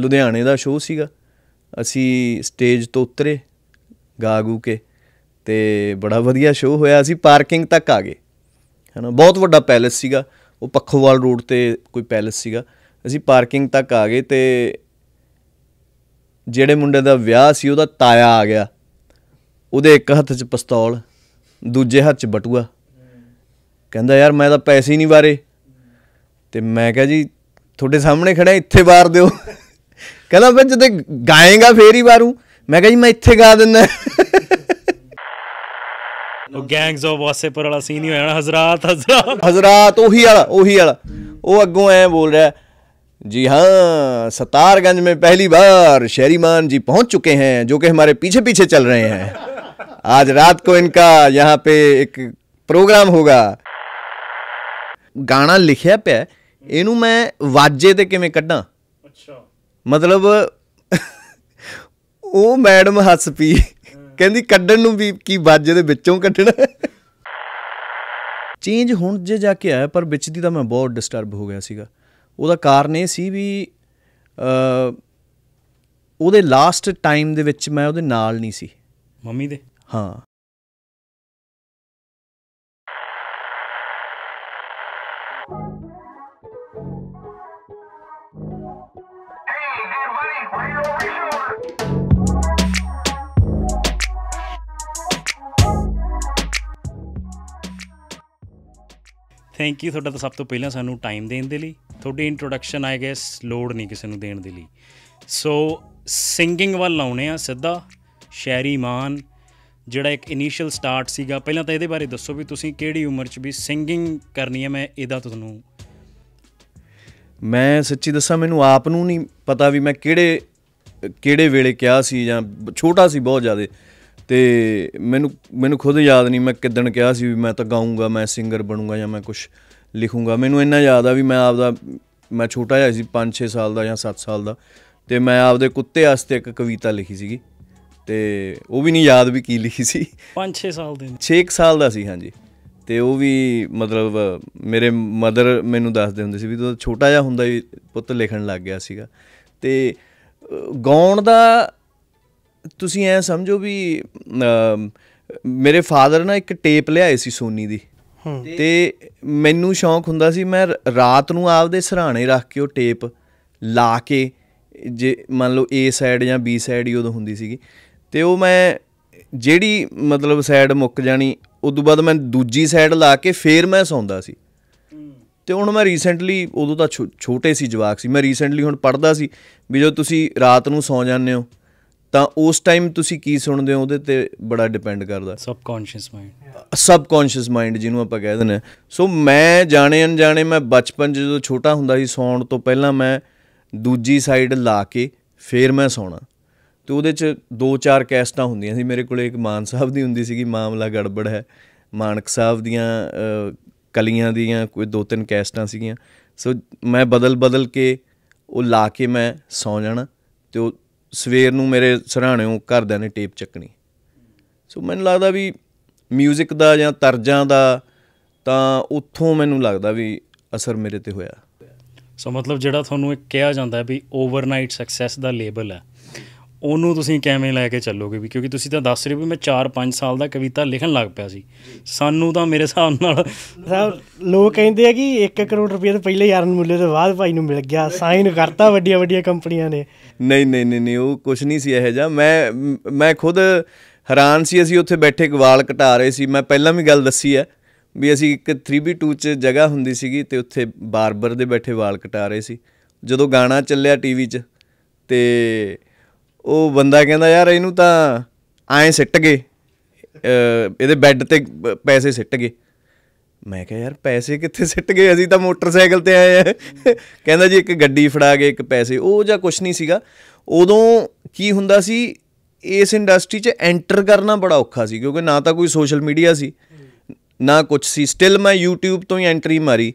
ਲੁਧਿਆਣੇ ਦਾ ਸ਼ੋਅ ਸੀਗਾ ਅਸੀਂ ਸਟੇਜ ਤੋਂ ਉਤਰੇ ਗਾਗੂ ਕੇ ਤੇ ਬੜਾ ਵਧੀਆ ਸ਼ੋਅ ਹੋਇਆ ਅਸੀਂ ਪਾਰਕਿੰਗ ਤੱਕ ਆ ਗਏ ਹਨਾ ਬਹੁਤ ਵੱਡਾ ਪੈਲਸ ਸੀਗਾ ਉਹ ਪੱਖੋਵਾਲ ਰੋਡ ਤੇ ਕੋਈ ਪੈਲਸ ਸੀਗਾ ਅਸੀਂ ਪਾਰਕਿੰਗ ਤੱਕ ਆ ਗਏ ਤੇ ਜਿਹੜੇ ਮੁੰਡੇ ਦਾ ਵਿਆਹ ਸੀ ਉਹਦਾ ਤਾਇਆ ਆ ਗਿਆ ਉਹਦੇ ਇੱਕ ਹੱਥ 'ਚ ਪਿਸਤੌਲ ਦੂਜੇ ਹੱਥ 'ਚ ਬਟੂਆ ਕਹਿੰਦਾ ਯਾਰ ਮੈਂ ਤਾਂ ਪੈਸੇ ਹੀ ਨਹੀਂ ਵਾਰੇ ਤੇ ਮੈਂ ਕਿਹਾ ਜੀ ਤੁਹਾਡੇ ਸਾਹਮਣੇ ਖੜਾ ਇੱਥੇ ਵਾਰ ਦਿਓ ਕਹਿੰਦਾ ਫਿਰ ਜਦ ਗਾਏਗਾ ਫੇਰ ਹੀ ਬਾਰੂ ਮੈਂ ਕਿਹਾ ਜੀ ਮੈਂ ਇੱਥੇ ਗਾ ਦਿੰਦਾ ਉਹ ਗੈਂਗਸ ਆਫ ਵਾਸੇਪੁਰ ਵਾਲਾ ਸੀਨ ਹੀ ਹੋਇਆ ਹਜ਼ਰਤ ਹਜ਼ਰਤ ਹਜ਼ਰਤ ਉਹੀ ਵਾਲਾ ਉਹੀ ਵਾਲਾ ਉਹ ਅੱਗੋਂ ਐ ਬੋਲ ਰਿਹਾ ਜੀ ਹਾਂ ਸਤਾਰਗੰਜ ਮੇ ਪਹਿਲੀ ਵਾਰ ਸ਼ੇਰੀਮਾਨ ਜੀ ਪਹੁੰਚ ਚੁੱਕੇ ਹਨ ਜੋ ਕਿ ਹਮਾਰੇ ਪਿੱਛੇ ਪਿੱਛੇ ਚੱਲ ਰਹੇ ਹਨ ਅੱਜ ਰਾਤ ਕੋ ਇਨਕਾ ਯਹਾਂ ਪੇ ਇੱਕ ਪ੍ਰੋਗਰਾਮ ਹੋਗਾ ਗਾਣਾ ਲਿਖਿਆ ਪਿਆ ਇਹਨੂੰ ਮੈਂ ਵਾਜੇ ਤੇ ਕਿਵੇਂ ਕੱਢਾਂ ਮਤਲਬ ਉਹ ਮੈਡਮ ਹੱਸ ਪਈ ਕਹਿੰਦੀ ਕੱਢਣ ਨੂੰ ਵੀ ਕੀ ਬਾਜੇ ਦੇ ਵਿੱਚੋਂ ਕੱਢਣਾ ਚੇਂਜ ਹੁਣ ਜੇ ਜਾ ਕੇ ਆਇਆ ਪਰ ਵਿੱਚ ਦੀ ਤਾਂ ਮੈਂ ਬਹੁਤ ਡਿਸਟਰਬ ਹੋ ਗਿਆ ਸੀਗਾ ਉਹਦਾ ਕਾਰਨ ਇਹ ਸੀ ਵੀ ਉਹਦੇ ਲਾਸਟ ਟਾਈਮ ਦੇ ਵਿੱਚ ਮੈਂ ਉਹਦੇ ਨਾਲ ਨਹੀਂ ਸੀ ਮੰਮੀ ਦੇ ਹਾਂ ਥੈਂਕ ਯੂ ਤੁਹਾਡਾ ਤਾਂ ਸਭ ਤੋਂ ਪਹਿਲਾਂ ਸਾਨੂੰ ਟਾਈਮ ਦੇਣ ਦੇ ਲਈ ਤੁਹਾਡੀ ਇੰਟਰੋਡਕਸ਼ਨ ਆਈ ਗੈਸ ਲੋਡ ਨਹੀਂ ਕਿਸੇ ਨੂੰ ਦੇਣ ਦੇ ਲਈ ਸੋ ਸਿੰਗਿੰਗ ਵੱਲ ਲਾਉਨੇ ਆ ਸਿੱਧਾ ਸ਼ੈਰੀ ਮਾਨ ਜਿਹੜਾ ਇੱਕ ਇਨੀਸ਼ੀਅਲ ਸਟਾਰਟ ਸੀਗਾ ਪਹਿਲਾਂ ਤਾਂ ਇਹਦੇ ਬਾਰੇ ਦੱਸੋ ਵੀ ਤੁਸੀਂ ਕਿਹੜੀ ਉਮਰ 'ਚ ਵੀ ਸਿੰਗਿੰਗ ਕਰਨੀ ਹੈ ਮੈਂ ਇਹਦਾ ਤੁਹਾਨੂੰ ਮੈਂ ਸੱਚੀ ਦੱਸਾਂ ਮੈਨੂੰ ਆਪ ਨੂੰ ਨਹੀਂ ਪਤਾ ਵੀ ਮੈਂ ਕਿਹੜੇ ਕਿਹੜੇ ਵੇਲੇ ਕਿਹਾ ਸੀ ਜਾਂ ਛੋਟਾ ਸੀ ਬਹੁਤ ਜ਼ਿਆਦਾ ਤੇ ਮੈਨੂੰ ਮੈਨੂੰ ਖੁਦ ਯਾਦ ਨਹੀਂ ਮੈਂ ਕਿਦਣ ਕਿਹਾ ਸੀ ਵੀ ਮੈਂ ਤਾਂ ਗਾਉਂਗਾ ਮੈਂ ਸਿੰਗਰ ਬਣੂੰਗਾ ਜਾਂ ਮੈਂ ਕੁਝ ਲਿਖੂੰਗਾ ਮੈਨੂੰ ਇੰਨਾ ਯਾਦ ਆ ਵੀ ਮੈਂ ਆਪਦਾ ਮੈਂ ਛੋਟਾ ਜਿਹਾ ਸੀ 5-6 ਸਾਲ ਦਾ ਜਾਂ 7 ਸਾਲ ਦਾ ਤੇ ਮੈਂ ਆਪਦੇ ਕੁੱਤੇ ਵਾਸਤੇ ਇੱਕ ਕਵਿਤਾ ਲਿਖੀ ਸੀਗੀ ਤੇ ਉਹ ਵੀ ਨਹੀਂ ਯਾਦ ਵੀ ਕੀ ਲਿਖੀ ਸੀ 5-6 ਸਾਲ ਦੇ 6 ਸਾਲ ਦਾ ਸੀ ਹਾਂਜੀ ਤੇ ਉਹ ਵੀ ਮਤਲਬ ਮੇਰੇ ਮਦਰ ਮੈਨੂੰ ਦੱਸਦੇ ਹੁੰਦੇ ਸੀ ਵੀ ਤੂੰ ਛੋਟਾ ਜਿਹਾ ਹੁੰਦਾ ਹੀ ਪੁੱਤ ਲਿਖਣ ਲੱਗ ਗਿਆ ਸੀਗਾ ਤੇ ਗਾਉਣ ਦਾ ਤੁਸੀਂ ਐ ਸਮਝੋ ਵੀ ਮੇਰੇ ਫਾਦਰ ਨਾ ਇੱਕ ਟੇਪ ਲਿਆਏ ਸੀ ਸੋਨੀ ਦੀ ਤੇ ਮੈਨੂੰ ਸ਼ੌਂਕ ਹੁੰਦਾ ਸੀ ਮੈਂ ਰਾਤ ਨੂੰ ਆਪਦੇ ਸਹਰਾਣੇ ਰੱਖ ਕੇ ਉਹ ਟੇਪ ਲਾ ਕੇ ਜੇ ਮੰਨ ਲਓ ਏ ਸਾਈਡ ਜਾਂ ਬੀ ਸਾਈਡ ਹੀ ਉਦੋਂ ਹੁੰਦੀ ਸੀਗੀ ਤੇ ਉਹ ਮੈਂ ਜਿਹੜੀ ਮਤਲਬ ਸਾਈਡ ਮੁੱਕ ਜਾਣੀ ਉਦੋਂ ਬਾਅਦ ਮੈਂ ਦੂਜੀ ਸਾਈਡ ਲਾ ਕੇ ਫੇਰ ਮੈਂ ਸੌਂਦਾ ਸੀ ਤੇ ਹੁਣ ਮੈਂ ਰੀਸੈਂਟਲੀ ਉਦੋਂ ਤਾਂ ਛੋਟੇ ਸੀ ਜਵਾਕ ਸੀ ਮੈਂ ਰੀਸੈਂਟਲੀ ਹੁਣ ਪੜਦਾ ਸੀ ਵੀ ਜੋ ਤੁਸੀਂ ਰਾਤ ਨੂੰ ਸੌ ਜਾਂਦੇ ਹੋ ਤਾਂ ਉਸ ਟਾਈਮ ਤੁਸੀਂ ਕੀ ਸੁਣਦੇ ਹੋ ਉਹਦੇ ਤੇ ਬੜਾ ਡਿਪੈਂਡ ਕਰਦਾ ਸਬਕੌਂਸ਼ੀਅਸ ਮਾਈਂਡ ਸਬਕੌਂਸ਼ੀਅਸ ਮਾਈਂਡ ਜਿਹਨੂੰ ਆਪਾਂ ਕਹਿ ਦਿੰਦੇ ਸੋ ਮੈਂ ਜਾਣੇ ਅਣਜਾਣੇ ਮੈਂ ਬਚਪਨ ਜਦੋਂ ਛੋਟਾ ਹੁੰਦਾ ਸੀ ਸੌਣ ਤੋਂ ਪਹਿਲਾਂ ਮੈਂ ਦੂਜੀ ਸਾਈਡ ਲਾ ਕੇ ਫੇਰ ਮੈਂ ਸੌਣਾ ਤੇ ਉਹਦੇ ਚ ਦੋ ਚਾਰ ਕੈਸਟਾਂ ਹੁੰਦੀਆਂ ਸੀ ਮੇਰੇ ਕੋਲੇ ਇੱਕ ਮਾਨ ਸਾਹਿਬ ਦੀ ਹੁੰਦੀ ਸੀਗੀ ਮਾਮਲਾ ਗੜਬੜ ਹੈ ਮਾਨਕ ਸਾਹਿਬ ਦੀਆਂ ਕਲੀਆਂ ਦੀਆਂ ਕੋਈ ਦੋ ਤਿੰਨ ਕੈਸਟਾਂ ਸੀਗੀਆਂ ਸੋ ਮੈਂ ਬਦਲ ਬਦਲ ਕੇ ਉਹ ਲਾ ਕੇ ਮੈਂ ਸੌ ਜਾਣਾ ਤੇ ਉਹ ਸਵੇਰ ਨੂੰ ਮੇਰੇ ਸਰਾਣਿਓਂ ਘਰਦਿਆਂ ਨੇ ਟੇਪ ਚੱਕਣੀ ਸੋ ਮੈਨੂੰ ਲੱਗਦਾ ਵੀ 뮤직 ਦਾ ਜਾਂ ਤਰਜਾਂ ਦਾ ਤਾਂ ਉੱਥੋਂ ਮੈਨੂੰ ਲੱਗਦਾ ਵੀ ਅਸਰ ਮੇਰੇ ਤੇ ਹੋਇਆ ਸੋ ਮਤਲਬ ਜਿਹੜਾ ਤੁਹਾਨੂੰ ਇੱਕ ਕਿਹਾ ਜਾਂਦਾ ਵੀ ਓਵਰਨਾਈਟ ਸਕਸੈਸ ਦਾ ਲੇਬਲ ਹੈ ਉਹਨੂੰ ਤੁਸੀਂ ਕਿਵੇਂ ਲੈ ਕੇ ਚੱਲੋਗੇ ਵੀ ਕਿਉਂਕਿ ਤੁਸੀਂ ਤਾਂ ਦੱਸ ਰਹੇ ਵੀ ਮੈਂ 4-5 ਸਾਲ ਦਾ ਕਵਿਤਾ ਲਿਖਣ ਲੱਗ ਪਿਆ ਸੀ ਸਾਨੂੰ ਤਾਂ ਮੇਰੇ ਹਿਸਾਬ ਨਾਲ ਲੋਕ ਕਹਿੰਦੇ ਆ ਕਿ 1 ਕਰੋੜ ਰੁਪਏ ਤੋਂ ਪਹਿਲੇ ਯਾਰਨ ਮੁੱਲੇ ਤੋਂ ਬਾਅਦ ਭਾਈ ਨੂੰ ਮਿਲ ਗਿਆ ਸਾਈਨ ਕਰਤਾ ਵੱਡੀਆਂ ਵੱਡੀਆਂ ਕੰਪਨੀਆਂ ਨੇ ਨਹੀਂ ਨਹੀਂ ਨਹੀਂ ਉਹ ਕੁਝ ਨਹੀਂ ਸੀ ਇਹੋ ਜਿਹਾ ਮੈਂ ਮੈਂ ਖੁਦ ਹੈਰਾਨ ਸੀ ਅਸੀਂ ਉੱਥੇ ਬੈਠੇ ਗਵਾਲ ਘਟਾ ਰਹੇ ਸੀ ਮੈਂ ਪਹਿਲਾਂ ਵੀ ਗੱਲ ਦੱਸੀ ਆ ਵੀ ਅਸੀਂ ਇੱਕ 3B2 ਚ ਜਗ੍ਹਾ ਹੁੰਦੀ ਸੀਗੀ ਤੇ ਉੱਥੇ ਬਾਰਬਰ ਦੇ ਬੈਠੇ ਵਾਲ ਕਟਾ ਰਹੇ ਸੀ ਜਦੋਂ ਗਾਣਾ ਚੱਲਿਆ ਟੀਵੀ 'ਚ ਤੇ ਉਹ ਬੰਦਾ ਕਹਿੰਦਾ ਯਾਰ ਇਹਨੂੰ ਤਾਂ ਐਂ ਸਿੱਟ ਗਏ ਇਹਦੇ ਬੈੱਡ ਤੇ ਪੈਸੇ ਸਿੱਟ ਗਏ ਮੈਂ ਕਿਹਾ ਯਾਰ ਪੈਸੇ ਕਿੱਥੇ ਸਿੱਟ ਗਏ ਅਸੀਂ ਤਾਂ ਮੋਟਰਸਾਈਕਲ ਤੇ ਆਏ ਆ ਕਹਿੰਦਾ ਜੀ ਇੱਕ ਗੱਡੀ ਫੜਾ ਕੇ ਇੱਕ ਪੈਸੇ ਉਹ ਜਾਂ ਕੁਝ ਨਹੀਂ ਸੀਗਾ ਉਦੋਂ ਕੀ ਹੁੰਦਾ ਸੀ ਇਸ ਇੰਡਸਟਰੀ 'ਚ ਐਂਟਰ ਕਰਨਾ ਬੜਾ ਔਖਾ ਸੀ ਕਿਉਂਕਿ ਨਾ ਤਾਂ ਕੋਈ ਸੋਸ਼ਲ ਮੀਡੀਆ ਸੀ ਨਾ ਕੁਝ ਸੀ ਸਟਿਲ ਮੈਂ YouTube ਤੋਂ ਹੀ ਐਂਟਰੀ ਮਾਰੀ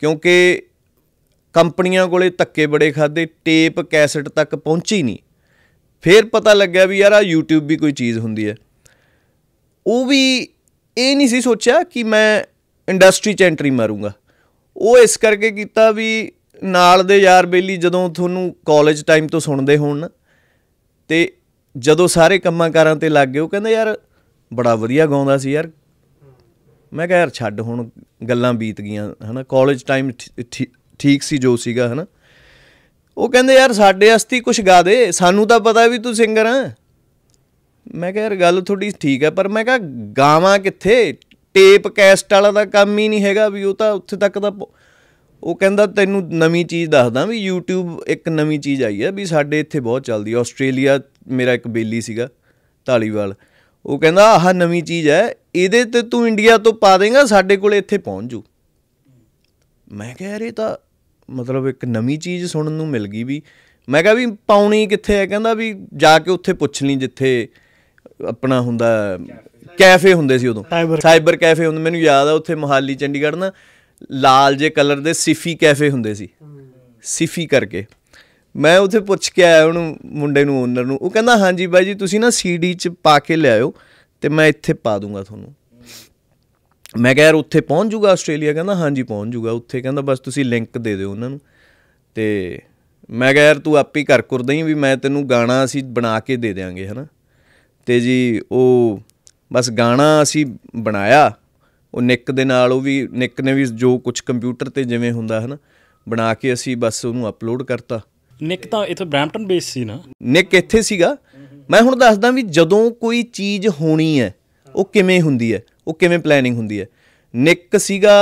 ਕਿਉਂਕਿ ਕੰਪਨੀਆਂ ਕੋਲੇ ਧੱਕੇ ਬੜੇ ਖਾਦੇ ਟੇਪ ਕੈਸਟ ਤੱਕ ਪਹੁੰਚੀ ਨਹੀਂ ਫਿਰ ਪਤਾ ਲੱਗਿਆ ਵੀ ਯਾਰ ਆ YouTube ਵੀ ਕੋਈ ਚੀਜ਼ ਹੁੰਦੀ ਹੈ ਉਹ ਵੀ ਇਹ ਨਹੀਂ ਸੀ ਸੋਚਿਆ ਕਿ ਮੈਂ ਇੰਡਸਟਰੀ ਚ ਐਂਟਰੀ ਮਾਰੂੰਗਾ ਉਹ ਇਸ ਕਰਕੇ ਕੀਤਾ ਵੀ ਨਾਲ ਦੇ ਯਾਰ ਬੇਲੀ ਜਦੋਂ ਤੁਹਾਨੂੰ ਕਾਲਜ ਟਾਈਮ ਤੋਂ ਸੁਣਦੇ ਹੋਣ ਤੇ ਜਦੋਂ ਸਾਰੇ ਕੰਮਾਂ ਕਾਰਾਂ ਤੇ ਲੱਗ ਗਏ ਉਹ ਕਹਿੰਦਾ ਯਾਰ ਬੜਾ ਵਧੀਆ ਗਾਉਂਦਾ ਸੀ ਯਾਰ ਮੈਂ ਕਿਹਾ ਯਾਰ ਛੱਡ ਹੁਣ ਗੱਲਾਂ ਬੀਤ ਗਈਆਂ ਹਨਾ ਕਾਲਜ ਟਾਈਮ ਠੀਕ ਸੀ ਜੋ ਸੀਗਾ ਹਨਾ ਉਹ ਕਹਿੰਦੇ ਯਾਰ ਸਾਡੇ ਅਸਤੀ ਕੁਝ ਗਾ ਦੇ ਸਾਨੂੰ ਤਾਂ ਪਤਾ ਵੀ ਤੂੰ ਸਿੰਗਰ ਆ ਮੈਂ ਕਿਹਾ ਯਾਰ ਗੱਲ ਥੋੜੀ ਠੀਕ ਹੈ ਪਰ ਮੈਂ ਕਿਹਾ ਗਾਵਾਂ ਕਿੱਥੇ ਟੇਪ ਕੈਸਟ ਵਾਲਾ ਦਾ ਕੰਮ ਹੀ ਨਹੀਂ ਹੈਗਾ ਵੀ ਉਹ ਤਾਂ ਉੱਥੇ ਤੱਕ ਦਾ ਉਹ ਕਹਿੰਦਾ ਤੈਨੂੰ ਨਵੀਂ ਚੀਜ਼ ਦੱਸਦਾ ਵੀ YouTube ਇੱਕ ਨਵੀਂ ਚੀਜ਼ ਆਈ ਹੈ ਵੀ ਸਾਡੇ ਇੱਥੇ ਬਹੁਤ ਚੱਲਦੀ ਹੈ ਆਸਟ੍ਰੇਲੀਆ ਮੇਰਾ ਇੱਕ ਬੇਲੀ ਸੀਗਾ ਢਾਲੀਵਾਲ ਉਹ ਕਹਿੰਦਾ ਆਹ ਨਵੀਂ ਚੀਜ਼ ਹੈ ਇਹਦੇ ਤੇ ਤੂੰ ਇੰਡੀਆ ਤੋਂ ਪਾ ਦੇਗਾ ਸਾਡੇ ਕੋਲ ਇੱਥੇ ਪਹੁੰਚ ਜੂ ਮੈਂ ਕਹਿ ਰਿਹਾ ਤਾਂ ਮਤਲਬ ਇੱਕ ਨਵੀਂ ਚੀਜ਼ ਸੁਣਨ ਨੂੰ ਮਿਲ ਗਈ ਵੀ ਮੈਂ ਕਿਹਾ ਵੀ ਪਾਉਣੀ ਕਿੱਥੇ ਹੈ ਕਹਿੰਦਾ ਵੀ ਜਾ ਕੇ ਉੱਥੇ ਪੁੱਛ ਲਈ ਜਿੱਥੇ ਆਪਣਾ ਹੁੰਦਾ ਕੈਫੇ ਹੁੰਦੇ ਸੀ ਉਦੋਂ ਸਾਈਬਰ ਕੈਫੇ ਹੁੰਦੇ ਮੈਨੂੰ ਯਾਦ ਆ ਉੱਥੇ ਮੁਹਾਲੀ ਚੰਡੀਗੜ੍ਹ ਨਾ ਲਾਲ ਜੇ ਕਲਰ ਦੇ ਸਿਫੀ ਕੈਫੇ ਹੁੰਦੇ ਸੀ ਸਿਫੀ ਕਰਕੇ ਮੈਂ ਉੱਥੇ ਪੁੱਛ ਕੇ ਆਇਆ ਉਹਨੂੰ ਮੁੰਡੇ ਨੂੰ ਓਨਰ ਨੂੰ ਉਹ ਕਹਿੰਦਾ ਹਾਂਜੀ ਬਾਈ ਜੀ ਤੁਸੀਂ ਨਾ ਸੀਡੀ ਚ ਪਾ ਕੇ ਲਿਆਇਓ ਤੇ ਮੈਂ ਇੱਥੇ ਪਾ ਦੂੰਗਾ ਤੁਹਾਨੂੰ ਮੈਂ ਕਹਿਆ ਯਾਰ ਉੱਥੇ ਪਹੁੰਚ ਜੂਗਾ ਆਸਟ੍ਰੇਲੀਆ ਕਹਿੰਦਾ ਹਾਂਜੀ ਪਹੁੰਚ ਜੂਗਾ ਉੱਥੇ ਕਹਿੰਦਾ ਬਸ ਤੁਸੀਂ ਲਿੰਕ ਦੇ ਦਿਓ ਉਹਨਾਂ ਨੂੰ ਤੇ ਮੈਂ ਕਹਿਆ ਯਾਰ ਤੂੰ ਹੀ ਕਰ ਕਰ ਦਈ ਵੀ ਮੈਂ ਤੈਨੂੰ ਗਾਣਾ ਅਸੀਂ ਬਣਾ ਕੇ ਦੇ ਦੇਾਂਗੇ ਹਨਾ ਤੇ ਜੀ ਉਹ ਬਸ ਗਾਣਾ ਅਸੀਂ ਬਣਾਇਆ ਉਹ ਨਿੱਕ ਦੇ ਨਾਲ ਉਹ ਵੀ ਨਿੱਕ ਨੇ ਵੀ ਜੋ ਕੁਝ ਕੰਪਿਊਟਰ ਤੇ ਜਿਵੇਂ ਹੁੰਦਾ ਹਨਾ ਬਣਾ ਕੇ ਅਸੀਂ ਬਸ ਉਹਨੂੰ ਅਪਲੋਡ ਕਰਤਾ ਨਿੱਕ ਤਾਂ ਇੱਥੇ ਬ੍ਰੈਂਪਟਨ ਬੇਸ ਸੀ ਨਾ ਨਿੱਕ ਇੱਥੇ ਸੀਗਾ ਮੈਂ ਹੁਣ ਦੱਸਦਾ ਵੀ ਜਦੋਂ ਕੋਈ ਚੀਜ਼ ਹੋਣੀ ਹੈ ਉਹ ਕਿਵੇਂ ਹੁੰਦੀ ਹੈ ਉਹ ਕਿਵੇਂ ਪਲੈਨਿੰਗ ਹੁੰਦੀ ਹੈ ਨਿੱਕ ਸੀਗਾ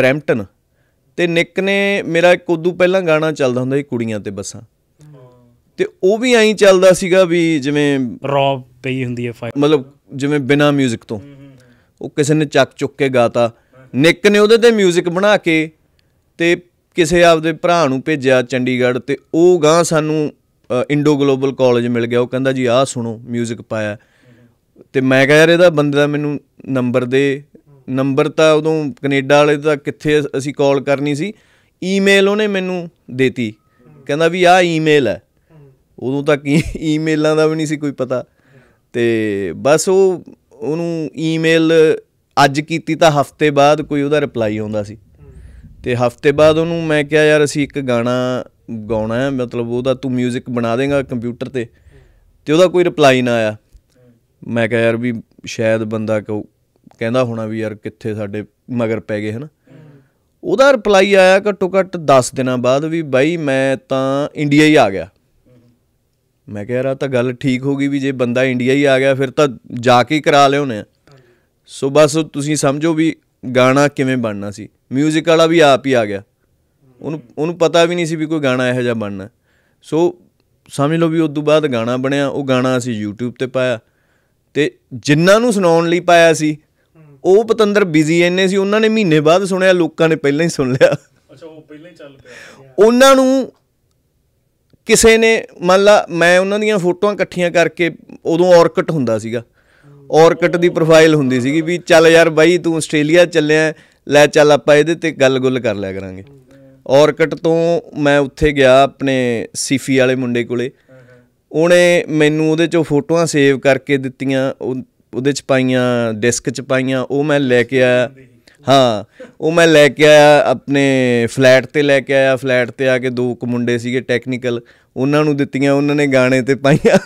ਬ੍ਰੈਂਪਟਨ ਤੇ ਨਿੱਕ ਨੇ ਮੇਰਾ ਇੱਕ ਉਦੋਂ ਪਹਿਲਾਂ ਗਾਣਾ ਚੱਲਦਾ ਹੁੰਦਾ ਸੀ ਕੁੜੀਆਂ ਤੇ ਬੱਸਾਂ ਤੇ ਉਹ ਵੀ ਐਂ ਚੱਲਦਾ ਸੀਗਾ ਵੀ ਜਿਵੇਂ ਰੌ ਪਈ ਹੁੰਦੀ ਹੈ ਫਾਈਲ ਮਤਲਬ ਜਿਵੇਂ ਬਿਨਾ 뮤직 ਤੋਂ ਉਹ ਕਿਸੇ ਨੇ ਚੱਕ ਚੁੱਕ ਕੇ ਗਾਤਾ ਨਿੱਕ ਨੇ ਉਹਦੇ ਤੇ 뮤직 ਬਣਾ ਕੇ ਤੇ ਕਿਸੇ ਆਪਦੇ ਭਰਾ ਨੂੰ ਭੇਜਿਆ ਚੰਡੀਗੜ੍ਹ ਤੇ ਉਹ ਗਾਂ ਸਾਨੂੰ ਇੰਡੋ ਗਲੋਬਲ ਕਾਲਜ ਮਿਲ ਗਿਆ ਉਹ ਕਹਿੰਦਾ ਜੀ ਆਹ ਸੁਣੋ 뮤직 ਪਾਇਆ ਤੇ ਮੈਂ ਕਹਿਆ ਯਾਰ ਇਹਦਾ ਬੰਦੇ ਦਾ ਮੈਨੂੰ ਨੰਬਰ ਦੇ ਨੰਬਰ ਤਾਂ ਉਦੋਂ ਕੈਨੇਡਾ ਵਾਲੇ ਦਾ ਕਿੱਥੇ ਅਸੀਂ ਕਾਲ ਕਰਨੀ ਸੀ ਈਮੇਲ ਉਹਨੇ ਮੈਨੂੰ ਦੇਤੀ ਕਹਿੰਦਾ ਵੀ ਆਹ ਈਮੇਲ ਹੈ ਉਦੋਂ ਤੱਕ ਈਮੇਲਾਂ ਦਾ ਵੀ ਨਹੀਂ ਸੀ ਕੋਈ ਪਤਾ ਤੇ ਬਸ ਉਹ ਉਹਨੂੰ ਈਮੇਲ ਅੱਜ ਕੀਤੀ ਤਾਂ ਹਫਤੇ ਬਾਅਦ ਕੋਈ ਉਹਦਾ ਰਿਪਲਾਈ ਆਉਂਦਾ ਸੀ ਤੇ ਹਫਤੇ ਬਾਅਦ ਉਹਨੂੰ ਮੈਂ ਕਿਹਾ ਯਾਰ ਅਸੀਂ ਇੱਕ ਗਾਣਾ ਗਾਉਣਾ ਹੈ ਮਤਲਬ ਉਹਦਾ ਤੂੰ 뮤직 ਬਣਾ ਦੇਗਾ ਕੰਪਿਊਟਰ ਤੇ ਤੇ ਉਹਦਾ ਕੋਈ ਰਿਪਲਾਈ ਨਾ ਆਇਆ ਮੈਂ ਕਹਾਂ ਯਾਰ ਵੀ ਸ਼ਾਇਦ ਬੰਦਾ ਕਹੂ ਕਹਿੰਦਾ ਹੋਣਾ ਵੀ ਯਾਰ ਕਿੱਥੇ ਸਾਡੇ ਮਗਰ ਪੈ ਗਏ ਹਨ ਉਹਦਾ ਰਿਪਲਾਈ ਆਇਆ ਘੱਟੋ ਘੱਟ 10 ਦਿਨਾਂ ਬਾਅਦ ਵੀ ਬਾਈ ਮੈਂ ਤਾਂ ਇੰਡੀਆ ਹੀ ਆ ਗਿਆ ਮੈਂ ਕਹਿ ਰਿਹਾ ਤਾਂ ਗੱਲ ਠੀਕ ਹੋ ਗਈ ਵੀ ਜੇ ਬੰਦਾ ਇੰਡੀਆ ਹੀ ਆ ਗਿਆ ਫਿਰ ਤਾਂ ਜਾ ਕੇ ਕਰਾ ਲਿਓਨੇ ਸੋ ਬਸ ਤੁਸੀਂ ਸਮਝੋ ਵੀ ਗਾਣਾ ਕਿਵੇਂ ਬਣਨਾ ਸੀ 뮤직 ਵਾਲਾ ਵੀ ਆਪ ਹੀ ਆ ਗਿਆ ਉਹਨੂੰ ਉਹਨੂੰ ਪਤਾ ਵੀ ਨਹੀਂ ਸੀ ਵੀ ਕੋਈ ਗਾਣਾ ਇਹੋ ਜਿਹਾ ਬਣਨਾ ਸੋ ਸਮਝ ਲਓ ਵੀ ਉਸ ਤੋਂ ਬਾਅਦ ਗਾਣਾ ਬਣਿਆ ਉਹ ਗਾਣਾ ਅਸੀਂ YouTube ਤੇ ਪਾਇਆ ਤੇ ਜਿਨ੍ਹਾਂ ਨੂੰ ਸੁਣਾਉਣ ਲਈ ਪਾਇਆ ਸੀ ਉਹ ਪਤੰਦਰ ਬਿਜ਼ੀ ਐਨੇ ਸੀ ਉਹਨਾਂ ਨੇ ਮਹੀਨੇ ਬਾਅਦ ਸੁਣਿਆ ਲੋਕਾਂ ਨੇ ਪਹਿਲਾਂ ਹੀ ਸੁਣ ਲਿਆ ਅੱਛਾ ਉਹ ਪਹਿਲਾਂ ਹੀ ਚੱਲ ਪਿਆ ਉਹਨਾਂ ਨੂੰ ਕਿਸੇ ਨੇ ਮੰਨ ਲਾ ਮੈਂ ਉਹਨਾਂ ਦੀਆਂ ਫੋਟੋਆਂ ਇਕੱਠੀਆਂ ਕਰਕੇ ਉਦੋਂ ਔਰਕਟ ਹੁੰਦਾ ਸੀਗਾ ਔਰਕਟ ਦੀ ਪ੍ਰੋਫਾਈਲ ਹੁੰਦੀ ਸੀਗੀ ਵੀ ਚੱਲ ਯਾਰ ਬਾਈ ਤੂੰ ਆਸਟ੍ਰੇਲੀਆ ਚੱਲਿਆ ਲੈ ਚੱਲ ਆਪਾਂ ਇਹਦੇ ਤੇ ਗੱਲ-ਗੁੱਲ ਕਰ ਲਿਆ ਕਰਾਂਗੇ ਔਰਕਟ ਤੋਂ ਮੈਂ ਉੱਥੇ ਗਿਆ ਆਪਣੇ ਸੀਫੀ ਵਾਲੇ ਮੁੰਡੇ ਕੋਲੇ ਉਹਨੇ ਮੈਨੂੰ ਉਹਦੇ ਚੋਂ ਫੋਟੋਆਂ ਸੇਵ ਕਰਕੇ ਦਿੱਤੀਆਂ ਉਹਦੇ ਚ ਪਾਈਆਂ ਡਿਸਕ ਚ ਪਾਈਆਂ ਉਹ ਮੈਂ ਲੈ ਕੇ ਆਇਆ ਹਾਂ ਉਹ ਮੈਂ ਲੈ ਕੇ ਆਇਆ ਆਪਣੇ ਫਲੈਟ ਤੇ ਲੈ ਕੇ ਆਇਆ ਫਲੈਟ ਤੇ ਆ ਕੇ ਦੋ ਕੁ ਮੁੰਡੇ ਸੀਗੇ ਟੈਕਨੀਕਲ ਉਹਨਾਂ ਨੂੰ ਦਿੱਤੀਆਂ ਉਹਨਾਂ ਨੇ ਗਾਣੇ ਤੇ ਪਾਈਆਂ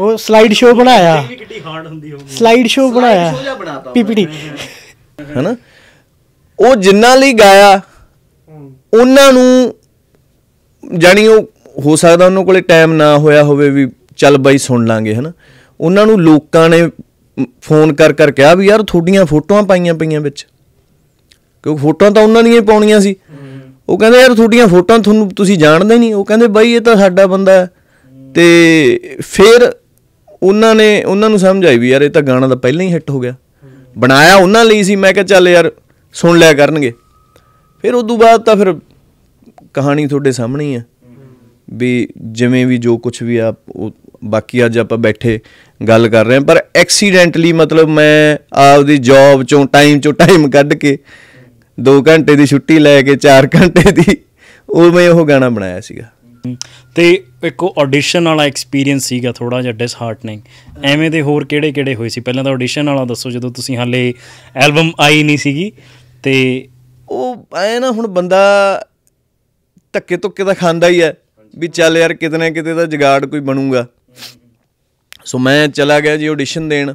ਉਹ ਸਲਾਈਡ ਸ਼ੋਅ ਬਣਾਇਆ ਕਿੱਡੀ ਹੁੰਦੀ ਹੋਊਗੀ ਸਲਾਈਡ ਸ਼ੋਅ ਬਣਾਇਆ ਪੀਪੀਟੀ ਹੈਨਾ ਉਹ ਜਿੰਨਾਂ ਲਈ ਗਾਇਆ ਉਹਨਾਂ ਨੂੰ ਜਾਨੀ ਉਹ ਹੋ ਸਕਦਾ ਉਹਨਾਂ ਕੋਲੇ ਟਾਈਮ ਨਾ ਹੋਇਆ ਹੋਵੇ ਵੀ ਚੱਲ ਬਾਈ ਸੁਣ ਲਾਂਗੇ ਹਨਾ ਉਹਨਾਂ ਨੂੰ ਲੋਕਾਂ ਨੇ ਫੋਨ ਕਰ ਕਰ ਕਿਹਾ ਵੀ ਯਾਰ ਤੁਹਾਡੀਆਂ ਫੋਟੋਆਂ ਪਾਈਆਂ ਪਈਆਂ ਵਿੱਚ ਕਿਉਂਕਿ ਫੋਟੋਆਂ ਤਾਂ ਉਹਨਾਂ ਦੀਆਂ ਹੀ ਪਾਉਣੀਆਂ ਸੀ ਉਹ ਕਹਿੰਦੇ ਯਾਰ ਤੁਹਾਡੀਆਂ ਫੋਟੋਆਂ ਤੁਹਾਨੂੰ ਤੁਸੀਂ ਜਾਣਦੇ ਨਹੀਂ ਉਹ ਕਹਿੰਦੇ ਬਾਈ ਇਹ ਤਾਂ ਸਾਡਾ ਬੰਦਾ ਹੈ ਤੇ ਫਿਰ ਉਹਨਾਂ ਨੇ ਉਹਨਾਂ ਨੂੰ ਸਮਝ ਆਈ ਵੀ ਯਾਰ ਇਹ ਤਾਂ ਗਾਣਾ ਤਾਂ ਪਹਿਲਾਂ ਹੀ ਹਿੱਟ ਹੋ ਗਿਆ ਬਣਾਇਆ ਉਹਨਾਂ ਲਈ ਸੀ ਮੈਂ ਕਿਹਾ ਚੱਲ ਯਾਰ ਸੁਣ ਲਿਆ ਕਰਨਗੇ ਫਿਰ ਉਸ ਤੋਂ ਬਾਅਦ ਤਾਂ ਫਿਰ ਕਹਾਣੀ ਤੁਹਾਡੇ ਸਾਹਮਣੇ ਹੀ ਆ ਵੀ ਜਿਵੇਂ ਵੀ ਜੋ ਕੁਝ ਵੀ ਆ ਬਾਕੀ ਅੱਜ ਆਪਾਂ ਬੈਠੇ ਗੱਲ ਕਰ ਰਹੇ ਹਾਂ ਪਰ ਐਕਸੀਡੈਂਟਲੀ ਮਤਲਬ ਮੈਂ ਆਪਦੀ ਜੌਬ ਚੋਂ ਟਾਈਮ ਚੋਂ ਟਾਈਮ ਕੱਢ ਕੇ 2 ਘੰਟੇ ਦੀ ਛੁੱਟੀ ਲੈ ਕੇ 4 ਘੰਟੇ ਦੀ ਉਹ ਮੈਂ ਉਹ ਗਾਣਾ ਬਣਾਇਆ ਸੀਗਾ ਤੇ ਇੱਕ ਆਡੀਸ਼ਨ ਵਾਲਾ ਐਕਸਪੀਰੀਅੰਸ ਸੀਗਾ ਥੋੜਾ ਜਿਹਾ ਡਿਸਹਾਰਟਨਿੰਗ ਐਵੇਂ ਦੇ ਹੋਰ ਕਿਹੜੇ-ਕਿਹੜੇ ਹੋਏ ਸੀ ਪਹਿਲਾਂ ਤਾਂ ਆਡੀਸ਼ਨ ਵਾਲਾ ਦੱਸੋ ਜਦੋਂ ਤੁਸੀਂ ਹਾਲੇ ਐਲਬਮ ਆਈ ਨਹੀਂ ਸੀਗੀ ਤੇ ਉਹ ਐ ਨਾ ਹੁਣ ਬੰਦਾ ਧੱਕੇ ਧੁੱਕੇ ਦਾ ਖਾਂਦਾ ਹੀ ਐ ਵੀ ਚੱਲ ਯਾਰ ਕਿਤੇ ਨਾ ਕਿਤੇ ਤਾਂ ਜਗਾੜ ਕੋਈ ਬਣੂਗਾ ਸੋ ਮੈਂ ਚਲਾ ਗਿਆ ਜੀ ਆਡੀਸ਼ਨ ਦੇਣ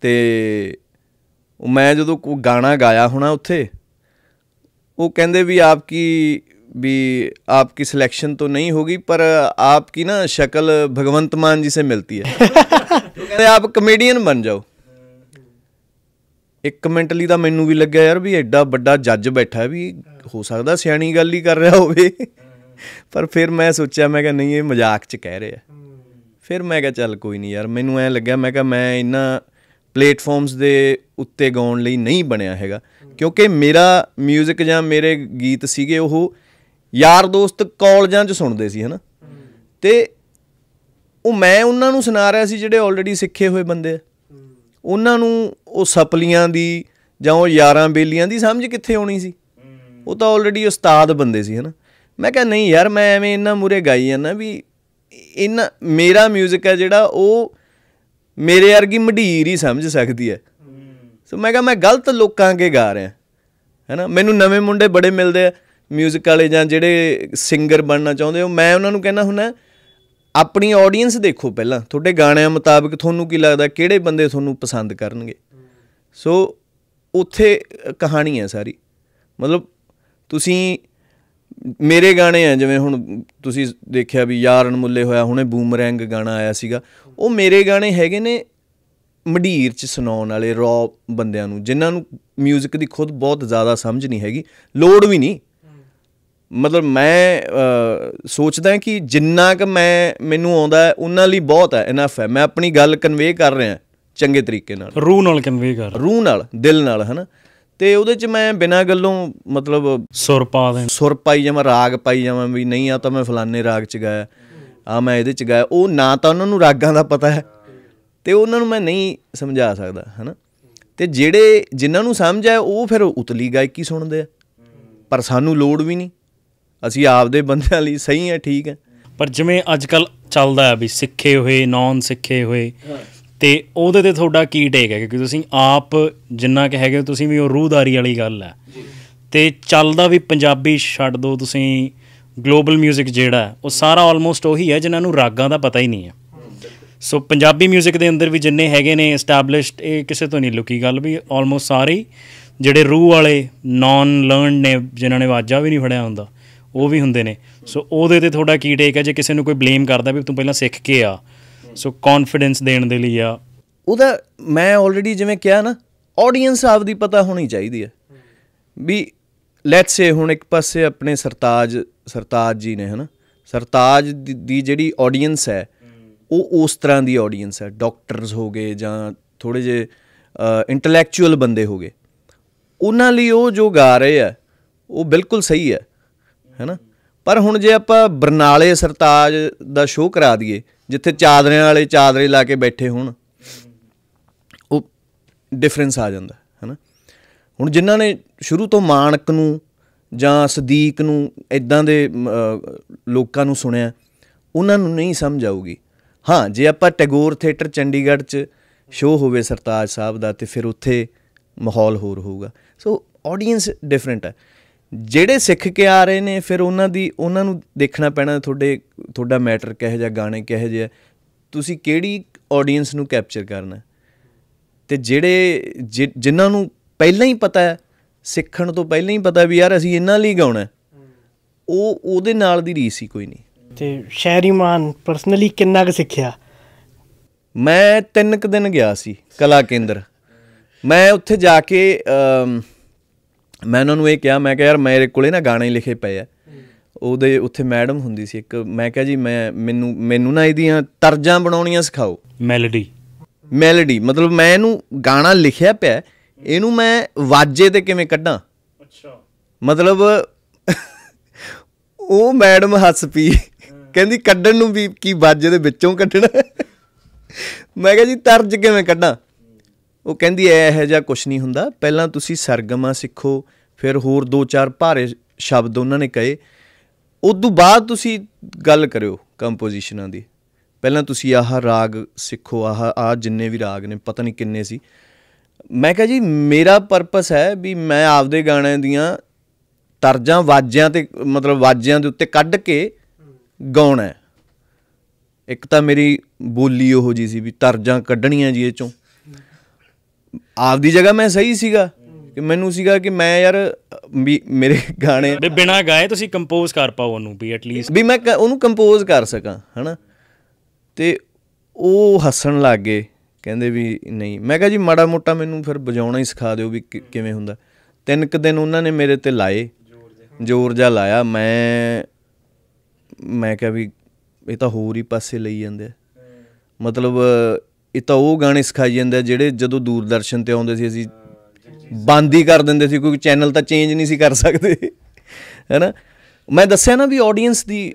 ਤੇ ਉਹ ਮੈਂ ਜਦੋਂ ਕੋ ਗਾਣਾ ਗਾਇਆ ਹੋਣਾ ਉੱਥੇ ਉਹ ਕਹਿੰਦੇ ਵੀ ਆਪ ਕੀ ਵੀ ਆਪ ਕੀ ਸਿਲੈਕਸ਼ਨ ਤੋਂ ਨਹੀਂ ਹੋਗੀ ਪਰ ਆਪ ਕੀ ਨਾ ਸ਼ਕਲ ਭਗਵੰਤ ਮਾਨ ਜੀ ਸੇ ਮਿਲਤੀ ਹੈ ਕਹਿੰਦੇ ਆਪ ਕਮੇਡੀਅਨ ਬਣ ਜਾਓ ਇੱਕ ਮਿੰਟ ਲਈ ਤਾਂ ਮੈਨੂੰ ਵੀ ਲੱਗਿਆ ਯਾਰ ਵੀ ਐਡਾ ਵੱਡਾ ਜੱਜ ਬੈਠਾ ਵੀ ਹੋ ਸਕਦਾ ਸਿਆਣੀ ਗੱਲ ਹੀ ਕਰ ਰਿਹਾ ਹੋਵੇ ਪਰ ਫਿਰ ਮੈਂ ਸੋਚਿਆ ਮੈਂ ਕਿਹਾ ਨਹੀਂ ਇਹ ਮਜ਼ਾਕ 'ਚ ਕਹਿ ਰਹੇ ਆ ਫਿਰ ਮੈਂ ਕਿਹਾ ਚੱਲ ਕੋਈ ਨਹੀਂ ਯਾਰ ਮੈਨੂੰ ਐ ਲੱਗਿਆ ਮੈਂ ਕਿਹਾ ਮੈਂ ਇੰਨਾ ਪਲੇਟਫਾਰਮਸ ਦੇ ਉੱਤੇ ਗਾਉਣ ਲਈ ਨਹੀਂ ਬਣਿਆ ਹੈਗਾ ਕਿਉਂਕਿ ਮੇਰਾ 뮤직 ਜਾਂ ਮੇਰੇ ਗੀਤ ਸੀਗੇ ਉਹ ਯਾਰ ਦੋਸਤ ਕਾਲਜਾਂ 'ਚ ਸੁਣਦੇ ਸੀ ਹਨਾ ਤੇ ਉਹ ਮੈਂ ਉਹਨਾਂ ਨੂੰ ਸੁਣਾ ਰਿਹਾ ਸੀ ਜਿਹੜੇ ਆਲਰੇਡੀ ਸਿੱਖੇ ਹੋਏ ਬੰਦੇ ਆ ਉਹਨਾਂ ਨੂੰ ਉਹ ਸਪਲੀਆਂ ਦੀ ਜਾਂ ਉਹ ਯਾਰਾਂ ਬੇਲੀਆਂ ਦੀ ਸਮਝ ਕਿੱਥੇ ਆਉਣੀ ਸੀ ਉਹ ਤਾਂ ਆਲਰੇਡੀ ਉਸਤਾਦ ਬੰਦੇ ਸੀ ਹਨਾ ਮੈਂ ਕਿਹਾ ਨਹੀਂ ਯਾਰ ਮੈਂ ਐਵੇਂ ਇੰਨਾ ਮੂਰੇ ਗਾਈ ਜਾਂਦਾ ਵੀ ਇਨ ਮੇਰਾ 뮤직 ਹੈ ਜਿਹੜਾ ਉਹ ਮੇਰੇ ਵਰਗੀ ਮਢੀਰ ਹੀ ਸਮਝ ਸਕਦੀ ਹੈ ਸੋ ਮੈਂ ਕਿਹਾ ਮੈਂ ਗਲਤ ਲੋਕਾਂ ਕੇ ਗਾ ਰਿਹਾ ਹੈਨਾ ਮੈਨੂੰ ਨਵੇਂ ਮੁੰਡੇ ਬੜੇ ਮਿਲਦੇ ਆ 뮤직 ਵਾਲੇ ਜਾਂ ਜਿਹੜੇ ਸਿੰਗਰ ਬਣਨਾ ਚਾਹੁੰਦੇ ਹੋ ਮੈਂ ਉਹਨਾਂ ਨੂੰ ਕਹਿੰਦਾ ਹੁੰਦਾ ਆਪਣੀ ਆਡੀਅנס ਦੇਖੋ ਪਹਿਲਾਂ ਤੁਹਾਡੇ ਗਾਣਿਆਂ ਮੁਤਾਬਕ ਤੁਹਾਨੂੰ ਕੀ ਲੱਗਦਾ ਕਿਹੜੇ ਬੰਦੇ ਤੁਹਾਨੂੰ ਪਸੰਦ ਕਰਨਗੇ ਸੋ ਉੱਥੇ ਕਹਾਣੀ ਹੈ ਸਾਰੀ ਮਤਲਬ ਤੁਸੀਂ ਮੇਰੇ ਗਾਣੇ ਆ ਜਿਵੇਂ ਹੁਣ ਤੁਸੀਂ ਦੇਖਿਆ ਵੀ ਯਾਰ ਅਨਮੁੱਲੇ ਹੋਇਆ ਹੁਣੇ ਬੂਮਰੈਂਗ ਗਾਣਾ ਆਇਆ ਸੀਗਾ ਉਹ ਮੇਰੇ ਗਾਣੇ ਹੈਗੇ ਨੇ ਮਢੀਰ ਚ ਸੁਣਾਉਣ ਵਾਲੇ ਰੌ ਬੰਦਿਆਂ ਨੂੰ ਜਿਨ੍ਹਾਂ ਨੂੰ 뮤직 ਦੀ ਖੁਦ ਬਹੁਤ ਜ਼ਿਆਦਾ ਸਮਝ ਨਹੀਂ ਹੈਗੀ ਲੋੜ ਵੀ ਨਹੀਂ ਮਤਲਬ ਮੈਂ ਸੋਚਦਾ ਕਿ ਜਿੰਨਾ ਕਿ ਮੈਂ ਮੈਨੂੰ ਆਉਂਦਾ ਉਹਨਾਂ ਲਈ ਬਹੁਤ ਹੈ ਇਨਫ ਹੈ ਮੈਂ ਆਪਣੀ ਗੱਲ ਕਨਵੇ ਕਰ ਰਿਹਾ ਚੰਗੇ ਤਰੀਕੇ ਨਾਲ ਰੂਹ ਨਾਲ ਕਨਵੇ ਕਰ ਰੂਹ ਨਾਲ ਦਿਲ ਨਾਲ ਹਨਾ ਤੇ ਉਹਦੇ ਚ ਮੈਂ ਬਿਨਾਂ ਗੱਲੋਂ ਮਤਲਬ ਸੁਰ ਪਾ ਦੇ ਸੁਰ ਪਾਈ ਜਾਵਾਂ ਰਾਗ ਪਾਈ ਜਾਵਾਂ ਵੀ ਨਹੀਂ ਆ ਤਾਂ ਮੈਂ ਫਲਾਨੇ ਰਾਗ ਚ ਗਾਇਆ ਆ ਮੈਂ ਇਹਦੇ ਚ ਗਾਇਆ ਉਹ ਨਾ ਤਾਂ ਉਹਨਾਂ ਨੂੰ ਰਾਗਾਂ ਦਾ ਪਤਾ ਹੈ ਤੇ ਉਹਨਾਂ ਨੂੰ ਮੈਂ ਨਹੀਂ ਸਮਝਾ ਸਕਦਾ ਹਨਾ ਤੇ ਜਿਹੜੇ ਜਿਨ੍ਹਾਂ ਨੂੰ ਸਮਝ ਆ ਉਹ ਫਿਰ ਉਤਲੀ ਗਾਇਕੀ ਸੁਣਦੇ ਆ ਪਰ ਸਾਨੂੰ ਲੋੜ ਵੀ ਨਹੀਂ ਅਸੀਂ ਆਪਦੇ ਬੰਦਿਆਂ ਲਈ ਸਹੀ ਹੈ ਠੀਕ ਹੈ ਪਰ ਜਿਵੇਂ ਅੱਜ ਕੱਲ ਚੱਲਦਾ ਆ ਵੀ ਸਿੱਖੇ ਹੋਏ ਨੌਨ ਸਿੱਖੇ ਹੋਏ ਤੇ ਉਹਦੇ ਤੇ ਤੁਹਾਡਾ ਕੀ ਟੇਕ ਹੈ ਕਿ ਤੁਸੀਂ ਆਪ ਜਿੰਨਾ ਕਿ ਹੈਗੇ ਤੁਸੀਂ ਵੀ ਉਹ ਰੂਹਦਾਰੀ ਵਾਲੀ ਗੱਲ ਹੈ ਤੇ ਚੱਲਦਾ ਵੀ ਪੰਜਾਬੀ ਛੱਡ ਦੋ ਤੁਸੀਂ ਗਲੋਬਲ 뮤직 ਜਿਹੜਾ ਉਹ ਸਾਰਾ ਆਲਮੋਸਟ ਉਹੀ ਹੈ ਜਿਨ੍ਹਾਂ ਨੂੰ ਰਾਗਾਂ ਦਾ ਪਤਾ ਹੀ ਨਹੀਂ ਹੈ ਸੋ ਪੰਜਾਬੀ 뮤직 ਦੇ ਅੰਦਰ ਵੀ ਜਿੰਨੇ ਹੈਗੇ ਨੇ ਐਸਟੈਬਲਿਸ਼ਡ ਇਹ ਕਿਸੇ ਤੋਂ ਨਹੀਂ ਲੁਕੀ ਗੱਲ ਵੀ ਆਲਮੋਸਟ ਸਾਰੇ ਜਿਹੜੇ ਰੂਹ ਵਾਲੇ ਨਾਨ ਲਰਨਡ ਨੇ ਜਿਨ੍ਹਾਂ ਨੇ ਵਾਜਾ ਵੀ ਨਹੀਂ ਫੜਿਆ ਹੁੰਦਾ ਉਹ ਵੀ ਹੁੰਦੇ ਨੇ ਸੋ ਉਹਦੇ ਤੇ ਤੁਹਾਡਾ ਕੀ ਟੇਕ ਹੈ ਜੇ ਕਿਸੇ ਨੂੰ ਕੋਈ ਬਲੇਮ ਕਰਦਾ ਵੀ ਤੂੰ ਪਹਿਲਾਂ ਸਿੱਖ ਕੇ ਆ ਸੋ ਕੌਨਫੀਡੈਂਸ ਦੇਣ ਦੇ ਲਈ ਆ ਉਹਦਾ ਮੈਂ ਆਲਰੇਡੀ ਜਿਵੇਂ ਕਿਹਾ ਨਾ ਆਡੀਅנס ਆਪਦੀ ਪਤਾ ਹੋਣੀ ਚਾਹੀਦੀ ਹੈ ਵੀ ਲੈਟਸ ਸੇ ਹੁਣ ਇੱਕ ਪਾਸੇ ਆਪਣੇ ਸਰਤਾਜ ਸਰਤਾਜ ਜੀ ਨੇ ਹਨਾ ਸਰਤਾਜ ਦੀ ਜਿਹੜੀ ਆਡੀਅנס ਹੈ ਉਹ ਉਸ ਤਰ੍ਹਾਂ ਦੀ ਆਡੀਅנס ਹੈ ਡਾਕਟਰਸ ਹੋ ਗਏ ਜਾਂ ਥੋੜੇ ਜੇ ਇੰਟੈਲੈਕਚੁਅਲ ਬੰਦੇ ਹੋ ਗਏ ਉਹਨਾਂ ਲਈ ਉਹ ਜੋ ਗਾ ਰਹੇ ਆ ਉਹ ਬਿਲਕੁਲ ਸਹੀ ਹੈ ਹੈਨਾ ਪਰ ਹੁਣ ਜੇ ਆਪਾਂ ਬਰਨਾਲੇ ਸਰਤਾਜ ਦਾ ਸ਼ੋਅ ਕਰਾ ਦਈਏ ਜਿੱਥੇ ਚਾਦਰਿਆਂ ਵਾਲੇ ਚਾਦਰੇ ਲਾ ਕੇ ਬੈਠੇ ਹੋਣ ਉਹ ਡਿਫਰੈਂਸ ਆ ਜਾਂਦਾ ਹੈਨਾ ਹੁਣ ਜਿਨ੍ਹਾਂ ਨੇ ਸ਼ੁਰੂ ਤੋਂ ਮਾਨਕ ਨੂੰ ਜਾਂ ਸਦੀਕ ਨੂੰ ਇਦਾਂ ਦੇ ਲੋਕਾਂ ਨੂੰ ਸੁਣਿਆ ਉਹਨਾਂ ਨੂੰ ਨਹੀਂ ਸਮਝ ਆਊਗੀ ਹਾਂ ਜੇ ਆਪਾਂ ਟੈਗੋਰ ਥੀਏਟਰ ਚੰਡੀਗੜ੍ਹ 'ਚ ਸ਼ੋਅ ਹੋਵੇ ਸਰਤਾਜ ਸਾਹਿਬ ਦਾ ਤੇ ਫਿਰ ਉੱਥੇ ਮਾਹੌਲ ਹੋਰ ਹੋਊਗਾ ਸੋ ਆਡੀਅנס ਡਿਫਰੈਂਟ ਹੈ ਜਿਹੜੇ ਸਿੱਖ ਕੇ ਆ ਰਹੇ ਨੇ ਫਿਰ ਉਹਨਾਂ ਦੀ ਉਹਨਾਂ ਨੂੰ ਦੇਖਣਾ ਪੈਣਾ ਤੁਹਾਡੇ ਤੁਹਾਡਾ ਮੈਟਰ ਕਿਹੋ ਜਿਹਾ ਗਾਣੇ ਕਿਹੋ ਜਿਹਾ ਤੁਸੀਂ ਕਿਹੜੀ ਆਡੀਅנס ਨੂੰ ਕੈਪਚਰ ਕਰਨਾ ਤੇ ਜਿਹੜੇ ਜਿਨ੍ਹਾਂ ਨੂੰ ਪਹਿਲਾਂ ਹੀ ਪਤਾ ਹੈ ਸਿੱਖਣ ਤੋਂ ਪਹਿਲਾਂ ਹੀ ਪਤਾ ਵੀ ਯਾਰ ਅਸੀਂ ਇਹਨਾਂ ਲਈ ਗਾਉਣਾ ਉਹ ਉਹਦੇ ਨਾਲ ਦੀ ਰੀਸ ਹੀ ਕੋਈ ਨਹੀਂ ਤੇ ਸ਼ਹਿਰੀਮਾਨ ਪਰਸਨਲੀ ਕਿੰਨਾ ਕੁ ਸਿੱਖਿਆ ਮੈਂ ਤਿੰਨ ਕੁ ਦਿਨ ਗਿਆ ਸੀ ਕਲਾ ਕੇਂਦਰ ਮੈਂ ਉੱਥੇ ਜਾ ਕੇ ਮੈਂ ਉਹਨਾਂ ਨੂੰ ਇਹ ਕਿਹਾ ਮੈਂ ਕਿਹਾ ਯਾਰ ਮੇਰੇ ਕੋਲੇ ਨਾ ਗਾਣੇ ਲਿਖੇ ਪਏ ਆ ਉਹਦੇ ਉੱਥੇ ਮੈਡਮ ਹੁੰਦੀ ਸੀ ਇੱਕ ਮੈਂ ਕਿਹਾ ਜੀ ਮੈਂ ਮੈਨੂੰ ਮੈਨੂੰ ਨਾ ਇਹਦੀਆਂ ਤਰਜਾਂ ਬਣਾਉਣੀਆਂ ਸਿਖਾਓ ਮੈਲੋਡੀ ਮੈਲੋਡੀ ਮਤਲਬ ਮੈਂ ਇਹਨੂੰ ਗਾਣਾ ਲਿਖਿਆ ਪਿਆ ਇਹਨੂੰ ਮੈਂ ਵਾਜੇ ਤੇ ਕਿਵੇਂ ਕੱਢਾਂ ਅੱਛਾ ਮਤਲਬ ਉਹ ਮੈਡਮ ਹੱਸ ਪਈ ਕਹਿੰਦੀ ਕੱਢਣ ਨੂੰ ਵੀ ਕੀ ਵਾਜੇ ਦੇ ਵਿੱਚੋਂ ਕੱਢਣਾ ਮੈਂ ਕਿਹਾ ਜੀ ਤਰਜ ਕਿਵੇਂ ਕੱਢਾਂ ਉਹ ਕਹਿੰਦੀ ਐ ਇਹ ਜਿਹਾ ਕੁਝ ਨਹੀਂ ਹੁੰਦਾ ਪਹਿਲਾਂ ਤੁਸੀਂ ਸਰਗਮਾ ਸਿੱਖੋ ਫਿਰ ਹੋਰ ਦੋ ਚਾਰ ਭਾਰੇ ਸ਼ਬਦ ਉਹਨਾਂ ਨੇ ਕਹੇ ਉਦੋਂ ਬਾਅਦ ਤੁਸੀਂ ਗੱਲ ਕਰਿਓ ਕੰਪੋਜੀਸ਼ਨਾਂ ਦੀ ਪਹਿਲਾਂ ਤੁਸੀਂ ਆਹ ਰਾਗ ਸਿੱਖੋ ਆਹ ਆ ਜਿੰਨੇ ਵੀ ਰਾਗ ਨੇ ਪਤਾ ਨਹੀਂ ਕਿੰਨੇ ਸੀ ਮੈਂ ਕਹਾਂ ਜੀ ਮੇਰਾ ਪਰਪਸ ਹੈ ਵੀ ਮੈਂ ਆਪਦੇ ਗਾਣਿਆਂ ਦੀਆਂ ਤਰਜਾਂ ਵਾਜਿਆਂ ਤੇ ਮਤਲਬ ਵਾਜਿਆਂ ਦੇ ਉੱਤੇ ਕੱਢ ਕੇ ਗਾਉਣਾ ਇੱਕ ਤਾਂ ਮੇਰੀ ਬੋਲੀ ਉਹੋ ਜੀ ਸੀ ਵੀ ਤਰਜਾਂ ਕੱਢਣੀਆਂ ਜੀ ਇਹ ਚੋਂ ਆਪਦੀ ਜਗ੍ਹਾ ਮੈਂ ਸਹੀ ਸੀਗਾ ਕਿ ਮੈਨੂੰ ਸੀਗਾ ਕਿ ਮੈਂ ਯਾਰ ਵੀ ਮੇਰੇ ਗਾਣੇ ਬਿਨਾ ਗਾਏ ਤੁਸੀਂ ਕੰਪੋਜ਼ ਕਰ ਪਾਓ ਉਹਨੂੰ ਵੀ ਐਟ ਲੀਸਟ ਵੀ ਮੈਂ ਉਹਨੂੰ ਕੰਪੋਜ਼ ਕਰ ਸਕਾਂ ਹਨਾ ਤੇ ਉਹ ਹੱਸਣ ਲੱਗੇ ਕਹਿੰਦੇ ਵੀ ਨਹੀਂ ਮੈਂ ਕਿਹਾ ਜੀ ਮਾੜਾ ਮੋਟਾ ਮੈਨੂੰ ਫਿਰ ਵਜਾਉਣਾ ਹੀ ਸਿਖਾ ਦਿਓ ਵੀ ਕਿਵੇਂ ਹੁੰਦਾ ਤਿੰਨ ਕ ਦਿਨ ਉਹਨਾਂ ਨੇ ਮੇਰੇ ਤੇ ਲਾਏ ਜ਼ੋਰ ਜਾ ਲਾਇਆ ਮੈਂ ਮੈਂ ਕਿਹਾ ਵੀ ਇਹ ਤਾਂ ਹੋਰ ਹੀ ਪਾਸੇ ਲਈ ਜਾਂਦੇ ਮਤਲਬ ਇਹ ਤਾਂ ਉਹ ਗਾਣੇ ਸਿਖਾਈ ਜਾਂਦੇ ਜਿਹੜੇ ਜਦੋਂ ਦੂਰਦਰਸ਼ਨ ਤੇ ਆਉਂਦੇ ਸੀ ਅਸੀਂ ਬੰਦ ਹੀ ਕਰ ਦਿੰਦੇ ਸੀ ਕਿਉਂਕਿ ਚੈਨਲ ਤਾਂ ਚੇਂਜ ਨਹੀਂ ਸੀ ਕਰ ਸਕਦੇ ਹੈਨਾ ਮੈਂ ਦੱਸਿਆ ਨਾ ਵੀ ਆਡੀਅנס ਦੀ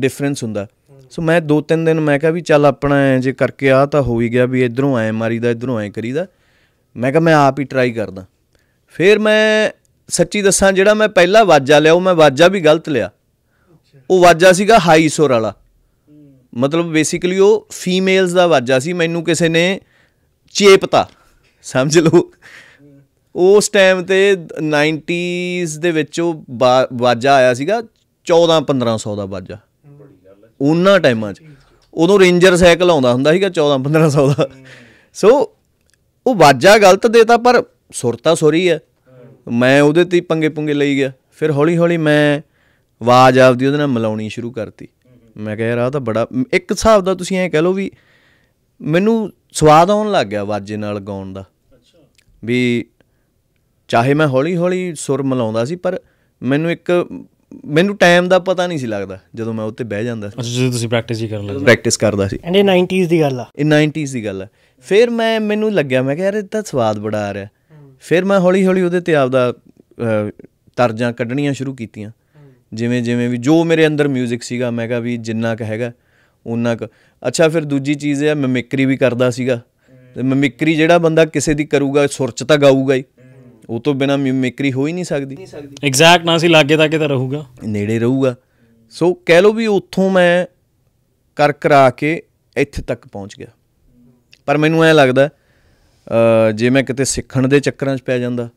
ਡਿਫਰੈਂਸ ਹੁੰਦਾ ਸੋ ਮੈਂ ਦੋ ਤਿੰਨ ਦਿਨ ਮੈਂ ਕਿਹਾ ਵੀ ਚੱਲ ਆਪਣਾ ਜੇ ਕਰਕੇ ਆ ਤਾਂ ਹੋ ਹੀ ਗਿਆ ਵੀ ਇਧਰੋਂ ਐ ਮਾਰੀਦਾ ਇਧਰੋਂ ਐ ਕਰੀਦਾ ਮੈਂ ਕਿਹਾ ਮੈਂ ਆਪ ਹੀ ਟਰਾਈ ਕਰਦਾ ਫਿਰ ਮੈਂ ਸੱਚੀ ਦੱਸਾਂ ਜਿਹੜਾ ਮੈਂ ਪਹਿਲਾ ਵਾਜਾ ਲਿਆ ਉਹ ਮੈਂ ਵਾਜਾ ਵੀ ਗਲਤ ਲਿਆ ਉਹ ਵਾਜਾ ਸੀਗਾ ਹਾਈ ਸੋਰ ਵਾਲਾ ਮਤਲਬ ਬੇਸਿਕਲੀ ਉਹ ਫੀਮੇਲਸ ਦਾ ਵਾਜਾ ਸੀ ਮੈਨੂੰ ਕਿਸੇ ਨੇ ਚੇਪਤਾ ਸਮਝ ਲਓ ਉਸ ਟਾਈਮ ਤੇ 90s ਦੇ ਵਿੱਚ ਉਹ ਵਾਜਾ ਆਇਆ ਸੀਗਾ 14 1500 ਦਾ ਵਾਜਾ ਉਹਨਾਂ ਟਾਈਮਾਂ 'ਚ ਉਦੋਂ ਰੇਂਜਰ ਸਾਈਕਲ ਆਉਂਦਾ ਹੁੰਦਾ ਸੀਗਾ 14 1500 ਦਾ ਸੋ ਉਹ ਵਾਜਾ ਗਲਤ ਦੇਤਾ ਪਰ ਸੁਰ ਤਾਂ ਹੈ ਮੈਂ ਉਹਦੇ ਤੇ ਪੰਗੇ ਪੁੰਗੇ ਲਈ ਗਿਆ ਫਿਰ ਹੌਲੀ ਹੌਲੀ ਮੈਂ ਆਵਾਜ਼ ਆਪਦੀ ਉਹਦੇ ਨਾਲ ਮਿਲਾਉਣੀ ਸ਼ੁਰੂ ਕਰਤੀ ਮੈਂ ਕਹਿ ਰਾ ਤਾਂ ਬੜਾ ਇੱਕ ਹਿਸਾਬ ਦਾ ਤੁਸੀਂ ਐ ਕਹਿ ਲਓ ਵੀ ਮੈਨੂੰ ਸਵਾਦ ਆਉਣ ਲੱਗ ਗਿਆ ਵਾਜੇ ਨਾਲ ਗਾਉਣ ਦਾ ਅੱਛਾ ਵੀ ਚਾਹੇ ਮੈਂ ਹੌਲੀ-ਹੌਲੀ ਸੁਰ ਮਿਲਾਉਂਦਾ ਸੀ ਪਰ ਮੈਨੂੰ ਇੱਕ ਮੈਨੂੰ ਟਾਈਮ ਦਾ ਪਤਾ ਨਹੀਂ ਸੀ ਲੱਗਦਾ ਜਦੋਂ ਮੈਂ ਉੱਤੇ ਬਹਿ ਜਾਂਦਾ ਸੀ ਅੱਛਾ ਜਦੋਂ ਤੁਸੀਂ ਪ੍ਰੈਕਟਿਸ ਹੀ ਕਰਨ ਲੱਗੇ ਪ੍ਰੈਕਟਿਸ ਕਰਦਾ ਸੀ ਐਂਡ ਇਹ 90s ਦੀ ਗੱਲ ਆ ਇਹ 90s ਦੀ ਗੱਲ ਆ ਫਿਰ ਮੈਂ ਮੈਨੂੰ ਲੱਗਿਆ ਮੈਂ ਕਿਹਾ ਯਾਰ ਇਹ ਤਾਂ ਸਵਾਦ ਬੜਾ ਆ ਰਿਹਾ ਫਿਰ ਮੈਂ ਹੌਲੀ-ਹੌਲੀ ਉਹਦੇ ਤੇ ਆਪਦਾ ਤਰਜਾਂ ਕੱਢਣੀਆਂ ਸ਼ੁਰੂ ਕੀਤੀਆਂ ਜਿਵੇਂ ਜਿਵੇਂ ਵੀ ਜੋ ਮੇਰੇ ਅੰਦਰ 뮤직 ਸੀਗਾ ਮੈਂ ਕਹਾ ਵੀ ਜਿੰਨਾ ਕ ਹੈਗਾ ਉਹਨਾਂ ਕ ਅੱਛਾ ਫਿਰ ਦੂਜੀ ਚੀਜ਼ ਹੈ ਮਿਮਿਕਰੀ ਵੀ ਕਰਦਾ ਸੀਗਾ ਤੇ ਮਿਮਿਕਰੀ ਜਿਹੜਾ ਬੰਦਾ ਕਿਸੇ ਦੀ ਕਰੂਗਾ ਸੁਰ ਚ ਤਾਂ ਗਾਊਗਾ ਹੀ ਉਹ ਤੋਂ ਬਿਨਾ ਮਿਮਿਕਰੀ ਹੋ ਹੀ ਨਹੀਂ ਸਕਦੀ ਐਗਜ਼ੈਕਟ ਨਾ ਸੀ ਲਾਗੇ ਤਾਂ ਕਿਤੇ ਰਹੂਗਾ ਨੇੜੇ ਰਹੂਗਾ ਸੋ ਕਹਿ ਲੋ ਵੀ ਉੱਥੋਂ ਮੈਂ ਕਰ ਕਰਾ ਕੇ ਇੱਥੇ ਤੱਕ ਪਹੁੰਚ ਗਿਆ ਪਰ ਮੈਨੂੰ ਐ ਲੱਗਦਾ ਜੇ ਮੈਂ ਕਿਤੇ ਸਿੱਖਣ ਦੇ ਚੱਕਰਾਂ 'ਚ ਪੈ ਜਾਂਦਾ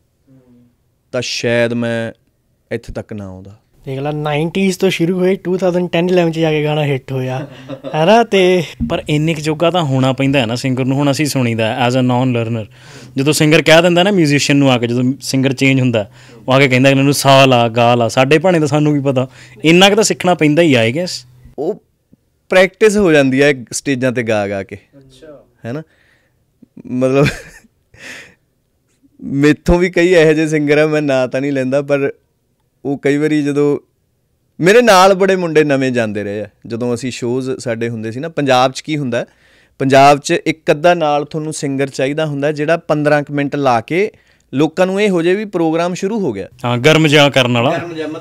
ਤਾਂ ਸ਼ਾਇਦ ਮੈਂ ਇੱਥੇ ਤੱਕ ਨਾ ਆਉਂਦਾ ਦੇਖ ਲਾ 90s ਤੋਂ ਸ਼ੁਰੂ ਹੋਏ 2010 11 ਚ ਜਾ ਕੇ ਗਾਣਾ ਹਿੱਟ ਹੋਇਆ ਹੈਨਾ ਤੇ ਪਰ ਇੰਨੇ ਕਿ ਜੋਗਾ ਤਾਂ ਹੋਣਾ ਪੈਂਦਾ ਹੈ ਨਾ ਸਿੰਗਰ ਨੂੰ ਹੁਣ ਅਸੀਂ ਸੁਣੀਦਾ ਐਜ਼ ਅ ਨੌਨ ਲਰਨਰ ਜਦੋਂ ਸਿੰਗਰ ਕਹਿ ਦਿੰਦਾ ਨਾ ਮਿਊਜ਼ੀਸ਼ੀਅਨ ਨੂੰ ਆ ਕੇ ਜਦੋਂ ਸਿੰਗਰ ਚੇਂਜ ਹੁੰਦਾ ਉਹ ਆ ਕੇ ਕਹਿੰਦਾ ਇਹਨਾਂ ਨੂੰ ਸਾ ਲਾ ਗਾ ਲਾ ਸਾਡੇ ਭਾਣੇ ਤਾਂ ਸਾਨੂੰ ਕੀ ਪਤਾ ਇੰਨਾ ਕਿ ਤਾਂ ਸਿੱਖਣਾ ਪੈਂਦਾ ਹੀ ਆਈ ਗੈਸ ਉਹ ਪ੍ਰੈਕਟਿਸ ਹੋ ਜਾਂਦੀ ਹੈ ਸਟੇਜਾਂ ਤੇ ਗਾ ਗਾ ਕੇ ਅੱਛਾ ਹੈਨਾ ਮਤਲਬ ਮੇਥੋਂ ਵੀ ਕਈ ਇਹੋ ਜਿਹੇ ਸਿੰਗਰ ਆ ਮੈਂ ਨਾਂ ਤਾਂ ਨਹੀਂ ਲੈਂਦਾ ਪਰ ਉਹ ਕਈ ਵਾਰੀ ਜਦੋਂ ਮੇਰੇ ਨਾਲ ਬੜੇ ਮੁੰਡੇ ਨਵੇਂ ਜਾਂਦੇ ਰਹੇ ਆ ਜਦੋਂ ਅਸੀਂ ਸ਼ੋਜ਼ ਸਾਡੇ ਹੁੰਦੇ ਸੀ ਨਾ ਪੰਜਾਬ 'ਚ ਕੀ ਹੁੰਦਾ ਪੰਜਾਬ 'ਚ ਇੱਕ ਅੱਧਾ ਨਾਲ ਤੁਹਾਨੂੰ ਸਿੰਗਰ ਚਾਹੀਦਾ ਹੁੰਦਾ ਜਿਹੜਾ 15 ਮਿੰਟ ਲਾ ਕੇ ਲੋਕਾਂ ਨੂੰ ਇਹ ਹੋ ਜੇ ਵੀ ਪ੍ਰੋਗਰਾਮ ਸ਼ੁਰੂ ਹੋ ਗਿਆ ਹਾਂ ਗਰਮ ਜਾਂ ਕਰਨ ਵਾਲਾ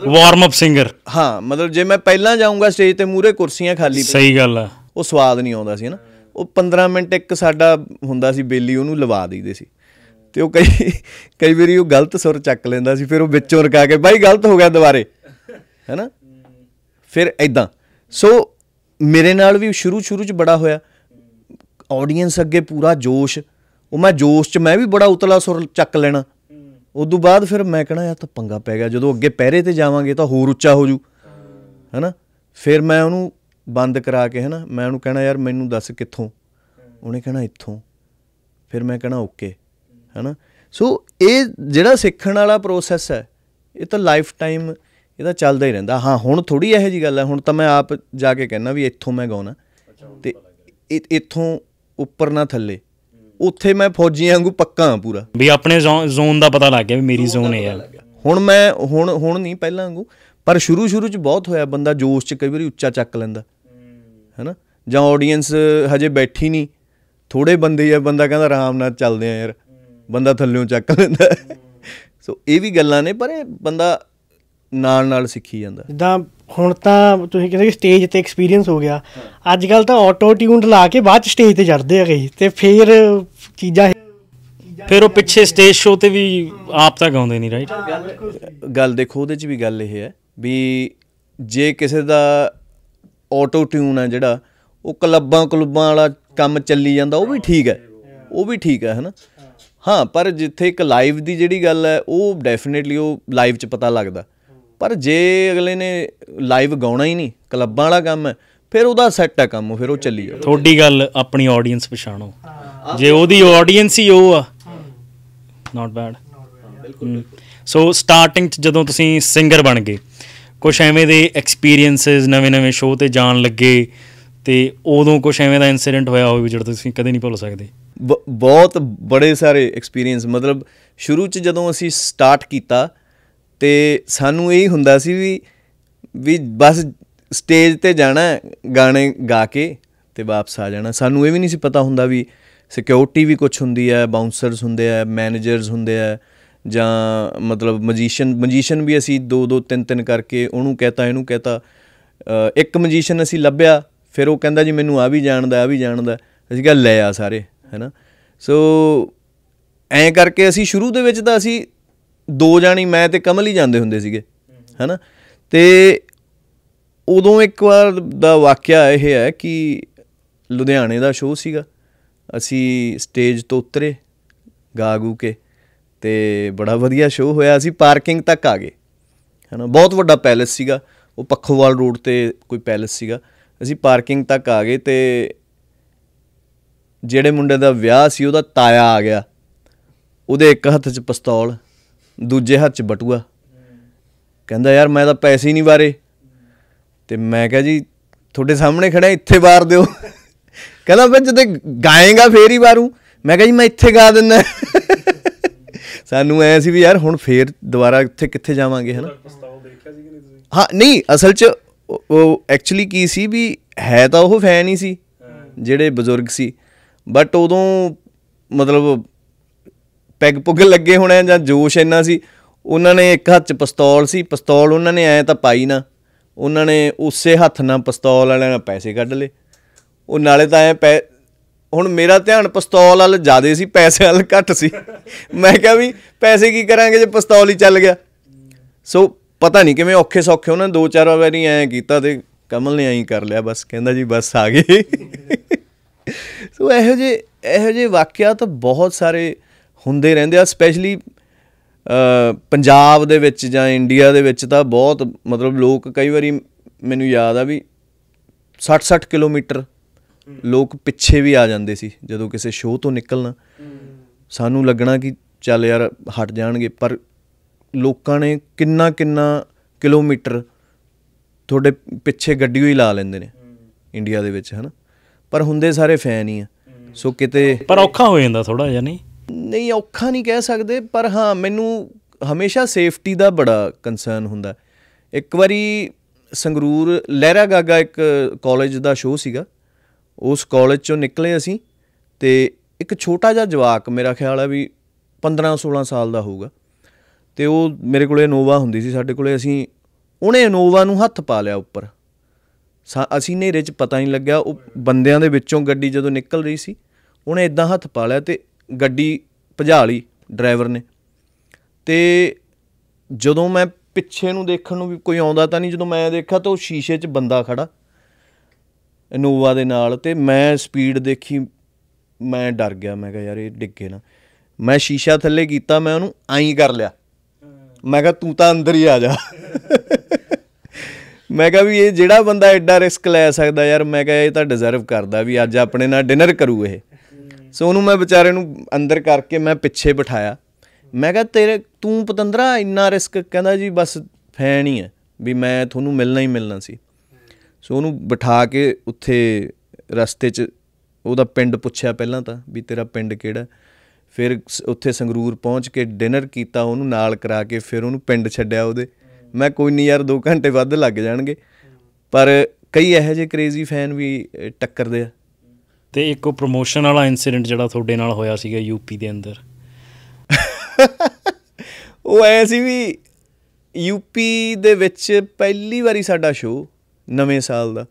ਵਾਰਮ ਅਪ ਸਿੰਗਰ ਹਾਂ ਮਤਲਬ ਜੇ ਮੈਂ ਪਹਿਲਾਂ ਜਾਊਂਗਾ ਸਟੇਜ ਤੇ ਮੂਰੇ ਕੁਰਸੀਆਂ ਖਾਲੀ ਸਹੀ ਗੱਲ ਆ ਉਹ ਸਵਾਦ ਨਹੀਂ ਆਉਂਦਾ ਸੀ ਹਨਾ ਉਹ 15 ਮਿੰਟ ਇੱਕ ਸਾਡਾ ਹੁੰਦਾ ਸੀ ਬੇਲੀ ਉਹਨੂੰ ਲਵਾ ਦਈਦੇ ਸੀ ਤੇ ਉਹ ਕਈ ਕਈ ਵਾਰੀ ਉਹ ਗਲਤ ਸੁਰ ਚੱਕ ਲੈਂਦਾ ਸੀ ਫਿਰ ਉਹ ਵਿੱਚੋਂ ਰਕਾ ਕੇ ਬਾਈ ਗਲਤ ਹੋ ਗਿਆ ਦੁਬਾਰੇ ਹੈਨਾ ਫਿਰ ਐਦਾਂ ਸੋ ਮੇਰੇ ਨਾਲ ਵੀ ਸ਼ੁਰੂ ਸ਼ੁਰੂ ਚ ਬੜਾ ਹੋਇਆ ਆਡੀਅנס ਅੱਗੇ ਪੂਰਾ ਜੋਸ਼ ਉਹ ਮੈਂ ਜੋਸ਼ ਚ ਮੈਂ ਵੀ ਬੜਾ ਉਤਲਾ ਸੁਰ ਚੱਕ ਲੈਣਾ ਉਦੋਂ ਬਾਅਦ ਫਿਰ ਮੈਂ ਕਹਣਾ ਯਾ ਤਾਂ ਪੰਗਾ ਪੈ ਗਿਆ ਜਦੋਂ ਅੱਗੇ ਪਹਿਰੇ ਤੇ ਜਾਵਾਂਗੇ ਤਾਂ ਹੋਰ ਉੱਚਾ ਹੋ ਜੂ ਹੈਨਾ ਫਿਰ ਮੈਂ ਉਹਨੂੰ ਬੰਦ ਕਰਾ ਕੇ ਹੈਨਾ ਮੈਂ ਉਹਨੂੰ ਕਹਿਣਾ ਯਾਰ ਮੈਨੂੰ ਦੱਸ ਕਿੱਥੋਂ ਉਹਨੇ ਕਹਿਣਾ ਇੱਥੋਂ ਫਿਰ ਮੈਂ ਕਹਿਣਾ ਓਕੇ ਹਨਾ ਸੋ ਇਹ ਜਿਹੜਾ ਸਿੱਖਣ ਵਾਲਾ ਪ੍ਰੋਸੈਸ ਹੈ ਇਹ ਤਾਂ ਲਾਈਫ ਟਾਈਮ ਇਹਦਾ ਚੱਲਦਾ ਹੀ ਰਹਿੰਦਾ ਹਾਂ ਹੁਣ ਥੋੜੀ ਇਹੋ ਜੀ ਗੱਲ ਹੈ ਹੁਣ ਤਾਂ ਮੈਂ ਆਪ ਜਾ ਕੇ ਕਹਿਣਾ ਵੀ ਇੱਥੋਂ ਮੈਂ ਗਾਉਣਾ ਤੇ ਇੱਥੋਂ ਉੱਪਰ ਨਾ ਥੱਲੇ ਉੱਥੇ ਮੈਂ ਫੌਜੀ ਵਾਂਗੂ ਪੱਕਾ ਹਾਂ ਪੂਰਾ ਵੀ ਆਪਣੇ ਜ਼ੋਨ ਦਾ ਪਤਾ ਲੱਗ ਗਿਆ ਵੀ ਮੇਰੀ ਜ਼ੋਨ ਹੈ ਯਾਰ ਹੁਣ ਮੈਂ ਹੁਣ ਹੁਣ ਨਹੀਂ ਪਹਿਲਾਂ ਵਾਂਗੂ ਪਰ ਸ਼ੁਰੂ ਸ਼ੁਰੂ ਚ ਬਹੁਤ ਹੋਇਆ ਬੰਦਾ ਜੋਸ਼ ਚ ਕਈ ਵਾਰੀ ਉੱਚਾ ਚੱਕ ਲੈਂਦਾ ਹੈਨਾ ਜਾਂ ਆਡੀਅנס ਹਜੇ ਬੈਠੀ ਨਹੀਂ ਥੋੜੇ ਬੰਦੇ ਆ ਬੰਦਾ ਕਹਿੰਦਾ ਆਰਾਮ ਨਾਲ ਚੱਲਦੇ ਆ ਯਾਰ ਬੰਦਾ ਥੱਲਿਓਂ ਚੱਕ ਲੈਂਦਾ ਸੋ ਇਹ ਵੀ ਗੱਲਾਂ ਨੇ ਪਰ ਇਹ ਬੰਦਾ ਨਾਲ ਨਾਲ ਸਿੱਖੀ ਜਾਂਦਾ ਜਿੱਦਾਂ ਹੁਣ ਤਾਂ ਤੁਸੀਂ ਕਹਿੰਦੇ ਸਟੇਜ ਤੇ ਐਕਸਪੀਰੀਅੰਸ ਹੋ ਗਿਆ ਅੱਜ ਕੱਲ ਤਾਂ ਆਟੋ ਟਿਊਨ ਲਾ ਕੇ ਬਾਅਦ ਚ ਸਟੇਜ ਤੇ ਚੜਦੇ ਗਏ ਤੇ ਫੇਰ ਚੀਜ਼ਾਂ ਫਿਰ ਉਹ ਪਿੱਛੇ ਸਟੇਜ ਸ਼ੋਅ ਤੇ ਵੀ ਆਪ ਤਾਂ ਗਾਉਂਦੇ ਨਹੀਂ ਰਾਈਟ ਗੱਲ ਦੇਖੋ ਉਹਦੇ ਚ ਵੀ ਗੱਲ ਇਹ ਹੈ ਵੀ ਜੇ ਕਿਸੇ ਦਾ ਆਟੋ ਟਿਊਨ ਹੈ ਜਿਹੜਾ ਉਹ ਕਲੱਬਾਂ ਕਲੱਬਾਂ ਵਾਲਾ ਕੰਮ ਚੱਲੀ ਜਾਂਦਾ ਉਹ ਵੀ ਠੀਕ ਹੈ ਉਹ ਵੀ ਠੀਕ ਹੈ ਹਨਾ ਹਾਂ ਪਰ ਜਿੱਥੇ ਇੱਕ ਲਾਈਵ ਦੀ ਜਿਹੜੀ ਗੱਲ ਹੈ ਉਹ ਡੈਫੀਨਿਟਲੀ ਉਹ ਲਾਈਵ 'ਚ ਪਤਾ ਲੱਗਦਾ ਪਰ ਜੇ ਅਗਲੇ ਨੇ ਲਾਈਵ ਗਾਉਣਾ ਹੀ ਨਹੀਂ ਕਲੱਬਾਂ ਵਾਲਾ ਕੰਮ ਹੈ ਫਿਰ ਉਹਦਾ ਸੈੱਟ ਹੈ ਕੰਮ ਫਿਰ ਉਹ ਚੱਲੀ ਜਾਓ ਤੁਹਾਡੀ ਗੱਲ ਆਪਣੀ ਆਡੀਅנס ਪਛਾਣੋ ਜੇ ਉਹਦੀ ਆਡੀਅנס ਹੀ ਉਹ ਆ ਨਾਟ ਬੈਡ ਬਿਲਕੁਲ ਸੋ ਸਟਾਰਟਿੰਗ ਚ ਜਦੋਂ ਤੁਸੀਂ ਸਿੰਗਰ ਬਣ ਗਏ ਕੁਝ ਐਵੇਂ ਦੇ ਐਕਸਪੀਰੀਐਂਸਸ ਨਵੇਂ-ਨਵੇਂ ਸ਼ੋਅ ਤੇ ਜਾਣ ਲੱਗੇ ਤੇ ਉਦੋਂ ਕੁਝ ਐਵੇਂ ਦਾ ਇਨਸੀਡੈਂਟ ਹੋਇਆ ਹੋਵੇ ਜਿਹੜਾ ਤੁਸੀਂ ਕਦੇ ਨਹੀਂ ਭੁੱਲ ਸਕਦੇ ਬਹੁਤ ਬੜੇ ਸਾਰੇ ਐਕਸਪੀਰੀਅੰਸ ਮਤਲਬ ਸ਼ੁਰੂ 'ਚ ਜਦੋਂ ਅਸੀਂ ਸਟਾਰਟ ਕੀਤਾ ਤੇ ਸਾਨੂੰ ਇਹ ਹੀ ਹੁੰਦਾ ਸੀ ਵੀ ਵੀ ਬਸ ਸਟੇਜ ਤੇ ਜਾਣਾ ਗਾਣੇ ਗਾ ਕੇ ਤੇ ਵਾਪਸ ਆ ਜਾਣਾ ਸਾਨੂੰ ਇਹ ਵੀ ਨਹੀਂ ਸੀ ਪਤਾ ਹੁੰਦਾ ਵੀ ਸਿਕਿਉਰਿਟੀ ਵੀ ਕੁਝ ਹੁੰਦੀ ਹੈ ਬਾਉਂਸਰਸ ਹੁੰਦੇ ਆ ਮੈਨੇਜਰਸ ਹੁੰਦੇ ਆ ਜਾਂ ਮਤਲਬ ਮਜੀਸ਼ੀਅਨ ਮਜੀਸ਼ੀਅਨ ਵੀ ਅਸੀਂ ਦੋ ਦੋ ਤਿੰਨ ਤਿੰਨ ਕਰਕੇ ਉਹਨੂੰ ਕਹਤਾ ਇਹਨੂੰ ਕਹਤਾ ਇੱਕ ਮਜੀਸ਼ੀਅਨ ਅਸੀਂ ਲੱਭਿਆ ਫਿਰ ਉਹ ਕਹਿੰਦਾ ਜੀ ਮੈਨੂੰ ਆ ਵੀ ਜਾਣਦਾ ਆ ਵੀ ਜਾਣਦਾ ਅਸੀਂ ਕਿਹਾ ਲੈ ਆ ਸਾਰੇ ਹੈਨਾ ਸੋ ਐਂ ਕਰਕੇ ਅਸੀਂ ਸ਼ੁਰੂ ਦੇ ਵਿੱਚ ਤਾਂ ਅਸੀਂ ਦੋ ਜਾਣੀ ਮੈਂ ਤੇ ਕਮਲ ਹੀ ਜਾਂਦੇ ਹੁੰਦੇ ਸੀਗੇ ਹੈਨਾ ਤੇ ਉਦੋਂ ਇੱਕ ਵਾਰ ਦਾ ਵਾਕਿਆ ਇਹ ਹੈ ਕਿ ਲੁਧਿਆਣੇ ਦਾ ਸ਼ੋਅ ਸੀਗਾ ਅਸੀਂ ਸਟੇਜ ਤੋਂ ਉਤਰੇ ਗਾਗੂ ਕੇ ਤੇ ਬੜਾ ਵਧੀਆ ਸ਼ੋਅ ਹੋਇਆ ਅਸੀਂ ਪਾਰਕਿੰਗ ਤੱਕ ਆ ਗਏ ਹੈਨਾ ਬਹੁਤ ਵੱਡਾ ਪੈਲਸ ਸੀਗਾ ਉਹ ਪੱਖੋਵਾਲ ਰੋਡ ਤੇ ਕੋਈ ਪੈਲਸ ਸੀਗਾ ਅਸੀਂ ਪਾਰਕਿੰਗ ਤੱਕ ਆ ਗਏ ਤੇ ਜਿਹੜੇ ਮੁੰਡੇ ਦਾ ਵਿਆਹ ਸੀ ਉਹਦਾ ਤਾਇਆ ਆ ਗਿਆ ਉਹਦੇ ਇੱਕ ਹੱਥ 'ਚ ਪਿਸਤੌਲ ਦੂਜੇ ਹੱਥ 'ਚ ਬਟੂਆ ਕਹਿੰਦਾ ਯਾਰ ਮੈਂ ਤਾਂ ਪੈਸੇ ਹੀ ਨਹੀਂ ਵਾਰੇ ਤੇ ਮੈਂ ਕਿਹਾ ਜੀ ਤੁਹਾਡੇ ਸਾਹਮਣੇ ਖੜਾ ਇੱਥੇ ਵਾਰ ਦਿਓ ਕਹਿੰਦਾ ਫਿਰ ਜਦ ਗਾਏਗਾ ਫੇਰ ਹੀ ਵਾਰੂ ਮੈਂ ਕਿਹਾ ਜੀ ਮੈਂ ਇੱਥੇ ਗਾ ਦਿੰਦਾ ਸਾਨੂੰ ਐ ਸੀ ਵੀ ਯਾਰ ਹੁਣ ਫੇਰ ਦੁਬਾਰਾ ਇੱਥੇ ਕਿੱਥੇ ਜਾਵਾਂਗੇ ਹਨਾ ਹਾਂ ਨਹੀਂ ਅਸਲ 'ਚ ਉਹ ਐਕਚੁਅਲੀ ਕੀ ਸੀ ਵੀ ਹੈ ਤਾਂ ਉਹ ਫੈਨ ਹੀ ਸੀ ਜਿਹੜੇ ਬਜ਼ੁਰਗ ਸੀ ਬਟ ਉਦੋਂ ਮਤਲਬ ਪੈਗ ਪੁੱਗ ਲੱਗੇ ਹੋਣੇ ਜਾਂ ਜੋਸ਼ ਇੰਨਾ ਸੀ ਉਹਨਾਂ ਨੇ ਇੱਕ ਹੱਥ 'ਚ ਪਿਸਤੌਲ ਸੀ ਪਿਸਤੌਲ ਉਹਨਾਂ ਨੇ ਐ ਤਾਂ ਪਾਈ ਨਾ ਉਹਨਾਂ ਨੇ ਉਸੇ ਹੱਥ ਨਾਲ ਪਿਸਤੌਲ ਵਾਲਿਆਂ ਨਾਲ ਪੈਸੇ ਕੱਢ ਲਏ ਉਹ ਨਾਲੇ ਤਾਂ ਐ ਹੁਣ ਮੇਰਾ ਧਿਆਨ ਪਿਸਤੌਲ ਵਾਲ ਜ਼ਿਆਦਾ ਸੀ ਪੈਸੇ ਵਾਲ ਘੱਟ ਸੀ ਮੈਂ ਕਿਹਾ ਵੀ ਪੈਸੇ ਕੀ ਕਰਾਂਗੇ ਜੇ ਪਿਸਤੌਲ ਹੀ ਚੱਲ ਗਿਆ ਸੋ ਪਤਾ ਨਹੀਂ ਕਿਵੇਂ ਔਖੇ ਸੌਖੇ ਉਹਨਾਂ ਨੇ ਦੋ ਚਾਰ ਵਾਰੀ ਐ ਕੀਤਾ ਤੇ ਕਮਲ ਨੇ ਐਂ ਕਰ ਲਿਆ ਬਸ ਕਹਿੰਦਾ ਜੀ ਬਸ ਆ ਗਏ ਸੋ ਇਹੋ ਜੇ ਇਹੋ ਜੇ ਵਾਕਿਆ ਤਾਂ ਬਹੁਤ ਸਾਰੇ ਹੁੰਦੇ ਰਹਿੰਦੇ ਆ ਸਪੈਸ਼ਲੀ ਪੰਜਾਬ ਦੇ ਵਿੱਚ ਜਾਂ ਇੰਡੀਆ ਦੇ ਵਿੱਚ ਤਾਂ ਬਹੁਤ ਮਤਲਬ ਲੋਕ ਕਈ ਵਾਰੀ ਮੈਨੂੰ ਯਾਦ ਆ ਵੀ 60-60 ਕਿਲੋਮੀਟਰ ਲੋਕ ਪਿੱਛੇ ਵੀ ਆ ਜਾਂਦੇ ਸੀ ਜਦੋਂ ਕਿਸੇ ਸ਼ੋਅ ਤੋਂ ਨਿਕਲਣਾ ਸਾਨੂੰ ਲੱਗਣਾ ਕਿ ਚੱਲ ਯਾਰ ਹਟ ਜਾਣਗੇ ਪਰ ਲੋਕਾਂ ਨੇ ਕਿੰਨਾ ਕਿੰਨਾ ਕਿਲੋਮੀਟਰ ਤੁਹਾਡੇ ਪਿੱਛੇ ਗੱਡੀ ਹੋਈ ਲਾ ਲੈਂਦੇ ਨੇ ਇੰਡੀਆ ਦੇ ਵਿੱਚ ਹਨਾ ਪਰ ਹੁੰਦੇ ਸਾਰੇ ਫੈਨ ਹੀ ਆ ਸੋ ਕਿਤੇ ਪਰ ਔਖਾ ਹੋ ਜਾਂਦਾ ਥੋੜਾ ਜਿਹਾ ਨਹੀਂ ਨਹੀਂ ਔਖਾ ਨਹੀਂ ਕਹਿ ਸਕਦੇ ਪਰ ਹਾਂ ਮੈਨੂੰ ਹਮੇਸ਼ਾ ਸੇਫਟੀ ਦਾ ਬੜਾ ਕਨਸਰਨ ਹੁੰਦਾ ਇੱਕ ਵਾਰੀ ਸੰਗਰੂਰ ਲਹਿਰਾ ਗਾਗਾ ਇੱਕ ਕਾਲਜ ਦਾ ਸ਼ੋਅ ਸੀਗਾ ਉਸ ਕਾਲਜ ਚੋਂ ਨਿਕਲੇ ਅਸੀਂ ਤੇ ਇੱਕ ਛੋਟਾ ਜਿਹਾ ਜਵਾਕ ਮੇਰਾ ਖਿਆਲ ਹੈ ਵੀ 15 16 ਸਾਲ ਦਾ ਹੋਊਗਾ ਤੇ ਉਹ ਮੇਰੇ ਕੋਲੇ ਨੋਵਾ ਹੁੰਦੀ ਸੀ ਸਾਡੇ ਕੋਲੇ ਅਸੀਂ ਉਹਨੇ ਨੋਵਾ ਨੂੰ ਹੱਥ ਪਾ ਲਿਆ ਉੱਪਰ ਅਸੀਂ ਨੇਰੇ 'ਚ ਪਤਾ ਨਹੀਂ ਲੱਗਿਆ ਉਹ ਬੰਦਿਆਂ ਦੇ ਵਿੱਚੋਂ ਗੱਡੀ ਜਦੋਂ ਨਿਕਲ ਰਹੀ ਸੀ ਉਹਨੇ ਇਦਾਂ ਹੱਥ ਪਾ ਲਿਆ ਤੇ ਗੱਡੀ ਭਜਾ ਲਈ ਡਰਾਈਵਰ ਨੇ ਤੇ ਜਦੋਂ ਮੈਂ ਪਿੱਛੇ ਨੂੰ ਦੇਖਣ ਨੂੰ ਵੀ ਕੋਈ ਆਉਂਦਾ ਤਾਂ ਨਹੀਂ ਜਦੋਂ ਮੈਂ ਦੇਖਿਆ ਤਾਂ ਉਹ ਸ਼ੀਸ਼ੇ 'ਚ ਬੰਦਾ ਖੜਾ ਇਨੋਵਾ ਦੇ ਨਾਲ ਤੇ ਮੈਂ ਸਪੀਡ ਦੇਖੀ ਮੈਂ ਡਰ ਗਿਆ ਮੈਂ ਕਿਹਾ ਯਾਰ ਇਹ ਡਿੱਗੇ ਨਾ ਮੈਂ ਸ਼ੀਸ਼ਾ ਥੱਲੇ ਕੀਤਾ ਮੈਂ ਉਹਨੂੰ ਐਂ ਕਰ ਲਿਆ ਮੈਂ ਕਿਹਾ ਤੂੰ ਤਾਂ ਅੰਦਰ ਹੀ ਆ ਜਾ ਮੈਂ ਕਿਹਾ ਵੀ ਇਹ ਜਿਹੜਾ ਬੰਦਾ ਐਡਾ ਰਿਸਕ ਲੈ ਸਕਦਾ ਯਾਰ ਮੈਂ ਕਿਹਾ ਇਹ ਤਾਂ ਡਿਜ਼ਰਵ ਕਰਦਾ ਵੀ ਅੱਜ ਆਪਣੇ ਨਾਲ ਡਿਨਰ ਕਰੂ ਇਹ ਸੋ ਉਹਨੂੰ ਮੈਂ ਵਿਚਾਰੇ ਨੂੰ ਅੰਦਰ ਕਰਕੇ ਮੈਂ ਪਿੱਛੇ ਬਿਠਾਇਆ ਮੈਂ ਕਿਹਾ ਤੇਰੇ ਤੂੰ ਪਤੰਦਰਾ ਇੰਨਾ ਰਿਸਕ ਕਹਿੰਦਾ ਜੀ ਬਸ ਫੈਨ ਹੀ ਹੈ ਵੀ ਮੈਂ ਤੁਹਾਨੂੰ ਮਿਲਣਾ ਹੀ ਮਿਲਣਾ ਸੀ ਸੋ ਉਹਨੂੰ ਬਿਠਾ ਕੇ ਉੱਥੇ ਰਸਤੇ 'ਚ ਉਹਦਾ ਪਿੰਡ ਪੁੱਛਿਆ ਪਹਿਲਾਂ ਤਾਂ ਵੀ ਤੇਰਾ ਪਿੰਡ ਕਿਹੜਾ ਫਿਰ ਉੱਥੇ ਸੰਗਰੂਰ ਪਹੁੰਚ ਕੇ ਡਿਨਰ ਕੀਤਾ ਉਹਨੂੰ ਨਾਲ ਕਰਾ ਕੇ ਫਿਰ ਉਹਨੂੰ ਪਿੰਡ ਛੱਡਿਆ ਉਹਦੇ ਮੈਂ ਕੋਈ ਨਹੀਂ ਯਾਰ 2 ਘੰਟੇ ਵੱਧ ਲੱਗ ਜਾਣਗੇ ਪਰ ਕਈ ਇਹੋ ਜਿਹੇ ਕ੍ਰੇਜ਼ੀ ਫੈਨ ਵੀ ਟੱਕਰਦੇ ਆ ਤੇ ਇੱਕ ਉਹ ਪ੍ਰੋਮੋਸ਼ਨ ਵਾਲਾ ਇਨਸੀਡੈਂਟ ਜਿਹੜਾ ਤੁਹਾਡੇ ਨਾਲ ਹੋਇਆ ਸੀਗਾ ਯੂਪੀ ਦੇ ਅੰਦਰ ਉਹ ਐ ਸੀ ਵੀ ਯੂਪੀ ਦੇ ਵਿੱਚ ਪਹਿਲੀ ਵਾਰੀ ਸਾਡਾ ਸ਼ੋਅ ਨਵੇਂ ਸਾਲ ਦਾ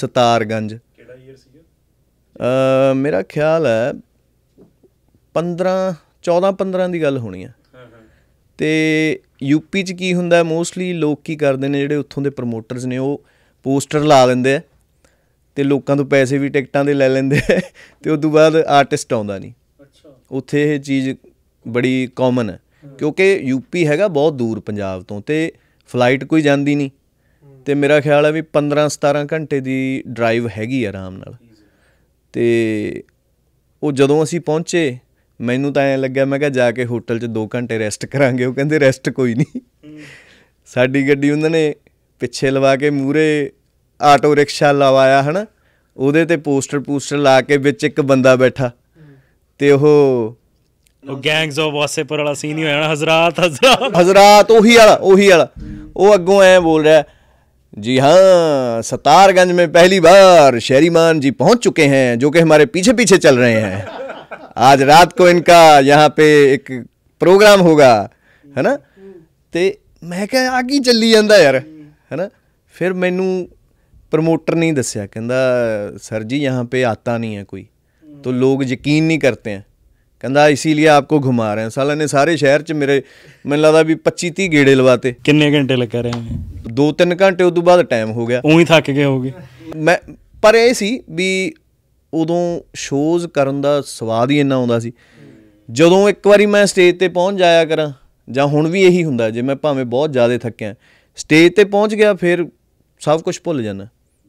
ਸਤਾਰਗੰਜ ਕਿਹੜਾ ਈਅਰ ਸੀਗਾ ਅ ਮੇਰਾ ਖਿਆਲ ਹੈ 15 14 15 ਦੀ ਗੱਲ ਹੋਣੀ ਆ ਤੇ ਯੂਪੀ 'ਚ ਕੀ ਹੁੰਦਾ ਮੋਸਟਲੀ ਲੋਕ ਕੀ ਕਰਦੇ ਨੇ ਜਿਹੜੇ ਉੱਥੋਂ ਦੇ ਪ੍ਰੋਮੋਟਰਸ ਨੇ ਉਹ ਪੋਸਟਰ ਲਾ ਦਿੰਦੇ ਆ ਤੇ ਲੋਕਾਂ ਤੋਂ ਪੈਸੇ ਵੀ ਟਿਕਟਾਂ ਦੇ ਲੈ ਲੈਂਦੇ ਆ ਤੇ ਉਸ ਤੋਂ ਬਾਅਦ ਆਰਟਿਸਟ ਆਉਂਦਾ ਨਹੀਂ ਅੱਛਾ ਉੱਥੇ ਇਹ ਚੀਜ਼ ਬੜੀ ਕਾਮਨ ਹੈ ਕਿਉਂਕਿ ਯੂਪੀ ਹੈਗਾ ਬਹੁਤ ਦੂਰ ਪੰਜਾਬ ਤੋਂ ਤੇ ਫਲਾਈਟ ਕੋਈ ਜਾਂਦੀ ਨਹੀਂ ਤੇ ਮੇਰਾ ਖਿਆਲ ਹੈ ਵੀ 15 17 ਘੰਟੇ ਦੀ ਡਰਾਈਵ ਹੈਗੀ ਆਰਾਮ ਨਾਲ ਤੇ ਉਹ ਜਦੋਂ ਅਸੀਂ ਪਹੁੰਚੇ ਮੈਨੂੰ ਤਾਂ ਐ ਲੱਗਿਆ ਮੈਂ ਕਿਹਾ ਜਾ ਕੇ ਹੋਟਲ 'ਚ 2 ਘੰਟੇ ਰੈਸਟ ਕਰਾਂਗੇ ਉਹ ਕਹਿੰਦੇ ਰੈਸਟ ਕੋਈ ਨਹੀਂ ਸਾਡੀ ਗੱਡੀ ਉਹਨਾਂ ਨੇ ਪਿੱਛੇ ਲਵਾ ਕੇ ਮੂਰੇ ਆਟੋ ਰਿਕਸ਼ਾ ਲਵਾਇਆ ਹਨ ਉਹਦੇ ਤੇ ਪੋਸਟਰ ਪੋਸਟਰ ਲਾ ਕੇ ਵਿੱਚ ਇੱਕ ਬੰਦਾ ਬੈਠਾ ਤੇ ਉਹ ਉਹ ਗੈਂਗਸ ਆਫ ਵਾਸੇਪੁਰ ਵਾਲਾ ਸੀਨ ਹੀ ਹੋਇਆ ਹਜ਼ਰਤ ਹਜ਼ਰਤ ਹਜ਼ਰਤ ਉਹੀ ਵਾਲਾ ਉਹੀ ਵਾਲਾ ਉਹ ਅੱਗੋਂ ਐ ਬੋਲ ਰਿਹਾ ਜੀ ਹਾਂ ਸਤਾਰਗੰਜ ਮੇ ਪਹਿਲੀ ਵਾਰ ਸ਼ੇਰੀਮਾਨ ਜੀ ਪਹੁੰਚ ਚੁੱਕੇ ਹਨ ਜੋ ਕਿ ਹਮਾਰੇ ਪਿੱਛੇ ਪਿੱਛੇ ਚੱਲ ਰਹੇ ਹਨ आज रात को इनका यहां पे ਇੱਕ ਪ੍ਰੋਗਰਾਮ ਹੋਗਾ ਹੈਨਾ ਤੇ ਮੈਂ ਕਿਹਾ ਆ ਕੀ ਚੱਲੀ ਜਾਂਦਾ ਯਾਰ ਹੈਨਾ ਫਿਰ ਮੈਨੂੰ ਪ੍ਰਮੋਟਰ ਨੇ ਦੱਸਿਆ ਕਹਿੰਦਾ ਸਰ ਜੀ यहाँ पे आता नहीं है कोई तो लोग यकीन नहीं करते हैं ਕਹਿੰਦਾ ਲਈ ਆਪਕੋ ਘੁਮਾ ਰਹੇ ਹਾਂ ਸਾਲਾ ਨੇ ਸਾਰੇ ਸ਼ਹਿਰ 'ਚ ਮੇਰੇ ਮੈਨੂੰ ਲੱਗਦਾ ਵੀ 25 30 ਗੇੜੇ ਲਵਾਤੇ ਕਿੰਨੇ ਘੰਟੇ ਲੱਗ ਰਹੇ ਨੇ 2-3 ਘੰਟੇ ਉਸ ਤੋਂ ਬਾਅਦ ਟਾਈਮ ਹੋ ਗਿਆ ਉਹੀ ਥੱਕ ਗਏ ਹੋਗੇ ਮੈਂ ਪਰ ਇਹ ਸੀ ਵੀ ਉਦੋਂ ਸ਼ੋਜ਼ ਕਰਨ ਦਾ ਸਵਾਦ ਹੀ ਇੰਨਾ ਆਉਂਦਾ ਸੀ ਜਦੋਂ ਇੱਕ ਵਾਰੀ ਮੈਂ ਸਟੇਜ ਤੇ ਪਹੁੰਚ ਜਾਇਆ ਕਰਾਂ ਜਾਂ ਹੁਣ ਵੀ ਇਹੀ ਹੁੰਦਾ ਜੇ ਮੈਂ ਭਾਵੇਂ ਬਹੁਤ ਜ਼ਿਆਦਾ ਥੱਕਿਆ ਸਟੇਜ ਤੇ ਪਹੁੰਚ ਗਿਆ ਫਿਰ ਸਭ ਕੁਝ ਭੁੱਲ ਜਾਂਦਾ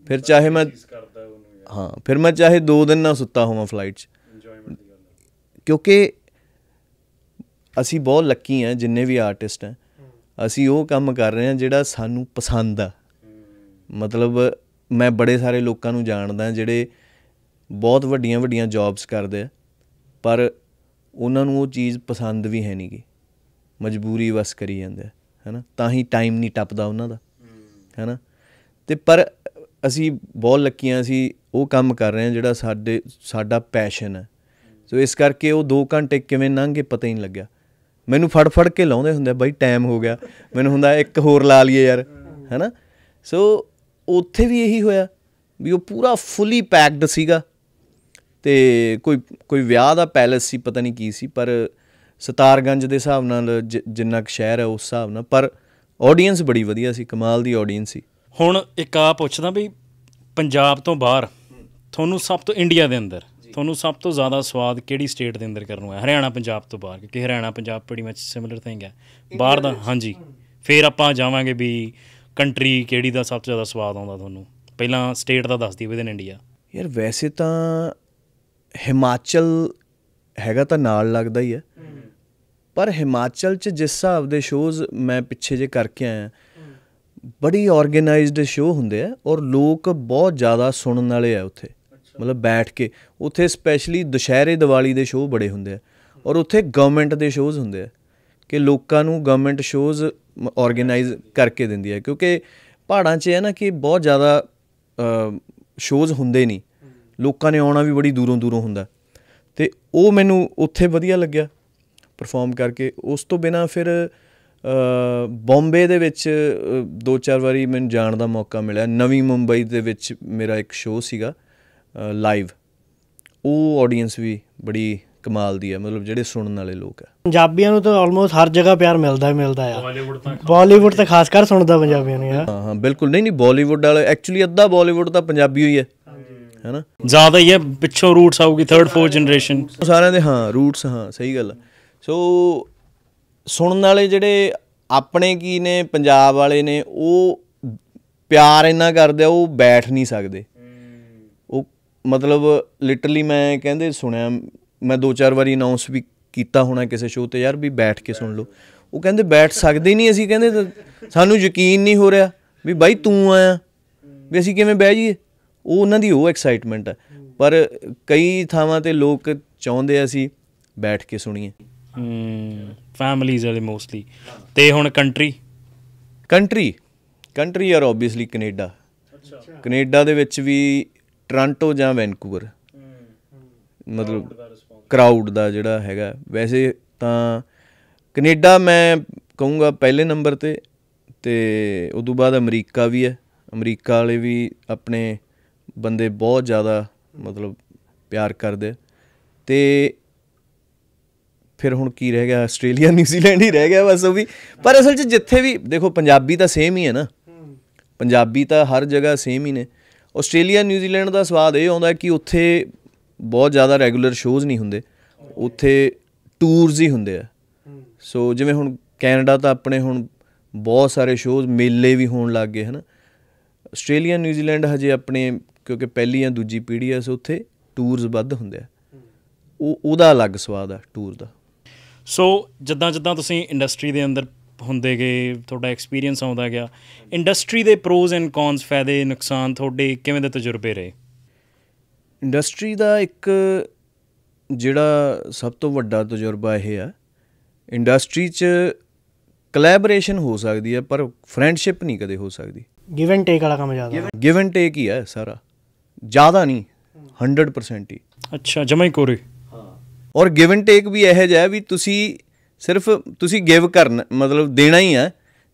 ਫਿਰ ਚਾਹੇ ਮੈਂ ਹਾਂ ਫਿਰ ਮੈਂ ਚਾਹੇ 2 ਦਿਨ ਨਾ ਸੁੱਤਾ ਹੋਵਾਂ ਫਲਾਈਟ 'ਚ ਕਿਉਂਕਿ ਅਸੀਂ ਬਹੁਤ ਲੱਕੀ ਆ ਜਿੰਨੇ ਵੀ ਆਰਟਿਸਟ ਆ ਅਸੀਂ ਉਹ ਕੰਮ ਕਰ ਰਹੇ ਆ ਜਿਹੜਾ ਸਾਨੂੰ ਪਸੰਦ ਆ ਮਤਲਬ ਮੈਂ ਬੜੇ ਸਾਰੇ ਲੋਕਾਂ ਨੂੰ ਜਾਣਦਾ ਜਿਹੜੇ ਬਹੁਤ ਵੱਡੀਆਂ ਵੱਡੀਆਂ ਜੌਬਸ ਕਰਦੇ ਆ ਪਰ ਉਹਨਾਂ ਨੂੰ ਉਹ ਚੀਜ਼ ਪਸੰਦ ਵੀ ਹੈ ਨਹੀਂਗੀ ਮਜਬੂਰੀ ਵਸ ਕਰੀ ਜਾਂਦੇ ਹੈਨਾ ਤਾਂ ਹੀ ਟਾਈਮ ਨਹੀਂ ਟੱਪਦਾ ਉਹਨਾਂ ਦਾ ਹੈਨਾ ਤੇ ਪਰ ਅਸੀਂ ਬਹੁਤ ਲੱਕੀਆਂ ਸੀ ਉਹ ਕੰਮ ਕਰ ਰਹੇ ਆ ਜਿਹੜਾ ਸਾਡੇ ਸਾਡਾ ਪੈਸ਼ਨ ਹੈ ਸੋ ਇਸ ਕਰਕੇ ਉਹ 2 ਘੰਟੇ ਕਿਵੇਂ ਲੰਘੇ ਪਤਾ ਹੀ ਨਹੀਂ ਲੱਗਿਆ ਮੈਨੂੰ ਫੜ ਫੜ ਕੇ ਲਾਉਂਦੇ ਹੁੰਦੇ ਬਾਈ ਟਾਈਮ ਹੋ ਗਿਆ ਮੈਨੂੰ ਹੁੰਦਾ ਇੱਕ ਹੋਰ ਲਾ ਲਈਏ ਯਾਰ ਹੈਨਾ ਸੋ ਉੱਥੇ ਵੀ ਇਹੀ ਹੋਇਆ ਵੀ ਉਹ ਪੂਰਾ ਫੁੱਲੀ ਪੈਕਡ ਸੀਗਾ ਤੇ ਕੋਈ ਕੋਈ ਵਿਆਹ ਦਾ ਪੈਲਸ ਸੀ ਪਤਾ ਨਹੀਂ ਕੀ ਸੀ ਪਰ ਸਤਾਰਗੰਜ ਦੇ ਹਿਸਾਬ ਨਾਲ ਜਿੰਨਾ ਕਿ ਸ਼ਹਿਰ ਹੈ ਉਸ ਹਿਸਾਬ ਨਾਲ ਪਰ ਆਡੀਅנס ਬੜੀ ਵਧੀਆ ਸੀ ਕਮਾਲ ਦੀ ਆਡੀਅנס ਸੀ ਹੁਣ ਇੱਕ ਆ ਪੁੱਛਦਾ ਵੀ ਪੰਜਾਬ ਤੋਂ ਬਾਹਰ ਤੁਹਾਨੂੰ ਸਭ ਤੋਂ ਇੰਡੀਆ ਦੇ ਅੰਦਰ ਤੁਹਾਨੂੰ ਸਭ ਤੋਂ ਜ਼ਿਆਦਾ ਸਵਾਦ ਕਿਹੜੀ ਸਟੇਟ ਦੇ ਅੰਦਰ ਕਰਨ ਨੂੰ ਹੈ ਹਰਿਆਣਾ ਪੰਜਾਬ ਤੋਂ ਬਾਹਰ ਕਿਉਂਕਿ ਹਰਿਆਣਾ ਪੰਜਾਬ ਬੜੀ ਮੱਚ ਸਿਮਿਲਰ ਥਿੰਗ ਹੈ ਬਾਹਰ ਦਾ ਹਾਂਜੀ ਫੇਰ ਆਪਾਂ ਜਾਵਾਂਗੇ ਵੀ ਕੰਟਰੀ ਕਿਹੜੀ ਦਾ ਸਭ ਤੋਂ ਜ਼ਿਆਦਾ ਸਵਾਦ ਆਉਂਦਾ ਤੁਹਾਨੂੰ ਪਹਿਲਾਂ ਸਟੇਟ ਦਾ ਦੱਸ ਦਿਓ ਵਿਦਨ ਇੰਡੀਆ ਯਾਰ ਵੈਸੇ ਤਾਂ ਹਿਮਾਚਲ ਹੈਗਾ ਤਾਂ ਨਾਲ ਲੱਗਦਾ ਹੀ ਹੈ ਪਰ ਹਿਮਾਚਲ ਚ ਜਿਸ ਹਿਸਾਬ ਦੇ ਸ਼ੋਜ਼ ਮੈਂ ਪਿੱਛੇ ਜੇ ਕਰਕੇ ਆਇਆ ਬੜੀ ਆਰਗੇਨਾਈਜ਼ਡ ਸ਼ੋਅ ਹੁੰਦੇ ਆ ਔਰ ਲੋਕ ਬਹੁਤ ਜ਼ਿਆਦਾ ਸੁਣਨ ਵਾਲੇ ਆ ਉੱਥੇ ਮਤਲਬ ਬੈਠ ਕੇ ਉੱਥੇ ਸਪੈਸ਼ਲੀ ਦੁਸ਼ਹਿਰੇ ਦੀਵਾਲੀ ਦੇ ਸ਼ੋਅ ਬੜੇ ਹੁੰਦੇ ਆ ਔਰ ਉੱਥੇ ਗਵਰਨਮੈਂਟ ਦੇ ਸ਼ੋਜ਼ ਹੁੰਦੇ ਆ ਕਿ ਲੋਕਾਂ ਨੂੰ ਗਵਰਨਮੈਂਟ ਸ਼ੋਜ਼ ਆਰਗੇਨਾਈਜ਼ ਕਰਕੇ ਦਿੰਦੀ ਹੈ ਕਿਉਂਕਿ ਪਹਾੜਾਂ 'ਚ ਹੈ ਨਾ ਕਿ ਬਹੁਤ ਜ਼ਿਆਦਾ ਸ਼ੋਜ਼ ਹੁੰਦੇ ਨਹੀਂ ਲੋਕਾਂ ਨੇ ਆਉਣਾ ਵੀ ਬੜੀ ਦੂਰੋਂ ਦੂਰੋਂ ਹੁੰਦਾ ਤੇ ਉਹ ਮੈਨੂੰ ਉੱਥੇ ਵਧੀਆ ਲੱਗਿਆ ਪਰਫਾਰਮ ਕਰਕੇ ਉਸ ਤੋਂ ਬਿਨਾ ਫਿਰ ਬੰਬੇ ਦੇ ਵਿੱਚ ਦੋ ਚਾਰ ਵਾਰੀ ਮੈਨੂੰ ਜਾਣ ਦਾ ਮੌਕਾ ਮਿਲਿਆ ਨਵੀਂ ਮੁੰਬਈ ਦੇ ਵਿੱਚ ਮੇਰਾ ਇੱਕ ਸ਼ੋਅ ਸੀਗਾ ਲਾਈਵ ਉਹ ਆਡੀਅנס ਵੀ ਬੜੀ ਕਮਾਲ ਦੀ ਹੈ ਮਤਲਬ ਜਿਹੜੇ ਸੁਣਨ ਵਾਲੇ ਲੋਕ ਆ ਪੰਜਾਬੀਆਂ ਨੂੰ ਤਾਂ ਆਲਮੋਸਟ ਹਰ ਜਗ੍ਹਾ ਪਿਆਰ ਮਿਲਦਾ ਹੀ ਮਿਲਦਾ ਆ ਬਾਲੀਵੁੱਡ ਤਾਂ ਬਾਲੀਵੁੱਡ ਤਾਂ ਖਾਸ ਕਰ ਸੁਣਦਾ ਪੰਜਾਬੀਆਂ ਨੂੰ ਹਾਂ ਹਾਂ ਬਿਲਕੁਲ ਨਹੀਂ ਨਹੀਂ ਬਾਲੀਵੁੱਡ ਵਾਲੇ ਐਕਚੁਅਲੀ ਅੱਧਾ ਬਾਲੀਵੁੱਡ ਤਾਂ ਪੰਜਾਬੀ ਹੋਈ ਹੈ ਹੈਨਾ ਜ਼ਿਆਦਾ ਹੀ ਹੈ ਪਿੱਛੋਂ ਰੂਟਸ ਆਊਗੀ 3rd 4th ਜਨਰੇਸ਼ਨ ਸਾਰਿਆਂ ਦੇ ਹਾਂ ਰੂਟਸ ਹਾਂ ਸਹੀ ਗੱਲ ਸੋ ਸੁਣਨ ਵਾਲੇ ਜਿਹੜੇ ਆਪਣੇ ਕੀ ਨੇ ਪੰਜਾਬ ਵਾਲੇ ਨੇ ਉਹ ਪਿਆਰ ਇੰਨਾ ਕਰਦੇ ਆ ਉਹ ਬੈਠ ਨਹੀਂ ਸਕਦੇ ਉਹ ਮਤਲਬ ਲਿਟਰਲੀ ਮੈਂ ਕਹਿੰਦੇ ਸੁਣਿਆ ਮੈਂ ਦੋ ਚਾਰ ਵਾਰੀ ਅਨਾਉਂਸ ਵੀ ਕੀਤਾ ਹੋਣਾ ਕਿਸੇ ਸ਼ੋਅ ਤੇ ਯਾਰ ਵੀ ਬੈਠ ਕੇ ਸੁਣ ਲਓ ਉਹ ਕਹਿੰਦੇ ਬੈਠ ਸਕਦੇ ਨਹੀਂ ਅਸੀਂ ਕਹਿੰਦੇ ਸਾਨੂੰ ਯਕੀਨ ਨਹੀਂ ਹੋ ਰਿਹਾ ਵੀ ਬਾਈ ਤੂੰ ਆਇਆ ਵੀ ਅਸੀਂ ਕਿਵੇਂ ਬਹਿ ਜਾਈਏ ਉਹ ਉਹਨਾਂ ਦੀ ਉਹ ਐਕਸਾਈਟਮੈਂਟ ਹੈ ਪਰ ਕਈ ਥਾਵਾਂ ਤੇ ਲੋਕ ਚਾਹੁੰਦੇ ਆ ਅਸੀਂ ਬੈਠ ਕੇ ਸੁਣੀਏ ਹਮ ਫੈਮਲੀਜ਼ ਵਾਲੇ ਮੋਸਟਲੀ ਤੇ ਹੁਣ country country country are obviously Canada ਅੱਛਾ ਕੈਨੇਡਾ ਦੇ ਵਿੱਚ ਵੀ ਟ੍ਰਾਂਟੋ ਜਾਂ ਵੈਨਕੂਵਰ ਮਤਲਬ ਕਰਾਊਡ ਦਾ ਜਿਹੜਾ ਹੈਗਾ ਵੈਸੇ ਤਾਂ ਕੈਨੇਡਾ ਮੈਂ ਕਹੂੰਗਾ ਪਹਿਲੇ ਨੰਬਰ ਤੇ ਤੇ ਉਸ ਤੋਂ ਬਾਅਦ ਅਮਰੀਕਾ ਵੀ ਹੈ ਅਮਰੀਕਾ ਵਾਲੇ ਵੀ ਆਪਣੇ ਬੰਦੇ ਬਹੁਤ ਜ਼ਿਆਦਾ ਮਤਲਬ ਪਿਆਰ ਕਰਦੇ ਤੇ ਫਿਰ ਹੁਣ ਕੀ ਰਹਿ ਗਿਆ ਆਸਟ੍ਰੇਲੀਆ ਨਿਊਜ਼ੀਲੈਂਡ ਹੀ ਰਹਿ ਗਿਆ ਬਸ ਉਹ ਵੀ ਪਰ ਅਸਲ 'ਚ ਜਿੱਥੇ ਵੀ ਦੇਖੋ ਪੰਜਾਬੀ ਤਾਂ ਸੇਮ ਹੀ ਹੈ ਨਾ ਪੰਜਾਬੀ ਤਾਂ ਹਰ ਜਗ੍ਹਾ ਸੇਮ ਹੀ ਨੇ ਆਸਟ੍ਰੇਲੀਆ ਨਿਊਜ਼ੀਲੈਂਡ ਦਾ ਸਵਾਦ ਇਹ ਆਉਂਦਾ ਕਿ ਉੱਥੇ ਬਹੁਤ ਜ਼ਿਆਦਾ ਰੈਗੂਲਰ ਸ਼ੋਜ਼ ਨਹੀਂ ਹੁੰਦੇ ਉੱਥੇ ਟੂਰਸ ਹੀ ਹੁੰਦੇ ਆ ਸੋ ਜਿਵੇਂ ਹੁਣ ਕੈਨੇਡਾ ਤਾਂ ਆਪਣੇ ਹੁਣ ਬਹੁਤ ਸਾਰੇ ਸ਼ੋਜ਼ ਮੇਲੇ ਵੀ ਹੋਣ ਲੱਗ ਗਏ ਹਨ ਆਸਟ੍ਰੇਲੀਆ ਨਿਊਜ਼ੀਲੈਂਡ ਹਜੇ ਆਪਣੇ ਕਿਉਂਕਿ ਪਹਿਲੀ ਜਾਂ ਦੂਜੀ ਪੀੜ੍ਹੀ ਐ ਸੋ ਉੱਥੇ ਟੂਰਸ ਵੱਧ ਹੁੰਦੇ ਆ ਉਹ ਉਹਦਾ ਅਲੱਗ ਸਵਾਦ ਆ ਟੂਰ ਦਾ ਸੋ ਜਿੱਦਾਂ ਜਿੱਦਾਂ ਤੁਸੀਂ ਇੰਡਸਟਰੀ ਦੇ ਅੰਦਰ ਹੁੰਦੇ ਗਏ ਤੁਹਾਡਾ ਐਕਸਪੀਰੀਅੰਸ ਆਉਂਦਾ ਗਿਆ ਇੰਡਸਟਰੀ ਦੇ ਪ੍ਰੋਜ਼ ਐਂਡ ਕੌਨਸ ਫਾਇਦੇ ਨੁਕਸਾਨ ਤੁਹਾਡੇ ਕਿਵੇਂ ਦੇ ਤਜਰਬੇ ਰਹੇ ਇੰਡਸਟਰੀ ਦਾ ਇੱਕ ਜਿਹੜਾ ਸਭ ਤੋਂ ਵੱਡਾ ਤਜਰਬਾ ਇਹ ਆ ਇੰਡਸਟਰੀ 'ਚ ਕੋਲੈਬੋਰੇਸ਼ਨ ਹੋ ਸਕਦੀ ਹੈ ਪਰ ਫਰੈਂਡਸ਼ਿਪ ਨਹੀਂ ਕਦੇ ਹੋ ਸਕਦੀ ਗਿਵ ਐਂਡ ਟੇਕ ਵਾਲਾ ਕੰਮ ਜ਼ਿਆਦਾ ਗਿਵ ਐਂਡ ਟੇਕ ਹੀ ਆ ਸਾਰਾ ਜ਼ਿਆਦਾ ਨਹੀਂ 100% ਹੀ ਅੱਛਾ ਜਮਾ ਹੀ ਕੋਰੇ ਹਾਂ ਔਰ ਗਿਵ ਐਂਡ ਟੇਕ ਵੀ ਇਹ ਜਿਹਾ ਵੀ ਤੁਸੀਂ ਸਿਰਫ ਤੁਸੀਂ ਗਿਵ ਕਰਨ ਮਤਲਬ ਦੇਣਾ ਹੀ ਆ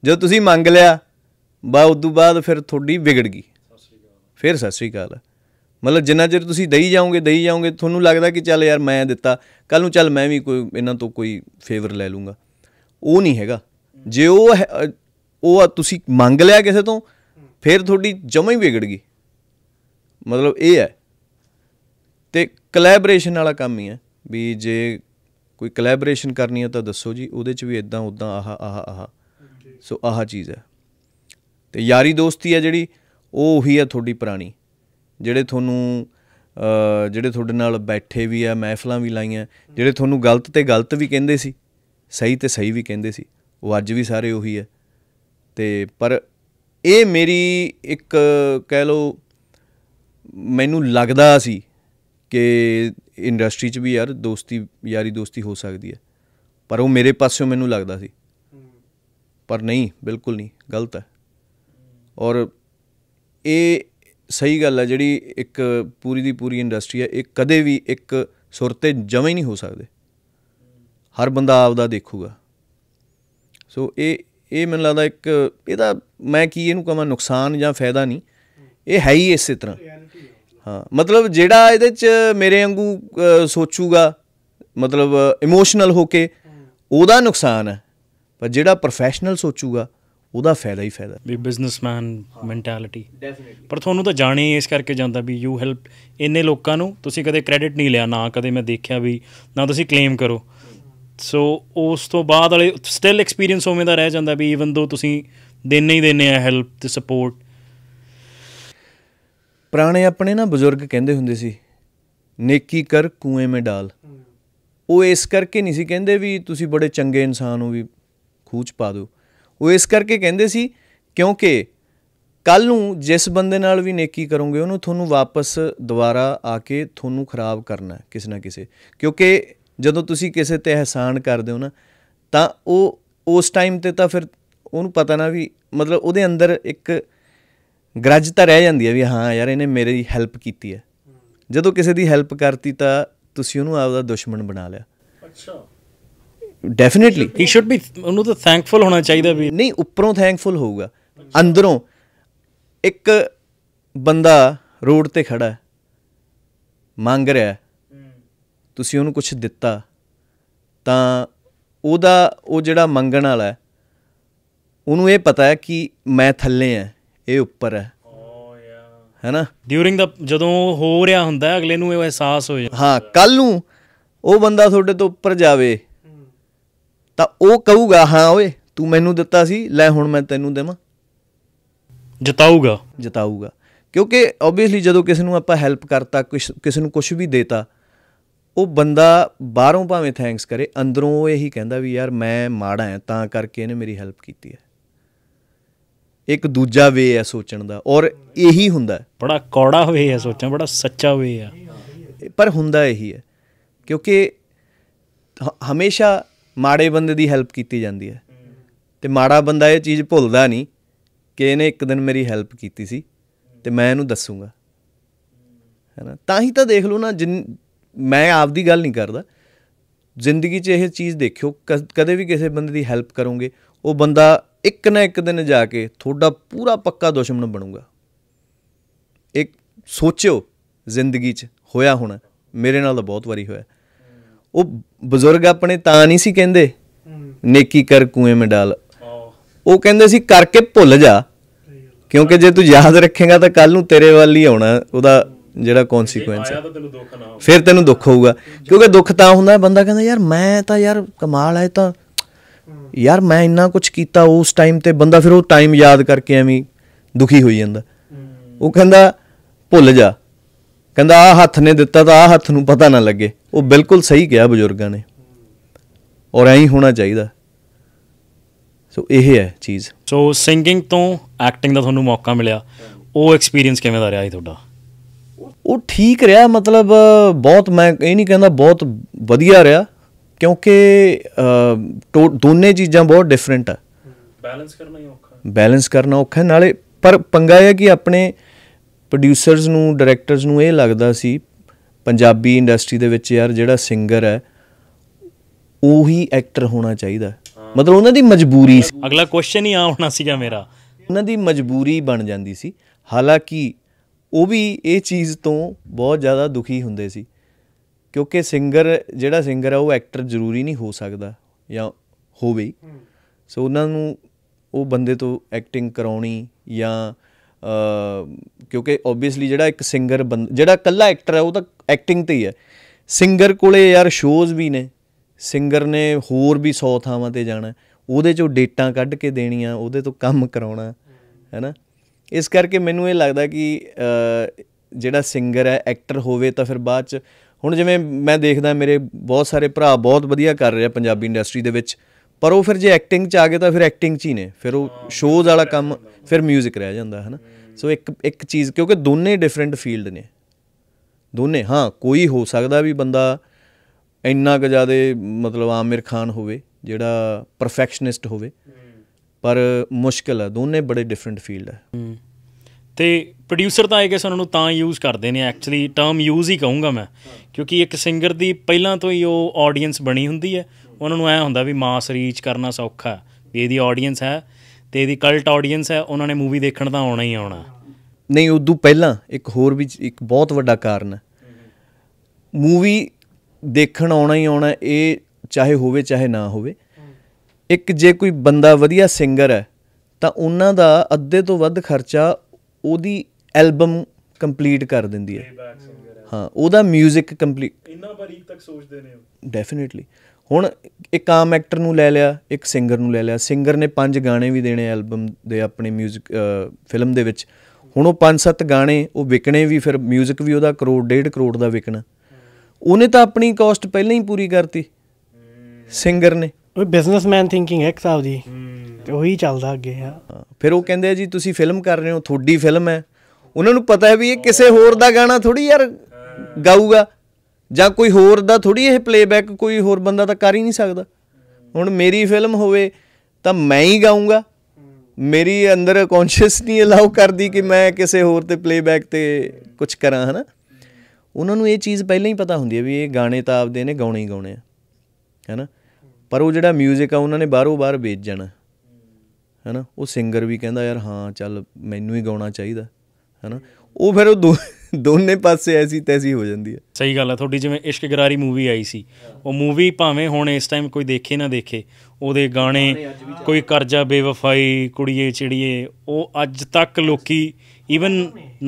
ਜਦੋਂ ਤੁਸੀਂ ਮੰਗ ਲਿਆ ਬਾ ਉਸ ਤੋਂ ਬਾਅਦ ਫਿਰ ਤੁਹਾਡੀ ਵਿਗੜ ਗਈ ਫਿਰ ਸਤਿ ਸ੍ਰੀ ਅਕਾਲ ਮਤਲਬ ਜਿੰਨਾ ਚਿਰ ਤੁਸੀਂ ਦਈ ਜਾਓਗੇ ਦਈ ਜਾਓਗੇ ਤੁਹਾਨੂੰ ਲੱਗਦਾ ਕਿ ਚੱਲ ਯਾਰ ਮੈਂ ਦਿੱਤਾ ਕੱਲ ਨੂੰ ਚੱਲ ਮੈਂ ਵੀ ਕੋਈ ਇਹਨਾਂ ਤੋਂ ਕੋਈ ਫੇਵਰ ਲੈ ਲੂੰਗਾ ਉਹ ਨਹੀਂ ਹੈਗਾ ਜੇ ਉਹ ਉਹ ਤੁਸੀਂ ਮੰਗ ਲਿਆ ਕਿਸੇ ਤੋਂ ਫਿਰ ਤੁਹਾਡੀ ਜਮਾ ਹੀ ਵਿਗੜ ਗਈ ਮਤਲਬ ਇਹ ਹੈ ਤੇ ਕੋਲੈਬੋਰੇਸ਼ਨ ਵਾਲਾ ਕੰਮ ਹੀ ਹੈ ਵੀ ਜੇ ਕੋਈ ਕੋਲੈਬੋਰੇਸ਼ਨ ਕਰਨੀ ਹੈ ਤਾਂ ਦੱਸੋ ਜੀ ਉਹਦੇ ਚ ਵੀ ਇਦਾਂ ਉਦਾਂ ਆਹ ਆਹ ਆਹ ਸੋ ਆਹ ਚੀਜ਼ ਹੈ ਤੇ ਯਾਰੀ ਦੋਸਤੀ ਹੈ ਜਿਹੜੀ ਉਹ ਉਹੀ ਹੈ ਤੁਹਾਡੀ ਪੁਰਾਣੀ ਜਿਹੜੇ ਤੁਹਾਨੂੰ ਜਿਹੜੇ ਤੁਹਾਡੇ ਨਾਲ ਬੈਠੇ ਵੀ ਆ ਮਹਿਫਲਾਂ ਵੀ ਲਾਈਆਂ ਜਿਹੜੇ ਤੁਹਾਨੂੰ ਗਲਤ ਤੇ ਗਲਤ ਵੀ ਕਹਿੰਦੇ ਸੀ ਸਹੀ ਤੇ ਸਹੀ ਵੀ ਕਹਿੰਦੇ ਸੀ ਉਹ ਅੱਜ ਵੀ ਸਾਰੇ ਉਹੀ ਹੈ ਤੇ ਪਰ ਇਹ ਮੇਰੀ ਇੱਕ ਕਹਿ ਲਓ ਮੈਨੂੰ ਲੱਗਦਾ ਸੀ ਕਿ ਇੰਡਸਟਰੀ 'ਚ ਵੀ ਯਾਰ ਦੋਸਤੀ ਯਾਰੀ ਦੋਸਤੀ ਹੋ ਸਕਦੀ ਹੈ ਪਰ ਉਹ ਮੇਰੇ ਪਾਸਿਓਂ ਮੈਨੂੰ ਲੱਗਦਾ ਸੀ ਪਰ ਨਹੀਂ ਬਿਲਕੁਲ ਨਹੀਂ ਗਲਤ ਹੈ ਔਰ ਇਹ ਸਹੀ ਗੱਲ ਹੈ ਜਿਹੜੀ ਇੱਕ ਪੂਰੀ ਦੀ ਪੂਰੀ ਇੰਡਸਟਰੀ ਹੈ ਇਹ ਕਦੇ ਵੀ ਇੱਕ ਸੁਰ ਤੇ ਜਮੇ ਨਹੀਂ ਹੋ ਸਕਦੇ ਹਰ ਬੰਦਾ ਆਪਦਾ ਦੇਖੂਗਾ ਸੋ ਇਹ ਇਹ ਮੈਨੂੰ ਲੱਗਦਾ ਇੱਕ ਇਹਦਾ ਮੈਂ ਕੀ ਇਹਨੂੰ ਕਹਾਂ ਨੁਕਸਾਨ ਜਾਂ ਫਾਇਦਾ ਨਹੀਂ ਇਹ ਹੈ ਹੀ ਇਸੇ ਤਰ੍ਹਾਂ ਹਾਂ ਮਤਲਬ ਜਿਹੜਾ ਇਹਦੇ ਚ ਮੇਰੇ ਵਾਂਗੂ ਸੋਚੂਗਾ ਮਤਲਬ ਇਮੋਸ਼ਨਲ ਹੋ ਕੇ ਉਹਦਾ ਨੁਕਸਾਨ ਹੈ ਪਰ ਜਿਹੜਾ ਪ੍ਰੋਫੈਸ਼ਨਲ ਸੋਚੂਗਾ ਉਹਦਾ ਫਾਇਦਾ ਹੀ ਫਾਇਦਾ ਵੀ ਬਿਜ਼ਨਸਮੈਨ ਮੈਂਟੈਲਿਟੀ ਪਰ ਤੁਹਾਨੂੰ ਤਾਂ ਜਾਣੇ ਇਸ ਕਰਕੇ ਜਾਂਦਾ ਵੀ ਯੂ ਹੈਲਪ ਇੰਨੇ ਲੋਕਾਂ ਨੂੰ ਤੁਸੀਂ ਕਦੇ ਕ੍ਰੈਡਿਟ ਨਹੀਂ ਲਿਆ ਨਾ ਕਦੇ ਮੈਂ ਦੇਖਿਆ ਵੀ ਨਾ ਤੁਸੀਂ ਕਲੇਮ ਕਰੋ ਸੋ ਉਸ ਤੋਂ ਬਾਅਦ ਵਾਲੇ ਸਟਿਲ ਐਕਸਪੀਰੀਅੰਸ ਉਵੇਂ ਦਾ ਰਹਿ ਜਾਂਦਾ ਵੀ ਇਵਨ ਦੋ ਤੁਸੀਂ ਦਿਨ ਨਹੀਂ ਦਿੰਨੇ ਆ ਹੈਲਪ ਤੇ ਸਪੋਰਟ ਪੁਰਾਣੇ ਆਪਣੇ ਨਾ ਬਜ਼ੁਰਗ ਕਹਿੰਦੇ ਹੁੰਦੇ ਸੀ ਨੇਕੀ ਕਰ ਕੂਏ ਮੇ ਡਾਲ ਉਹ ਇਸ ਕਰਕੇ ਨਹੀਂ ਸੀ ਕਹਿੰਦੇ ਵੀ ਤੁਸੀਂ ਬੜੇ ਚੰਗੇ ਇਨਸਾਨ ਹੋ ਵੀ ਖੂਚ ਪਾ ਦਿਓ ਉਹ ਇਸ ਕਰਕੇ ਕਹਿੰਦੇ ਸੀ ਕਿਉਂਕਿ ਕੱਲ ਨੂੰ ਜਿਸ ਬੰਦੇ ਨਾਲ ਵੀ ਨੇਕੀ ਕਰੋਗੇ ਉਹਨੂੰ ਤੁਹਾਨੂੰ ਵਾਪਸ ਦੁਬਾਰਾ ਆ ਕੇ ਤੁਹਾਨੂੰ ਖਰਾਬ ਕਰਨਾ ਕਿਸੇ ਨਾ ਕਿਸੇ ਕਿਉਂਕਿ ਜਦੋਂ ਤੁਸੀਂ ਕਿਸੇ ਤੇ ਅਹਿਸਾਨ ਕਰਦੇ ਹੋ ਨਾ ਤਾਂ ਉਹ ਉਸ ਟਾਈਮ ਤੇ ਤਾਂ ਫਿਰ ਉਹਨੂੰ ਪਤਾ ਨਾ ਵੀ ਮਤਲਬ ਉਹਦੇ ਅੰਦਰ ਇੱਕ ਗਰਜ ਤਾਂ ਰਹਿ ਜਾਂਦੀ ਹੈ ਵੀ ਹਾਂ ਯਾਰ ਇਹਨੇ ਮੇਰੀ ਹੈਲਪ ਕੀਤੀ ਹੈ ਜਦੋਂ ਕਿਸੇ ਦੀ ਹੈਲਪ ਕਰਤੀ ਤਾਂ ਤੁਸੀਂ ਉਹਨੂੰ ਆਪਦਾ ਦੁਸ਼ਮਣ ਬਣਾ ਲਿਆ ਅੱਛਾ ਡੈਫੀਨਿਟਲੀ ਹੀ ਸ਼ੁੱਡ ਬੀ ਉਹਨੂੰ ਤਾਂ ਥੈਂਕਫੁਲ ਹੋਣਾ ਚਾਹੀਦਾ ਵੀ ਨਹੀਂ ਉੱਪਰੋਂ ਥੈਂਕਫੁਲ ਹੋਊਗਾ ਅੰਦਰੋਂ ਇੱਕ ਬੰਦਾ ਰੋਡ ਤੇ ਖੜਾ ਹੈ ਮੰਗ ਰਿਹਾ ਤੁਸੀਂ ਉਹਨੂੰ ਕੁਝ ਦਿੱਤਾ ਤਾਂ ਉਹਦਾ ਉਹ ਜਿਹੜਾ ਮੰਗਣ ਵਾਲਾ ਉਹਨੂੰ ਇਹ ਪਤਾ ਹੈ ਕਿ ਮੈਂ ਥੱਲੇ ਆ ਇਹ ਉੱਪਰ ਹੈ ਹੈਨਾ ਡਿਊਰਿੰਗ ਦਾ ਜਦੋਂ ਹੋ ਰਿਹਾ ਹੁੰਦਾ ਅਗਲੇ ਨੂੰ ਇਹ ਅਹਿਸਾਸ ਹੋ ਜਾਂਦਾ ਹਾਂ ਕੱਲ ਨੂੰ ਉਹ ਬੰਦਾ ਤੁਹਾਡੇ ਤੋਂ ਉੱਪਰ ਜਾਵੇ ਤਾਂ ਉਹ ਕਹੂਗਾ ਹਾਂ ਓਏ ਤੂੰ ਮੈਨੂੰ ਦਿੱਤਾ ਸੀ ਲੈ ਹੁਣ ਮੈਂ ਤੈਨੂੰ ਦੇਵਾਂ ਜਿਤਾਊਗਾ ਜਿਤਾਊਗਾ ਕਿਉਂਕਿ ਆਬਵੀਅਸਲੀ ਜਦੋਂ ਕਿਸੇ ਨੂੰ ਆਪਾਂ ਹੈਲਪ ਕਰਤਾ ਕਿਸੇ ਨੂੰ ਕੁਝ ਵੀ ਦੇਤਾ ਉਹ ਬੰਦਾ ਬਾਹਰੋਂ ਭਾਵੇਂ ਥੈਂਕਸ ਕਰੇ ਅੰਦਰੋਂ ਉਹ ਇਹੀ ਕਹਿੰਦਾ ਵੀ ਯਾਰ ਮੈਂ ਮਾੜਾ ਹਾਂ ਤਾਂ ਕਰਕੇ ਇਹਨੇ ਮੇਰੀ ਹੈਲਪ ਕੀਤੀ ਹੈ ਇੱਕ ਦੂਜਾ ਵੇ ਹੈ ਸੋਚਣ ਦਾ ਔਰ ਇਹੀ ਹੁੰਦਾ ਬੜਾ ਕੌੜਾ ਵੇ ਹੈ ਸੋਚਣਾ ਬੜਾ ਸੱਚਾ ਵੇ ਆ ਪਰ ਹੁੰਦਾ ਇਹੀ ਹੈ ਕਿਉਂਕਿ ਹਮੇਸ਼ਾ ਮਾੜੇ ਬੰਦੇ ਦੀ ਹੈਲਪ ਕੀਤੀ ਜਾਂਦੀ ਹੈ ਤੇ ਮਾੜਾ ਬੰਦਾ ਇਹ ਚੀਜ਼ ਭੁੱਲਦਾ ਨਹੀਂ ਕਿ ਇਹਨੇ ਇੱਕ ਦਿਨ ਮੇਰੀ ਹੈਲਪ ਕੀਤੀ ਸੀ ਤੇ ਮੈਂ ਇਹਨੂੰ ਦੱਸੂਗਾ ਹੈਨਾ ਤਾਂ ਹੀ ਤਾਂ ਦੇਖ ਲਓ ਨਾ ਜਿੰ ਮੈਂ ਆਪ ਦੀ ਗੱਲ ਨਹੀਂ ਕਰਦਾ ਜ਼ਿੰਦਗੀ 'ਚ ਇਹ ਚੀਜ਼ ਦੇਖਿਓ ਕਦੇ ਵੀ ਕਿਸੇ ਬੰਦੇ ਦੀ ਹੈਲਪ ਕਰੋਗੇ ਉਹ ਬੰਦਾ ਇੱਕ ਨਾ ਇੱਕ ਦਿਨ ਜਾ ਕੇ ਤੁਹਾਡਾ ਪੂਰਾ ਪੱਕਾ ਦੁਸ਼ਮਣ ਬਣੂਗਾ ਇੱਕ ਸੋਚਿਓ ਜ਼ਿੰਦਗੀ 'ਚ ਹੋਇਆ ਹੁਣ ਮੇਰੇ ਨਾਲ ਬਹੁਤ ਵਾਰੀ ਹੋਇਆ ਉਹ ਬਜ਼ੁਰਗ ਆਪਣੇ ਤਾਂ ਨਹੀਂ ਸੀ ਕਹਿੰਦੇ ਨੇਕੀ ਕਰ ਕੂਏ ਮੇ ਡਾਲ ਉਹ ਕਹਿੰਦੇ ਸੀ ਕਰਕੇ ਭੁੱਲ ਜਾ ਕਿਉਂਕਿ ਜੇ ਤੂੰ ਯਾਦ ਰੱਖੇਗਾ ਤਾਂ ਕੱਲ ਨੂੰ ਤੇਰੇ ਵੱਲ ਹੀ ਆਉਣਾ ਉਹਦਾ ਜਿਹੜਾ ਕੌਨਸੀਕੁਐਂਸ ਹੈ ਫਿਰ ਤੈਨੂੰ ਦੁੱਖ ਹੋਊਗਾ ਕਿਉਂਕਿ ਦੁੱਖ ਤਾਂ ਹੁੰਦਾ ਬੰਦਾ ਕਹਿੰਦਾ ਯਾਰ ਮੈਂ ਤਾਂ ਯਾਰ ਕਮਾਲ ਹੈ ਤਾਂ ਯਾਰ ਮੈਂ ਇੰਨਾ ਕੁਝ ਕੀਤਾ ਉਸ ਟਾਈਮ ਤੇ ਬੰਦਾ ਫਿਰ ਉਹ ਟਾਈਮ ਯਾਦ ਕਰਕੇ ਐਵੇਂ ਦੁਖੀ ਹੋਈ ਜਾਂਦਾ ਉਹ ਕਹਿੰਦਾ ਭੁੱਲ ਜਾ ਕਹਿੰਦਾ ਆ ਹੱਥ ਨੇ ਦਿੱਤਾ ਤਾਂ ਆ ਹੱਥ ਨੂੰ ਪਤਾ ਨਾ ਲੱਗੇ ਉਹ ਬਿਲਕੁਲ ਸਹੀ ਕਿਹਾ ਬਜ਼ੁਰਗਾਂ ਨੇ ਔਰ ਐਂ ਹੋਣਾ ਚਾਹੀਦਾ ਸੋ ਇਹ ਹੈ ਚੀਜ਼ ਸੋ ਸਿੰਗਿੰਗ ਤੋਂ ਐਕਟਿੰਗ ਦਾ ਤੁਹਾਨੂੰ ਮੌਕਾ ਮਿਲਿਆ ਉਹ ਐਕਸਪੀਰੀਅੰਸ ਕਿਵੇਂ ਦਾ ਰਿਹਾ ਜੀ ਤੁਹਾਡਾ ਉਹ ਠੀਕ ਰਿਹਾ ਮਤਲਬ ਬਹੁਤ ਮੈਂ ਇਹ ਨਹੀਂ ਕਹਿੰਦਾ ਬਹੁਤ ਵਧੀਆ ਰਿਹਾ ਕਿਉਂਕਿ ਦੋਨੇ ਚੀਜ਼ਾਂ ਬਹੁਤ ਡਿਫਰੈਂਟ ਆ ਬੈਲੈਂਸ ਕਰਨਾ ਹੀ ਔਖਾ ਬੈਲੈਂਸ ਕਰਨਾ ਔਖਾ ਨਾਲੇ ਪਰ ਪੰਗਾ ਇਹ ਹੈ ਕਿ ਆਪਣੇ ਪ੍ਰੋਡਿਊਸਰਸ ਨੂੰ ਡਾਇਰੈਕਟਰਸ ਨੂੰ ਇਹ ਲੱਗਦਾ ਸੀ ਪੰਜਾਬੀ ਇੰਡਸਟਰੀ ਦੇ ਵਿੱਚ ਯਾਰ ਜਿਹੜਾ ਸਿੰਗਰ ਹੈ ਉਹੀ ਐਕਟਰ ਹੋਣਾ ਚਾਹੀਦਾ ਮਤਲਬ ਉਹਨਾਂ ਦੀ ਮਜਬੂਰੀ ਸੀ ਅਗਲਾ ਕੁਐਸਚਨ ਹੀ ਆਉਣਾ ਸੀਗਾ ਮੇਰਾ ਉਹਨਾਂ ਦੀ ਮਜਬੂਰੀ ਬਣ ਜਾਂਦੀ ਸੀ ਹਾਲਾਂਕਿ ਉਹ ਵੀ ਇਹ ਚੀਜ਼ ਤੋਂ ਬਹੁਤ ਜ਼ਿਆਦਾ ਦੁਖੀ ਹੁੰਦੇ ਸੀ ਕਿਉਂਕਿ ਸਿੰਗਰ ਜਿਹੜਾ ਸਿੰਗਰ ਆ ਉਹ ਐਕਟਰ ਜ਼ਰੂਰੀ ਨਹੀਂ ਹੋ ਸਕਦਾ ਜਾਂ ਹੋਵੇ ਸੋ ਉਹਨਾਂ ਨੂੰ ਉਹ ਬੰਦੇ ਤੋਂ ਐਕਟਿੰਗ ਕਰਾਉਣੀ ਜਾਂ ਕਿਉਂਕਿ ਆਬਵੀਅਸਲੀ ਜਿਹੜਾ ਇੱਕ ਸਿੰਗਰ ਜਿਹੜਾ ਕੱਲਾ ਐਕਟਰ ਹੈ ਉਹ ਤਾਂ ਐਕਟਿੰਗ ਤੇ ਹੀ ਹੈ ਸਿੰਗਰ ਕੋਲੇ ਯਾਰ ਸ਼ੋਜ਼ ਵੀ ਨੇ ਸਿੰਗਰ ਨੇ ਹੋਰ ਵੀ 100 ਥਾਵਾਂ ਤੇ ਜਾਣਾ ਉਹਦੇ ਚੋਂ ਡੇਟਾਂ ਕੱਢ ਕੇ ਦੇਣੀਆਂ ਉਹਦੇ ਤੋਂ ਕੰਮ ਕਰਾਉਣਾ ਹੈਨਾ ਇਸ ਕਰਕੇ ਮੈਨੂੰ ਇਹ ਲੱਗਦਾ ਕਿ ਜਿਹੜਾ ਸਿੰਗਰ ਹੈ ਐਕਟਰ ਹੋਵੇ ਤਾਂ ਫਿਰ ਬਾਅਦ ਚ ਹੁਣ ਜਿਵੇਂ ਮੈਂ ਦੇਖਦਾ ਮੇਰੇ ਬਹੁਤ ਸਾਰੇ ਭਰਾ ਬਹੁਤ ਵਧੀਆ ਕਰ ਰਹੇ ਆ ਪੰਜਾਬੀ ਇੰਡਸਟਰੀ ਦੇ ਵਿੱਚ ਪਰ ਉਹ ਫਿਰ ਜੇ ਐਕਟਿੰਗ 'ਚ ਆ ਗਏ ਤਾਂ ਫਿਰ ਐਕਟਿੰਗ 'ਚ ਹੀ ਨੇ ਫਿਰ ਉਹ ਸ਼ੋਜ਼ ਵਾਲਾ ਕੰਮ ਫਿਰ 뮤직 ਰਹਿ ਜਾਂਦਾ ਹੈ ਨਾ ਸੋ ਇੱਕ ਇੱਕ ਚੀਜ਼ ਕਿਉਂਕਿ ਦੋਨੇ ਡਿਫਰੈਂਟ ਫੀਲਡ ਨੇ ਦੋਨੇ ਹਾਂ ਕੋਈ ਹੋ ਸਕਦਾ ਵੀ ਬੰਦਾ ਇੰਨਾ ਕੁ ਜ਼ਿਆਦਾ ਮਤਲਬ ਆਮਿਰ ਖਾਨ ਹੋਵੇ ਜਿਹੜਾ ਪਰਫੈਕਸ਼ਨਿਸਟ ਹੋਵੇ ਪਰ ਮੁਸ਼ਕਲ ਹੈ ਦੋਨੇ ਬੜੇ ਡਿਫਰੈਂਟ ਫੀਲਡ ਹੈ ਤੇ ਪ੍ਰੋਡਿਊਸਰ ਤਾਂ ਆਏਗੇ ਸਾਨੂੰ ਨੂੰ ਤਾਂ ਯੂਜ਼ ਕਰਦੇ ਨੇ ਐਕਚੁਅਲੀ ਟਰਮ ਯੂਜ਼ ਹੀ ਕਹੂੰਗਾ ਮੈਂ ਕਿਉਂਕਿ ਇੱਕ ਸਿੰਗਰ ਦੀ ਪਹਿਲਾਂ ਤੋਂ ਹੀ ਉਹ ਆਡੀਅנס ਬਣੀ ਹੁੰਦੀ ਹੈ ਉਹਨਾਂ ਨੂੰ ਐ ਹੁੰਦਾ ਵੀ ਮਾਸ ਰੀਚ ਕਰਨਾ ਸੌਖਾ ਵੀ ਇਹਦੀ ਆਡੀਅנס ਹੈ ਤੇ ਇਹਦੀ ਕਲਟ ਆਡੀਅנס ਹੈ ਉਹਨਾਂ ਨੇ ਮੂਵੀ ਦੇਖਣ ਤਾਂ ਆਉਣਾ ਹੀ ਆਉਣਾ ਨਹੀਂ ਉਦੋਂ ਪਹਿਲਾਂ ਇੱਕ ਹੋਰ ਵੀ ਇੱਕ ਬਹੁਤ ਵੱਡਾ ਕਾਰਨ ਹੈ ਮੂਵੀ ਦੇਖਣ ਆਉਣਾ ਹੀ ਆਉਣਾ ਇਹ ਚਾਹੇ ਹੋਵੇ ਚਾਹੇ ਨਾ ਹੋਵੇ ਇੱਕ ਜੇ ਕੋਈ ਬੰਦਾ ਵਧੀਆ ਸਿੰਗਰ ਹੈ ਤਾਂ ਉਹਨਾਂ ਦਾ ਅੱਧੇ ਤੋਂ ਵੱਧ ਖਰਚਾ ਉਹਦੀ ਐਲਬਮ ਕੰਪਲੀਟ ਕਰ ਦਿੰਦੀ ਹੈ ਹਾਂ ਉਹਦਾ 뮤직 ਕੰਪਲੀਟ ਇੰਨਾ ਬਰੀਕ ਤੱਕ ਸੋਚਦੇ ਨੇ ਡੈਫੀਨਿਟਲੀ ਹੁਣ ਇੱਕ ਆਮ ਐਕਟਰ ਨੂੰ ਲੈ ਲਿਆ ਇੱਕ ਸਿੰਗਰ ਨੂੰ ਲੈ ਲਿਆ ਸਿੰਗਰ ਨੇ ਪੰਜ ਗਾਣੇ ਵੀ ਦੇਣੇ ਐਲਬਮ ਦੇ ਆਪਣੇ 뮤직 ਫਿਲਮ ਦੇ ਵਿੱਚ ਹੁਣ ਉਹ ਪੰਜ ਸੱਤ ਗਾਣੇ ਉਹ ਵਿਕਣੇ ਵੀ ਫਿਰ 뮤직 ਵੀ ਉਹਦਾ ਕਰੋੜ ਡੇਢ ਕਰੋੜ ਦਾ ਵਿਕਣਾ ਉਹਨੇ ਤਾਂ ਆਪਣੀ ਕਾਸਟ ਪਹਿਲਾਂ ਹੀ ਪੂਰੀ ਕਰਤੀ ਸਿੰਗਰ ਨੇ ਉਹ ਬਿਜ਼ਨਸਮੈਨ ਥਿੰਕਿੰਗ ਹੈ ਇੱਕ ਹਿਸਾਬ ਤੇ ਉਹੀ ਚੱਲਦਾ ਅੱਗੇ ਆ ਫਿਰ ਉਹ ਕਹਿੰਦੇ ਜੀ ਤੁਸੀਂ ਫਿਲਮ ਕਰ ਰਹੇ ਹੋ ਤੁਹਾਡੀ ਫਿਲਮ ਹੈ ਉਹਨਾਂ ਨੂੰ ਪਤਾ ਹੈ ਵੀ ਇਹ ਕਿਸੇ ਹੋਰ ਦਾ ਗਾਣਾ ਥੋੜੀ ਯਾਰ ਗਾਊਗਾ ਜਾਂ ਕੋਈ ਹੋਰ ਦਾ ਥੋੜੀ ਇਹ ਪਲੇਬੈਕ ਕੋਈ ਹੋਰ ਬੰਦਾ ਤਾਂ ਕਰ ਹੀ ਨਹੀਂ ਸਕਦਾ ਹੁਣ ਮੇਰੀ ਫਿਲਮ ਹੋਵੇ ਤਾਂ ਮੈਂ ਹੀ ਗਾਉਂਗਾ ਮੇਰੀ ਅੰਦਰ ਕੌਨਸ਼ੀਅਸ ਨਹੀਂ ਅਲਾਉ ਕਰਦੀ ਕਿ ਮੈਂ ਕਿਸੇ ਹੋਰ ਤੇ ਪਲੇਬੈਕ ਤੇ ਕੁਝ ਕਰਾਂ ਹਨਾ ਉਹਨਾਂ ਨੂੰ ਇਹ ਚੀਜ਼ ਪਹਿਲਾਂ ਹੀ ਪਤਾ ਹੁੰਦੀ ਹੈ ਵੀ ਇਹ ਗਾਣੇ ਤਾਂ ਆਪਦੇ ਨੇ ਗਾਉਣੇ ਹੀ ਗਾਉਣੇ ਆ ਹਨਾ ਪਰ ਉਹ ਜਿਹੜਾ 뮤직 ਆ ਉਹਨਾਂ ਨੇ ਬਾਹਰੋਂ ਬਾਹਰ ਵੇਚ ਜਾਣਾ ਹੈਨਾ ਉਹ ਸਿੰਗਰ ਵੀ ਕਹਿੰਦਾ ਯਾਰ ਹਾਂ ਚੱਲ ਮੈਨੂੰ ਹੀ ਗਾਉਣਾ ਚਾਹੀਦਾ ਹੈਨਾ ਉਹ ਫਿਰ ਉਹ ਦੋਨੇ ਪਾਸੇ ਐਸੀ ਤੈਸੀ ਹੋ ਜਾਂਦੀ ਹੈ ਸਹੀ ਗੱਲ ਹੈ ਤੁਹਾਡੀ ਜਿਵੇਂ ਇਸ਼ਕ ਗਰਾਰੀ ਮੂਵੀ ਆਈ ਸੀ ਉਹ ਮੂਵੀ ਭਾਵੇਂ ਹੁਣ ਇਸ ਟਾਈਮ ਕੋਈ ਦੇਖੇ ਨਾ ਦੇਖੇ ਉਹਦੇ ਗਾਣੇ ਕੋਈ ਕਰਜ਼ਾ ਬੇਵਫਾਈ ਕੁੜੀਏ ਚਿੜੀਏ ਉਹ ਅੱਜ ਤੱਕ ਲੋਕੀ ਈਵਨ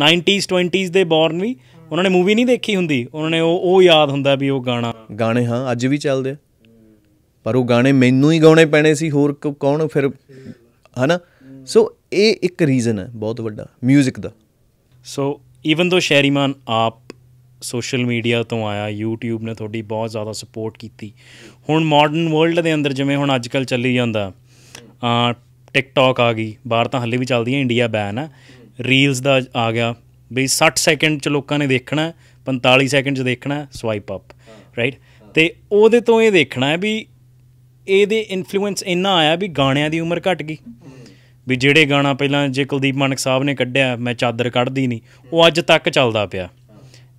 90s 20s ਦੇ ਬੌਰਨ ਵੀ ਉਹਨਾਂ ਨੇ ਮੂਵੀ ਨਹੀਂ ਦੇਖੀ ਹੁੰਦੀ ਉਹਨਾਂ ਨੇ ਉਹ ਉਹ ਯਾਦ ਹੁੰਦਾ ਵੀ ਉਹ ਗਾਣਾ ਗਾਣੇ ਹਾਂ ਅੱਜ ਵੀ ਚੱਲਦੇ ਪਰ ਉਹ ਗਾਣੇ ਮੈਨੂੰ ਹੀ ਗਾਉਣੇ ਪੈਣੇ ਸੀ ਹੋਰ ਕੌਣ ਫਿਰ ਹਨਾ ਸੋ ਇਹ ਇੱਕ ਰੀਜ਼ਨ ਹੈ ਬਹੁਤ ਵੱਡਾ 뮤직 ਦਾ ਸੋ ਇਵਨ ਦੋ ਸ਼ੈਰੀਮਾਨ ਆਪ ਸੋਸ਼ਲ ਮੀਡੀਆ ਤੋਂ ਆਇਆ YouTube ਨੇ ਤੁਹਾਡੀ ਬਹੁਤ ਜ਼ਿਆਦਾ ਸਪੋਰਟ ਕੀਤੀ ਹੁਣ ਮਾਡਰਨ ਵਰਲਡ ਦੇ ਅੰਦਰ ਜਿਵੇਂ ਹੁਣ ਅੱਜਕੱਲ ਚੱਲੀ ਜਾਂਦਾ ਆ ਟਿਕਟੌਕ ਆ ਗਈ ਬਾਹਰ ਤਾਂ ਹੱਲੇ ਵੀ ਚੱਲਦੀ ਹੈ ਇੰਡੀਆ ਬੈਨ ਆ ਰੀਲਸ ਦਾ ਆ ਗਿਆ ਬਈ 60 ਸੈਕਿੰਡ ਚ ਲੋਕਾਂ ਨੇ ਦੇਖਣਾ 45 ਸੈਕਿੰਡ ਚ ਦੇਖਣਾ ਸਵਾਈਪ ਅਪ ਰਾਈਟ ਤੇ ਉਹਦੇ ਤੋਂ ਇਹ ਦੇਖਣਾ ਹੈ ਵੀ ਇਹਦੇ ਇਨਫਲੂਐਂਸ ਇੰਨਾ ਆਇਆ ਵੀ ਗਾਣਿਆਂ ਦੀ ਉਮਰ ਘਟ ਗਈ ਵੀ ਜਿਹੜੇ ਗਾਣਾ ਪਹਿਲਾਂ ਜੇ ਕੁਲਦੀਪ ਮਾਨਕ ਸਾਹਿਬ ਨੇ ਕੱਢਿਆ ਮੈਂ ਚਾਦਰ ਕੱਢਦੀ ਨਹੀਂ ਉਹ ਅੱਜ ਤੱਕ ਚੱਲਦਾ ਪਿਆ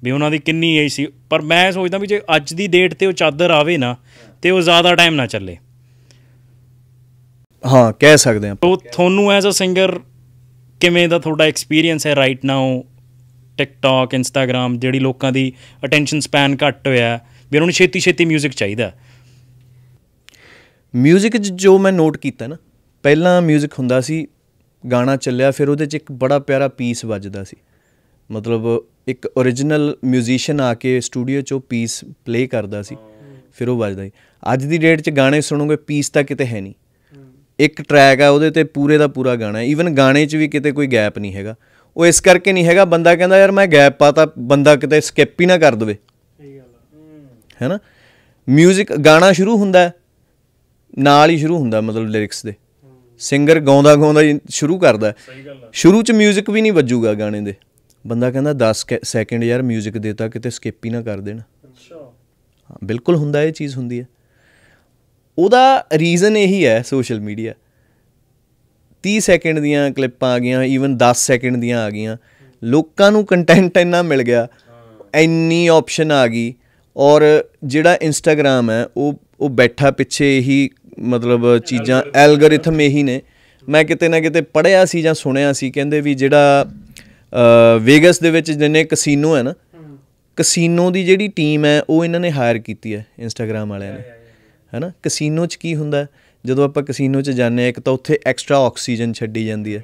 ਵੀ ਉਹਨਾਂ ਦੀ ਕਿੰਨੀ ਏਜ ਸੀ ਪਰ ਮੈਂ ਸੋਚਦਾ ਵੀ ਜੇ ਅੱਜ ਦੀ ਡੇਟ ਤੇ ਉਹ ਚਾਦਰ ਆਵੇ ਨਾ ਤੇ ਉਹ ਜ਼ਿਆਦਾ ਟਾਈਮ ਨਾ ਚੱਲੇ ਹਾਂ ਕਹਿ ਸਕਦੇ ਆ ਤੋ ਤੁਹਾਨੂੰ ਐਜ਼ ਅ ਸਿੰਗਰ ਕਿਵੇਂ ਦਾ ਤੁਹਾਡਾ ਐਕਸਪੀਰੀਅੰਸ ਹੈ ਰਾਈਟ ਨਾਓ ਟਿਕਟੌਕ ਇੰਸਟਾਗ੍ਰam ਜਿਹੜੀ ਲੋਕਾਂ ਦੀ ਅਟੈਂਸ਼ਨ ਸਪੈਨ ਘੱਟ ਹੋਇਆ ਵੀ ਉਹਨਾਂ ਨੂੰ ਛੇਤੀ ਛੇਤੀ 뮤직 ਚਾਹੀਦਾ ਮਿਊਜ਼ਿਕ ਜੋ ਮੈਂ ਨੋਟ ਕੀਤਾ ਨਾ ਪਹਿਲਾਂ ਮਿਊਜ਼ਿਕ ਹੁੰਦਾ ਸੀ ਗਾਣਾ ਚੱਲਿਆ ਫਿਰ ਉਹਦੇ 'ਚ ਇੱਕ ਬੜਾ ਪਿਆਰਾ ਪੀਸ ਵੱਜਦਾ ਸੀ ਮਤਲਬ ਇੱਕ origignal ਮਿਊਜ਼ੀਸ਼ੀਅਨ ਆ ਕੇ ਸਟੂਡੀਓ 'ਚੋਂ ਪੀਸ ਪਲੇ ਕਰਦਾ ਸੀ ਫਿਰ ਉਹ ਵੱਜਦਾ ਸੀ ਅੱਜ ਦੀ ਡੇਟ 'ਚ ਗਾਣੇ ਸੁਣੋਗੇ ਪੀਸ ਤਾਂ ਕਿਤੇ ਹੈ ਨਹੀਂ ਇੱਕ ਟਰੈਕ ਆ ਉਹਦੇ ਤੇ ਪੂਰੇ ਦਾ ਪੂਰਾ ਗਾਣਾ ਹੈ ਈਵਨ ਗਾਣੇ 'ਚ ਵੀ ਕਿਤੇ ਕੋਈ ਗੈਪ ਨਹੀਂ ਹੈਗਾ ਉਹ ਇਸ ਕਰਕੇ ਨਹੀਂ ਹੈਗਾ ਬੰਦਾ ਕਹਿੰਦਾ ਯਾਰ ਮੈਂ ਗੈਪ ਪਾਤਾ ਬੰਦਾ ਕਿਤੇ ਸਕਿਪ ਹੀ ਨਾ ਕਰ ਦਵੇ ਸਹੀ ਗੱਲ ਹੈ ਹੈਨਾ 뮤직 ਗਾਣਾ ਸ਼ੁਰੂ ਹੁੰਦਾ ਨਾਲ ਹੀ ਸ਼ੁਰੂ ਹੁੰਦਾ ਮਤਲਬ ਲਿਰਿਕਸ ਦੇ ਸਿੰਗਰ ਗਾਉਂਦਾ ਗਾਉਂਦਾ ਸ਼ੁਰੂ ਕਰਦਾ ਸ਼ੁਰੂ ਚ 뮤직 ਵੀ ਨਹੀਂ ਵੱਜੂਗਾ ਗਾਣੇ ਦੇ ਬੰਦਾ ਕਹਿੰਦਾ 10 ਸੈਕਿੰਡ ਯਾਰ 뮤직 ਦੇਤਾ ਕਿਤੇ ਸਕਿਪ ਹੀ ਨਾ ਕਰ ਦੇਣ ਅੱਛਾ ਹਾਂ ਬਿਲਕੁਲ ਹੁੰਦਾ ਇਹ ਚੀਜ਼ ਹੁੰਦੀ ਹੈ ਉਹਦਾ ਰੀਜ਼ਨ ਇਹੀ ਹੈ ਸੋਸ਼ਲ ਮੀਡੀਆ 30 ਸੈਕਿੰਡ ਦੀਆਂ ਕਲਿੱਪਾਂ ਆ ਗਈਆਂ ਈਵਨ 10 ਸੈਕਿੰਡ ਦੀਆਂ ਆ ਗਈਆਂ ਲੋਕਾਂ ਨੂੰ ਕੰਟੈਂਟ ਇੰਨਾ ਮਿਲ ਗਿਆ ਇੰਨੀ ਆਪਸ਼ਨ ਆ ਗਈ ਔਰ ਜਿਹੜਾ ਇੰਸਟਾਗ੍ਰam ਹੈ ਉਹ ਉਹ ਬੈਠਾ ਪਿੱਛੇ ਹੀ ਮਤਲਬ ਚੀਜ਼ਾਂ ਐਲਗੋਰਿਥਮ ਇਹੀ ਨੇ ਮੈਂ ਕਿਤੇ ਨਾ ਕਿਤੇ ਪੜਿਆ ਸੀ ਜਾਂ ਸੁਣਿਆ ਸੀ ਕਹਿੰਦੇ ਵੀ ਜਿਹੜਾ ਵੇਗਸ ਦੇ ਵਿੱਚ ਜਿੰਨੇ ਕਸੀਨੋ ਹੈ ਨਾ ਕਸੀਨੋ ਦੀ ਜਿਹੜੀ ਟੀਮ ਹੈ ਉਹ ਇਹਨਾਂ ਨੇ ਹਾਇਰ ਕੀਤੀ ਹੈ ਇੰਸਟਾਗ੍ਰam ਵਾਲਿਆਂ ਨੇ ਹੈਨਾ ਕਸੀਨੋ 'ਚ ਕੀ ਹੁੰਦਾ ਜਦੋਂ ਆਪਾਂ ਕਸੀਨੋ 'ਚ ਜਾਂਦੇ ਆ ਇੱਕ ਤਾਂ ਉੱਥੇ ਐਕਸਟਰਾ ਆਕਸੀਜਨ ਛੱਡੀ ਜਾਂਦੀ ਹੈ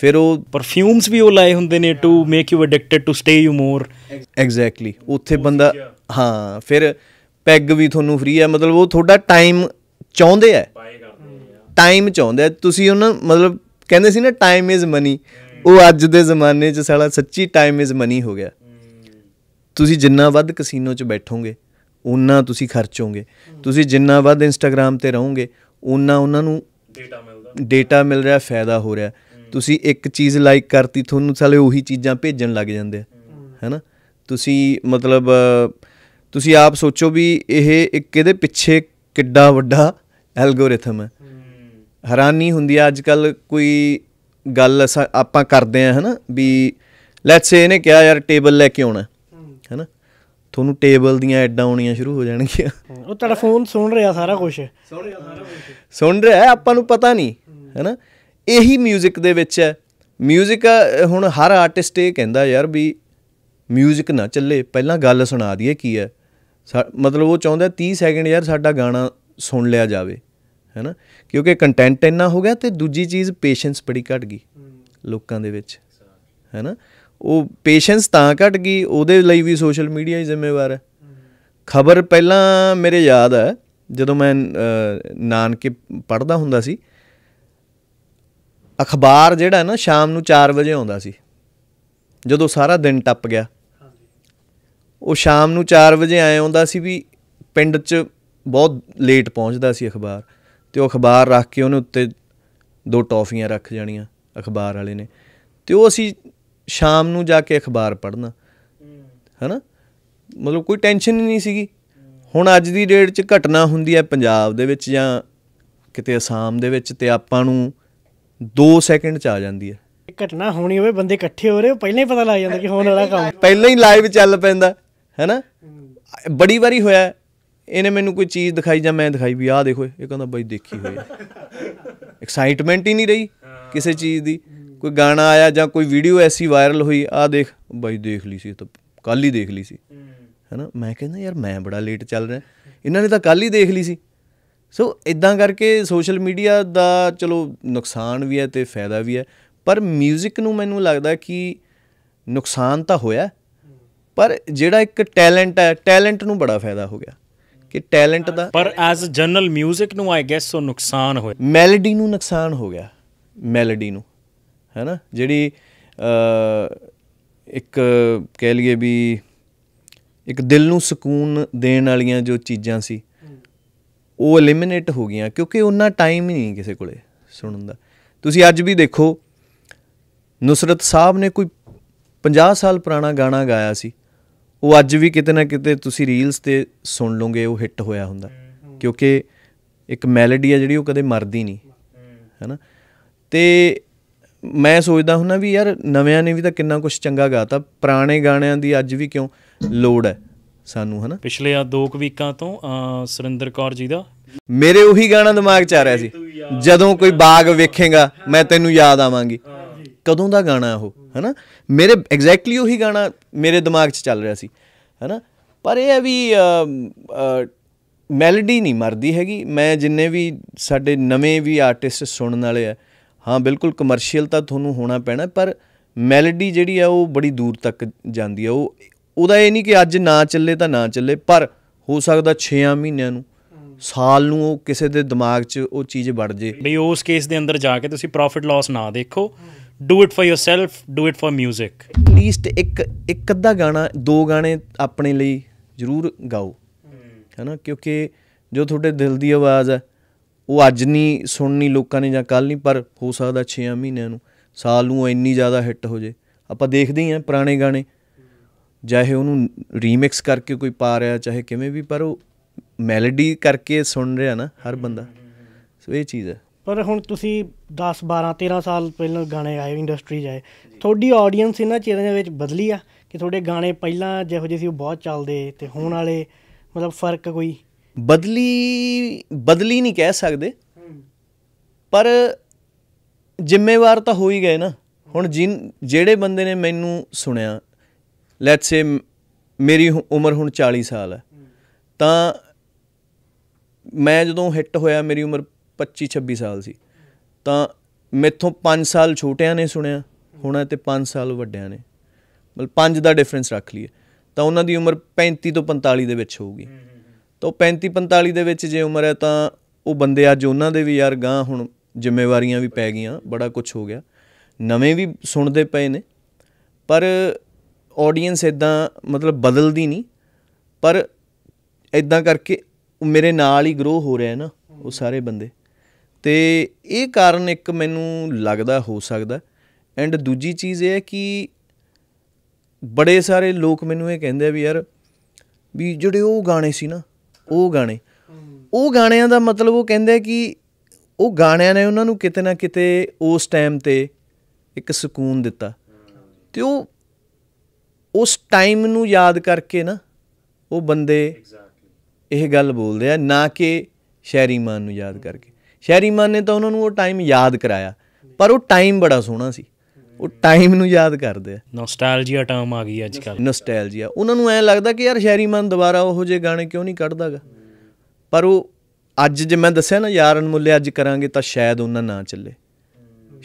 ਫਿਰ ਉਹ ਪਰਫਿਊਮਸ ਵੀ ਉਹ ਲਾਏ ਹੁੰਦੇ ਨੇ to make you addicted to stay you more exactly ਉੱਥੇ ਬੰਦਾ ਹਾਂ ਫਿਰ ਪੈਗ ਵੀ ਤੁਹਾਨੂੰ ਫ੍ਰੀ ਹੈ ਮਤਲਬ ਉਹ ਤੁਹਾਡਾ ਟਾਈਮ ਚਾਹੁੰਦੇ ਐ ਟਾਈਮ ਚਾਹੁੰਦੇ ਤੁਸੀਂ ਉਹਨਾਂ ਮਤਲਬ ਕਹਿੰਦੇ ਸੀ ਨਾ ਟਾਈਮ ਇਜ਼ ਮਨੀ ਉਹ ਅੱਜ ਦੇ ਜ਼ਮਾਨੇ 'ਚ ਸਾਲਾ ਸੱਚੀ ਟਾਈਮ ਇਜ਼ ਮਨੀ ਹੋ ਗਿਆ ਤੁਸੀਂ ਜਿੰਨਾ ਵੱਧ ਕੈਸੀਨੋ 'ਚ ਬੈਠੋਗੇ ਉਨਾ ਤੁਸੀਂ ਖਰਚੋਗੇ ਤੁਸੀਂ ਜਿੰਨਾ ਵੱਧ ਇੰਸਟਾਗ੍ਰam ਤੇ ਰਹੋਗੇ ਉਨਾ ਉਹਨਾਂ ਨੂੰ ਡੇਟਾ ਮਿਲਦਾ ਡੇਟਾ ਮਿਲ ਰਿਹਾ ਫਾਇਦਾ ਹੋ ਰਿਹਾ ਤੁਸੀਂ ਇੱਕ ਚੀਜ਼ ਲਾਈਕ ਕਰਤੀ ਤੁਹਾਨੂੰ ਸਾਲੇ ਉਹੀ ਚੀਜ਼ਾਂ ਭੇਜਣ ਲੱਗ ਜਾਂਦੇ ਹੈਨਾ ਤੁਸੀਂ ਮਤਲਬ ਤੁਸੀਂ ਆਪ ਸੋਚੋ ਵੀ ਇਹ ਇੱਕ ਇਹਦੇ ਪਿੱਛੇ ਕਿੱਡਾ ਵੱਡਾ ਐਲਗੋਰਿਥਮ ਹੈ ਹੈਰਾਨੀ ਹੁੰਦੀ ਆ ਅੱਜ ਕੱਲ ਕੋਈ ਗੱਲ ਆਪਾਂ ਕਰਦੇ ਆ ਹਨਾ ਵੀ ਲੈਟਸ ਸੇ ਇਹਨੇ ਕਿਹਾ ਯਾਰ ਟੇਬਲ ਲੈ ਕੇ ਆਉਣਾ ਹਨਾ ਤੁਹਾਨੂੰ ਟੇਬਲ ਦੀਆਂ ਐਡਾਂ ਆਉਣੀਆਂ ਸ਼ੁਰੂ ਹੋ ਜਾਣਗੀਆਂ ਉਹ ਤੁਹਾਡਾ ਫੋਨ ਸੁਣ ਰਿਹਾ ਸਾਰਾ ਕੁਝ ਸੁਣ ਰਿਹਾ ਸਾਰਾ ਕੁਝ ਸੁਣ ਰਿਹਾ ਆਪਾਂ ਨੂੰ ਪਤਾ ਨਹੀਂ ਹੈਨਾ ਇਹੀ 뮤직 ਦੇ ਵਿੱਚ ਹੈ 뮤직 ਹੁਣ ਹਰ ਆਰਟਿਸਟ ਇਹ ਕਹਿੰਦਾ ਯਾਰ ਵੀ 뮤직 ਨਾ ਚੱਲੇ ਪਹਿਲਾਂ ਗੱਲ ਸੁਣਾ ਦਈਏ ਕੀ ਹੈ ਮਤਲਬ ਉਹ ਚਾਹੁੰਦਾ 30 ਸੈਕਿੰਡ ਯਾਰ ਸਾਡਾ ਗਾਣਾ ਸੁਣ ਲਿਆ ਜਾਵੇ ਹੈਨਾ ਕਿਉਂਕਿ ਕੰਟੈਂਟ ਇੰਨਾ ਹੋ ਗਿਆ ਤੇ ਦੂਜੀ ਚੀਜ਼ ਪੇਸ਼ੈਂਸ ਬੜੀ ਘਟ ਗਈ ਲੋਕਾਂ ਦੇ ਵਿੱਚ ਹੈਨਾ ਉਹ ਪੇਸ਼ੈਂਸ ਤਾਂ ਘਟ ਗਈ ਉਹਦੇ ਲਈ ਵੀ ਸੋਸ਼ਲ ਮੀਡੀਆ ਹੀ ਜ਼ਿੰਮੇਵਾਰ ਹੈ ਖਬਰ ਪਹਿਲਾਂ ਮੇਰੇ ਯਾਦ ਹੈ ਜਦੋਂ ਮੈਂ ਨਾਨਕੇ ਪੜਦਾ ਹੁੰਦਾ ਸੀ ਅਖਬਾਰ ਜਿਹੜਾ ਨਾ ਸ਼ਾਮ ਨੂੰ 4 ਵਜੇ ਆਉਂਦਾ ਸੀ ਜਦੋਂ ਸਾਰਾ ਦਿਨ ਟੱਪ ਗਿਆ ਉਹ ਸ਼ਾਮ ਨੂੰ 4 ਵਜੇ ਆਏ ਹੁੰਦਾ ਸੀ ਵੀ ਪਿੰਡ 'ਚ ਬਹੁਤ ਲੇਟ ਪਹੁੰਚਦਾ ਸੀ ਅਖਬਾਰ ਤੇ ਉਹ ਅਖਬਾਰ ਰੱਖ ਕੇ ਉਹਨੇ ਉੱਤੇ ਦੋ ਟੌਫੀਆਂ ਰੱਖ ਜਾਣੀਆਂ ਅਖਬਾਰ ਵਾਲੇ ਨੇ ਤੇ ਉਹ ਅਸੀਂ ਸ਼ਾਮ ਨੂੰ ਜਾ ਕੇ ਅਖਬਾਰ ਪੜ੍ਹਨਾ ਹੈਨਾ ਮਤਲਬ ਕੋਈ ਟੈਨਸ਼ਨ ਹੀ ਨਹੀਂ ਸੀਗੀ ਹੁਣ ਅੱਜ ਦੀ ਡੇਟ 'ਚ ਘਟਨਾ ਹੁੰਦੀ ਹੈ ਪੰਜਾਬ ਦੇ ਵਿੱਚ ਜਾਂ ਕਿਤੇ ਅਸਾਮ ਦੇ ਵਿੱਚ ਤੇ ਆਪਾਂ ਨੂੰ 2 ਸੈਕਿੰਡ 'ਚ ਆ ਜਾਂਦੀ ਹੈ ਘਟਨਾ ਹੋਣੀ ਹੋਵੇ ਬੰਦੇ ਇਕੱਠੇ ਹੋ ਰਹੇ ਪਹਿਲਾਂ ਹੀ ਪਤਾ ਲੱਗ ਜਾਂਦਾ ਕਿ ਹੋਣ ਵਾਲਾ ਕੰਮ ਪਹਿਲਾਂ ਹੀ ਲਾਈਵ ਚੱਲ ਪੈਂਦਾ ਹੈਨਾ ਬੜੀ ਵਾਰੀ ਹੋਇਆ ਇਹਨੇ ਮੈਨੂੰ ਕੋਈ ਚੀਜ਼ ਦਿਖਾਈ ਜਾਂ ਮੈਂ ਦਿਖਾਈ ਵੀ ਆਹ ਦੇਖੋ ਇਹ ਕਹਿੰਦਾ ਬਾਈ ਦੇਖੀ ਹੋਈ ਐਕਸਾਈਟਮੈਂਟ ਹੀ ਨਹੀਂ ਰਹੀ ਕਿਸੇ ਚੀਜ਼ ਦੀ ਕੋਈ ਗਾਣਾ ਆਇਆ ਜਾਂ ਕੋਈ ਵੀਡੀਓ ਐਸੀ ਵਾਇਰਲ ਹੋਈ ਆਹ ਦੇਖ ਬਾਈ ਦੇਖ ਲਈ ਸੀ ਤਾਂ ਕੱਲ ਹੀ ਦੇਖ ਲਈ ਸੀ ਹੈਨਾ ਮੈਂ ਕਹਿੰਦਾ ਯਾਰ ਮੈਂ ਬੜਾ ਲੇਟ ਚੱਲ ਰਿਹਾ ਇਹਨਾਂ ਨੇ ਤਾਂ ਕੱਲ ਹੀ ਦੇਖ ਲਈ ਸੀ ਸੋ ਇਦਾਂ ਕਰਕੇ ਸੋਸ਼ਲ ਮੀਡੀਆ ਦਾ ਚਲੋ ਨੁਕਸਾਨ ਵੀ ਹੈ ਤੇ ਫਾਇਦਾ ਵੀ ਹੈ ਪਰ 뮤직 ਨੂੰ ਮੈਨੂੰ ਲੱਗਦਾ ਕਿ ਨੁਕਸਾਨ ਤਾਂ ਹੋਇਆ ਪਰ ਜਿਹੜਾ ਇੱਕ ਟੈਲੈਂਟ ਹੈ ਟੈਲੈਂਟ ਨੂੰ ਬੜਾ ਫਾਇਦਾ ਹੋ ਗਿਆ ਕਿ ਟੈਲੈਂਟ ਦਾ ਪਰ ਐਜ਼ ਅ ਜਨਰਲ 뮤직 ਨੂੰ ਆਈ ਗੈਸ ਸੋ ਨੁਕਸਾਨ ਹੋਇਆ ਮੈਲੋਡੀ ਨੂੰ ਨੁਕਸਾਨ ਹੋ ਗਿਆ ਮੈਲੋਡੀ ਨੂੰ ਹੈਨਾ ਜਿਹੜੀ ਇੱਕ ਕਹਿ ਲਈਏ ਵੀ ਇੱਕ ਦਿਲ ਨੂੰ ਸਕੂਨ ਦੇਣ ਵਾਲੀਆਂ ਜੋ ਚੀਜ਼ਾਂ ਸੀ ਉਹ ਐਲੀਮੀਨੇਟ ਹੋ ਗਈਆਂ ਕਿਉਂਕਿ ਉਹਨਾਂ ਟਾਈਮ ਹੀ ਨਹੀਂ ਕਿਸੇ ਕੋਲੇ ਸੁਣਨ ਦਾ ਤੁਸੀਂ ਅੱਜ ਵੀ ਦੇਖੋ ਨੁਸਰਤ ਸਾਹਿਬ ਨੇ ਕੋਈ 50 ਸਾਲ ਪੁਰਾਣਾ ਗਾਣਾ ਗਾਇਆ ਸੀ ਉਹ ਅੱਜ ਵੀ ਕਿਤੇ ਨਾ ਕਿਤੇ ਤੁਸੀਂ ਰੀਲਸ ਤੇ ਸੁਣ ਲਓਗੇ ਉਹ ਹਿੱਟ ਹੋਇਆ ਹੁੰਦਾ ਕਿਉਂਕਿ ਇੱਕ ਮੈਲੋਡੀ ਆ ਜਿਹੜੀ ਉਹ ਕਦੇ ਮਰਦੀ ਨਹੀਂ ਹੈਨਾ ਤੇ ਮੈਂ ਸੋਚਦਾ ਹੁੰਨਾ ਵੀ ਯਾਰ ਨਵਿਆਂ ਨੇ ਵੀ ਤਾਂ ਕਿੰਨਾ ਕੁਝ ਚੰਗਾ ਗਾਤਾ ਪੁਰਾਣੇ ਗਾਣਿਆਂ ਦੀ ਅੱਜ ਵੀ ਕਿਉਂ ਲੋੜ ਹੈ ਸਾਨੂੰ ਹਨਾ ਪਿਛਲੇ ਆ ਦੋ ਵੀਕਾਂ ਤੋਂ ਸੁਰਿੰਦਰ ਕੌਰ ਜੀ ਦਾ ਮੇਰੇ ਉਹੀ ਗਾਣਾ ਦਿਮਾਗ 'ਚ ਆ ਰਿਹਾ ਸੀ ਜਦੋਂ ਕੋਈ ਬਾਗ ਵੇਖੇਗਾ ਮੈਂ ਤੈਨੂੰ ਯਾਦ ਆਵਾਂਗੀ ਕਦੋਂ ਦਾ ਗਾਣਾ ਉਹ ਹੈਨਾ ਮੇਰੇ ਐਗਜ਼ੈਕਟਲੀ ਉਹੀ ਗਾਣਾ ਮੇਰੇ ਦਿਮਾਗ 'ਚ ਚੱਲ ਰਿਹਾ ਸੀ ਹੈਨਾ ਪਰ ਇਹ ਹੈ ਵੀ ਮੈਲੋਡੀ ਨਹੀਂ ਮਰਦੀ ਹੈਗੀ ਮੈਂ ਜਿੰਨੇ ਵੀ ਸਾਡੇ ਨਵੇਂ ਵੀ ਆਰਟਿਸਟ ਸੁਣਨ ਵਾਲੇ ਆ ਹਾਂ ਬਿਲਕੁਲ ਕਮਰਸ਼ੀਅਲ ਤਾਂ ਤੁਹਾਨੂੰ ਹੋਣਾ ਪੈਣਾ ਪਰ ਮੈਲੋਡੀ ਜਿਹੜੀ ਆ ਉਹ ਬੜੀ ਦੂਰ ਤੱਕ ਜਾਂਦੀ ਆ ਉਹ ਉਹਦਾ ਇਹ ਨਹੀਂ ਕਿ ਅੱਜ ਨਾ ਚੱਲੇ ਤਾਂ ਨਾ ਚੱਲੇ ਪਰ ਹੋ ਸਕਦਾ 6 ਮਹੀਨਿਆਂ ਨੂੰ ਸਾਲ ਨੂੰ ਉਹ ਕਿਸੇ ਦੇ ਦਿਮਾਗ 'ਚ ਉਹ ਚੀਜ਼ ਵੜ ਜੇ ਬਈ ਉਸ ਕੇਸ ਦੇ ਅੰਦਰ ਜਾ ਕੇ ਤੁਸੀਂ ਪ੍ਰੋਫਿਟ ਲਾਸ ਨਾ ਦੇਖੋ do it for yourself do it for 뮤직 least ਇੱਕ ਇੱਕ ਅੱਧਾ ਗਾਣਾ ਦੋ ਗਾਣੇ ਆਪਣੇ ਲਈ ਜ਼ਰੂਰ ਗਾਓ ਹੈਨਾ ਕਿਉਂਕਿ ਜੋ ਤੁਹਾਡੇ ਦਿਲ ਦੀ ਆਵਾਜ਼ ਹੈ ਉਹ ਅੱਜ ਨਹੀਂ ਸੁਣਨੀ ਲੋਕਾਂ ਨੇ ਜਾਂ ਕੱਲ ਨਹੀਂ ਪਰ ਹੋ ਸਕਦਾ 6 ਮਹੀਨਿਆਂ ਨੂੰ ਸਾਲ ਨੂੰ ਇੰਨੀ ਜ਼ਿਆਦਾ ਹਿੱਟ ਹੋ ਜੇ ਆਪਾਂ ਦੇਖਦੇ ਹੀ ਆ ਪੁਰਾਣੇ ਗਾਣੇ ਚਾਹੇ ਉਹਨੂੰ ਰੀਮਿਕਸ ਕਰਕੇ ਕੋਈ ਪਾ ਰਿਹਾ ਚਾਹੇ ਕਿਵੇਂ ਵੀ ਪਰ ਉਹ ਮੈਲੋਡੀ ਕਰਕੇ ਸੁਣ ਰਿਹਾ ਨਾ ਹਰ ਬੰਦਾ ਸੋ ਇਹ ਚੀਜ਼ ਹੈ ਪਰ ਹੁਣ ਤੁਸੀਂ 10 12 13 ਸਾਲ ਪਹਿਲਾਂ ਗਾਣੇ ਆਏ ਇੰਡਸਟਰੀ ਜਾਏ ਤੁਹਾਡੀ ਆਡੀਅנס ਇਹਨਾਂ ਚਿਰਾਂ ਦੇ ਵਿੱਚ ਬਦਲੀ ਆ ਕਿ ਤੁਹਾਡੇ ਗਾਣੇ ਪਹਿਲਾਂ ਜਿਹੋ ਜਿਹੇ ਸੀ ਉਹ ਬਹੁਤ ਚੱਲਦੇ ਤੇ ਹੁਣ ਵਾਲੇ ਮਤਲਬ ਫਰਕ ਕੋਈ ਬਦਲੀ ਬਦਲੀ ਨਹੀਂ ਕਹਿ ਸਕਦੇ ਪਰ ਜ਼ਿੰਮੇਵਾਰ ਤਾਂ ਹੋ ਹੀ ਗਏ ਨਾ ਹੁਣ ਜਿਹੜੇ ਬੰਦੇ ਨੇ ਮੈਨੂੰ ਸੁਣਿਆ ਲੈਟਸ ਸੇ ਮੇਰੀ ਉਮਰ ਹੁਣ 40 ਸਾਲ ਹੈ ਤਾਂ ਮੈਂ ਜਦੋਂ ਹਿੱਟ ਹੋਇਆ ਮੇਰੀ ਉਮਰ 25 26 ਸਾਲ ਸੀ ਤਾਂ ਮੈਥੋਂ 5 ਸਾਲ ਛੋਟਿਆਂ ਨੇ ਸੁਣਿਆ ਹੋਣਾ ਤੇ 5 ਸਾਲ ਵੱਡਿਆਂ ਨੇ ਮਤਲਬ 5 ਦਾ ਡਿਫਰੈਂਸ ਰੱਖ ਲਈਏ ਤਾਂ ਉਹਨਾਂ ਦੀ ਉਮਰ 35 ਤੋਂ 45 ਦੇ ਵਿੱਚ ਹੋਊਗੀ ਤਾਂ 35 45 ਦੇ ਵਿੱਚ ਜੇ ਉਮਰ ਹੈ ਤਾਂ ਉਹ ਬੰਦੇ ਅੱਜ ਉਹਨਾਂ ਦੇ ਵੀ ਯਾਰ ਗਾਂ ਹੁਣ ਜ਼ਿੰਮੇਵਾਰੀਆਂ ਵੀ ਪੈ ਗਈਆਂ ਬੜਾ ਕੁਝ ਹੋ ਗਿਆ ਨਵੇਂ ਵੀ ਸੁਣਦੇ ਪਏ ਨੇ ਪਰ ਆਡੀਅנס ਇਦਾਂ ਮਤਲਬ ਬਦਲਦੀ ਨਹੀਂ ਪਰ ਇਦਾਂ ਕਰਕੇ ਮੇਰੇ ਨਾਲ ਹੀ ਗਰੋ ਹੋ ਰਿਹਾ ਹੈ ਨਾ ਉਹ ਸਾਰੇ ਬੰਦੇ ਤੇ ਇਹ ਕਾਰਨ ਇੱਕ ਮੈਨੂੰ ਲੱਗਦਾ ਹੋ ਸਕਦਾ ਐਂਡ ਦੂਜੀ ਚੀਜ਼ ਇਹ ਹੈ ਕਿ ਬੜੇ ਸਾਰੇ ਲੋਕ ਮੈਨੂੰ ਇਹ ਕਹਿੰਦੇ ਆ ਵੀ ਯਾਰ ਵੀ ਜਿਹੜੇ ਉਹ ਗਾਣੇ ਸੀ ਨਾ ਉਹ ਗਾਣੇ ਉਹ ਗਾਣਿਆਂ ਦਾ ਮਤਲਬ ਉਹ ਕਹਿੰਦੇ ਕਿ ਉਹ ਗਾਣਿਆਂ ਨੇ ਉਹਨਾਂ ਨੂੰ ਕਿਤੇ ਨਾ ਕਿਤੇ ਉਸ ਟਾਈਮ ਤੇ ਇੱਕ ਸਕੂਨ ਦਿੱਤਾ ਤੇ ਉਹ ਉਸ ਟਾਈਮ ਨੂੰ ਯਾਦ ਕਰਕੇ ਨਾ ਉਹ ਬੰਦੇ ਇਹ ਗੱਲ ਬੋਲਦੇ ਆ ਨਾ ਕਿ ਸ਼ਹਿਰੀ ਮਾਨ ਨੂੰ ਯਾਦ ਕਰਕੇ ਸ਼ਹਿਰੀ ਮਾਨ ਨੇ ਤਾਂ ਉਹਨਾਂ ਨੂੰ ਉਹ ਟਾਈਮ ਯਾਦ ਕਰਾਇਆ ਪਰ ਉਹ ਟਾਈਮ ਬੜਾ ਸੋਹਣਾ ਸੀ ਉਹ ਟਾਈਮ ਨੂੰ ਯਾਦ ਕਰਦੇ ਆ ਨੋਸਟੈਲਜੀਆ ਟਰਮ ਆ ਗਈ ਅੱਜ ਕੱਲ ਨੋਸਟੈਲਜੀਆ ਉਹਨਾਂ ਨੂੰ ਐ ਲੱਗਦਾ ਕਿ ਯਾਰ ਸ਼ਹਿਰੀ ਮਾਨ ਦੁਬਾਰਾ ਉਹੋ ਜੇ ਗਾਣੇ ਕਿਉਂ ਨਹੀਂ ਕੱਢਦਾਗਾ ਪਰ ਉਹ ਅੱਜ ਜੇ ਮੈਂ ਦੱਸਿਆ ਨਾ ਯਾਰ ਅਨਮੁੱਲੇ ਅੱਜ ਕਰਾਂਗੇ ਤਾਂ ਸ਼ਾਇਦ ਉਹਨਾਂ ਨਾ ਚੱਲੇ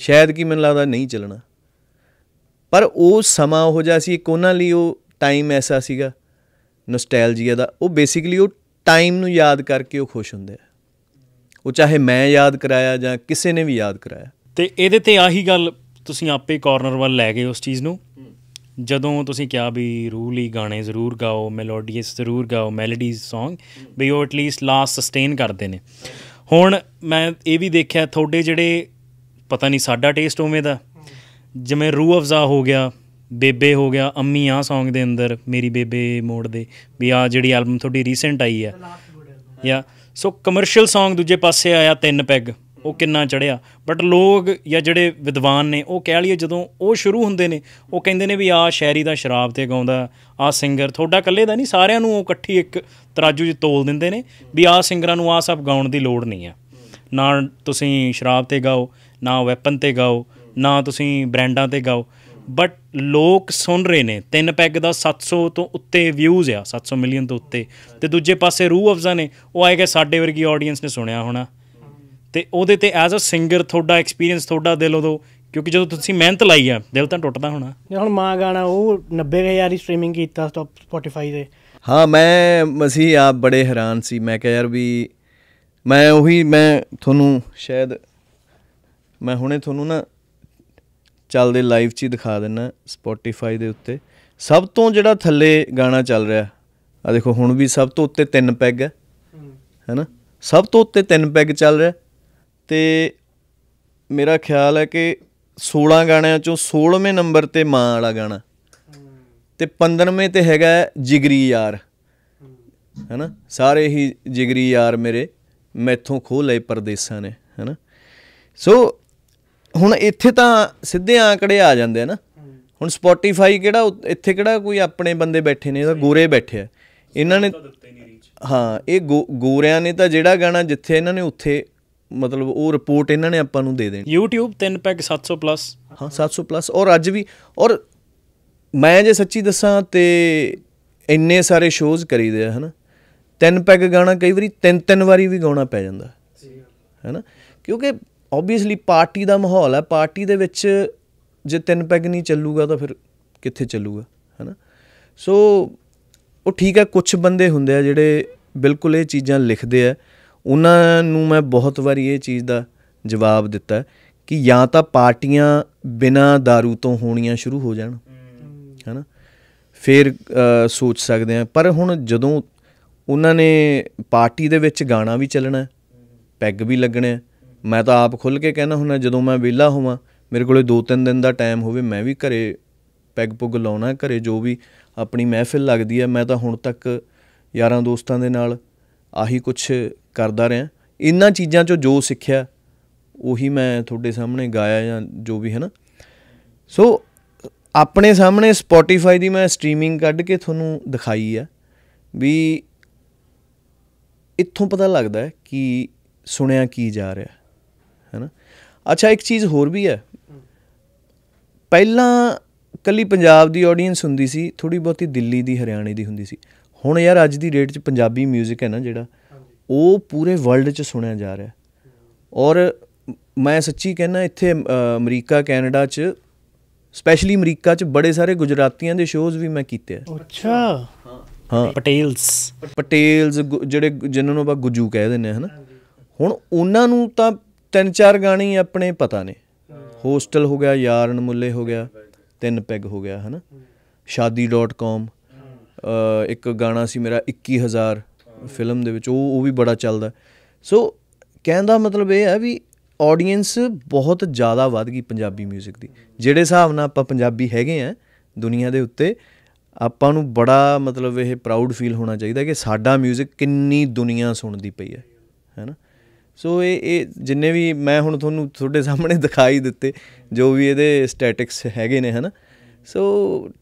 ਸ਼ਾਇਦ ਕੀ ਮੈਨੂੰ ਲੱਗਦਾ ਨਹੀਂ ਚੱਲਣਾ ਪਰ ਉਹ ਸਮਾਂ ਉਹ ਜਿਹਾ ਸੀ ਕੋਨਾਂ ਲਈ ਉਹ ਟਾਈਮ ਐਸਾ ਸੀਗਾ ਨੋਸਟੈਲਜੀਆ ਦਾ ਉਹ ਬੇਸਿਕਲੀ ਉਹ ਟਾਈਮ ਨੂੰ ਯਾਦ ਕਰਕੇ ਉਹ ਖੁਸ਼ ਹੁੰਦੇ ਆ ਉਹ ਚਾਹੇ ਮੈਂ ਯਾਦ ਕਰਾਇਆ ਜਾਂ ਕਿਸੇ ਨੇ ਵੀ ਯਾਦ ਕਰਾਇਆ ਤੇ ਇਹਦੇ ਤੇ ਆਹੀ ਗੱਲ ਤੁਸੀਂ ਆਪੇ ਕਾਰਨਰ ਵੱਲ ਲੈ ਗਏ ਉਸ ਚੀਜ਼ ਨੂੰ ਜਦੋਂ ਤੁਸੀਂ ਕਿਹਾ ਵੀ ਰੂਲੀ ਗਾਣੇ ਜ਼ਰੂਰ ਗਾਓ ਮੈਲੋਡੀਅਸ ਜ਼ਰੂਰ ਗਾਓ ਮੈਲੋਡੀਜ਼ Song ਵੀ ਉਹ ਲੀਸਟ ਲਾਸਟ ਸਸਟੇਨ ਕਰਦੇ ਨੇ ਹੁਣ ਮੈਂ ਇਹ ਵੀ ਦੇਖਿਆ ਤੁਹਾਡੇ ਜਿਹੜੇ ਪਤਾ ਨਹੀਂ ਸਾਡਾ ਟੇਸਟ ਉਵੇਂ ਦਾ ਜਿਵੇਂ ਰੂਹ ਅਫਜ਼ਾ ਹੋ ਗਿਆ ਬੇਬੇ ਹੋ ਗਿਆ ਅੰਮੀ ਆ Song ਦੇ ਅੰਦਰ ਮੇਰੀ ਬੇਬੇ ਮੋੜ ਦੇ ਵੀ ਆ ਜਿਹੜੀ ਐਲਬਮ ਤੁਹਾਡੀ ਰੀਸੈਂਟ ਆਈ ਹੈ ਯਾ ਸੋ ਕਮਰਸ਼ੀਅਲ Song ਦੂਜੇ ਪਾਸੇ ਆਇਆ ਤਿੰਨ ਪੈਗ ਉਹ ਕਿੰਨਾ ਚੜਿਆ ਬਟ ਲੋਕ ਜਾਂ ਜਿਹੜੇ ਵਿਦਵਾਨ ਨੇ ਉਹ ਕਹਿ ਲਈਏ ਜਦੋਂ ਉਹ ਸ਼ੁਰੂ ਹੁੰਦੇ ਨੇ ਉਹ ਕਹਿੰਦੇ ਨੇ ਵੀ ਆ ਸ਼ਾਇਰੀ ਦਾ ਸ਼ਰਾਬ ਤੇ ਗਾਉਂਦਾ ਆ ਸਿੰਗਰ ਥੋੜਾ ਇਕੱਲੇ ਦਾ ਨਹੀਂ ਸਾਰਿਆਂ ਨੂੰ ਉਹ ਇਕੱਠੀ ਇੱਕ ਤਰਾਜੂ 'ਚ ਤੋਲ ਦਿੰਦੇ ਨੇ ਵੀ ਆ ਸਿੰਗਰਾਂ ਨੂੰ ਆ ਸਭ ਗਾਉਣ ਦੀ ਲੋੜ ਨਹੀਂ ਆ ਨਾ ਤੁਸੀਂ ਸ਼ਰਾਬ ਤੇ ਗਾਓ ਨਾ ਵੈਪਨ ਤੇ ਗਾਓ ਨਾ ਤੁਸੀਂ ਬ੍ਰਾਂਡਾਂ ਤੇ ਗਾਓ ਬਟ ਲੋਕ ਸੁਣ ਰਹੇ ਨੇ ਤਿੰਨ ਪੈਗ ਦਾ 700 ਤੋਂ ਉੱਤੇ ਵਿਊਜ਼ ਆ 700 ਮਿਲੀਅਨ ਤੋਂ ਉੱਤੇ ਤੇ ਦੂਜੇ ਪਾਸੇ ਰੂਹ ਅਫਜ਼ਾ ਨੇ ਉਹ ਆਏਗਾ ਸਾਡੇ ਵਰਗੀ ਆਡੀਅנס ਨੇ ਸੁਣਿਆ ਹੋਣਾ ਤੇ ਉਹਦੇ ਤੇ ਐਜ਼ ਅ ਸਿੰਗਰ ਤੁਹਾਡਾ ਐਕਸਪੀਰੀਅੰਸ ਤੁਹਾਡਾ ਦਿਲ ਉਦੋਂ ਕਿਉਂਕਿ ਜਦੋਂ ਤੁਸੀਂ ਮਿਹਨਤ ਲਾਈ ਆ ਦਿਲ ਤਾਂ ਟੁੱਟਦਾ ਹੋਣਾ ਜੇ ਹੁਣ ਮਾਂ ਗਾਣਾ ਉਹ 90000 ਦੀ ਸਟ੍ਰੀਮਿੰਗ ਕੀਤਾ ਸਟਾਪ ਸਪੋਟੀਫਾਈ ਤੇ ਹਾਂ ਮੈਂ ਮਸੀਹ ਆ ਬੜੇ ਹੈਰਾਨ ਸੀ ਮੈਂ ਕਿਹਾ ਯਾਰ ਵੀ ਮੈਂ ਉਹੀ ਮੈਂ ਤੁਹਾਨੂੰ ਸ਼ਾਇਦ ਮੈਂ ਹੁਣੇ ਤੁਹਾਨੂੰ ਨਾ ਚੱਲਦੇ ਲਾਈਵ 'ਚ ਹੀ ਦਿਖਾ ਦਿੰਨਾ ਸਪੋਟੀਫਾਈ ਦੇ ਉੱਤੇ ਸਭ ਤੋਂ ਜਿਹੜਾ ਥੱਲੇ ਗਾਣਾ ਚੱਲ ਰਿਹਾ ਆ ਦੇਖੋ ਹੁਣ ਵੀ ਸਭ ਤੋਂ ਉੱਤੇ ਤਿੰਨ ਪੈਗ ਹੈ ਹੈਨਾ ਸਭ ਤੋਂ ਉੱਤੇ ਤਿੰਨ ਪੈਗ ਚੱਲ ਰਿਹਾ ਤੇ ਮੇਰਾ ਖਿਆਲ ਹੈ ਕਿ 16 ਗਾਣਿਆਂ ਚੋਂ 16ਵੇਂ ਨੰਬਰ ਤੇ ਮਾਂ ਵਾਲਾ ਗਾਣਾ ਤੇ 15ਵੇਂ ਤੇ ਹੈਗਾ ਜਿਗਰੀ ਯਾਰ ਹੈਨਾ ਸਾਰੇ ਹੀ ਜਿਗਰੀ ਯਾਰ ਮੇਰੇ ਮੈਥੋਂ ਖੋਹ ਲਏ ਪਰਦੇਸਾਂ ਨੇ ਹੈਨਾ ਸੋ ਹੁਣ ਇੱਥੇ ਤਾਂ ਸਿੱਧੇ ਆંકੜੇ ਆ ਜਾਂਦੇ ਆ ਨਾ ਹੁਣ ਸਪੋਟੀਫਾਈ ਕਿਹੜਾ ਇੱਥੇ ਕਿਹੜਾ ਕੋਈ ਆਪਣੇ ਬੰਦੇ ਬੈਠੇ ਨੇ ਇਹਦਾ ਗੋਰੇ ਬੈਠੇ ਆ ਇਹਨਾਂ ਨੇ ਹਾਂ ਇਹ ਗੋਰਿਆਂ ਨੇ ਤਾਂ ਜਿਹੜਾ ਗਾਣਾ ਜਿੱਥੇ ਇਹਨਾਂ ਨੇ ਉੱਥੇ ਮਤਲਬ ਉਹ ਰਿਪੋਰਟ ਇਹਨਾਂ ਨੇ ਆਪਾਂ ਨੂੰ ਦੇ ਦੇਣੀ YouTube ਤਿੰਨ ਪੈਕ 700 ਪਲੱਸ ਹਾਂ 700 ਪਲੱਸ ਔਰ ਅੱਜ ਵੀ ਔਰ ਮੈਂ ਜੇ ਸੱਚੀ ਦੱਸਾਂ ਤੇ ਇੰਨੇ ਸਾਰੇ ਸ਼ੋਜ਼ ਕਰੀਦੇ ਆ ਹਨਾ ਤਿੰਨ ਪੈਗ ਗਾਣਾ ਕਈ ਵਾਰੀ ਤਿੰਨ ਤਿੰਨ ਵਾਰੀ ਵੀ ਗਾਉਣਾ ਪੈ ਜਾਂਦਾ ਹੈ ਹਨਾ ਕਿਉਂਕਿ ਆਬਵੀਅਸਲੀ ਪਾਰਟੀ ਦਾ ਮਾਹੌਲ ਹੈ ਪਾਰਟੀ ਦੇ ਵਿੱਚ ਜੇ ਤਿੰਨ ਪੈਗ ਨਹੀਂ ਚੱਲੂਗਾ ਤਾਂ ਫਿਰ ਕਿੱਥੇ ਚੱਲੂਗਾ ਹੈਨਾ ਸੋ ਉਹ ਠੀਕ ਹੈ ਕੁਝ ਬੰਦੇ ਹੁੰਦੇ ਆ ਜਿਹੜੇ ਬਿਲਕੁਲ ਇਹ ਚੀਜ਼ਾਂ ਲਿਖਦੇ ਆ ਉਹਨਾਂ ਨੂੰ ਮੈਂ ਬਹੁਤ ਵਾਰੀ ਇਹ ਚੀਜ਼ ਦਾ ਜਵਾਬ ਦਿੱਤਾ ਕਿ ਜਾਂ ਤਾਂ ਪਾਰਟੀਆਂ ਬਿਨਾ दारू ਤੋਂ ਹੋਣੀਆਂ ਸ਼ੁਰੂ ਹੋ ਜਾਣ ਹੈਨਾ ਫਿਰ ਸੋਚ ਸਕਦੇ ਆ ਪਰ ਹੁਣ ਜਦੋਂ ਉਹਨਾਂ ਨੇ ਪਾਰਟੀ ਦੇ ਵਿੱਚ ਗਾਣਾ ਵੀ ਚੱਲਣਾ ਪੈਗ ਵੀ ਲੱਗਣਾ ਮੈਂ ਤਾਂ ਆਪ ਖੁੱਲ ਕੇ ਕਹਿਣਾ ਹੁੰਦਾ ਜਦੋਂ ਮੈਂ ਵਿਹਲਾ ਹੋਵਾਂ ਮੇਰੇ ਕੋਲੇ 2-3 ਦਿਨ ਦਾ ਟਾਈਮ ਹੋਵੇ ਮੈਂ ਵੀ ਘਰੇ ਪੈਗ ਪੁਗ ਲਾਉਣਾ ਘਰੇ ਜੋ ਵੀ ਆਪਣੀ ਮਹਿਫਿਲ ਲੱਗਦੀ ਹੈ ਮੈਂ ਤਾਂ ਹੁਣ ਤੱਕ ਯਾਰਾਂ ਦੋਸਤਾਂ ਦੇ ਨਾਲ ਆਹੀ ਕੁਝ ਕਰਦਾ ਰਿਹਾ ਇਨ੍ਹਾਂ ਚੀਜ਼ਾਂ ਚੋਂ ਜੋ ਸਿੱਖਿਆ ਉਹੀ ਮੈਂ ਤੁਹਾਡੇ ਸਾਹਮਣੇ ਗਾਇਆ ਜਾਂ ਜੋ ਵੀ ਹੈ ਨਾ ਸੋ ਆਪਣੇ ਸਾਹਮਣੇ ਸਪੋਟੀਫਾਈ ਦੀ ਮੈਂ ਸਟ੍ਰੀਮਿੰਗ ਕੱਢ ਕੇ ਤੁਹਾਨੂੰ ਦਿਖਾਈ ਆ ਵੀ ਇੱਥੋਂ ਪਤਾ ਲੱਗਦਾ ਹੈ ਕਿ ਸੁਣਿਆ ਕੀ ਜਾ ਰਿਹਾ ਅੱਛਾ ਇੱਕ ਚੀਜ਼ ਹੋਰ ਵੀ ਹੈ ਪਹਿਲਾਂ ਕੱਲੀ ਪੰਜਾਬ ਦੀ ਆਡੀਅנס ਹੁੰਦੀ ਸੀ ਥੋੜੀ ਬਹੁਤੀ ਦਿੱਲੀ ਦੀ ਹਰਿਆਣੇ ਦੀ ਹੁੰਦੀ ਸੀ ਹੁਣ ਯਾਰ ਅੱਜ ਦੀ ਡੇਟ 'ਚ ਪੰਜਾਬੀ 뮤직 ਹੈ ਨਾ ਜਿਹੜਾ ਉਹ ਪੂਰੇ ਵਰਲਡ 'ਚ ਸੁਣਿਆ ਜਾ ਰਿਹਾ ਔਰ ਮੈਂ ਸੱਚੀ ਕਹਿੰਨਾ ਇੱਥੇ ਅਮਰੀਕਾ ਕੈਨੇਡਾ 'ਚ ਸਪੈਸ਼ਲੀ ਅਮਰੀਕਾ 'ਚ ਬੜੇ ਸਾਰੇ ਗੁਜਰਾਤੀਆਂ ਦੇ ਸ਼ੋਜ਼ ਵੀ ਮੈਂ ਕੀਤੇ ਆ ਅੱਛਾ ਹਾਂ ਪਟੇਲਸ ਪਟੇਲਸ ਜਿਹੜੇ ਜਿਨ੍ਹਾਂ ਨੂੰ ਆਪਾਂ ਗੁੱਜੂ ਕਹਿ ਦਿੰਦੇ ਹਨ ਹੁਣ ਉਹਨਾਂ ਨੂੰ ਤਾਂ ਤਿੰਨ ਚਾਰ ਗਾਣੇ ਆਪਣੇ ਪਤਾ ਨੇ ਹੋਸਟਲ ਹੋ ਗਿਆ ਯਾਰਨ ਮੁੱਲੇ ਹੋ ਗਿਆ ਤਿੰਨ ਪੈਗ ਹੋ ਗਿਆ ਹਨਾ shaadi.com ਇੱਕ ਗਾਣਾ ਸੀ ਮੇਰਾ 21000 ਫਿਲਮ ਦੇ ਵਿੱਚ ਉਹ ਉਹ ਵੀ ਬੜਾ ਚੱਲਦਾ ਸੋ ਕਹਿਣ ਦਾ ਮਤਲਬ ਇਹ ਹੈ ਵੀ ਆਡੀਅנס ਬਹੁਤ ਜ਼ਿਆਦਾ ਵੱਧ ਗਈ ਪੰਜਾਬੀ 뮤직 ਦੀ ਜਿਹੜੇ ਹਿਸਾਬ ਨਾਲ ਆਪਾਂ ਪੰਜਾਬੀ ਹੈਗੇ ਆ ਦੁਨੀਆ ਦੇ ਉੱਤੇ ਆਪਾਂ ਨੂੰ ਬੜਾ ਮਤਲਬ ਇਹ ਪ੍ਰਾਊਡ ਫੀਲ ਹੋਣਾ ਚਾਹੀਦਾ ਕਿ ਸਾਡਾ 뮤직 ਕਿੰਨੀ ਦੁਨੀਆ ਸੁਣਦੀ ਪਈ ਹੈ ਸੋ ਇਹ ਇਹ ਜਿੰਨੇ ਵੀ ਮੈਂ ਹੁਣ ਤੁਹਾਨੂੰ ਤੁਹਾਡੇ ਸਾਹਮਣੇ ਦਿਖਾਈ ਦਿੱਤੇ ਜੋ ਵੀ ਇਹਦੇ ਸਟੈਟਿਕਸ ਹੈਗੇ ਨੇ ਹਨਾ ਸੋ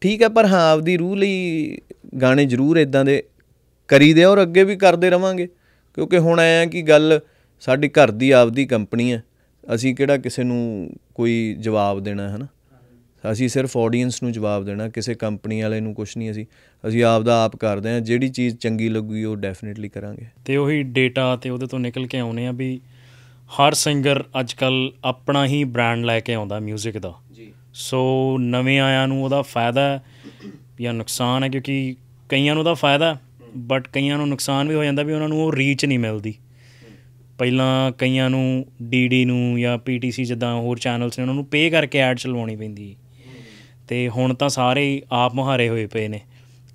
ਠੀਕ ਹੈ ਪਰ ਹਾਂ ਆਪਦੀ ਰੂਹ ਲਈ ਗਾਣੇ ਜ਼ਰੂਰ ਇਦਾਂ ਦੇ ਕਰੀਦੇ ਔਰ ਅੱਗੇ ਵੀ ਕਰਦੇ ਰਵਾਂਗੇ ਕਿਉਂਕਿ ਹੁਣ ਆਇਆ ਕਿ ਗੱਲ ਸਾਡੀ ਘਰ ਦੀ ਆਪਦੀ ਕੰਪਨੀ ਹੈ ਅਸੀਂ ਕਿਹੜਾ ਕਿਸੇ ਨੂੰ ਕੋਈ ਜਵਾਬ ਦੇਣਾ ਹੈ ਹਨਾ ਅਸੀਂ ਸਿਰਫ ਆਡੀਅנס ਨੂੰ ਜਵਾਬ ਦੇਣਾ ਕਿਸੇ ਕੰਪਨੀ ਵਾਲੇ ਨੂੰ ਕੁਝ ਨਹੀਂ ਅਸੀਂ ਅਸੀਂ ਆਪ ਦਾ ਆਪ ਕਰਦੇ ਹਾਂ ਜਿਹੜੀ ਚੀਜ਼ ਚੰਗੀ ਲੱਗੂਗੀ ਉਹ ਡੈਫੀਨਿਟਲੀ ਕਰਾਂਗੇ ਤੇ ਉਹੀ ਡੇਟਾ ਤੇ ਉਹਦੇ ਤੋਂ ਨਿਕਲ ਕੇ ਆਉਨੇ ਆ ਵੀ ਹਰ ਸਿੰਗਰ ਅੱਜ ਕੱਲ ਆਪਣਾ ਹੀ ਬ੍ਰਾਂਡ ਲੈ ਕੇ ਆਉਂਦਾ 뮤직 ਦਾ ਜੀ ਸੋ ਨਵੇਂ ਆਇਆਂ ਨੂੰ ਉਹਦਾ ਫਾਇਦਾ ਹੈ ਜਾਂ ਨੁਕਸਾਨ ਹੈ ਕਿਉਂਕਿ ਕਈਆਂ ਨੂੰ ਤਾਂ ਫਾਇਦਾ ਬਟ ਕਈਆਂ ਨੂੰ ਨੁਕਸਾਨ ਵੀ ਹੋ ਜਾਂਦਾ ਵੀ ਉਹਨਾਂ ਨੂੰ ਉਹ ਰੀਚ ਨਹੀਂ ਮਿਲਦੀ ਪਹਿਲਾਂ ਕਈਆਂ ਨੂੰ ਡੀਡੀ ਨੂੰ ਜਾਂ ਪੀਟੀਸੀ ਜਿੱਦਾਂ ਹੋਰ ਚੈਨਲਸ ਨੇ ਉਹਨਾਂ ਨੂੰ ਪੇ ਕਰਕੇ ਐਡ ਚਲਵਾਉਣੀ ਪੈਂਦੀ ਤੇ ਹੁਣ ਤਾਂ ਸਾਰੇ ਆਪ ਮੁਹਾਰੇ ਹੋਏ ਪਏ ਨੇ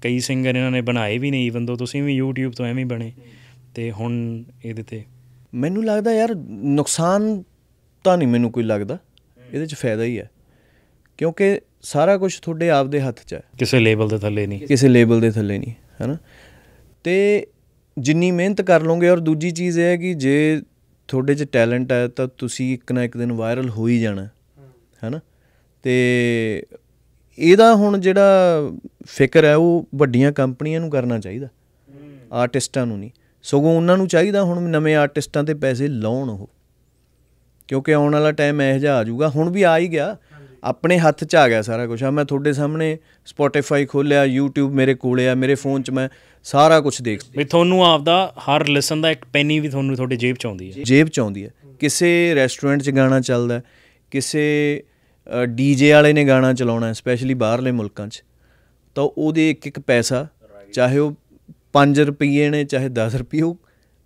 ਕਈ ਸਿੰਗਰ ਇਹਨਾਂ ਨੇ ਬਣਾਏ ਵੀ ਨਹੀਂ ਈਵਨ ਦੋ ਤੁਸੀਂ ਵੀ YouTube ਤੋਂ ਐਵੇਂ ਬਣੇ ਤੇ ਹੁਣ ਇਹਦੇ ਤੇ ਮੈਨੂੰ ਲੱਗਦਾ ਯਾਰ ਨੁਕਸਾਨ ਤਾਂ ਨਹੀਂ ਮੈਨੂੰ ਕੋਈ ਲੱਗਦਾ ਇਹਦੇ ਚ ਫਾਇਦਾ ਹੀ ਹੈ ਕਿਉਂਕਿ ਸਾਰਾ ਕੁਝ ਤੁਹਾਡੇ ਆਪ ਦੇ ਹੱਥ 'ਚ ਹੈ ਕਿਸੇ ਲੇਬਲ ਦੇ ਥੱਲੇ ਨਹੀਂ ਕਿਸੇ ਲੇਬਲ ਦੇ ਥੱਲੇ ਨਹੀਂ ਹੈਨਾ ਤੇ ਜਿੰਨੀ ਮਿਹਨਤ ਕਰ ਲੋਗੇ ਔਰ ਦੂਜੀ ਚੀਜ਼ ਇਹ ਹੈ ਕਿ ਜੇ ਤੁਹਾਡੇ 'ਚ ਟੈਲੈਂਟ ਹੈ ਤਾਂ ਤੁਸੀਂ ਇੱਕ ਨਾ ਇੱਕ ਦਿਨ ਵਾਇਰਲ ਹੋ ਹੀ ਜਾਣਾ ਹੈਨਾ ਤੇ ਇਹਦਾ ਹੁਣ ਜਿਹੜਾ ਫਿਕਰ ਹੈ ਉਹ ਵੱਡੀਆਂ ਕੰਪਨੀਆਂ ਨੂੰ ਕਰਨਾ ਚਾਹੀਦਾ ਆਰਟਿਸਟਾਂ ਨੂੰ ਨਹੀਂ ਸਗੋਂ ਉਹਨਾਂ ਨੂੰ ਚਾਹੀਦਾ ਹੁਣ ਨਵੇਂ ਆਰਟਿਸਟਾਂ ਤੇ ਪੈਸੇ ਲਾਉਣ ਉਹ ਕਿਉਂਕਿ ਆਉਣ ਵਾਲਾ ਟਾਈਮ ਇਹ ਜਿਹਾ ਆ ਜਾਊਗਾ ਹੁਣ ਵੀ ਆ ਹੀ ਗਿਆ ਆਪਣੇ ਹੱਥ 'ਚ ਆ ਗਿਆ ਸਾਰਾ ਕੁਝ ਆ ਮੈਂ ਤੁਹਾਡੇ ਸਾਹਮਣੇ Spotify ਖੋਲਿਆ YouTube ਮੇਰੇ ਕੋਲੇ ਆ ਮੇਰੇ ਫੋਨ 'ਚ ਮੈਂ ਸਾਰਾ ਕੁਝ ਦੇਖ ਮੈਂ ਤੁਹਾਨੂੰ ਆਪਦਾ ਹਰ ਲਿਸਨ ਦਾ ਇੱਕ ਪੈਨੀ ਵੀ ਤੁਹਾਨੂੰ ਤੁਹਾਡੇ ਜੇਬ 'ਚ ਆਉਂਦੀ ਹੈ ਜੇਬ 'ਚ ਆਉਂਦੀ ਹੈ ਕਿਸੇ ਰੈਸਟੋਰੈਂਟ 'ਚ ਗਾਣਾ ਚੱਲਦਾ ਕਿਸੇ ਡੀਜੇ ਵਾਲੇ ਨੇ ਗਾਣਾ ਚਲਾਉਣਾ ਸਪੈਸ਼ਲੀ ਬਾਹਰਲੇ ਮੁਲਕਾਂ 'ਚ ਤਾਂ ਉਹਦੇ ਇੱਕ ਇੱਕ ਪੈਸਾ ਚਾਹੇ ਉਹ 5 ਰੁਪਏ ਨੇ ਚਾਹੇ 10 ਰੁਪਏ ਉਹ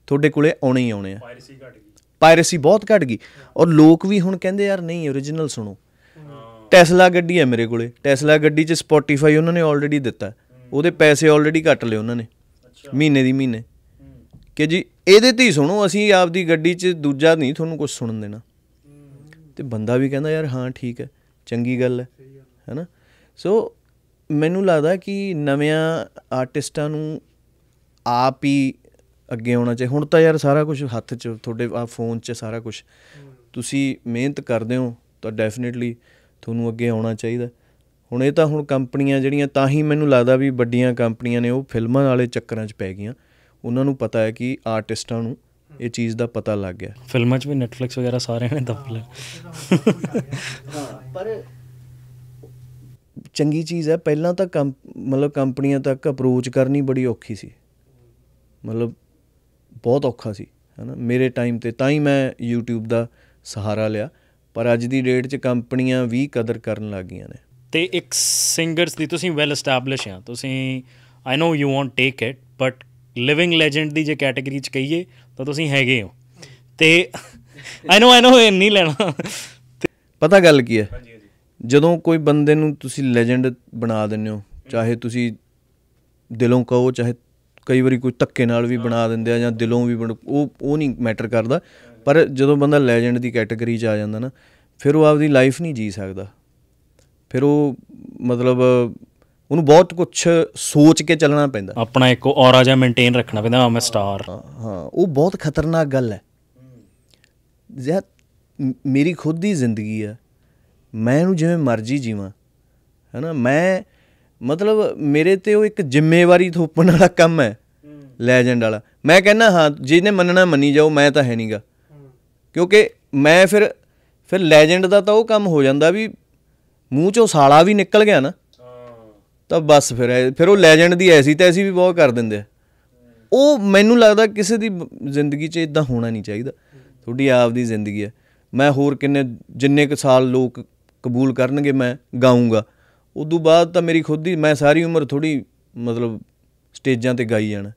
ਤੁਹਾਡੇ ਕੋਲੇ ਆਉਣੇ ਹੀ ਆਉਣੇ ਆ ਪਾਇਰੇਸੀ ਘਟ ਗਈ ਪਾਇਰੇਸੀ ਬਹੁਤ ਘਟ ਗਈ ਔਰ ਲੋਕ ਵੀ ਹੁਣ ਕਹਿੰਦੇ ਯਾਰ ਨਹੀਂ origignal ਸੁਣੋ ਟੈਸਲਾ ਗੱਡੀ ਹੈ ਮੇਰੇ ਕੋਲੇ ਟੈਸਲਾ ਗੱਡੀ 'ਚ ਸਪੋਟੀਫਾਈ ਉਹਨਾਂ ਨੇ ਆਲਰੇਡੀ ਦਿੱਤਾ ਉਹਦੇ ਪੈਸੇ ਆਲਰੇਡੀ ਕੱਟ ਲਏ ਉਹਨਾਂ ਨੇ ਮਹੀਨੇ ਦੀ ਮਹੀਨੇ ਕਿ ਜੀ ਇਹਦੇ ਤੇ ਹੀ ਸੁਣੋ ਅਸੀਂ ਆਪਦੀ ਗੱਡੀ 'ਚ ਦੂਜਾ ਨਹੀਂ ਤੁਹਾਨੂੰ ਕੁਝ ਸੁਣਨ ਦੇਣਾ ਤੇ ਬੰਦਾ ਵੀ ਕਹਿੰਦਾ ਯਾਰ ਹਾਂ ਠੀਕ ਹੈ ਚੰਗੀ ਗੱਲ ਹੈ ਹੈਨਾ ਸੋ ਮੈਨੂੰ ਲੱਗਦਾ ਕਿ ਨਵਿਆਂ ਆਰਟਿਸਟਾਂ ਨੂੰ ਆਪ ਹੀ ਅੱਗੇ ਆਉਣਾ ਚਾਹੀਦਾ ਹੁਣ ਤਾਂ ਯਾਰ ਸਾਰਾ ਕੁਝ ਹੱਥ 'ਚ ਤੁਹਾਡੇ ਆ ਫੋਨ 'ਚ ਸਾਰਾ ਕੁਝ ਤੁਸੀਂ ਮਿਹਨਤ ਕਰਦੇ ਹੋ ਤਾਂ ਡੈਫੀਨਿਟਲੀ ਤੁਹਾਨੂੰ ਅੱਗੇ ਆਉਣਾ ਚਾਹੀਦਾ ਹੁਣ ਇਹ ਤਾਂ ਹੁਣ ਕੰਪਨੀਆਂ ਜਿਹੜੀਆਂ ਤਾਂ ਹੀ ਮੈਨੂੰ ਲੱਗਦਾ ਵੀ ਵੱਡੀਆਂ ਕੰਪਨੀਆਂ ਨੇ ਉਹ ਫਿਲਮਾਂ ਵਾਲੇ ਚੱਕਰਾਂ 'ਚ ਪੈ ਗਈਆਂ ਉਹਨਾਂ ਨੂੰ ਪਤਾ ਹੈ ਕਿ ਆਰਟਿਸਟਾਂ ਨੂੰ ਇਹ ਚੀਜ਼ ਦਾ ਪਤਾ ਲੱਗ ਗਿਆ ਫਿਲਮਾਂ 'ਚ ਵੀ ਨੈਟਫਲਿਕਸ ਵਗੈਰਾ ਸਾਰਿਆਂ ਨੇ ਦੱਬ ਲਿਆ ਪਰ ਚੰਗੀ ਚੀਜ਼ ਹੈ ਪਹਿਲਾਂ ਤਾਂ ਮਤਲਬ ਕੰਪਨੀਆਂ ਤੱਕ ਅਪਰੋਚ ਕਰਨੀ ਬੜੀ ਔਖੀ ਸੀ ਮਤਲਬ ਬਹੁਤ ਔਖਾ ਸੀ ਹੈਨਾ ਮੇਰੇ ਟਾਈਮ ਤੇ ਤਾਂ ਹੀ ਮੈਂ YouTube ਦਾ ਸਹਾਰਾ ਲਿਆ ਪਰ ਅੱਜ ਦੀ ਡੇਟ 'ਚ ਕੰਪਨੀਆਂ ਵੀ ਕਦਰ ਕਰਨ ਲੱਗੀਆਂ ਨੇ ਤੇ ਇੱਕ ਸਿੰਗਰਸ ਦੀ ਤੁਸੀਂ ਵੈਲ ਐਸਟੈਬਲਿਸ਼ ਆ ਤੁਸੀਂ I know you want take it but living legend ਦੀ ਜੇ ਕੈਟਾਗਰੀ 'ਚ ਕਹੀਏ ਤਾਂ ਤੁਸੀਂ ਹੈਗੇ ਹੋ ਤੇ ਆਈ نو ਆਈ نو ਇਹ ਨਹੀਂ ਲੈਣਾ ਪਤਾ ਗੱਲ ਕੀ ਹੈ ਜਦੋਂ ਕੋਈ ਬੰਦੇ ਨੂੰ ਤੁਸੀਂ ਲੈਜੈਂਡ ਬਣਾ ਦਿੰਦੇ ਹੋ ਚਾਹੇ ਤੁਸੀਂ ਦਿਲੋਂ ਕਹੋ ਚਾਹੇ ਕਈ ਵਾਰੀ ਕੋਈ ਧੱਕੇ ਨਾਲ ਵੀ ਬਣਾ ਦਿੰਦੇ ਆ ਜਾਂ ਦਿਲੋਂ ਵੀ ਉਹ ਉਹ ਨਹੀਂ ਮੈਟਰ ਕਰਦਾ ਪਰ ਜਦੋਂ ਬੰਦਾ ਲੈਜੈਂਡ ਦੀ ਕੈਟਾਗਰੀ 'ਚ ਆ ਜਾਂਦਾ ਨਾ ਫਿਰ ਉਹ ਆਪਦੀ ਲਾਈਫ ਨਹੀਂ ਜੀ ਸਕਦਾ ਫਿਰ ਉਹ ਮਤਲਬ ਉਹਨੂੰ ਬਹੁਤ ਕੁਝ ਸੋਚ ਕੇ ਚੱਲਣਾ ਪੈਂਦਾ ਆਪਣਾ ਇੱਕ ਔਰਾ ਜਾਂ ਮੇਨਟੇਨ ਰੱਖਣਾ ਪੈਂਦਾ ਮੈਂ ਸਟਾਰ ਹਾਂ ਉਹ ਬਹੁਤ ਖਤਰਨਾਕ ਗੱਲ ਹੈ ਜੇ ਮੇਰੀ ਖੁਦ ਦੀ ਜ਼ਿੰਦਗੀ ਆ ਮੈਂ ਇਹਨੂੰ ਜਿਵੇਂ ਮਰਜ਼ੀ ਜੀਵਾਂ ਹੈਨਾ ਮੈਂ ਮਤਲਬ ਮੇਰੇ ਤੇ ਉਹ ਇੱਕ ਜ਼ਿੰਮੇਵਾਰੀ ਥੋਪਣ ਵਾਲਾ ਕੰਮ ਹੈ ਲੈਜੈਂਡ ਵਾਲਾ ਮੈਂ ਕਹਿੰਦਾ ਹਾਂ ਜਿਹਨੇ ਮੰਨਣਾ ਮੰਨੀ ਜਾਓ ਮੈਂ ਤਾਂ ਹੈ ਨਹੀਂਗਾ ਕਿਉਂਕਿ ਮੈਂ ਫਿਰ ਫਿਰ ਲੈਜੈਂਡ ਦਾ ਤਾਂ ਉਹ ਕੰਮ ਹੋ ਜਾਂਦਾ ਵੀ ਮੂੰਹ ਚੋਂ ਸਾਲਾ ਵੀ ਨਿਕਲ ਗਿਆ ਨਾ ਤਾਂ ਬਸ ਫਿਰ ਫਿਰ ਉਹ ਲੈਜੈਂਡ ਦੀ ਐਸੀ ਤਾਂ ਐਸੀ ਵੀ ਬਹੁਤ ਕਰ ਦਿੰਦੇ ਆ ਉਹ ਮੈਨੂੰ ਲੱਗਦਾ ਕਿਸੇ ਦੀ ਜ਼ਿੰਦਗੀ 'ਚ ਇਦਾਂ ਹੋਣਾ ਨਹੀਂ ਚਾਹੀਦਾ ਤੁਹਾਡੀ ਆਪ ਦੀ ਜ਼ਿੰਦਗੀ ਹੈ ਮੈਂ ਹੋਰ ਕਿੰਨੇ ਜਿੰਨੇ ਕੁ ਸਾਲ ਲੋਕ ਕਬੂਲ ਕਰਨਗੇ ਮੈਂ ਗਾਉਂਗਾ ਉਦੋਂ ਬਾਅਦ ਤਾਂ ਮੇਰੀ ਖੁਦ ਦੀ ਮੈਂ ਸਾਰੀ ਉਮਰ ਥੋੜੀ ਮਤਲਬ ਸਟੇਜਾਂ ਤੇ ਗਾਈ ਜਾਣਾ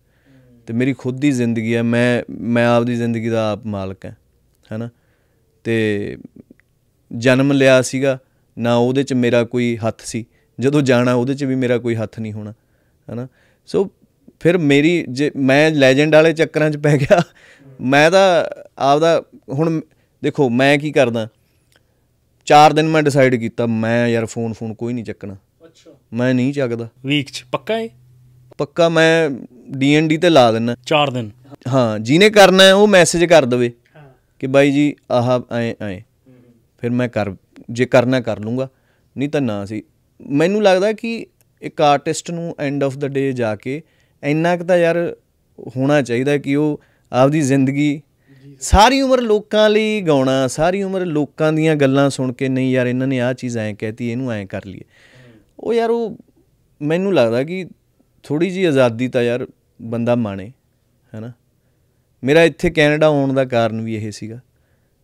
ਤੇ ਮੇਰੀ ਖੁਦ ਦੀ ਜ਼ਿੰਦਗੀ ਹੈ ਮੈਂ ਮੈਂ ਆਪ ਦੀ ਜ਼ਿੰਦਗੀ ਦਾ ਆਪ ਮਾਲਕ ਹੈ ਹੈਨਾ ਤੇ ਜਨਮ ਲਿਆ ਸੀਗਾ ਨਾ ਉਹਦੇ ਚ ਮੇਰਾ ਕੋਈ ਹੱਥ ਸੀ ਜਦੋਂ ਜਾਣਾ ਉਹਦੇ 'ਚ ਵੀ ਮੇਰਾ ਕੋਈ ਹੱਥ ਨਹੀਂ ਹੋਣਾ ਹਨਾ ਸੋ ਫਿਰ ਮੇਰੀ ਜੇ ਮੈਂ ਲੈਜੈਂਡ ਵਾਲੇ ਚੱਕਰਾਂ 'ਚ ਪੈ ਗਿਆ ਮੈਂ ਤਾਂ ਆਪਦਾ ਹੁਣ ਦੇਖੋ ਮੈਂ ਕੀ ਕਰਦਾ 4 ਦਿਨ ਮੈਂ ਡਿਸਾਈਡ ਕੀਤਾ ਮੈਂ ਯਾਰ ਫੋਨ ਫੋਨ ਕੋਈ ਨਹੀਂ ਚੱਕਣਾ ਅੱਛਾ ਮੈਂ ਨਹੀਂ ਚੱਕਦਾ ਵੀਕ 'ਚ ਪੱਕਾ ਏ ਪੱਕਾ ਮੈਂ ਡੀਐਨਡੀ ਤੇ ਲਾ ਦਿੰਨਾ 4 ਦਿਨ ਹਾਂ ਜਿਹਨੇ ਕਰਨਾ ਹੈ ਉਹ ਮੈਸੇਜ ਕਰ ਦਵੇ ਕਿ ਬਾਈ ਜੀ ਆਹ ਐ ਐ ਫਿਰ ਮੈਂ ਕਰ ਜੇ ਕਰਨਾ ਕਰ ਲੂੰਗਾ ਨਹੀਂ ਤਾਂ ਨਾ ਸੀ ਮੈਨੂੰ ਲੱਗਦਾ ਕਿ ਇੱਕ ਆਰਟਿਸਟ ਨੂੰ ਐਂਡ ਆਫ ਦਾ ਡੇ ਜਾ ਕੇ ਇੰਨਾ ਕੁ ਤਾਂ ਯਾਰ ਹੋਣਾ ਚਾਹੀਦਾ ਕਿ ਉਹ ਆਪਦੀ ਜ਼ਿੰਦਗੀ ਸਾਰੀ ਉਮਰ ਲੋਕਾਂ ਲਈ ਗਾਉਣਾ ਸਾਰੀ ਉਮਰ ਲੋਕਾਂ ਦੀਆਂ ਗੱਲਾਂ ਸੁਣ ਕੇ ਨਹੀਂ ਯਾਰ ਇਹਨਾਂ ਨੇ ਆਹ ਚੀਜ਼ ਐਂ ਕਹਿਤੀ ਇਹਨੂੰ ਐਂ ਕਰ ਲਈਏ ਉਹ ਯਾਰ ਉਹ ਮੈਨੂੰ ਲੱਗਦਾ ਕਿ ਥੋੜੀ ਜੀ ਆਜ਼ਾਦੀ ਤਾਂ ਯਾਰ ਬੰਦਾ ਮਾਣੇ ਹੈਨਾ ਮੇਰਾ ਇੱਥੇ ਕੈਨੇਡਾ ਆਉਣ ਦਾ ਕਾਰਨ ਵੀ ਇਹ ਸੀਗਾ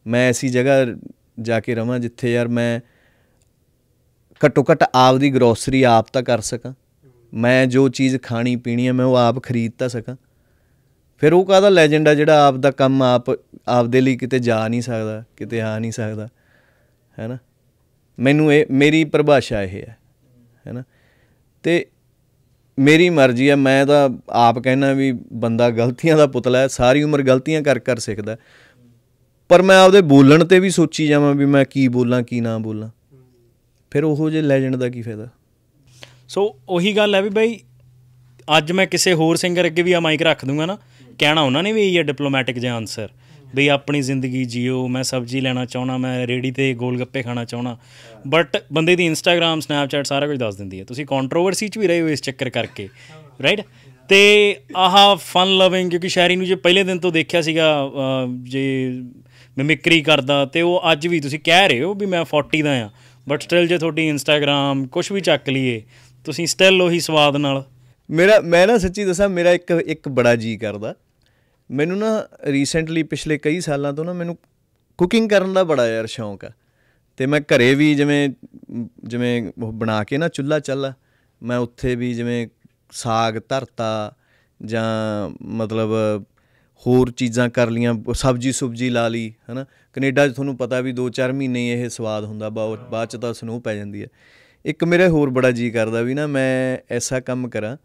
ਮੈਂ ਐਸੀ ਜਗ੍ਹਾ ਜਾ ਕੇ ਰਵਾਂ ਜਿੱਥੇ ਯਾਰ ਮੈਂ ਘੱਟੋ ਘੱਟ ਆਪ ਦੀ ਗਰੋਸਰੀ ਆਪ ਤਾਂ ਕਰ ਸਕਾਂ ਮੈਂ ਜੋ ਚੀਜ਼ ਖਾਣੀ ਪੀਣੀ ਹੈ ਮੈਂ ਉਹ ਆਪ ਖਰੀਦ ਤਾਂ ਸਕਾਂ ਫਿਰ ਉਹ ਕਾਹਦਾ ਲੈਜੈਂਡ ਆ ਜਿਹੜਾ ਆਪ ਦਾ ਕੰਮ ਆਪ ਆਪ ਦੇ ਲਈ ਕਿਤੇ ਜਾ ਨਹੀਂ ਸਕਦਾ ਕਿਤੇ ਆ ਨਹੀਂ ਸਕਦਾ ਹੈਨਾ ਮੈਨੂੰ ਇਹ ਮੇਰੀ ਪਰਿਭਾਸ਼ਾ ਇਹ ਹੈ ਹੈਨਾ ਤੇ ਮੇਰੀ ਮਰਜ਼ੀ ਹੈ ਮੈਂ ਤਾਂ ਆਪ ਕਹਿਣਾ ਵੀ ਬੰਦਾ ਗਲਤੀਆਂ ਦਾ ਪੁਤਲਾ ਹੈ ਸਾਰੀ ਉਮਰ ਗਲਤੀਆਂ ਕਰ ਕਰ ਸਿੱਖਦਾ ਪਰ ਮੈਂ ਆਪਦੇ ਬੋਲਣ ਤੇ ਵੀ ਸੋਚੀ ਜਾਵਾਂ ਵੀ ਮੈਂ ਕੀ ਬੋਲਾਂ ਕੀ ਨਾ ਬੋਲਾਂ ਫਿਰ ਉਹੋ ਜੇ ਲੈਜੈਂਡ ਦਾ ਕੀ ਫਾਇਦਾ ਸੋ ਉਹੀ ਗੱਲ ਹੈ ਵੀ ਬਾਈ ਅੱਜ ਮੈਂ ਕਿਸੇ ਹੋਰ ਸਿੰਗਰ ਅੱਗੇ ਵੀ ਆ ਮਾਈਕ ਰੱਖ ਦੂੰਗਾ ਨਾ ਕਹਿਣਾ ਉਹਨਾਂ ਨੇ ਵੀ ਇਹ ਡਿਪਲੋਮੈਟਿਕ ਜਿਹਾ ਆਨਸਰ ਵੀ ਆਪਣੀ ਜ਼ਿੰਦਗੀ ਜੀਓ ਮੈਂ ਸਬਜ਼ੀ ਲੈਣਾ ਚਾਹਣਾ ਮੈਂ ਰੇੜੀ ਤੇ ਗੋਲ ਗੱਪੇ ਖਾਣਾ ਚਾਹਣਾ ਬਟ ਬੰਦੇ ਦੀ ਇੰਸਟਾਗ੍ਰam ਸਨੈਪਚੈਟ ਸਾਰਾ ਕੁਝ ਦੱਸ ਦਿੰਦੀ ਹੈ ਤੁਸੀਂ ਕੰਟਰੋਵਰਸੀ 'ਚ ਵੀ ਰਹੇ ਹੋ ਇਸ ਚੱਕਰ ਕਰਕੇ ਰਾਈਟ ਤੇ ਆਹ ਫਨ ਲਵਿੰਗ ਕਿਉਂਕਿ ਸ਼ਾਇਰੀ ਨੂੰ ਜੇ ਪਹਿਲੇ ਦਿਨ ਤੋਂ ਦੇਖਿਆ ਸੀਗਾ ਜੇ ਮਿਮਿਕਰੀ ਕਰਦਾ ਤੇ ਉਹ ਅੱਜ ਵੀ ਤੁਸੀਂ ਕਹਿ ਰਹੇ ਹੋ ਵੀ ਮੈਂ 40 ਦਾ ਆ ਬਟ ਸਟਿਲ ਜੇ ਤੁਹਾਡੀ ਇੰਸਟਾਗ੍ਰam ਕੁਝ ਵੀ ਚੱਕ ਲਈਏ ਤੁਸੀਂ ਸਟਿਲ ਉਹੀ ਸਵਾਦ ਨਾਲ ਮੇਰਾ ਮੈਂ ਨਾ ਸੱਚੀ ਦੱਸਾਂ ਮੇਰਾ ਇੱਕ ਇੱਕ ਬੜਾ ਜੀ ਕਰਦਾ ਮੈਨੂੰ ਨਾ ਰੀਸੈਂਟਲੀ ਪਿਛਲੇ ਕਈ ਸਾਲਾਂ ਤੋਂ ਨਾ ਮੈਨੂੰ ਕੁਕਿੰਗ ਕਰਨ ਦਾ ਬੜਾ ਯਾਰ ਸ਼ੌਂਕ ਆ ਤੇ ਮੈਂ ਘਰੇ ਵੀ ਜਿਵੇਂ ਜਿਵੇਂ ਬਣਾ ਕੇ ਨਾ ਚੁੱਲ੍ਹਾ ਚੱਲਾ ਮੈਂ ਉੱਥੇ ਵੀ ਜਿਵੇਂ ਸਾਗ ਧਰਤਾ ਜਾਂ ਮਤਲਬ ਹੋਰ ਚੀਜ਼ਾਂ ਕਰ ਲੀਆਂ ਸਬਜੀ ਸੁਬਜੀ ਲਾ ਲਈ ਹਨਾ ਕੈਨੇਡਾ 'ਚ ਤੁਹਾਨੂੰ ਪਤਾ ਵੀ 2-4 ਮਹੀਨੇ ਇਹ ਸਵਾਦ ਹੁੰਦਾ ਬਾਅਦ ਚ ਤਾਂ ਸਨੋ ਪੈ ਜਾਂਦੀ ਹੈ ਇੱਕ ਮੇਰੇ ਹੋਰ ਬੜਾ ਜੀ ਕਰਦਾ ਵੀ ਨਾ ਮੈਂ ਐਸਾ ਕੰਮ ਕਰਾਂ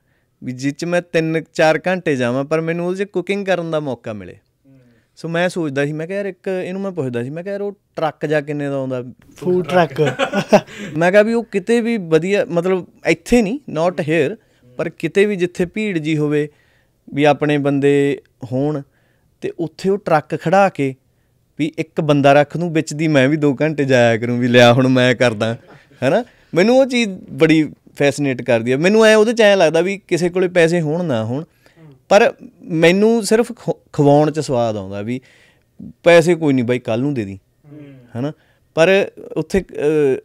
ਵੀ ਜਿੱਚ ਮੈਂ 3-4 ਘੰਟੇ ਜਾਵਾਂ ਪਰ ਮੈਨੂੰ ਉਹਦੇ ਕੁਕਿੰਗ ਕਰਨ ਦਾ ਮੌਕਾ ਮਿਲੇ ਸੋ ਮੈਂ ਸੋਚਦਾ ਸੀ ਮੈਂ ਕਿਹਾ ਯਾਰ ਇੱਕ ਇਹਨੂੰ ਮੈਂ ਪੁੱਛਦਾ ਸੀ ਮੈਂ ਕਿਹਾ ਯਾਰ ਉਹ ਟਰੱਕ ਜਾ ਕਿੰਨੇ ਦਾ ਆਉਂਦਾ ਫੂਡ ਟਰੱਕ ਮੈਂ ਕਿਹਾ ਵੀ ਉਹ ਕਿਤੇ ਵੀ ਵਧੀਆ ਮਤਲਬ ਇੱਥੇ ਨਹੀਂ ਨਾਟ ਹੇਅਰ ਪਰ ਕਿਤੇ ਵੀ ਜਿੱਥੇ ਭੀੜ ਜੀ ਹੋਵੇ ਵੀ ਆਪਣੇ ਬੰਦੇ ਹੋਣ ਤੇ ਉੱਥੇ ਉਹ ਟਰੱਕ ਖੜਾ ਕੇ ਵੀ ਇੱਕ ਬੰਦਾ ਰੱਖ ਨੂੰ ਵਿੱਚ ਦੀ ਮੈਂ ਵੀ 2 ਘੰਟੇ ਜਾਇਆ ਕਰੂੰ ਵੀ ਲਿਆ ਹੁਣ ਮੈਂ ਕਰਦਾ ਹੈਨਾ ਮੈਨੂੰ ਉਹ ਚੀਜ਼ ਬੜੀ ਫੈਸੀਨੇਟ ਕਰਦੀ ਹੈ ਮੈਨੂੰ ਐ ਉਹਦੇ ਚ ਐ ਲੱਗਦਾ ਵੀ ਕਿਸੇ ਕੋਲੇ ਪੈਸੇ ਹੋਣ ਨਾ ਹੋਣ ਪਰ ਮੈਨੂੰ ਸਿਰਫ ਖਵਾਉਣ ਚ ਸਵਾਦ ਆਉਂਦਾ ਵੀ ਪੈਸੇ ਕੋਈ ਨਹੀਂ ਬਾਈ ਕੱਲ ਨੂੰ ਦੇ ਦੀ ਹੈਨਾ ਪਰ ਉੱਥੇ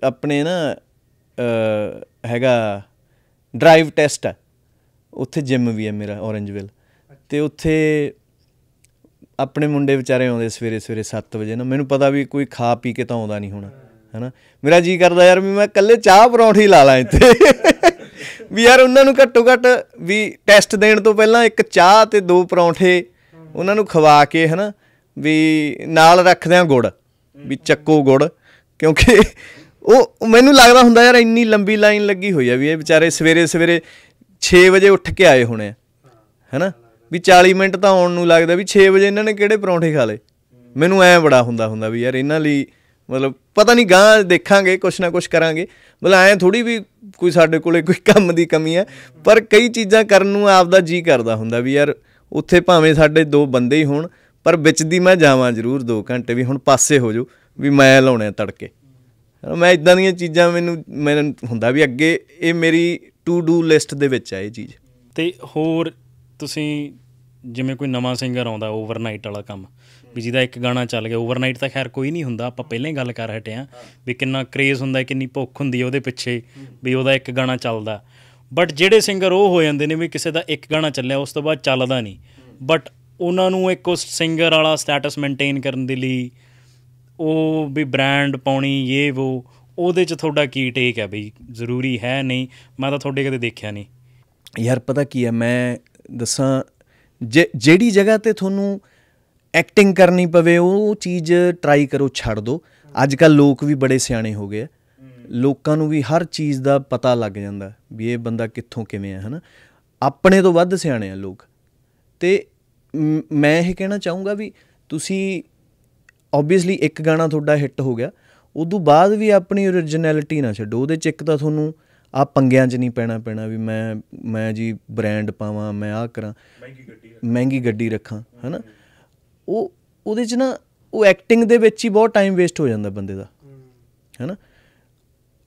ਆਪਣੇ ਨਾ ਹੈਗਾ ਡਰਾਈਵ ਟੈਸਟ ਆ ਉੱਥੇ ਜਿਮ ਵੀ ਹੈ ਮੇਰਾ ਔਰੇਂਜਵਿਲ ਤੇ ਉੱਥੇ ਆਪਣੇ ਮੁੰਡੇ ਵਿਚਾਰੇ ਆਉਂਦੇ ਸਵੇਰੇ ਸਵੇਰੇ 7 ਵਜੇ ਨਾ ਮੈਨੂੰ ਪਤਾ ਵੀ ਕੋਈ ਖਾ ਪੀ ਕੇ ਤਾਂ ਆਉਂਦਾ ਨਹੀਂ ਹੋਣਾ ਹੈਨਾ ਮੇਰਾ ਜੀ ਕਰਦਾ ਯਾਰ ਵੀ ਮੈਂ ਇਕੱਲੇ ਚਾਹ ਪਰੌਂਠੀ ਲਾ ਲਾਂ ਇੱਥੇ ਵੀ ਯਾਰ ਉਹਨਾਂ ਨੂੰ ਘੱਟੋ ਘੱਟ ਵੀ ਟੈਸਟ ਦੇਣ ਤੋਂ ਪਹਿਲਾਂ ਇੱਕ ਚਾਹ ਤੇ ਦੋ ਪਰੌਂਠੇ ਉਹਨਾਂ ਨੂੰ ਖਵਾ ਕੇ ਹੈਨਾ ਵੀ ਨਾਲ ਰੱਖਦੇ ਆ ਗੁੜ ਵੀ ਚੱਕੋ ਗੁੜ ਕਿਉਂਕਿ ਉਹ ਮੈਨੂੰ ਲੱਗਦਾ ਹੁੰਦਾ ਯਾਰ ਇੰਨੀ ਲੰਬੀ ਲਾਈਨ ਲੱਗੀ ਹੋਈ ਆ ਵੀ ਇਹ ਵਿਚਾਰੇ ਸਵੇਰੇ ਸਵੇਰੇ 6 ਵਜੇ ਉੱਠ ਕੇ ਆਏ ਹੋਣੇ ਹੈਨਾ ਵੀ 40 ਮਿੰਟ ਤਾਂ ਆਉਣ ਨੂੰ ਲੱਗਦਾ ਵੀ 6 ਵਜੇ ਇਹਨਾਂ ਨੇ ਕਿਹੜੇ ਪਰੌਂਠੇ ਖਾ ਲਏ ਮੈਨੂੰ ਐ ਬੜਾ ਹੁੰਦਾ ਹੁੰਦਾ ਵੀ ਯਾਰ ਇਹਨਾਂ ਲਈ ਮਤਲਬ ਪਤਾ ਨਹੀਂ ਗਾਂ ਦੇਖਾਂਗੇ ਕੁਛ ਨਾ ਕੁਛ ਕਰਾਂਗੇ ਮਤਲਬ ਐ ਥੋੜੀ ਵੀ ਕੋਈ ਸਾਡੇ ਕੋਲੇ ਕੋਈ ਕੰਮ ਦੀ ਕਮੀ ਹੈ ਪਰ ਕਈ ਚੀਜ਼ਾਂ ਕਰਨ ਨੂੰ ਆਪਦਾ ਜੀ ਕਰਦਾ ਹੁੰਦਾ ਵੀ ਯਾਰ ਉੱਥੇ ਭਾਵੇਂ ਸਾਡੇ ਦੋ ਬੰਦੇ ਹੀ ਹੋਣ ਪਰ ਵਿੱਚ ਦੀ ਮੈਂ ਜਾਵਾਂ ਜ਼ਰੂਰ 2 ਘੰਟੇ ਵੀ ਹੁਣ ਪਾਸੇ ਹੋ ਜਾਓ ਵੀ ਮੈਂ ਲਾਉਣਾ ਤੜਕੇ ਮੈਂ ਇਦਾਂ ਦੀਆਂ ਚੀਜ਼ਾਂ ਮੈਨੂੰ ਮੈਨੂੰ ਹੁੰਦਾ ਵੀ ਅੱਗੇ ਇਹ ਮੇਰੀ ਟੂ ਡੂ ਲਿਸਟ ਦੇ ਵਿੱਚ ਆ ਇਹ ਚੀਜ਼ ਤੇ ਹੋਰ ਤੁਸੀਂ ਜਿਵੇਂ ਕੋਈ ਨਵਾਂ ਸਿੰਗਰ ਆਉਂਦਾ ਓਵਰਨਾਈਟ ਵਾਲਾ ਕੰਮ ਵੀ ਜਿਹਦਾ ਇੱਕ ਗਾਣਾ ਚੱਲ ਗਿਆ ਓਵਰਨਾਈਟ ਤਾਂ ਖੈਰ ਕੋਈ ਨਹੀਂ ਹੁੰਦਾ ਆਪਾਂ ਪਹਿਲਾਂ ਹੀ ਗੱਲ ਕਰ ਹਟੇ ਆ ਵੀ ਕਿੰਨਾ ਕ੍ਰੇਜ਼ ਹੁੰਦਾ ਕਿੰਨੀ ਭੁੱਖ ਹੁੰਦੀ ਹੈ ਉਹਦੇ ਪਿੱਛੇ ਵੀ ਉਹਦਾ ਇੱਕ ਗਾਣਾ ਚੱਲਦਾ ਬਟ ਜਿਹੜੇ ਸਿੰਗਰ ਉਹ ਹੋ ਜਾਂਦੇ ਨੇ ਵੀ ਕਿਸੇ ਦਾ ਇੱਕ ਗਾਣਾ ਚੱਲਿਆ ਉਸ ਤੋਂ ਬਾਅਦ ਚੱਲਦਾ ਨਹੀਂ ਬਟ ਉਹਨਾਂ ਨੂੰ ਇੱਕ ਉਸ ਸਿੰਗਰ ਵਾਲਾ ਸਟੇਟਸ ਮੇਨਟੇਨ ਕਰਨ ਦੇ ਲਈ ਉਹ ਵੀ ਬ੍ਰਾਂਡ ਪਾਉਣੀ ਇਹ ਉਹ ਉਹਦੇ 'ਚ ਤੁਹਾਡਾ ਕੀ ਟੇਕ ਹੈ ਬਈ ਜ਼ਰੂਰੀ ਹੈ ਨਹੀਂ ਮੈਂ ਤਾਂ ਤੁਹਾਡੇ ਕਦੇ ਦੇਖਿਆ ਨਹੀਂ ਯਾਰ ਪਤਾ ਕੀ ਹੈ ਮੈਂ ਦੱਸਾਂ ਜਿਹੜੀ ਜਗ੍ਹਾ ਤੇ ਤੁਹਾਨੂੰ ਐਕਟਿੰਗ ਕਰਨੀ ਪਵੇ ਉਹ ਚੀਜ਼ ਟਰਾਈ ਕਰੋ ਛੱਡ ਦਿਓ ਅੱਜ ਕੱਲ ਲੋਕ ਵੀ ਬੜੇ ਸਿਆਣੇ ਹੋ ਗਏ ਲੋਕਾਂ ਨੂੰ ਵੀ ਹਰ ਚੀਜ਼ ਦਾ ਪਤਾ ਲੱਗ ਜਾਂਦਾ ਵੀ ਇਹ ਬੰਦਾ ਕਿੱਥੋਂ ਕਿਵੇਂ ਹੈ ਹਨਾ ਆਪਣੇ ਤੋਂ ਵੱਧ ਸਿਆਣੇ ਆ ਲੋਕ ਤੇ ਮੈਂ ਇਹ ਕਹਿਣਾ ਚਾਹੂੰਗਾ ਵੀ ਤੁਸੀਂ ਆਬਵੀਅਸਲੀ ਇੱਕ ਗਾਣਾ ਤੁਹਾਡਾ ਹਿੱਟ ਹੋ ਗਿਆ ਉਦੋਂ ਬਾਅਦ ਵੀ ਆਪਣੀ origignality ਨਾ ਛੱਡੋ ਉਹਦੇ ਚ ਇੱਕ ਤਾਂ ਤੁਹਾਨੂੰ ਆ ਪੰਗਿਆਂ 'ਚ ਨਹੀਂ ਪੈਣਾ ਪੈਣਾ ਵੀ ਮੈਂ ਮੈਂ ਜੀ ਬ੍ਰਾਂਡ ਪਾਵਾਂ ਮੈਂ ਆ ਕਰਾਂ ਮਹਿੰਗੀ ਗੱਡੀ ਮਹਿੰਗੀ ਗੱਡੀ ਰੱਖਾਂ ਹਨਾ ਉਹ ਉਹਦੇ 'ਚ ਨਾ ਉਹ ਐਕਟਿੰਗ ਦੇ ਵਿੱਚ ਹੀ ਬਹੁਤ ਟਾਈਮ ਵੇਸਟ ਹੋ ਜਾਂਦਾ ਬੰਦੇ ਦਾ ਹੈਨਾ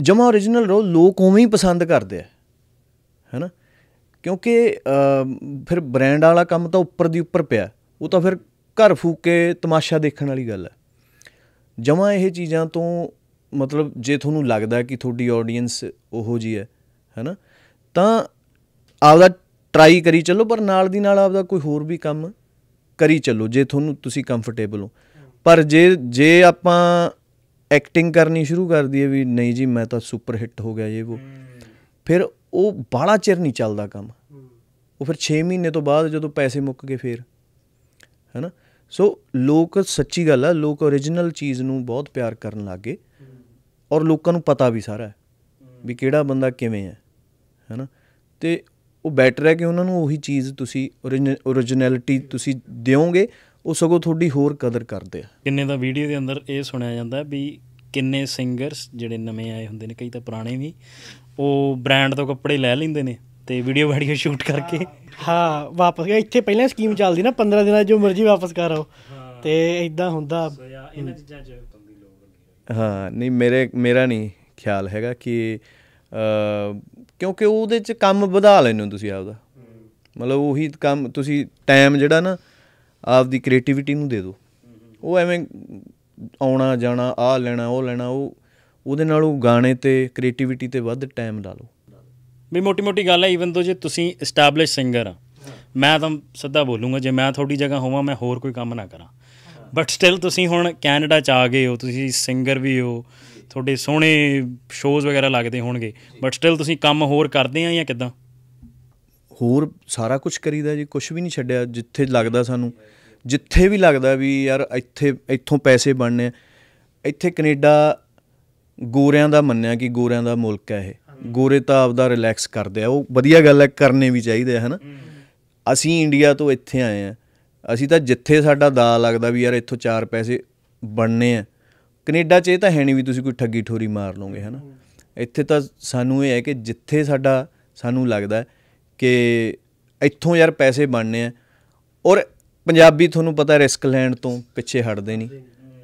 ਜਮਾ origignal ਰੋ ਲੋਕ ਉਵੇਂ ਹੀ ਪਸੰਦ ਕਰਦੇ ਆ ਹੈਨਾ ਕਿਉਂਕਿ ਫਿਰ ਬ੍ਰਾਂਡ ਵਾਲਾ ਕੰਮ ਤਾਂ ਉੱਪਰ ਦੀ ਉੱਪਰ ਪਿਆ ਉਹ ਤਾਂ ਫਿਰ ਘਰ ਫੂਕੇ ਤਮਾਸ਼ਾ ਦੇਖਣ ਵਾਲੀ ਗੱਲ ਹੈ ਜਮਾ ਇਹ ਚੀਜ਼ਾਂ ਤੋਂ ਮਤਲਬ ਜੇ ਤੁਹਾਨੂੰ ਲੱਗਦਾ ਕਿ ਤੁਹਾਡੀ ਆਡੀਅנס ਉਹੋ ਜੀ ਹੈ ਹੈਨਾ ਤਾਂ ਆਪਦਾ ਟਰਾਈ ਕਰੀ ਚੱਲੋ ਪਰ ਨਾਲ ਦੀ ਨਾਲ ਆਪਦਾ ਕੋਈ ਹੋਰ ਵੀ ਕੰਮ ਕਰੀ ਚੱਲੋ ਜੇ ਤੁਹਾਨੂੰ ਤੁਸੀਂ ਕੰਫਰਟੇਬਲ ਹੋ ਪਰ ਜੇ ਜੇ ਆਪਾਂ ਐਕਟਿੰਗ ਕਰਨੀ ਸ਼ੁਰੂ ਕਰ ਦਈਏ ਵੀ ਨਹੀਂ ਜੀ ਮੈਂ ਤਾਂ ਸੁਪਰ ਹਿੱਟ ਹੋ ਗਿਆ ਇਹ ਉਹ ਫਿਰ ਉਹ ਬਾਲਾ ਚਿਰ ਨਹੀਂ ਚੱਲਦਾ ਕੰਮ ਉਹ ਫਿਰ 6 ਮਹੀਨੇ ਤੋਂ ਬਾਅਦ ਜਦੋਂ ਪੈਸੇ ਮੁੱਕ ਗਏ ਫਿਰ ਹੈਨਾ ਸੋ ਲੋਕ ਸੱਚੀ ਗੱਲ ਆ ਲੋਕ origignal ਚੀਜ਼ ਨੂੰ ਬਹੁਤ ਪਿਆਰ ਕਰਨ ਲੱਗੇ ਔਰ ਲੋਕਾਂ ਨੂੰ ਪਤਾ ਵੀ ਸਾਰਾ ਵੀ ਕਿਹੜਾ ਬੰਦਾ ਕਿਵੇਂ ਹੈ ਹੈਨਾ ਤੇ ਉਹ ਬੈਟਰ ਹੈ ਕਿ ਉਹਨਾਂ ਨੂੰ ਉਹੀ ਚੀਜ਼ ਤੁਸੀਂ originality ਤੁਸੀਂ ਦਿਓਗੇ ਉਹ ਸਗੋਂ ਤੁਹਾਡੀ ਹੋਰ ਕਦਰ ਕਰਦੇ ਆ ਕਿੰਨੇ ਦਾ ਵੀਡੀਓ ਦੇ ਅੰਦਰ ਇਹ ਸੁਣਿਆ ਜਾਂਦਾ ਵੀ ਕਿੰਨੇ ਸਿੰਗਰਸ ਜਿਹੜੇ ਨਵੇਂ ਆਏ ਹੁੰਦੇ ਨੇ ਕਈ ਤਾਂ ਪੁਰਾਣੇ ਵੀ ਉਹ ਬ੍ਰਾਂਡ ਤੋਂ ਕੱਪੜੇ ਲੈ ਲੈਂਦੇ ਨੇ ਤੇ ਵੀਡੀਓ ਵੀਡੀਓ ਸ਼ੂਟ ਕਰਕੇ ਹਾਂ ਵਾਪਸ ਇੱਥੇ ਪਹਿਲਾਂ ਸਕੀਮ ਚੱਲਦੀ ਨਾ 15 ਦਿਨਾਂ ਜੋ ਮਰਜ਼ੀ ਵਾਪਸ ਕਰਾਓ ਤੇ ਇਦਾਂ ਹੁੰਦਾ ਇਹਨਾਂ ਚੀਜ਼ਾਂ ਚ ਹਾਂ ਨਹੀਂ ਮੇਰੇ ਮੇਰਾ ਨਹੀਂ ਖਿਆਲ ਹੈਗਾ ਕਿ ਕਿਉਂਕਿ ਉਹਦੇ ਚ ਕੰਮ ਵਧਾ ਲੈਣ ਨੂੰ ਤੁਸੀਂ ਆਪਦਾ ਮਤਲਬ ਉਹੀ ਕੰਮ ਤੁਸੀਂ ਟਾਈਮ ਜਿਹੜਾ ਨਾ ਆਪਦੀ ਕ੍ਰੀਏਟੀਵਿਟੀ ਨੂੰ ਦੇ ਦਿਓ ਉਹ ਐਵੇਂ ਆਉਣਾ ਜਾਣਾ ਆ ਲੈਣਾ ਉਹ ਲੈਣਾ ਉਹ ਉਹਦੇ ਨਾਲ ਉਹ ਗਾਣੇ ਤੇ ਕ੍ਰੀਏਟੀਵਿਟੀ ਤੇ ਵੱਧ ਟਾਈਮ ਲਾ ਲਓ ਵੀ ਮੋਟੀ ਮੋਟੀ ਗੱਲ ਹੈ ਇਵਨ ਦੋ ਜੇ ਤੁਸੀਂ ਐਸਟੈਬਲਿਸ਼ ਸਿੰਗਰ ਆ ਮੈਂ ਤਾਂ ਸਿੱਧਾ ਬੋਲੂੰਗਾ ਜੇ ਮੈਂ ਤੁਹਾਡੀ ਜਗ੍ਹਾ ਹੋਵਾਂ ਮੈਂ ਹੋਰ ਕੋਈ ਕੰਮ ਨਾ ਕਰਾਂ ਬਟ ਸਟਿਲ ਤੁਸੀਂ ਹੁਣ ਕੈਨੇਡਾ ਚ ਆ ਗਏ ਹੋ ਤੁਸੀਂ ਸਿੰਗਰ ਵੀ ਹੋ ਤੁਹਾਡੇ ਸੋਹਣੇ ਸ਼ੋਜ਼ ਵਗੈਰਾ ਲੱਗਦੇ ਹੋਣਗੇ ਬਟ ਸਟਿਲ ਤੁਸੀਂ ਕੰਮ ਹੋਰ ਕਰਦੇ ਆ ਜਾਂ ਕਿਦਾਂ ਹੋਰ ਸਾਰਾ ਕੁਝ ਕਰੀਦਾ ਜੀ ਕੁਝ ਵੀ ਨਹੀਂ ਛੱਡਿਆ ਜਿੱਥੇ ਲੱਗਦਾ ਸਾਨੂੰ ਜਿੱਥੇ ਵੀ ਲੱਗਦਾ ਵੀ ਯਾਰ ਇੱਥੇ ਇੱਥੋਂ ਪੈਸੇ ਬਣਨੇ ਇੱਥੇ ਕੈਨੇਡਾ ਗੋਰਿਆਂ ਦਾ ਮੰਨਿਆ ਕਿ ਗੋਰਿਆਂ ਦਾ ਮੁਲਕ ਹੈ ਇਹ ਗੋਰੇ ਤਾਂ ਆਪਦਾ ਰਿਲੈਕਸ ਕਰਦੇ ਆ ਉਹ ਵਧੀਆ ਗੱਲ ਹੈ ਕਰਨੇ ਵੀ ਚਾਹੀਦੇ ਹਨ ਅਸੀਂ ਇੰਡੀਆ ਤੋਂ ਇੱਥੇ ਆਏ ਆ ਅਸੀਂ ਤਾਂ ਜਿੱਥੇ ਸਾਡਾ ਦਾ ਲੱਗਦਾ ਵੀ ਯਾਰ ਇੱਥੋਂ ਚਾਰ ਪੈਸੇ ਬਣਨੇ ਆ ਕੈਨੇਡਾ 'ਚ ਇਹ ਤਾਂ ਹੈ ਨਹੀਂ ਵੀ ਤੁਸੀਂ ਕੋਈ ਠੱਗੀ ਠੋਰੀ ਮਾਰ ਲਓਗੇ ਹਨਾ ਇੱਥੇ ਤਾਂ ਸਾਨੂੰ ਇਹ ਹੈ ਕਿ ਜਿੱਥੇ ਸਾਡਾ ਸਾਨੂੰ ਲੱਗਦਾ ਕਿ ਇੱਥੋਂ ਯਾਰ ਪੈਸੇ ਬਣਨੇ ਆ ਔਰ ਪੰਜਾਬੀ ਤੁਹਾਨੂੰ ਪਤਾ ਰਿਸਕ ਲੈਣ ਤੋਂ ਪਿੱਛੇ ਹਟਦੇ ਨਹੀਂ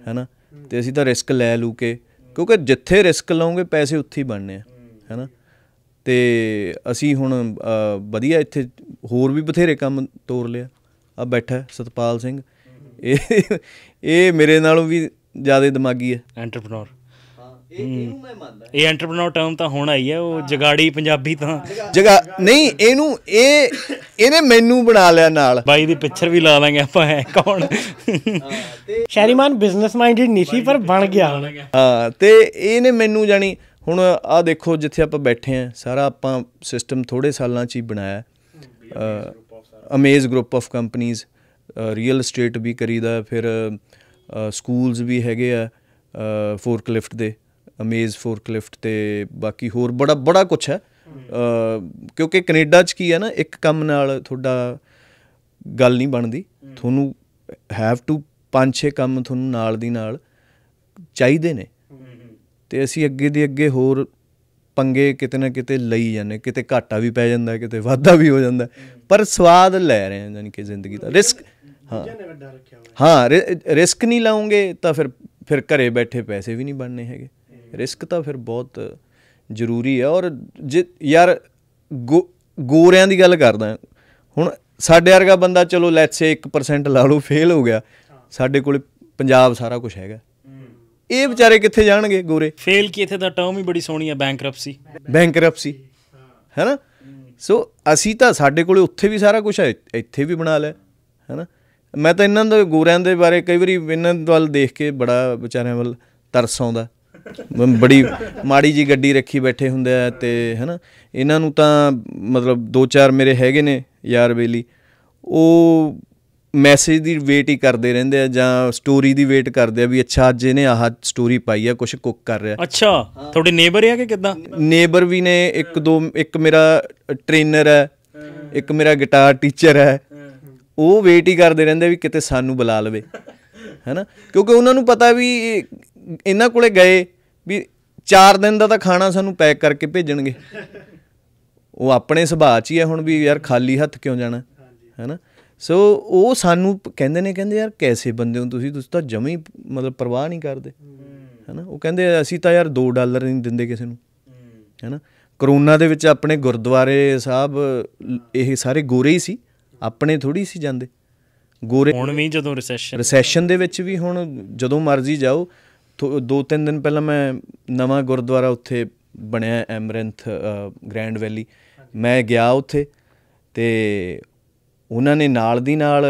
ਹੈਨਾ ਤੇ ਅਸੀਂ ਤਾਂ ਰਿਸਕ ਲੈ ਲੂ ਕੇ ਕਿਉਂਕਿ ਜਿੱਥੇ ਰਿਸਕ ਲਾਉਂਗੇ ਪੈਸੇ ਉੱਥੇ ਹੀ ਬਣਨੇ ਆ ਹੈਨਾ ਤੇ ਅਸੀਂ ਹੁਣ ਵਧੀਆ ਇੱਥੇ ਹੋਰ ਵੀ ਬਥੇਰੇ ਕੰਮ ਤੋਰ ਲਿਆ ਆ ਬੈਠਾ ਸਤਪਾਲ ਸਿੰਘ ਇਹ ਇਹ ਮੇਰੇ ਨਾਲੋਂ ਵੀ ਜ਼ਿਆਦਾ ਦਿਮਾਗੀ ਹੈ ਐਂਟਰਪ੍ਰੈਨਰ ਇਹਨੂੰ ਮੈਂ ਮੰਨਦਾ ਇਹ ਐਂਟਰਪ੍ਰੈਨਰ ਟਰਮ ਤਾਂ ਹੁਣ ਆਈ ਹੈ ਉਹ ਜਗਾੜੀ ਪੰਜਾਬੀ ਤਾਂ ਜਗਾ ਨਹੀਂ ਇਹਨੂੰ ਇਹ ਇਹਨੇ ਮੈਨੂੰ ਬਣਾ ਲਿਆ ਨਾਲ ਬਾਈ ਦੀ ਪਿਕਚਰ ਵੀ ਲਾ ਲਾਂਗੇ ਆਪਾਂ ਹੈ ਕੌਣ ਸ਼ੈਰੀਮਾਨ ਬਿਜ਼ਨਸ ਮਾਈਂਡਡ ਨਹੀਂ ਸੀ ਪਰ ਬਣ ਗਿਆ ਹਾਂ ਤੇ ਇਹਨੇ ਮੈਨੂੰ ਜਾਨੀ ਹੁਣ ਆ ਦੇਖੋ ਜਿੱਥੇ ਆਪਾਂ ਬੈਠੇ ਆ ਸਾਰਾ ਆਪਾਂ ਸਿਸਟਮ ਥੋੜੇ ਸਾਲਾਂ ਚ ਹੀ ਬਣਾਇਆ ਅਮੇਜ਼ ਗਰੁੱਪ ਆਫ ਕੰਪਨੀਆਂ ਰੀਅਲ ਏਸਟੇਟ ਵੀ ਕਰੀਦਾ ਫਿਰ ਸਕੂਲਸ uh, ਵੀ ਹੈਗੇ ਆ ਫੋਰਕਲਿਫਟ uh, ਦੇ ਅਮੇਜ਼ ਫੋਰਕਲਿਫਟ ਤੇ ਬਾਕੀ ਹੋਰ ਬੜਾ ਬੜਾ ਕੁਝ ਹੈ uh, ਕਿਉਂਕਿ ਕੈਨੇਡਾ 'ਚ ਕੀ ਹੈ ਨਾ ਇੱਕ ਕੰਮ ਨਾਲ ਤੁਹਾਡਾ ਗੱਲ ਨਹੀਂ ਬਣਦੀ ਤੁਹਾਨੂੰ ਹੈਵ ਟੂ ਪੰਜ ਛੇ ਕੰਮ ਤੁਹਾਨੂੰ ਨਾਲ ਦੀ ਨਾਲ ਚਾਹੀਦੇ ਨੇ ਤੇ ਅਸੀਂ ਅੱਗੇ ਦੀ ਅੱਗੇ ਹੋਰ ਪੰਗੇ ਕਿਤੇ ਨਾ ਕਿਤੇ ਲਈ ਜਾਂਦੇ ਕਿਤੇ ਘਾਟਾ ਵੀ ਪੈ ਜਾਂਦਾ ਕਿਤੇ ਵਾਧਾ ਵੀ ਹੋ ਜਾਂਦਾ ਪਰ ਸਵਾਦ ਲੈ ਰਹੇ ਹਾਂ ਯਾਨੀ ਕਿ ਜ਼ਿੰਦਗੀ ਦਾ ਰਿਸਕ ਹਾਂ ਹਾਂ ਰਿਸਕ ਨਹੀਂ ਲਾਉਂਗੇ ਤਾਂ ਫਿਰ ਫਿਰ ਘਰੇ ਬੈਠੇ ਪੈਸੇ ਵੀ ਨਹੀਂ ਬਣਨੇ ਹੈਗੇ ਰਿਸਕ ਤਾਂ ਫਿਰ ਬਹੁਤ ਜ਼ਰੂਰੀ ਹੈ ਔਰ ਯਾਰ ਗੋਰਿਆਂ ਦੀ ਗੱਲ ਕਰਦਾ ਹੁਣ ਸਾਡੇ ਵਰਗਾ ਬੰਦਾ ਚਲੋ ਲੈਟਸ ਸੇ 1% ਲਾ ਲਓ ਫੇਲ ਹੋ ਗਿਆ ਸਾਡੇ ਕੋਲੇ ਪੰਜਾਬ ਸਾਰਾ ਕੁਝ ਹੈਗਾ ਇਹ ਵਿਚਾਰੇ ਕਿੱਥੇ ਜਾਣਗੇ ਗੋਰੇ ਫੇਲ ਕੀ ਇਥੇ ਦਾ ਟਰਮ ਹੀ ਬੜੀ ਸੋਹਣੀ ਹੈ ਬੈਂਕਰਪਸੀ ਬੈਂਕਰਪਸੀ ਹੈਨਾ ਸੋ ਅਸੀਂ ਤਾਂ ਸਾਡੇ ਕੋਲੇ ਉੱਥੇ ਵੀ ਸਾਰਾ ਕੁਝ ਹੈ ਇੱਥੇ ਵੀ ਬਣਾ ਲੈ ਹੈਨਾ ਮੈਂ ਤਾਂ ਇਹਨਾਂ ਦੇ ਗੋਰਿਆਂ ਦੇ ਬਾਰੇ ਕਈ ਵਾਰੀ ਇਹਨਾਂ ਦਵਲ ਦੇਖ ਕੇ ਬੜਾ ਵਿਚਾਰਿਆਂ ਵੱਲ ਤਰਸ ਆਉਂਦਾ ਬੜੀ ਮਾੜੀ ਜੀ ਗੱਡੀ ਰੱਖੀ ਬੈਠੇ ਹੁੰਦੇ ਆ ਤੇ ਹੈਨਾ ਇਹਨਾਂ ਨੂੰ ਤਾਂ ਮਤਲਬ ਦੋ ਚਾਰ ਮੇਰੇ ਹੈਗੇ ਨੇ ਯਾਰ ਬੇਲੀ ਉਹ ਮੈਸੇਜ ਦੀ ਵੇਟ ਹੀ ਕਰਦੇ ਰਹਿੰਦੇ ਆ ਜਾਂ ਸਟੋਰੀ ਦੀ ਵੇਟ ਕਰਦੇ ਆ ਵੀ ਅੱਛਾ ਅੱਜ ਇਹਨੇ ਆਹ ਸਟੋਰੀ ਪਾਈ ਆ ਕੁਝ ਕੁੱਕ ਕਰ ਰਿਹਾ ਅੱਛਾ ਤੁਹਾਡੇ ਨੇਬਰ ਆ ਕਿ ਕਿਦਾਂ ਨੇਬਰ ਵੀ ਨੇ ਇੱਕ ਦੋ ਇੱਕ ਮੇਰਾ ਟ੍ਰੇਨਰ ਹੈ ਇੱਕ ਮੇਰਾ ਗਿਟਾਰ ਟੀਚਰ ਹੈ ਉਹ ਵੇਟ ਹੀ ਕਰਦੇ ਰਹਿੰਦੇ ਵੀ ਕਿਤੇ ਸਾਨੂੰ ਬੁਲਾ ਲਵੇ ਹੈਨਾ ਕਿਉਂਕਿ ਉਹਨਾਂ ਨੂੰ ਪਤਾ ਵੀ ਇਹਨਾਂ ਕੋਲੇ ਗਏ ਵੀ 4 ਦਿਨ ਦਾ ਤਾਂ ਖਾਣਾ ਸਾਨੂੰ ਪੈਕ ਕਰਕੇ ਭੇਜਣਗੇ ਉਹ ਆਪਣੇ ਸੁਭਾਅ 'ਚ ਹੀ ਹੈ ਹੁਣ ਵੀ ਯਾਰ ਖਾਲੀ ਹੱਥ ਕਿਉਂ ਜਾਣਾ ਹੈਨਾ ਸੋ ਉਹ ਸਾਨੂੰ ਕਹਿੰਦੇ ਨੇ ਕਹਿੰਦੇ ਯਾਰ ਕੈਸੇ ਬੰਦੇ ਹੋ ਤੁਸੀਂ ਤੁਸੀਂ ਤਾਂ ਜਮੇ ਮਤਲਬ ਪਰਵਾਹ ਨਹੀਂ ਕਰਦੇ ਹੈਨਾ ਉਹ ਕਹਿੰਦੇ ਅਸੀਂ ਤਾਂ ਯਾਰ 2 ਡਾਲਰ ਨਹੀਂ ਦਿੰਦੇ ਕਿਸੇ ਨੂੰ ਹੈਨਾ ਕਰੋਨਾ ਦੇ ਵਿੱਚ ਆਪਣੇ ਗੁਰਦੁਆਰੇ ਸਾਹਿਬ ਇਹ ਸਾਰੇ ਗੋਰੇ ਹੀ ਸੀ ਆਪਣੇ ਥੋੜੀ ਸੀ ਜਾਂਦੇ ਗੋਰੇ ਹੁਣ ਵੀ ਜਦੋਂ ਰੈਸੈਸ਼ਨ ਰੈਸੈਸ਼ਨ ਦੇ ਵਿੱਚ ਵੀ ਹੁਣ ਜਦੋਂ ਮਰਜ਼ੀ ਜਾਓ ਦੋ ਤਿੰਨ ਦਿਨ ਪਹਿਲਾਂ ਮੈਂ ਨਵਾਂ ਗੁਰਦੁਆਰਾ ਉੱਥੇ ਬਣਿਆ ਐਮਰੈਂਥ ਗ੍ਰੈਂਡ ਵੈਲੀ ਮੈਂ ਗਿਆ ਉੱਥੇ ਤੇ ਉਹਨਾਂ ਨੇ ਨਾਲ ਦੀ ਨਾਲ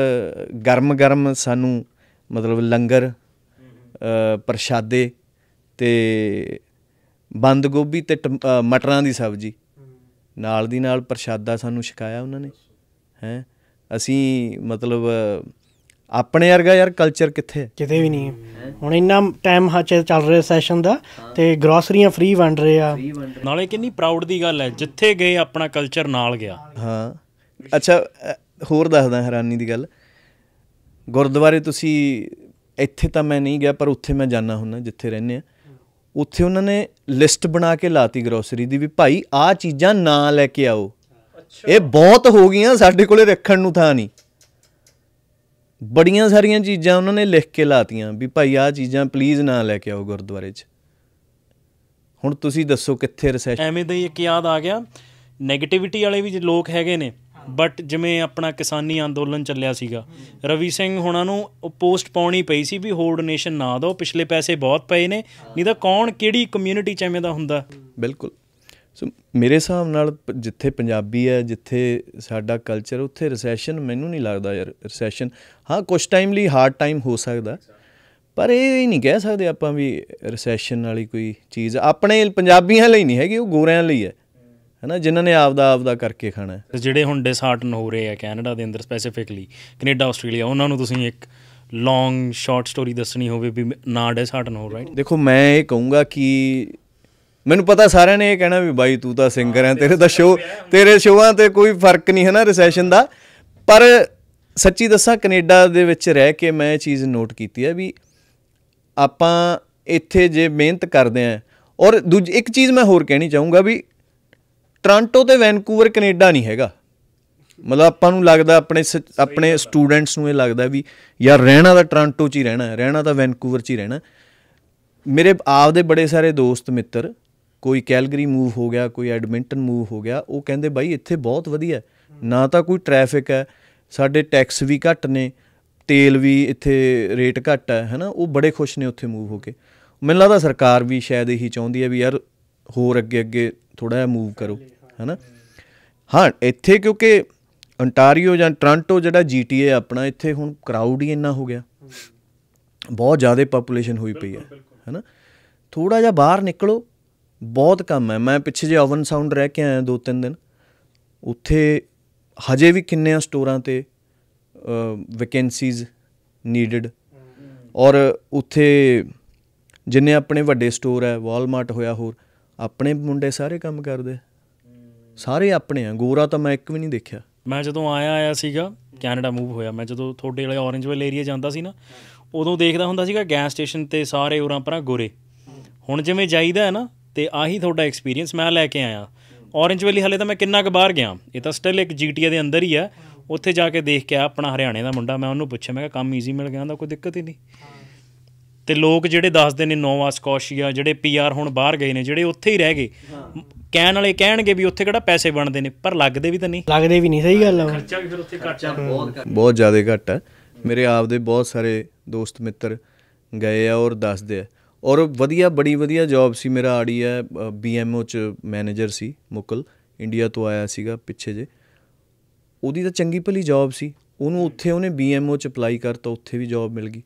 ਗਰਮ-ਗਰਮ ਸਾਨੂੰ ਮਤਲਬ ਲੰਗਰ ਪ੍ਰਸ਼ਾਦੇ ਤੇ ਬੰਦ ਗੋਭੀ ਤੇ ਮਟਰਾਂ ਦੀ ਸਬਜ਼ੀ ਨਾਲ ਦੀ ਨਾਲ ਪ੍ਰਸ਼ਾਦਾ ਸਾਨੂੰ ਛਕਾਇਆ ਉਹਨਾਂ ਨੇ ਹੈ ਅਸੀਂ ਮਤਲਬ ਆਪਣੇ ਵਰਗਾ ਯਾਰ ਕਲਚਰ ਕਿੱਥੇ ਕਿਤੇ ਵੀ ਨਹੀਂ ਹੁਣ ਇੰਨਾ ਟਾਈਮ ਹਾਚੇ ਚੱਲ ਰਿਹਾ ਸੈਸ਼ਨ ਦਾ ਤੇ ਗਰੋਸਰੀਆਂ ਫ੍ਰੀ ਵੰਡ ਰਹੇ ਆ ਨਾਲੇ ਕਿੰਨੀ ਪ੍ਰਾਊਡ ਦੀ ਗੱਲ ਹੈ ਜਿੱਥੇ ਗਏ ਆਪਣਾ ਕਲਚਰ ਨਾਲ ਗਿਆ ਹਾਂ ਅੱਛਾ ਹੋਰ ਦੱਸਦਾ ਹੈਰਾਨੀ ਦੀ ਗੱਲ ਗੁਰਦੁਆਰੇ ਤੁਸੀਂ ਇੱਥੇ ਤਾਂ ਮੈਂ ਨਹੀਂ ਗਿਆ ਪਰ ਉੱਥੇ ਮੈਂ ਜਾਣਾ ਹੁੰਦਾ ਜਿੱਥੇ ਰਹਿੰਦੇ ਆ ਉੱਥੇ ਉਹਨਾਂ ਨੇ ਲਿਸਟ ਬਣਾ ਕੇ ਲਾਤੀ ਗਰੋਸਰੀ ਦੀ ਵੀ ਭਾਈ ਆਹ ਚੀਜ਼ਾਂ ਨਾ ਲੈ ਕੇ ਆਓ ਇਹ ਬਹੁਤ ਹੋ ਗਈਆਂ ਸਾਡੇ ਕੋਲੇ ਰੱਖਣ ਨੂੰ ਥਾਂ ਨਹੀਂ ਬੜੀਆਂ ਸਾਰੀਆਂ ਚੀਜ਼ਾਂ ਉਹਨਾਂ ਨੇ ਲਿਖ ਕੇ ਲਾਤੀਆਂ ਵੀ ਭਾਈ ਆਹ ਚੀਜ਼ਾਂ ਪਲੀਜ਼ ਨਾ ਲੈ ਕੇ ਆਓ ਗੁਰਦੁਆਰੇ 'ਚ ਹੁਣ ਤੁਸੀਂ ਦੱਸੋ ਕਿੱਥੇ ਰਿਸੈਸ਼ਨ ਐਵੇਂ ਦਾ ਹੀ ਇੱਕ ਯਾਦ ਆ ਗਿਆ 네ਗੇਟਿਵਿਟੀ ਵਾਲੇ ਵੀ ਲੋਕ ਹੈਗੇ ਨੇ ਬਟ ਜਿਵੇਂ ਆਪਣਾ ਕਿਸਾਨੀ ਅੰਦੋਲਨ ਚੱਲਿਆ ਸੀਗਾ ਰਵੀ ਸਿੰਘ ਹੁਣਾਂ ਨੂੰ ਪੋਸਟ ਪਾਉਣੀ ਪਈ ਸੀ ਵੀ ਹੋਰ ਡੋਨੇਸ਼ਨ ਨਾ ਦਿਓ ਪਿਛਲੇ ਪੈਸੇ ਬਹੁਤ ਪਏ ਨੇ ਨਹੀਂ ਤਾਂ ਕੌਣ ਕਿਹੜੀ ਕਮਿਊਨਿਟੀ ਚ ਐਵੇਂ ਦਾ ਹੁੰਦਾ ਬਿਲਕੁਲ ਸੋ ਮੇਰੇ ਹਿਸਾਬ ਨਾਲ ਜਿੱਥੇ ਪੰਜਾਬੀ ਹੈ ਜਿੱਥੇ ਸਾਡਾ ਕਲਚਰ ਉੱਥੇ ਰੈਸੈਸ਼ਨ ਮੈਨੂੰ ਨਹੀਂ ਲੱਗਦਾ ਯਾਰ ਰੈਸੈਸ਼ਨ ਹਾਂ ਕੁਝ ਟਾਈਮ ਲਈ ਹਾਰਡ ਟਾਈਮ ਹੋ ਸਕਦਾ ਪਰ ਇਹ ਨਹੀਂ ਕਹਿ ਸਕਦੇ ਆਪਾਂ ਵੀ ਰੈਸੈਸ਼ਨ ਵਾਲੀ ਕੋਈ ਚੀਜ਼ ਆਪਣੇ ਪੰਜਾਬੀਆਂ ਲਈ ਨਹੀਂ ਹੈਗੀ ਉਹ ਗੋਰਿਆਂ ਲਈ ਹੈ ਹਨਾ ਜਿਨ੍ਹਾਂ ਨੇ ਆਪਦਾ ਆਪਦਾ ਕਰਕੇ ਖਾਣਾ ਜਿਹੜੇ ਹੁਣ ਡਿਸਹਾਰਟਨ ਹੋ ਰਹੇ ਆ ਕੈਨੇਡਾ ਦੇ ਅੰਦਰ ਸਪੈਸੀਫਿਕਲੀ ਕੈਨੇਡਾ ਆਸਟ੍ਰੇਲੀਆ ਉਹਨਾਂ ਨੂੰ ਤੁਸੀਂ ਇੱਕ ਲੌਂਗ ਸ਼ਾਰਟ ਸਟੋਰੀ ਦੱਸਣੀ ਹੋਵੇ ਵੀ ਨਾ ਡਿਸਹਾਰਟਨ ਹੋ ਰਾਈਟ ਦੇਖੋ ਮੈਂ ਇਹ ਕਹੂੰਗਾ ਕਿ ਮੈਨੂੰ ਪਤਾ ਸਾਰਿਆਂ ਨੇ ਇਹ ਕਹਿਣਾ ਵੀ ਬਾਈ ਤੂੰ ਤਾਂ ਸਿੰਗਰ ਹੈ ਤੇਰੇ ਦਾ ਸ਼ੋ ਤੇਰੇ ਸ਼ੋਆਂ ਤੇ ਕੋਈ ਫਰਕ ਨਹੀਂ ਹੈ ਨਾ ਰੈਸੈਸ਼ਨ ਦਾ ਪਰ ਸੱਚੀ ਦੱਸਾਂ ਕੈਨੇਡਾ ਦੇ ਵਿੱਚ ਰਹਿ ਕੇ ਮੈਂ ਇਹ ਚੀਜ਼ ਨੋਟ ਕੀਤੀ ਹੈ ਵੀ ਆਪਾਂ ਇੱਥੇ ਜੇ ਮਿਹਨਤ ਕਰਦੇ ਆਂ ਔਰ ਦੂਜੀ ਇੱਕ ਚੀਜ਼ ਮੈਂ ਹੋਰ ਕਹਿਣੀ ਚਾਹੂੰਗਾ ਵੀ ਟ੍ਰਾਂਟੋ ਤੇ ਵੈਨਕੂਵਰ ਕੈਨੇਡਾ ਨਹੀਂ ਹੈਗਾ ਮਤਲਬ ਆਪਾਂ ਨੂੰ ਲੱਗਦਾ ਆਪਣੇ ਆਪਣੇ ਸਟੂਡੈਂਟਸ ਨੂੰ ਇਹ ਲੱਗਦਾ ਵੀ ਯਾਰ ਰਹਿਣਾ ਤਾਂ ਟ੍ਰਾਂਟੋ 'ਚ ਹੀ ਰਹਿਣਾ ਹੈ ਰਹਿਣਾ ਤਾਂ ਵੈਨਕੂਵਰ 'ਚ ਹੀ ਰਹਿਣਾ ਮੇਰੇ ਆਪ ਦੇ ਬੜੇ ਸਾਰੇ ਦੋਸਤ ਮਿੱਤਰ ਕੋਈ ਕੈਲਗਰੀ ਮੂਵ ਹੋ ਗਿਆ ਕੋਈ ਐਡਮਿੰਟਨ ਮੂਵ ਹੋ ਗਿਆ ਉਹ ਕਹਿੰਦੇ ਬਾਈ ਇੱਥੇ ਬਹੁਤ ਵਧੀਆ ਨਾ ਤਾਂ ਕੋਈ ਟ੍ਰੈਫਿਕ ਹੈ ਸਾਡੇ ਟੈਕਸ ਵੀ ਘੱਟ ਨੇ ਤੇਲ ਵੀ ਇੱਥੇ ਰੇਟ ਘੱਟ ਹੈ ਹੈਨਾ ਉਹ ਬੜੇ ਖੁਸ਼ ਨੇ ਉੱਥੇ ਮੂਵ ਹੋ ਕੇ ਮੈਨੂੰ ਲੱਗਦਾ ਸਰਕਾਰ ਵੀ ਸ਼ਾਇਦ ਇਹੀ ਚਾਹੁੰਦੀ ਹੈ ਵੀ ਯਾਰ ਹੋਰ ਅੱਗੇ ਅੱਗੇ ਥੋੜਾ ਜਿਹਾ ਮੂਵ ਕਰੋ ਹੈਨਾ ਹਾਂ ਇੱਥੇ ਕਿਉਂਕਿ ਅੰਟਾਰੀਓ ਜਾਂ ਟ੍ਰਾਂਟੋ ਜਿਹੜਾ ਜੀਟੀਏ ਆਪਣਾ ਇੱਥੇ ਹੁਣ ਕਰਾਊਡ ਹੀ ਇੰਨਾ ਹੋ ਗਿਆ ਬਹੁਤ ਜ਼ਿਆਦਾ ਪੋਪੂਲੇਸ਼ਨ ਹੋਈ ਪਈ ਹੈ ਹੈਨਾ ਥੋੜਾ ਜਿਹਾ ਬਾਹਰ ਨਿਕਲੋ ਬਹੁਤ ਕੰਮ ਹੈ ਮੈਂ ਪਿੱਛੇ ਜੇ ਓਵਨ ਸਾਊਂਡ ਰਹਿ ਕੇ ਆਇਆ ਦੋ ਤਿੰਨ ਦਿਨ ਉੱਥੇ ਹਜੇ ਵੀ ਕਿੰਨੇ ਆ ਸਟੋਰਾਂ ਤੇ ਵੈਕੈਂਸੀਜ਼ ਨੀਡਡ ਔਰ ਉੱਥੇ ਜਿੰਨੇ ਆਪਣੇ ਵੱਡੇ ਸਟੋਰ ਹੈ ਵਾਲਮਾਰਟ ਹੋਇਆ ਹੋਰ ਆਪਣੇ ਮੁੰਡੇ ਸਾਰੇ ਕੰਮ ਕਰਦੇ ਸਾਰੇ ਆਪਣੇ ਆ ਗੋਰਾ ਤਾਂ ਮੈਂ ਇੱਕ ਵੀ ਨਹੀਂ ਦੇਖਿਆ ਮੈਂ ਜਦੋਂ ਆਇਆ ਆਇਆ ਸੀਗਾ ਕੈਨੇਡਾ ਮੂਵ ਹੋਇਆ ਮੈਂ ਜਦੋਂ ਥੋੜੇ ਵਾਲੇ ਔਰੇਂਜਵਲ ਏਰੀਆ ਜਾਂਦਾ ਸੀ ਨਾ ਉਦੋਂ ਦੇਖਦਾ ਹੁੰਦਾ ਸੀਗਾ ਗੈਸ ਸਟੇਸ਼ਨ ਤੇ ਸਾਰੇ ਉਰਾਂ ਪਰਾਂ ਗੋਰੇ ਹੁਣ ਜਿਵੇਂ ਜਾਈਦਾ ਹੈ ਨਾ ਤੇ ਆਹੀ ਤੁਹਾਡਾ ਐਕਸਪੀਰੀਅੰਸ ਮੈਂ ਲੈ ਕੇ ਆਇਆ ਔਰੇਂਜ ਵੈਲੀ ਹਲੇ ਤਾਂ ਮੈਂ ਕਿੰਨਾ ਕੁ ਬਾਹਰ ਗਿਆ ਇਹ ਤਾਂ ਸਟਿਲ ਇੱਕ ਜੀਟੀਏ ਦੇ ਅੰਦਰ ਹੀ ਆ ਉੱਥੇ ਜਾ ਕੇ ਦੇਖ ਕੇ ਆ ਆਪਣਾ ਹਰਿਆਣੇ ਦਾ ਮੁੰਡਾ ਮੈਂ ਉਹਨੂੰ ਪੁੱਛਿਆ ਮੈਂ ਕਿਹਾ ਕੰਮ ਈਜ਼ੀ ਮਿਲ ਗਿਆ ਹੁੰਦਾ ਕੋਈ ਦਿੱਕਤ ਹੀ ਨਹੀਂ ਤੇ ਲੋਕ ਜਿਹੜੇ ਦੱਸਦੇ ਨੇ ਨੋਵਾ ਸਕੋਸ਼ੀਆ ਜਿਹੜੇ ਪੀਆਰ ਹੁਣ ਬਾਹਰ ਗਏ ਨੇ ਜਿਹੜੇ ਉੱਥੇ ਹੀ ਰਹਿ ਗਏ ਕਹਿਣ ਵਾਲੇ ਕਹਿਣਗੇ ਵੀ ਉੱਥੇ ਕਿਹੜਾ ਪੈਸੇ ਬਣਦੇ ਨੇ ਪਰ ਲੱਗਦੇ ਵੀ ਤਾਂ ਨਹੀਂ ਲੱਗਦੇ ਵੀ ਨਹੀਂ ਸਹੀ ਗੱਲ ਆ ਖਰਚਾ ਵੀ ਫਿਰ ਉੱਥੇ ਘੱਟ ਆ ਬਹੁਤ ਘੱਟ ਬਹੁਤ ਜ਼ਿਆਦਾ ਘੱਟ ਆ ਮੇਰੇ ਆਪ ਦੇ ਬਹੁਤ ਸਾਰੇ ਦੋਸਤ ਮਿੱਤਰ ਗਏ ਆ ਔਰ ਦੱਸਦੇ ਆ ਔਰ ਵਧੀਆ ਬੜੀ ਵਧੀਆ ਜੌਬ ਸੀ ਮੇਰਾ ਆੜੀ ਆ ਬੀਐਮਓ ਚ ਮੈਨੇਜਰ ਸੀ ਮੁਕਲ ਇੰਡੀਆ ਤੋਂ ਆਇਆ ਸੀਗਾ ਪਿੱਛੇ ਜੇ ਉਹਦੀ ਤਾਂ ਚੰਗੀ ਭਲੀ ਜੌਬ ਸੀ ਉਹਨੂੰ ਉੱਥੇ ਉਹਨੇ ਬੀਐਮਓ ਚ ਅਪਲਾਈ ਕਰਤਾ ਉੱਥੇ ਵੀ ਜੌਬ ਮਿਲ ਗਈ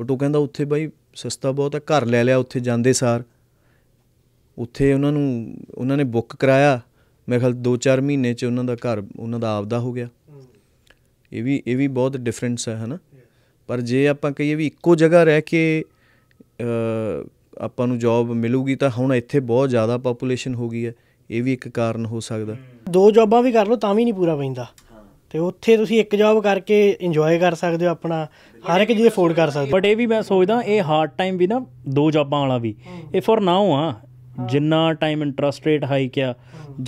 ਬਟ ਉਹ ਕਹਿੰਦਾ ਉੱਥੇ ਬਾਈ ਸਸਤਾ ਬਹੁਤ ਹੈ ਘਰ ਲੈ ਲਿਆ ਉੱਥੇ ਜਾਂਦੇ ਸਾਰ ਉੱਥੇ ਉਹਨਾਂ ਨੂੰ ਉਹਨਾਂ ਨੇ ਬੁੱਕ ਕਰਾਇਆ ਮੇਰੇ ਖਿਆਲ 2-4 ਮਹੀਨੇ ਚ ਉਹਨਾਂ ਦਾ ਘਰ ਉਹਨਾਂ ਦਾ ਆਪਦਾ ਹੋ ਗਿਆ ਇਹ ਵੀ ਇਹ ਵੀ ਬਹੁਤ ਡਿਫਰੈਂਸ ਹੈ ਹਨਾ ਪਰ ਜੇ ਆਪਾਂ ਕਹੀਏ ਵੀ ਇੱਕੋ ਜਗ੍ਹਾ ਰਹਿ ਕੇ ਆਪਾਂ ਨੂੰ ਜੌਬ ਮਿਲੂਗੀ ਤਾਂ ਹੁਣ ਇੱਥੇ ਬਹੁਤ ਜ਼ਿਆਦਾ ਪੋਪੂਲੇਸ਼ਨ ਹੋ ਗਈ ਹੈ ਇਹ ਵੀ ਇੱਕ ਕਾਰਨ ਹੋ ਸਕਦਾ ਦੋ ਜੌਬਾਂ ਵੀ ਕਰ ਲਓ ਤਾਂ ਵੀ ਨਹੀਂ ਪੂਰਾ ਪੈਂਦਾ ਤੇ ਉੱਥੇ ਤੁਸੀਂ ਇੱਕ ਜੌਬ ਕਰਕੇ ਇੰਜੋਏ ਕਰ ਸਕਦੇ ਹੋ ਆਪਣਾ ਹਰ ਇੱਕ ਜੀ ਅਫੋਰਡ ਕਰ ਸਕਦੇ ਬਟ ਇਹ ਵੀ ਮੈਂ ਸੋਚਦਾ ਇਹ ਹਾਰਡ ਟਾਈਮ ਵੀ ਨਾ ਦੋ ਜੌਬਾਂ ਵਾਲਾ ਵੀ ਇਹ ਫੋਰ ਨਾਉ ਆ ਜਿੰਨਾ ਟਾਈਮ ਇੰਟਰਸਟ ਰੇਟ ਹਾਈ ਕਿਆ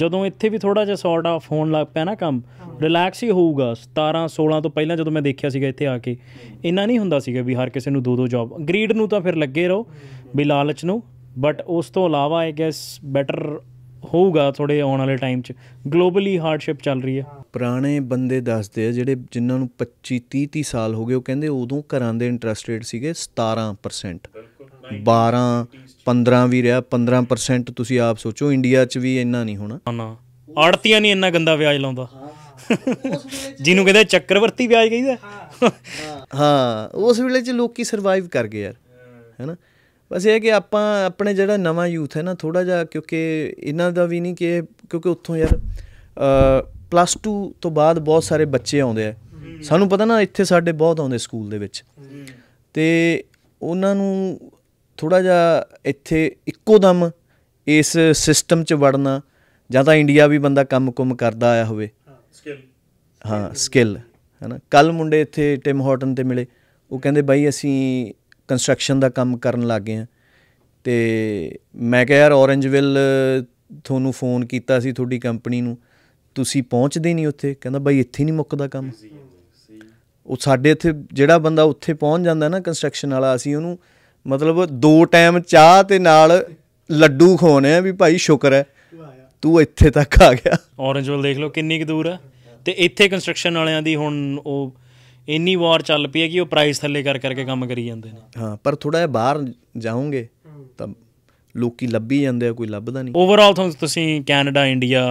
ਜਦੋਂ ਇੱਥੇ ਵੀ ਥੋੜਾ ਜਿਹਾ ਸੌਰਟ ਆਫ ਹੋਣ ਲੱਗ ਪਿਆ ਨਾ ਕੰਮ ਰਿਲੈਕਸ ਹੀ ਹੋਊਗਾ 17 16 ਤੋਂ ਪਹਿਲਾਂ ਜਦੋਂ ਮੈਂ ਦੇਖਿਆ ਸੀਗਾ ਇੱਥੇ ਆ ਕੇ ਇੰਨਾ ਨਹੀਂ ਹੁੰਦਾ ਸੀਗਾ ਵੀ ਹਰ ਕਿਸੇ ਨੂੰ ਦੋ ਦੋ ਜੌਬ ਗਰੀਡ ਨੂੰ ਤਾਂ ਫਿਰ ਲੱਗੇ ਰਹੋ ਵੀ ਲਾਲਚ ਨੂੰ ਬਟ ਉਸ ਤੋਂ ਇਲਾਵਾ ਆਈ ਗੈਸ ਬੈਟਰ ਹੋਊਗਾ ਥੋੜੇ ਆਉਣ ਵਾਲੇ ਟਾਈਮ 'ਚ ਗਲੋਬਲੀ ਹਾਰਡਸ਼ਿਪ ਚੱਲ ਰਹੀ ਹੈ ਪੁਰਾਣੇ ਬੰਦੇ ਦੱਸਦੇ ਆ ਜਿਹੜੇ ਜਿਨ੍ਹਾਂ ਨੂੰ 25 30 30 ਸਾਲ ਹੋ ਗਏ ਉਹ ਕਹਿੰਦੇ ਉਦੋਂ ਘਰਾਂ ਦੇ ਇੰਟਰਸਟ ਰੇਟ ਸੀਗੇ 17% 12 15 ਵੀ ਰਿਹਾ 15% ਤੁਸੀਂ ਆਪ ਸੋਚੋ ਇੰਡੀਆ 'ਚ ਵੀ ਇੰਨਾ ਨਹੀਂ ਹੋਣਾ ਨਾ ਆੜਤੀਆਂ ਨਹੀਂ ਇੰਨਾ ਗੰਦਾ ਵਿਆਜ ਲਾਉਂਦਾ ਜਿਹਨੂੰ ਕਹਿੰਦੇ ਚੱਕਰਵਰਤੀ ਵਿਆਜ ਕਹਿੰਦਾ ਹਾਂ ਉਸ ਵੇਲੇ 'ਚ ਲੋਕੀ ਸਰਵਾਈਵ ਕਰ ਗਏ ਯਾਰ ਹੈਨਾ ਬਸ ਇਹ ਹੈ ਕਿ ਆਪਾਂ ਆਪਣੇ ਜਿਹੜਾ ਨਵਾਂ ਯੂਥ ਹੈ ਨਾ ਥੋੜਾ ਜਿਹਾ ਕਿਉਂਕਿ ਇਹਨਾਂ ਦਾ ਵੀ ਨਹੀਂ ਕਿ ਕਿਉਂਕਿ ਉੱਥੋਂ ਯਾਰ ਪਲੱਸ 2 ਤੋਂ ਬਾਅਦ ਬਹੁਤ ਸਾਰੇ ਬੱਚੇ ਆਉਂਦੇ ਆ ਸਾਨੂੰ ਪਤਾ ਨਾ ਇੱਥੇ ਸਾਡੇ ਬਹੁਤ ਆਉਂਦੇ ਸਕੂਲ ਦੇ ਵਿੱਚ ਤੇ ਉਹਨਾਂ ਨੂੰ ਥੋੜਾ ਜਿਹਾ ਇੱਥੇ ਇੱਕੋ ਦਮ ਇਸ ਸਿਸਟਮ 'ਚ ਵੜਨਾ ਜਾਂ ਤਾਂ ਇੰਡੀਆ ਵੀ ਬੰਦਾ ਕੰਮ-ਕੁਮ ਕਰਦਾ ਆਇਆ ਹੋਵੇ ਹਾਂ ਸਕਿੱਲ ਹਾਂ ਸਕਿੱਲ ਹੈਨਾ ਕੱਲ ਮੁੰਡੇ ਇੱਥੇ ਟਿਮ ਹਾਰਟਨ ਤੇ ਮਿਲੇ ਉਹ ਕਹਿੰਦੇ ਬਾਈ ਅਸੀਂ ਕੰਸਟਰਕਸ਼ਨ ਦਾ ਕੰਮ ਕਰਨ ਲੱਗ ਗਏ ਆ ਤੇ ਮੈਂ ਕਿਹਾ ਯਾਰ ਔਰੰਜਵਿਲ ਤੁਹਾਨੂੰ ਫੋਨ ਕੀਤਾ ਸੀ ਤੁਹਾਡੀ ਕੰਪਨੀ ਨੂੰ ਤੁਸੀਂ ਪਹੁੰਚਦੇ ਨਹੀਂ ਉੱਥੇ ਕਹਿੰਦਾ ਬਾਈ ਇੱਥੇ ਨਹੀਂ ਮੁੱਕਦਾ ਕੰਮ ਉਹ ਸਾਡੇ ਇੱਥੇ ਜਿਹੜਾ ਬੰਦਾ ਉੱਥੇ ਪਹੁੰਚ ਜਾਂਦਾ ਨਾ ਕੰਸਟਰਕਸ਼ਨ ਵਾਲਾ ਅਸੀਂ ਉਹਨੂੰ ਮਤਲਬ ਦੋ ਟਾਈਮ ਚਾਹ ਤੇ ਨਾਲ ਲੱਡੂ ਖਵਾਉਣੇ ਆ ਵੀ ਭਾਈ ਸ਼ੁਕਰ ਹੈ ਤੂੰ ਇੱਥੇ ਤੱਕ ਆ ਗਿਆ ਔਰੰਜਵਲ ਦੇਖ ਲਓ ਕਿੰਨੀ ਕਿ ਦੂਰ ਆ ਤੇ ਇੱਥੇ ਕੰਸਟਰਕਸ਼ਨ ਵਾਲਿਆਂ ਦੀ ਹੁਣ ਉਹ ਇੰਨੀ ਵਾਰ ਚੱਲ ਪਈ ਹੈ ਕਿ ਉਹ ਪ੍ਰਾਈਸ ਥੱਲੇ ਕਰ ਕਰਕੇ ਕੰਮ ਕਰੀ ਜਾਂਦੇ ਨੇ ਹਾਂ ਪਰ ਥੋੜਾ ਜਿਹਾ ਬਾਹਰ ਜਾਉਂਗੇ ਤਾਂ ਲੋਕੀ ਲੱਭੀ ਜਾਂਦੇ ਆ ਕੋਈ ਲੱਭਦਾ ਨਹੀਂ ਓਵਰਆਲ ਤੁਹਾਨੂੰ ਤੁਸੀਂ ਕੈਨੇਡਾ ਇੰਡੀਆ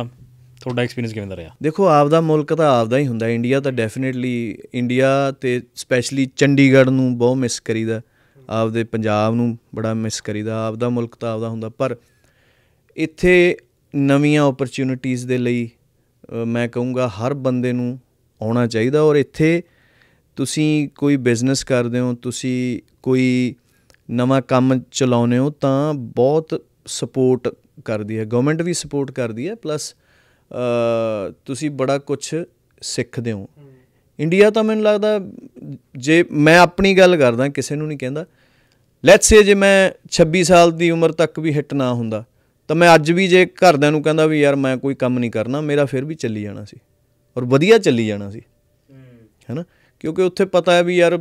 ਤੁਹਾਡਾ ਐਕਸਪੀਰੀਅੰਸ ਕਿਵੇਂ ਦਾ ਰਿਹਾ ਦੇਖੋ ਆਪਦਾ ਮੁਲਕ ਤਾਂ ਆਪਦਾ ਹੀ ਹੁੰਦਾ ਇੰਡੀਆ ਤਾਂ ਡੈਫੀਨਿਟਲੀ ਇੰਡੀਆ ਤੇ ਸਪੈਸ਼ਲੀ ਚੰਡੀਗੜ੍ਹ ਨੂੰ ਬਹੁਤ ਮਿਸ ਕਰੀਦਾ ਆਪਦੇ ਪੰਜਾਬ ਨੂੰ ਬੜਾ ਮਿਸ ਕਰੀਦਾ ਆਪਦਾ ਮੁਲਕ ਤਾਂ ਆਪਦਾ ਹੁੰਦਾ ਪਰ ਇੱਥੇ ਨਵੀਆਂ ਓਪਰਚ्युनिटीज ਦੇ ਲਈ ਮੈਂ ਕਹੂੰਗਾ ਹਰ ਬੰਦੇ ਨੂੰ ਆਉਣਾ ਚਾਹੀਦਾ ਔਰ ਇੱਥੇ ਤੁਸੀਂ ਕੋਈ ਬਿਜ਼ਨਸ ਕਰਦੇ ਹੋ ਤੁਸੀਂ ਕੋਈ ਨਵਾਂ ਕੰਮ ਚਲਾਉਨੇ ਹੋ ਤਾਂ ਬਹੁਤ ਸਪੋਰਟ ਕਰਦੀ ਹੈ ਗਵਰਨਮੈਂਟ ਵੀ ਸਪੋਰਟ ਕਰਦੀ ਹੈ ਪਲੱਸ ਤੁਸੀਂ ਬੜਾ ਕੁਝ ਸਿੱਖਦੇ ਹੋ ਇੰਡੀਆ ਤਾਂ ਮੈਨੂੰ ਲੱਗਦਾ ਜੇ ਮੈਂ ਆਪਣੀ ਗੱਲ ਕਰਦਾ ਕਿਸੇ ਨੂੰ ਨਹੀਂ ਕਹਿੰਦਾ ਲੈਟਸ ਸੇ ਜੇ ਮੈਂ 26 ਸਾਲ ਦੀ ਉਮਰ ਤੱਕ ਵੀ ਹਿੱਟ ਨਾ ਹੁੰਦਾ ਤਾਂ ਮੈਂ ਅੱਜ ਵੀ ਜੇ ਘਰਦਿਆਂ ਨੂੰ ਕਹਿੰਦਾ ਵੀ ਯਾਰ ਮੈਂ ਕੋਈ ਕੰਮ ਨਹੀਂ ਕਰਨਾ ਮੇਰਾ ਫਿਰ ਵੀ ਚੱਲੀ ਜਾਣਾ ਸੀ ਔਰ ਵਧੀਆ ਚੱਲੀ ਜਾਣਾ ਸੀ ਹੈਨਾ ਕਿਉਂਕਿ ਉੱਥੇ ਪਤਾ ਹੈ ਵੀ ਯਾਰ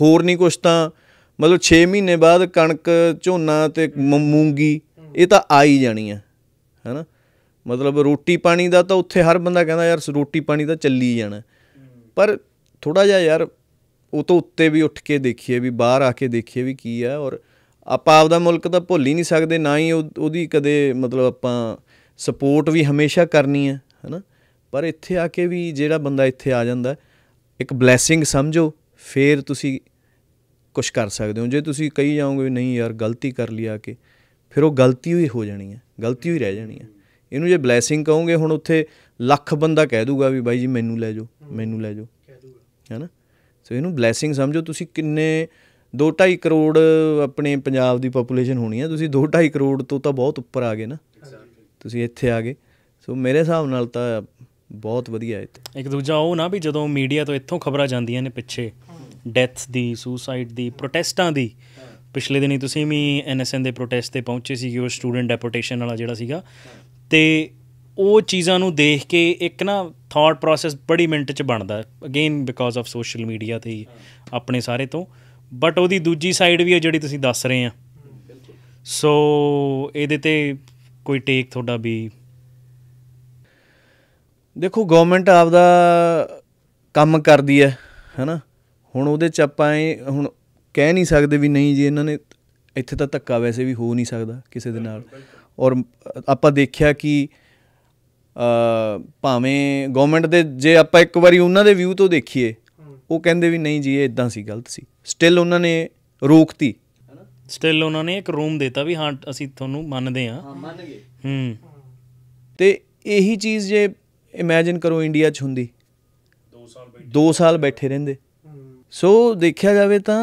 ਹੋਰ ਨਹੀਂ ਕੁਝ ਤਾਂ ਮਤਲਬ 6 ਮਹੀਨੇ ਬਾਅਦ ਕਣਕ ਝੋਨਾ ਤੇ ਮੂੰਗੀ ਇਹ ਤਾਂ ਆ ਹੀ ਜਾਣੀ ਹੈ ਹੈਨਾ ਮਤਲਬ ਰੋਟੀ ਪਾਣੀ ਦਾ ਤਾਂ ਉੱਥੇ ਹਰ ਬੰਦਾ ਕਹਿੰਦਾ ਯਾਰ ਰੋਟੀ ਪਾਣੀ ਤਾਂ ਚੱਲੀ ਜਾਣਾ ਪਰ ਥੋੜਾ ਜਿਹਾ ਯਾਰ ਉਹ ਤੋਂ ਉੱਤੇ ਵੀ ਉੱਠ ਕੇ ਦੇਖੀਏ ਵੀ ਬਾਹਰ ਆ ਕੇ ਦੇਖੀਏ ਵੀ ਕੀ ਆ ਔਰ ਆਪਾਂ ਆਪਦਾ ਮੁਲਕ ਤਾਂ ਭੁੱਲ ਹੀ ਨਹੀਂ ਸਕਦੇ ਨਾ ਹੀ ਉਹਦੀ ਕਦੇ ਮਤਲਬ ਆਪਾਂ ਸਪੋਰਟ ਵੀ ਹਮੇਸ਼ਾ ਕਰਨੀ ਹੈ ਹੈਨਾ ਪਰ ਇੱਥੇ ਆ ਕੇ ਵੀ ਜਿਹੜਾ ਬੰਦਾ ਇੱਥੇ ਆ ਜਾਂਦਾ ਇੱਕ ਬਲੇਸਿੰਗ ਸਮਝੋ ਫਿਰ ਤੁਸੀਂ ਕੁਝ ਕਰ ਸਕਦੇ ਹੋ ਜੇ ਤੁਸੀਂ ਕਹੀ ਜਾਓਗੇ ਨਹੀਂ ਯਾਰ ਗਲਤੀ ਕਰ ਲਿਆ ਕਿ ਫਿਰ ਉਹ ਗਲਤੀ ਹੀ ਹੋ ਜਾਣੀ ਹੈ ਗਲਤੀ ਹੀ ਰਹਿ ਜਾਣੀ ਹੈ ਇਹਨੂੰ ਜੇ ਬਲੇਸਿੰਗ ਕਹੋਗੇ ਹੁਣ ਉੱਥੇ ਲੱਖ ਬੰਦਾ ਕਹਿ ਦੂਗਾ ਵੀ ਬਾਈ ਜੀ ਮੈਨੂੰ ਲੈ ਜਾਓ ਮੈਨੂੰ ਲੈ ਜਾਓ ਕਹਿ ਦੂਗਾ ਹੈਨਾ ਸੋ ਇਹਨੂੰ ਬਲੇਸਿੰਗ ਸਮਝੋ ਤੁਸੀਂ ਕਿੰਨੇ 2.5 ਕਰੋੜ ਆਪਣੇ ਪੰਜਾਬ ਦੀ ਪੋਪੂਲੇਸ਼ਨ ਹੋਣੀ ਹੈ ਤੁਸੀਂ 2.5 ਕਰੋੜ ਤੋਂ ਤਾਂ ਬਹੁਤ ਉੱਪਰ ਆ ਗਏ ਨਾ ਤੁਸੀਂ ਇੱਥੇ ਆ ਗਏ ਸੋ ਮੇਰੇ ਹਿਸਾਬ ਨਾਲ ਤਾਂ ਬਹੁਤ ਵਧੀਆ ਇੱਥੇ ਇੱਕ ਦੂਜਾ ਉਹ ਨਾ ਵੀ ਜਦੋਂ ਮੀਡੀਆ ਤੋਂ ਇੱਥੋਂ ਖਬਰਾਂ ਜਾਂਦੀਆਂ ਨੇ ਪਿੱਛੇ ਡੈਥਸ ਦੀ ਸੁਸਾਈਡ ਦੀ ਪ੍ਰੋਟੈਸਟਾਂ ਦੀ ਪਿਛਲੇ ਦਿਨੀ ਤੁਸੀਂ ਵੀ ਐਨਐਸਐਨ ਦੇ ਪ੍ਰੋਟੈਸਟ ਤੇ ਪਹੁੰਚੇ ਸੀ ਯੂਰ ਸਟੂਡੈਂਟ ਡੈਪੋਟੇਸ਼ਨ ਵਾਲਾ ਜਿਹੜਾ ਸੀਗਾ ਤੇ ਉਹ ਚੀਜ਼ਾਂ ਨੂੰ ਦੇਖ ਕੇ ਇੱਕ ਨਾ ਥਾਟ ਪ੍ਰੋਸੈਸ ਬੜੀ ਮਿੰਟ 'ਚ ਬਣਦਾ again because of social media ਤੇ ਆਪਣੇ ਸਾਰੇ ਤੋਂ ਬਟ ਉਹਦੀ ਦੂਜੀ ਸਾਈਡ ਵੀ ਹੈ ਜਿਹੜੀ ਤੁਸੀਂ ਦੱਸ ਰਹੇ ਆ ਸੋ ਇਹਦੇ ਤੇ ਕੋਈ ਟੇਕ ਤੁਹਾਡਾ ਵੀ ਦੇਖੋ ਗਵਰਨਮੈਂਟ ਆਪ ਦਾ ਕੰਮ ਕਰਦੀ ਹੈ ਹੈਨਾ ਹੁਣ ਉਹਦੇ ਚ ਆਪਾਂ ਇਹ ਹੁਣ ਕਹਿ ਨਹੀਂ ਸਕਦੇ ਵੀ ਨਹੀਂ ਜੀ ਇਹਨਾਂ ਨੇ ਇੱਥੇ ਤਾਂ ਧੱਕਾ ਵੈਸੇ ਵੀ ਹੋ ਨਹੀਂ ਸਕਦਾ ਕਿਸੇ ਦੇ ਨਾਲ ਔਰ ਆਪਾਂ ਦੇਖਿਆ ਕਿ ਭਾਵੇਂ ਗਵਰਨਮੈਂਟ ਦੇ ਜੇ ਆਪਾਂ ਇੱਕ ਵਾਰੀ ਉਹਨਾਂ ਦੇ ਵਿਊ ਤੋਂ ਦੇਖੀਏ ਉਹ ਕਹਿੰਦੇ ਵੀ ਨਹੀਂ ਜੀ ਇਹ ਇਦਾਂ ਸੀ ਗਲਤ ਸੀ ਸਟਿਲ ਉਹਨਾਂ ਨੇ ਰੋਕਤੀ ਸਟਿਲ ਉਹਨਾਂ ਨੇ ਇੱਕ ਰੂਮ ਦਿੱਤਾ ਵੀ ਹਾਂ ਅਸੀਂ ਤੁਹਾਨੂੰ ਮੰਨਦੇ ਹਾਂ ਹਾਂ ਮੰਨ ਗਏ ਹੂੰ ਤੇ ਇਹੀ ਚੀਜ਼ ਜੇ ਇਮੇਜਿਨ ਕਰੋ ਇੰਡੀਆ 'ਚ ਹੁੰਦੀ 2 ਸਾਲ ਬੈਠੇ 2 ਸਾਲ ਬੈਠੇ ਰਹਿੰਦੇ ਸੋ ਦੇਖਿਆ ਜਾਵੇ ਤਾਂ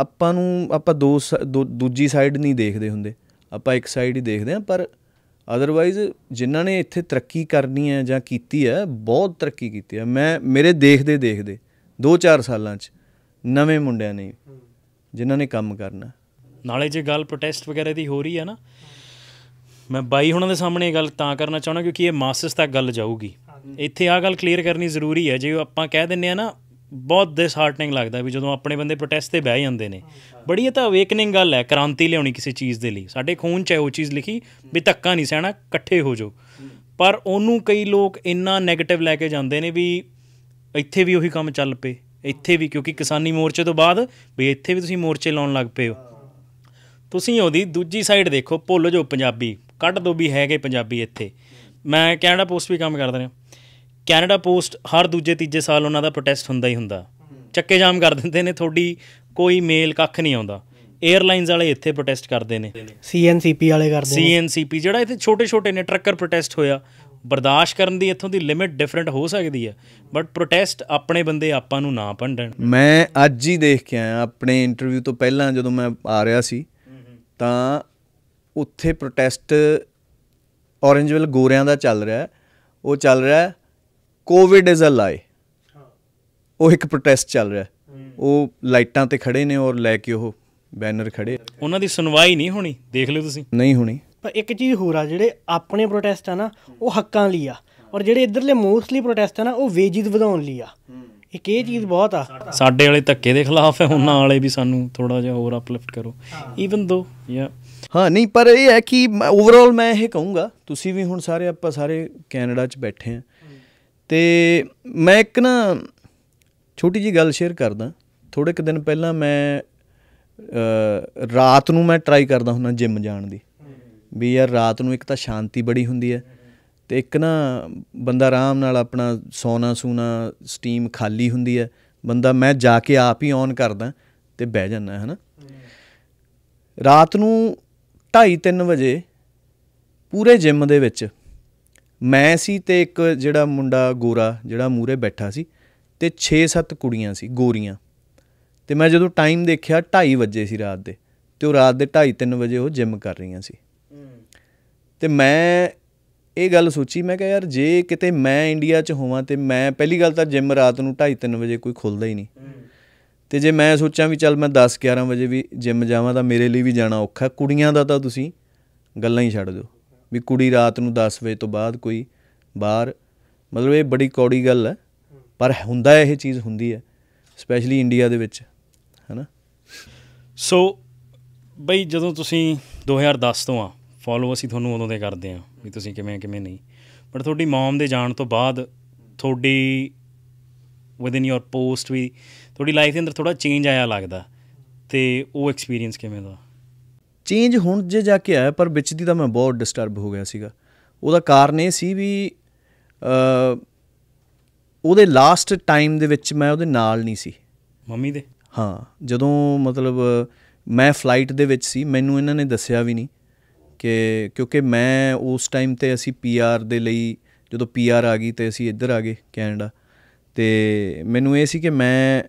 ਆਪਾਂ ਨੂੰ ਆਪਾਂ ਦੋ ਦੂਜੀ ਸਾਈਡ ਨਹੀਂ ਦੇਖਦੇ ਹੁੰਦੇ ਆਪਾਂ ਇੱਕ ਸਾਈਡ ਹੀ ਦੇਖਦੇ ਆ ਪਰ ਅਦਰਵਾਈਜ਼ ਜਿਨ੍ਹਾਂ ਨੇ ਇੱਥੇ ਤਰੱਕੀ ਕਰਨੀ ਹੈ ਜਾਂ ਕੀਤੀ ਹੈ ਬਹੁਤ ਤਰੱਕੀ ਕੀਤੀ ਹੈ ਮੈਂ ਮੇਰੇ ਦੇਖਦੇ ਦੇਖਦੇ 2-4 ਸਾਲਾਂ 'ਚ ਨਵੇਂ ਮੁੰਡਿਆਂ ਨੇ ਜਿਨ੍ਹਾਂ ਨੇ ਕੰਮ ਕਰਨਾ ਨਾਲੇ ਜੇ ਗੱਲ ਪ੍ਰੋਟੈਸਟ ਵਗੈਰਾ ਦੀ ਹੋ ਰਹੀ ਹੈ ਨਾ ਮੈਂ ਬਾਈ ਹੁਣਾਂ ਦੇ ਸਾਹਮਣੇ ਇਹ ਗੱਲ ਤਾਂ ਕਰਨਾ ਚਾਹਣਾ ਕਿਉਂਕਿ ਇਹ ਮਾਸਸ ਤੱਕ ਗੱਲ ਜਾਊਗੀ ਇੱਥੇ ਆ ਗੱਲ ਕਲੀਅਰ ਕਰਨੀ ਜ਼ਰੂਰੀ ਹੈ ਜੇ ਆਪਾਂ ਕਹਿ ਦਿੰਨੇ ਆ ਨਾ ਬਹੁਤ ਦਿਸ ਹਾਰਟਨਿੰਗ ਲੱਗਦਾ ਵੀ ਜਦੋਂ ਆਪਣੇ ਬੰਦੇ ਪ੍ਰੋਟੈਸਟ ਤੇ ਬਹਿ ਜਾਂਦੇ ਨੇ ਬੜੀ ਇਹ ਤਾਂ ਅਵੇਕਨਿੰਗ ਗੱਲ ਹੈ ਕ੍ਰਾਂਤੀ ਲਿਆਉਣੀ ਕਿਸੇ ਚੀਜ਼ ਦੇ ਲਈ ਸਾਡੇ ਖੂਨ 'ਚ ਹੈ ਉਹ ਚੀਜ਼ ਲਿਖੀ ਵੀ ਧੱਕਾ ਨਹੀਂ ਸਹਿਣਾ ਇਕੱਠੇ ਹੋ ਜਾਓ ਪਰ ਉਹਨੂੰ ਕਈ ਲੋਕ ਇੰਨਾ 네ਗੇਟਿਵ ਲੈ ਕੇ ਜਾਂਦੇ ਨੇ ਵੀ ਇੱਥੇ ਵੀ ਉਹੀ ਕੰਮ ਚੱਲ ਪਏ ਇੱਥੇ ਵੀ ਕਿਉਂਕਿ ਕਿਸਾਨੀ ਮੋਰਚੇ ਤੋਂ ਬਾਅਦ ਵੀ ਇੱਥੇ ਵੀ ਤੁਸੀਂ ਮੋਰਚੇ ਲਾਉਣ ਲੱਗ ਪਏ ਹੋ ਤੁਸੀਂ ਉਹਦੀ ਦੂਜੀ ਸਾਈਡ ਦੇਖੋ ਭੁੱਲ ਜਾਓ ਪੰਜਾਬੀ ਕੱਢ ਦੋ ਵੀ ਹੈਗੇ ਪੰਜਾਬੀ ਇੱਥੇ ਮੈਂ ਕੈਨੇਡਾ ਪੋਸਟ ਵੀ ਕੰਮ ਕਰਦਾ ਰਿਹਾ ਕੈਨੇਡਾ ਪੋਸਟ ਹਰ ਦੂਜੇ ਤੀਜੇ ਸਾਲ ਉਹਨਾਂ ਦਾ ਪ੍ਰੋਟੈਸਟ ਹੁੰਦਾ ਹੀ ਹੁੰਦਾ ਚੱਕੇ ਜਾਮ ਕਰ ਦਿੰਦੇ ਨੇ ਤੁਹਾਡੀ ਕੋਈ ਮੇਲ ਕੱਖ ਨਹੀਂ ਆਉਂਦਾ 에ਅਰਲਾਈਨਸ ਵਾਲੇ ਇੱਥੇ ਪ੍ਰੋਟੈਸਟ ਕਰਦੇ ਨੇ ਸੀਐਨਸੀਪੀ ਵਾਲੇ ਕਰਦੇ ਨੇ ਸੀਐਨਸੀਪੀ ਜਿਹੜਾ ਇੱਥੇ ਛੋਟੇ ਛੋਟੇ ਨੇ ਟਰੱਕਰ ਪ੍ਰੋਟੈਸਟ ਹੋਇਆ ਬਰਦਾਸ਼ਤ ਕਰਨ ਦੀ ਇੱਥੋਂ ਦੀ ਲਿਮਿਟ ਡਿਫਰੈਂਟ ਹੋ ਸਕਦੀ ਹੈ ਬਟ ਪ੍ਰੋਟੈਸਟ ਆਪਣੇ ਬੰਦੇ ਆਪਾਂ ਨੂੰ ਨਾ ਭੰਡਣ ਮੈਂ ਅੱਜ ਹੀ ਦੇਖ ਕੇ ਆਇਆ ਆਪਣੇ ਇੰਟਰਵਿਊ ਤੋਂ ਪਹਿਲਾਂ ਜਦੋਂ ਮੈਂ ਆ ਰਿਹਾ ਸੀ ਤਾਂ ਉੱਥੇ ਪ੍ਰੋਟੈਸਟ ਔਰੇਂਜ ਵਾਲ ਗੋਰਿਆਂ ਦਾ ਚੱਲ ਰਿਹਾ ਉਹ ਚੱਲ ਰਿਹਾ ਕੋਵਿਡ ਇਜ਼ ਅ ਲਾਈ ਉਹ ਇੱਕ ਪ੍ਰੋਟੈਸਟ ਚੱਲ ਰਿਹਾ ਉਹ ਲਾਈਟਾਂ ਤੇ ਖੜੇ ਨੇ ਔਰ ਲੈ ਕੇ ਉਹ ਬੈਨਰ ਖੜੇ ਉਹਨਾਂ ਦੀ ਸੁਣਵਾਈ ਨਹੀਂ ਹੋਣੀ ਦੇਖ ਲਿਓ ਤੁਸੀਂ ਨਹੀਂ ਹੋਣੀ ਪਰ ਇੱਕ ਚੀਜ਼ ਹੋਰ ਆ ਜਿਹੜੇ ਆਪਣੇ ਪ੍ਰੋਟੈਸਟ ਆ ਨਾ ਉਹ ਹੱਕਾਂ ਲਈ ਆ ਔਰ ਜਿਹੜੇ ਇਧਰਲੇ ਮੋਸਟਲੀ ਪ੍ਰੋਟੈਸਟ ਆ ਨਾ ਉਹ ਵੇਜਿਸ ਵਧਾਉਣ ਲਈ ਆ ਇੱਕ ਇਹ ਚੀਜ਼ ਬਹੁਤ ਆ ਸਾਡੇ ਵਾਲੇ ਧੱਕੇ ਦੇ ਖਿਲਾਫ ਹੈ ਉਹਨਾਂ ਵਾਲੇ ਵੀ ਸਾਨੂੰ ਥੋੜਾ ਜਿਹਾ ਹੋਰ ਅਪਲਿਫਟ ਕਰੋ ਈਵਨ ਦੋ ਯਾ ਹਾਂ ਨਹੀਂ ਪਰ ਇਹ ਹੈ ਕਿ ਓਵਰਆਲ ਮੈਂ ਇਹ ਕਹੂੰਗਾ ਤੁਸੀਂ ਵੀ ਹੁਣ ਸਾਰੇ ਆਪਾਂ ਸਾਰੇ ਕੈਨੇਡਾ 'ਚ ਬੈਠੇ ਆ ਤੇ ਮੈਂ ਇੱਕ ਨਾ ਛੋਟੀ ਜੀ ਗੱਲ ਸ਼ੇਅਰ ਕਰਦਾ ਥੋੜੇ ਕਿ ਦਿਨ ਪਹਿਲਾਂ ਮੈਂ ਰਾਤ ਨੂੰ ਮੈਂ ਟਰਾਈ ਕਰਦਾ ਹੁੰਦਾ ਜਿਮ ਜਾਣ ਦੀ ਵੀ ਯਾਰ ਰਾਤ ਨੂੰ ਇੱਕ ਤਾਂ ਸ਼ਾਂਤੀ ਬੜੀ ਹੁੰਦੀ ਹੈ ਤੇ ਇੱਕ ਨਾ ਬੰਦਾ ਆਰਾਮ ਨਾਲ ਆਪਣਾ ਸੋਨਾ ਸੂਨਾ ਸਟੀਮ ਖਾਲੀ ਹੁੰਦੀ ਹੈ ਬੰਦਾ ਮੈਂ ਜਾ ਕੇ ਆਪ ਹੀ ਔਨ ਕਰਦਾ ਤੇ ਬਹਿ ਜਾਂਦਾ ਹੈ ਹਨਾ ਰਾਤ ਨੂੰ 2:30 ਵਜੇ ਪੂਰੇ ਜਿਮ ਦੇ ਵਿੱਚ ਮੈਂ ਸੀ ਤੇ ਇੱਕ ਜਿਹੜਾ ਮੁੰਡਾ ਗੋਰਾ ਜਿਹੜਾ ਮੂਰੇ ਬੈਠਾ ਸੀ ਤੇ 6-7 ਕੁੜੀਆਂ ਸੀ ਗੋਰੀਆਂ ਤੇ ਮੈਂ ਜਦੋਂ ਟਾਈਮ ਦੇਖਿਆ 2:30 ਵਜੇ ਸੀ ਰਾਤ ਦੇ ਤੇ ਉਹ ਰਾਤ ਦੇ 2:30 ਵਜੇ ਉਹ ਜਿਮ ਕਰ ਰਹੀਆਂ ਸੀ ਤੇ ਮੈਂ ਇਹ ਗੱਲ ਸੋਚੀ ਮੈਂ ਕਿਹਾ ਯਾਰ ਜੇ ਕਿਤੇ ਮੈਂ ਇੰਡੀਆ 'ਚ ਹੋਵਾਂ ਤੇ ਮੈਂ ਪਹਿਲੀ ਗੱਲ ਤਾਂ ਜਿਮ ਰਾਤ ਨੂੰ 2:30 ਵਜੇ ਕੋਈ ਖੁੱਲਦਾ ਹੀ ਨਹੀਂ ਤੇ ਜੇ ਮੈਂ ਸੋਚਾਂ ਵੀ ਚੱਲ ਮੈਂ 10 11 ਵਜੇ ਵੀ ਜਿਮ ਜਾਵਾਂ ਤਾਂ ਮੇਰੇ ਲਈ ਵੀ ਜਾਣਾ ਔਖਾ ਕੁੜੀਆਂ ਦਾ ਤਾਂ ਤੁਸੀਂ ਗੱਲਾਂ ਹੀ ਛੱਡ ਦਿਓ ਵੀ ਕੁੜੀ ਰਾਤ ਨੂੰ 10 ਵਜੇ ਤੋਂ ਬਾਅਦ ਕੋਈ ਬਾਹਰ ਮਤਲਬ ਇਹ ਬੜੀ ਕੌੜੀ ਗੱਲ ਹੈ ਪਰ ਹੁੰਦਾ ਇਹ ਚੀਜ਼ ਹੁੰਦੀ ਹੈ ਸਪੈਸ਼ਲੀ ਇੰਡੀਆ ਦੇ ਵਿੱਚ ਹੈਨਾ ਸੋ ਬਈ ਜਦੋਂ ਤੁਸੀਂ 2010 ਤੋਂ ਆ ਫੋਲੋ ਅਸੀਂ ਤੁਹਾਨੂੰ ਉਦੋਂ ਦੇ ਕਰਦੇ ਆ ਵੀ ਤੁਸੀਂ ਕਿਵੇਂ ਕਿਵੇਂ ਨਹੀਂ ਪਰ ਤੁਹਾਡੀ ਮਮ ਦੇ ਜਾਣ ਤੋਂ ਬਾਅਦ ਤੁਹਾਡੀ ਵਿਦਨ ਯੋਰ ਪੋਸਟ ਵੀ ਤੁਹਾਡੀ ਲਾਈਫ ਦੇ ਅੰਦਰ ਥੋੜਾ ਚੇਂਜ ਆਇਆ ਲੱਗਦਾ ਤੇ ਉਹ ਐਕਸਪੀਰੀਅੰਸ ਕਿਵੇਂ ਦਾ ਚੇਂਜ ਹੁਣ ਜੇ ਜਾ ਕੇ ਆਇਆ ਪਰ ਵਿੱਚ ਦੀ ਤਾਂ ਮੈਂ ਬਹੁਤ ਡਿਸਟਰਬ ਹੋ ਗਿਆ ਸੀਗਾ ਉਹਦਾ ਕਾਰਨ ਇਹ ਸੀ ਵੀ ਉਹਦੇ ਲਾਸਟ ਟਾਈਮ ਦੇ ਵਿੱਚ ਮੈਂ ਉਹਦੇ ਨਾਲ ਨਹੀਂ ਸੀ ਮੰਮੀ ਦੇ ਹਾਂ ਜਦੋਂ ਮਤਲਬ ਮੈਂ ਫਲਾਈਟ ਦੇ ਵਿੱਚ ਸੀ ਮੈਨੂੰ ਇਹਨਾਂ ਨੇ ਦੱਸਿਆ ਵੀ ਨਹੀਂ ਕਿ ਕਿਉਂਕਿ ਮੈਂ ਉਸ ਟਾਈਮ ਤੇ ਅਸੀਂ ਪੀਆਰ ਦੇ ਲਈ ਜਦੋਂ ਪੀਆਰ ਆ ਗਈ ਤੇ ਅਸੀਂ ਇੱਧਰ ਆ ਗਏ ਕੈਨੇਡਾ ਤੇ ਮੈਨੂੰ ਇਹ ਸੀ ਕਿ ਮੈਂ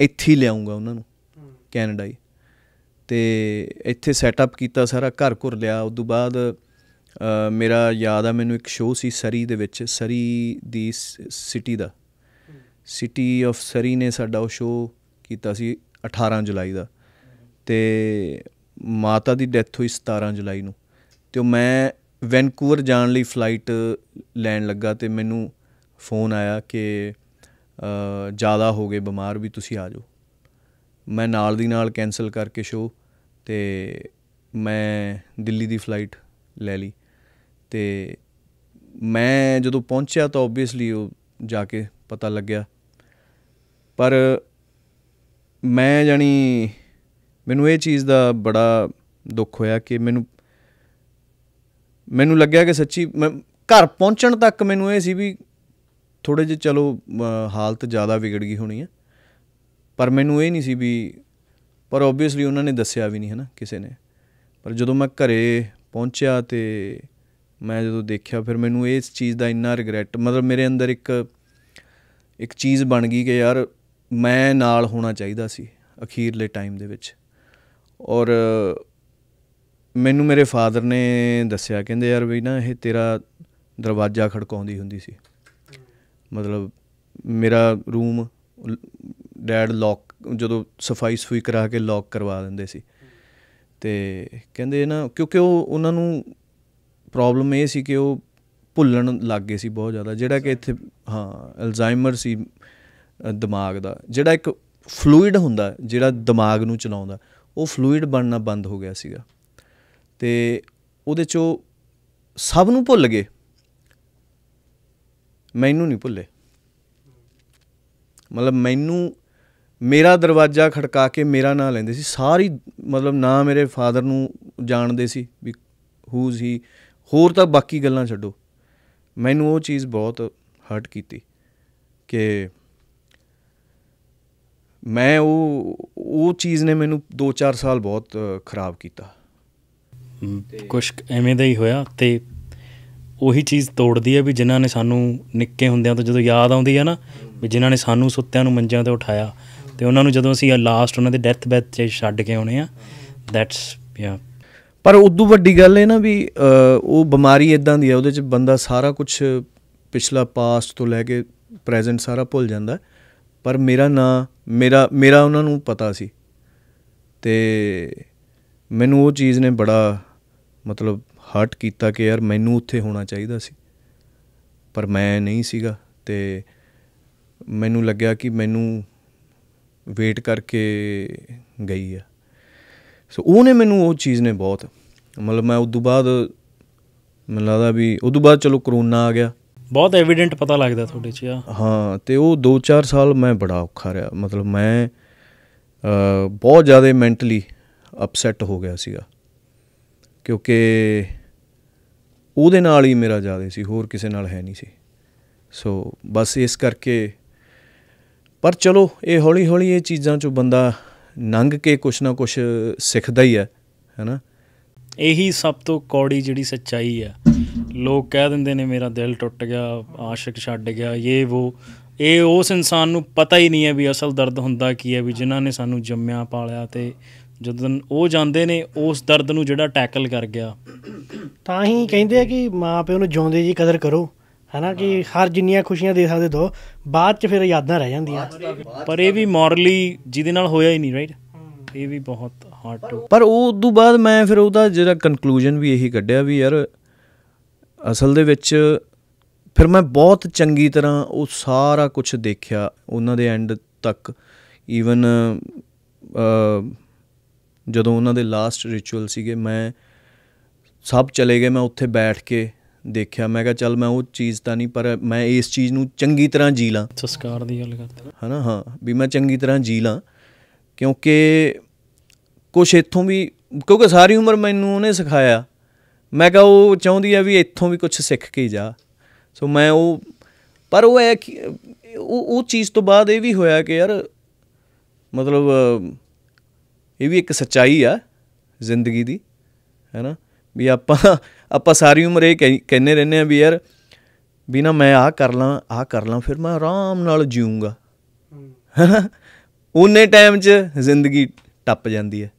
ਇੱਥੇ ਹੀ ਲਿਆਉਂਗਾ ਉਹਨਾਂ ਨੂੰ ਕੈਨੇਡਾ ਹੀ ਤੇ ਇੱਥੇ ਸੈਟਅਪ ਕੀਤਾ ਸਾਰਾ ਘਰ ਘੁਰ ਲਿਆ ਉਸ ਤੋਂ ਬਾਅਦ ਮੇਰਾ ਯਾਦ ਆ ਮੈਨੂੰ ਇੱਕ ਸ਼ੋਅ ਸੀ ਸਰੀ ਦੇ ਵਿੱਚ ਸਰੀ ਦੀ ਸਿਟੀ ਦਾ ਸਿਟੀ ਆਫ ਸਰੀ ਨੇ ਸਾਡਾ ਉਹ ਸ਼ੋਅ ਕੀਤਾ ਸੀ 18 ਜੁਲਾਈ ਦਾ ਤੇ ਮਾਤਾ ਦੀ ਡੈਥ ਹੋਈ 17 ਜੁਲਾਈ ਨੂੰ ਤੇ ਉਹ ਮੈਂ ਵੈਨਕੂਵਰ ਜਾਣ ਲਈ ਫਲਾਈਟ ਲੈਣ ਲੱਗਾ ਤੇ ਮੈਨੂੰ ਫੋਨ ਆਇਆ ਕਿ ਜ਼ਿਆਦਾ ਹੋ ਗਏ ਬਿਮਾਰ ਵੀ ਤੁਸੀਂ ਆ ਜਾਓ ਮੈਂ ਨਾਲ ਦੀ ਨਾਲ ਕੈਨਸਲ ਕਰਕੇ ਸ਼ੋ ਤੇ ਮੈਂ ਦਿੱਲੀ ਦੀ ਫਲਾਈਟ ਲੈ ਲਈ ਤੇ ਮੈਂ ਜਦੋਂ ਪਹੁੰਚਿਆ ਤਾਂ ਆਬਵੀਅਸਲੀ ਉਹ ਜਾ ਕੇ ਪਤਾ ਲੱਗਿਆ ਪਰ ਮੈਂ ਜਾਨੀ ਮੈਨੂੰ ਇਹ ਚੀਜ਼ ਦਾ ਬੜਾ ਦੁੱਖ ਹੋਇਆ ਕਿ ਮੈਨੂੰ ਮੈਨੂੰ ਲੱਗਿਆ ਕਿ ਸੱਚੀ ਮੈਂ ਘਰ ਪਹੁੰਚਣ ਤੱਕ ਮੈਨੂੰ ਇਹ ਸੀ ਵੀ ਥੋੜੇ ਜਿਹਾ ਚਲੋ ਹਾਲਤ ਜ਼ਿਆਦਾ ਵਿਗੜ ਗਈ ਹੋਣੀ ਹੈ ਪਰ ਮੈਨੂੰ ਇਹ ਨਹੀਂ ਸੀ ਵੀ ਪਰ ਆਬਵੀਅਸਲੀ ਉਹਨਾਂ ਨੇ ਦੱਸਿਆ ਵੀ ਨਹੀਂ ਹੈ ਨਾ ਕਿਸੇ ਨੇ ਪਰ ਜਦੋਂ ਮੈਂ ਘਰੇ ਪਹੁੰਚਿਆ ਤੇ ਮੈਂ ਜਦੋਂ ਦੇਖਿਆ ਫਿਰ ਮੈਨੂੰ ਇਸ ਚੀਜ਼ ਦਾ ਇੰਨਾ ਰਿਗਰੈਟ ਮਤਲਬ ਮੇਰੇ ਅੰਦਰ ਇੱਕ ਇੱਕ ਚੀਜ਼ ਬਣ ਗਈ ਕਿ ਯਾਰ ਮੈਂ ਨਾਲ ਹੋਣਾ ਚਾਹੀਦਾ ਸੀ ਅਖੀਰਲੇ ਟਾਈਮ ਦੇ ਵਿੱਚ ਔਰ ਮੈਨੂੰ ਮੇਰੇ ਫਾਦਰ ਨੇ ਦੱਸਿਆ ਕਹਿੰਦੇ ਯਾਰ ਵੀ ਨਾ ਇਹ ਤੇਰਾ ਦਰਵਾਜ਼ਾ ਖੜਕਾਉਂਦੀ ਹੁੰਦੀ ਸੀ ਮਤਲਬ ਮੇਰਾ ਰੂਮ ਡੈਡ ਲੌਕ ਜਦੋਂ ਸਫਾਈ ਸੁਈ ਕਰਾ ਕੇ ਲੌਕ ਕਰਵਾ ਦਿੰਦੇ ਸੀ ਤੇ ਕਹਿੰਦੇ ਨਾ ਕਿਉਂਕਿ ਉਹ ਉਹਨਾਂ ਨੂੰ ਪ੍ਰੋਬਲਮ ਇਹ ਸੀ ਕਿ ਉਹ ਭੁੱਲਣ ਲੱਗ ਗਏ ਸੀ ਬਹੁਤ ਜ਼ਿਆਦਾ ਜਿਹੜਾ ਕਿ ਇੱਥੇ ਹਾਂ ਅਲਜ਼ਾਈਮਰ ਸੀ ਦਿਮਾਗ ਦਾ ਜਿਹੜਾ ਇੱਕ ਫਲੂਇਡ ਹੁੰਦਾ ਜਿਹੜਾ ਦਿਮਾਗ ਨੂੰ ਚਲਾਉਂਦਾ ਉਹ ਫਲੂਇਡ ਬਣਨਾ ਬੰਦ ਹੋ ਗਿਆ ਸੀਗਾ ਤੇ ਉਹਦੇ ਚੋਂ ਸਭ ਨੂੰ ਭੁੱਲ ਗਏ ਮੈਨੂੰ ਨਹੀਂ ਭੁੱਲੇ ਮਤਲਬ ਮੈਨੂੰ ਮੇਰਾ ਦਰਵਾਜ਼ਾ ਖੜਕਾ ਕੇ ਮੇਰਾ ਨਾਂ ਲੈਂਦੇ ਸੀ ਸਾਰੀ ਮਤਲਬ ਨਾ ਮੇਰੇ ਫਾਦਰ ਨੂੰ ਜਾਣਦੇ ਸੀ ਵੀ ਹੂ ਹੀ ਹੋਰ ਤਾਂ ਬਾਕੀ ਗੱਲਾਂ ਛੱਡੋ ਮੈਨੂੰ ਉਹ ਚੀਜ਼ ਬਹੁਤ ਹਰਟ ਕੀਤੀ ਕਿ ਮੈਂ ਉਹ ਉਹ ਚੀਜ਼ ਨੇ ਮੈਨੂੰ 2-4 ਸਾਲ ਬਹੁਤ ਖਰਾਬ ਕੀਤਾ ਕੁਝ ਐਵੇਂ ਦਾ ਹੀ ਹੋਇਆ ਤੇ ਉਹੀ ਚੀਜ਼ ਤੋੜਦੀ ਹੈ ਵੀ ਜਿਨ੍ਹਾਂ ਨੇ ਸਾਨੂੰ ਨਿੱਕੇ ਹੁੰਦਿਆਂ ਤੋਂ ਜਦੋਂ ਯਾਦ ਆਉਂਦੀ ਹੈ ਨਾ ਵੀ ਜਿਨ੍ਹਾਂ ਨੇ ਸਾਨੂੰ ਸੁੱਤਿਆਂ ਨੂੰ ਮੰਜਿਆਂ ਤੇ ਉਠਾਇਆ ਤੇ ਉਹਨਾਂ ਨੂੰ ਜਦੋਂ ਅਸੀਂ ਲਾਸਟ ਉਹਨਾਂ ਦੇ ਡੈਥ ਬੈਥ ਤੇ ਛੱਡ ਕੇ ਆਉਣੇ ਆ ਦੈਟਸ ਯਾ ਪਰ ਉਦੋਂ ਵੱਡੀ ਗੱਲ ਹੈ ਨਾ ਵੀ ਉਹ ਬਿਮਾਰੀ ਇਦਾਂ ਦੀ ਹੈ ਉਹਦੇ 'ਚ ਬੰਦਾ ਸਾਰਾ ਕੁਝ ਪਿਛਲਾ ਪਾਸਟ ਤੋਂ ਲੈ ਕੇ ਪ੍ਰੈਜ਼ੈਂਟ ਸਾਰਾ ਭੁੱਲ ਜਾਂਦਾ ਪਰ ਮੇਰਾ ਨਾਂ ਮੇਰਾ ਮੇਰਾ ਉਹਨਾਂ ਨੂੰ ਪਤਾ ਸੀ ਤੇ ਮੈਨੂੰ ਉਹ ਚੀਜ਼ ਨੇ ਬੜਾ ਮਤਲਬ ਹਰਟ ਕੀਤਾ ਕਿ ਯਾਰ ਮੈਨੂੰ ਉੱਥੇ ਹੋਣਾ ਚਾਹੀਦਾ ਸੀ ਪਰ ਮੈਂ ਨਹੀਂ ਸੀਗਾ ਤੇ ਮੈਨੂੰ ਲੱਗਿਆ ਕਿ ਮੈਨੂੰ ਵੇਟ ਕਰਕੇ ਗਈ ਆ ਸੋ ਉਹਨੇ ਮੈਨੂੰ ਉਹ ਚੀਜ਼ ਨੇ ਬਹੁਤ ਮਤਲਬ ਮੈਂ ਉਸ ਤੋਂ ਬਾਅਦ ਮੈਨੂੰ ਲੱਗਦਾ ਵੀ ਉਸ ਤੋਂ ਬਾਅਦ ਚਲੋ ਕਰੋਨਾ ਆ ਗਿਆ ਬਹੁਤ ਐਵੀਡੈਂਟ ਪਤਾ ਲੱਗਦਾ ਤੁਹਾਡੇ 'ਚ ਆ ਹਾਂ ਤੇ ਉਹ 2-4 ਸਾਲ ਮੈਂ ਬੜਾ ਔਖਾ ਰਿਹਾ ਮਤਲਬ ਮੈਂ ਬਹੁਤ ਜ਼ਿਆਦਾ ਮੈਂਟਲੀ ਅਪਸੈਟ ਹੋ ਗਿਆ ਸੀਗਾ ਕਿਉਂਕਿ ਉਹਦੇ ਨਾਲ ਹੀ ਮੇਰਾ ਜ਼ਿਆਦਾ ਸੀ ਹੋਰ ਕਿਸੇ ਨਾਲ ਹੈ ਨਹੀਂ ਸੀ ਸੋ ਬਸ ਇਸ ਕਰਕੇ ਪਰ ਚਲੋ ਇਹ ਹੌਲੀ ਹੌਲੀ ਇਹ ਚੀਜ਼ਾਂ ਚੋਂ ਬੰਦਾ ਨੰਗ ਕੇ ਕੁਛ ਨਾ ਕੁਛ ਸਿੱਖਦਾ ਹੀ ਹੈ ਹੈਨਾ ਇਹੀ ਸਭ ਤੋਂ ਕੌੜੀ ਜਿਹੜੀ ਸੱਚਾਈ ਆ ਲੋਕ ਕਹਿ ਦਿੰਦੇ ਨੇ ਮੇਰਾ ਦਿਲ ਟੁੱਟ ਗਿਆ ਆਸ਼ਿਕ ਛੱਡ ਗਿਆ ਇਹ ਉਹ ਇਹ ਉਸ ਇਨਸਾਨ ਨੂੰ ਪਤਾ ਹੀ ਨਹੀਂ ਹੈ ਵੀ ਅਸਲ ਦਰਦ ਹੁੰਦਾ ਕੀ ਹੈ ਵੀ ਜਿਨ੍ਹਾਂ ਨੇ ਸਾਨੂੰ ਜੰਮਿਆ ਪਾਲਿਆ ਤੇ ਜਦੋਂ ਉਹ ਜਾਂਦੇ ਨੇ ਉਸ ਦਰਦ ਨੂੰ ਜਿਹੜਾ ਟੈਕਲ ਕਰ ਗਿਆ ਤਾਂ ਹੀ ਕਹਿੰਦੇ ਆ ਕਿ ਮਾਪਿਓ ਨੂੰ ਜਿਉਂਦੇ ਜੀ ਕਦਰ ਕਰੋ ਹਨਾ ਕਿ ਹਰ ਜਿੰਨੀਆਂ ਖੁਸ਼ੀਆਂ ਦੇ ਸਕਦੇ ਦੋ ਬਾਅਦ ਚ ਫਿਰ ਯਾਦਾਂ ਰਹਿ ਜਾਂਦੀਆਂ ਪਰ ਇਹ ਵੀ ਮੋਰਲੀ ਜਿਹਦੇ ਨਾਲ ਹੋਇਆ ਹੀ ਨਹੀਂ ਰਾਈਟ ਇਹ ਵੀ ਬਹੁਤ ਹਾਰਡ ਟੂ ਪਰ ਉਹ ਤੋਂ ਬਾਅਦ ਮੈਂ ਫਿਰ ਉਹਦਾ ਜਿਹੜਾ ਕਨਕਲੂਜਨ ਵੀ ਇਹੀ ਕੱਢਿਆ ਵੀ ਯਾਰ ਅਸਲ ਦੇ ਵਿੱਚ ਫਿਰ ਮੈਂ ਬਹੁਤ ਚੰਗੀ ਤਰ੍ਹਾਂ ਉਹ ਸਾਰਾ ਕੁਝ ਦੇਖਿਆ ਉਹਨਾਂ ਦੇ ਐਂਡ ਤੱਕ ਈਵਨ ਜਦੋਂ ਉਹਨਾਂ ਦੇ ਲਾਸਟ ਰਿਚੁਅਲ ਸੀਗੇ ਮੈਂ ਸਭ ਚਲੇ ਗਏ ਮੈਂ ਉੱਥੇ ਬੈਠ ਕੇ ਦੇਖਿਆ ਮੈਂ ਕਿਹਾ ਚੱਲ ਮੈਂ ਉਹ ਚੀਜ਼ ਤਾਂ ਨਹੀਂ ਪਰ ਮੈਂ ਇਸ ਚੀਜ਼ ਨੂੰ ਚੰਗੀ ਤਰ੍ਹਾਂ ਜੀ ਲਾਂ ਸੰਸਕਾਰ ਦੀ ਗੱਲ ਕਰਦੇ ਹਨਾ ਹਾਂ ਵੀ ਮੈਂ ਚੰਗੀ ਤਰ੍ਹਾਂ ਜੀ ਲਾਂ ਕਿਉਂਕਿ ਕੁਛ ਇੱਥੋਂ ਵੀ ਕਿਉਂਕਿ ਸਾਰੀ ਉਮਰ ਮੈਨੂੰ ਉਹਨੇ ਸਿਖਾਇਆ ਮੈਂ ਕਿਹਾ ਉਹ ਚਾਹੁੰਦੀ ਆ ਵੀ ਇੱਥੋਂ ਵੀ ਕੁਝ ਸਿੱਖ ਕੇ ਜਾ ਸੋ ਮੈਂ ਉਹ ਪਰ ਉਹ ਹੈ ਕਿ ਉਹ ਉਹ ਚੀਜ਼ ਤੋਂ ਬਾਅਦ ਇਹ ਵੀ ਹੋਇਆ ਕਿ ਯਾਰ ਮਤਲਬ ਇਹ ਵੀ ਇੱਕ ਸਚਾਈ ਆ ਜ਼ਿੰਦਗੀ ਦੀ ਹੈਨਾ ਵੀ ਆਪਾਂ ਆਪਾਂ ਸਾਰੀ ਉਮਰ ਇਹ ਕਹਿੰਨੇ ਰਹਿੰਦੇ ਆ ਵੀ ਯਾਰ ਵੀ ਨਾ ਮੈਂ ਆ ਕਰ ਲਾਂ ਆ ਕਰ ਲਾਂ ਫਿਰ ਮੈਂ ਆਰਾਮ ਨਾਲ ਜੀਊਂਗਾ ਉਹਨੇ ਟਾਈਮ 'ਚ ਜ਼ਿੰਦਗੀ ਟੱਪ ਜਾਂਦੀ ਹੈ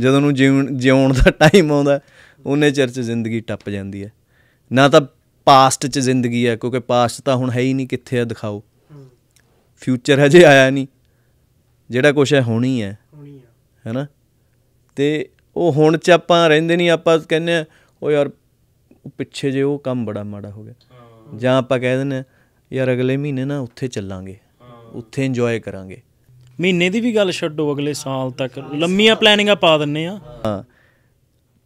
ਜਦੋਂ ਨੂੰ ਜਿਉਣ ਜਿਉਣ ਦਾ ਟਾਈਮ ਆਉਂਦਾ ਉਹਨੇ ਚਿਰ 'ਚ ਜ਼ਿੰਦਗੀ ਟੱਪ ਜਾਂਦੀ ਹੈ ਨਾ ਤਾਂ ਪਾਸਟ 'ਚ ਜ਼ਿੰਦਗੀ ਹੈ ਕਿਉਂਕਿ ਪਾਸਟ ਤਾਂ ਹੁਣ ਹੈ ਹੀ ਨਹੀਂ ਕਿੱਥੇ ਆ ਦਿਖਾਓ ਫਿਊਚਰ ਹਜੇ ਆਇਆ ਨਹੀਂ ਜਿਹੜਾ ਕੁਝ ਹੈ ਹੋਣੀ ਹੈ ਹੈਨਾ ਤੇ ਉਹ ਹੁਣ ਚ ਆਪਾਂ ਰਹਿੰਦੇ ਨਹੀਂ ਆਪਾਂ ਕਹਿੰਦੇ ਆ ਉਹ ਯਾਰ ਪਿੱਛੇ ਜੇ ਉਹ ਕੰਮ ਬੜਾ ਮਾੜਾ ਹੋ ਗਿਆ ਜਾਂ ਆਪਾਂ ਕਹਿ ਦਿੰਨੇ ਆ ਯਾਰ ਅਗਲੇ ਮਹੀਨੇ ਨਾ ਉੱਥੇ ਚੱਲਾਂਗੇ ਉੱਥੇ ਇੰਜੋਏ ਕਰਾਂਗੇ ਮਹੀਨੇ ਦੀ ਵੀ ਗੱਲ ਛੱਡੋ ਅਗਲੇ ਸਾਲ ਤੱਕ ਲੰਮੀਆਂ ਪਲੈਨਿੰਗਾਂ ਪਾ ਦਿੰਨੇ ਆ ਹਾਂ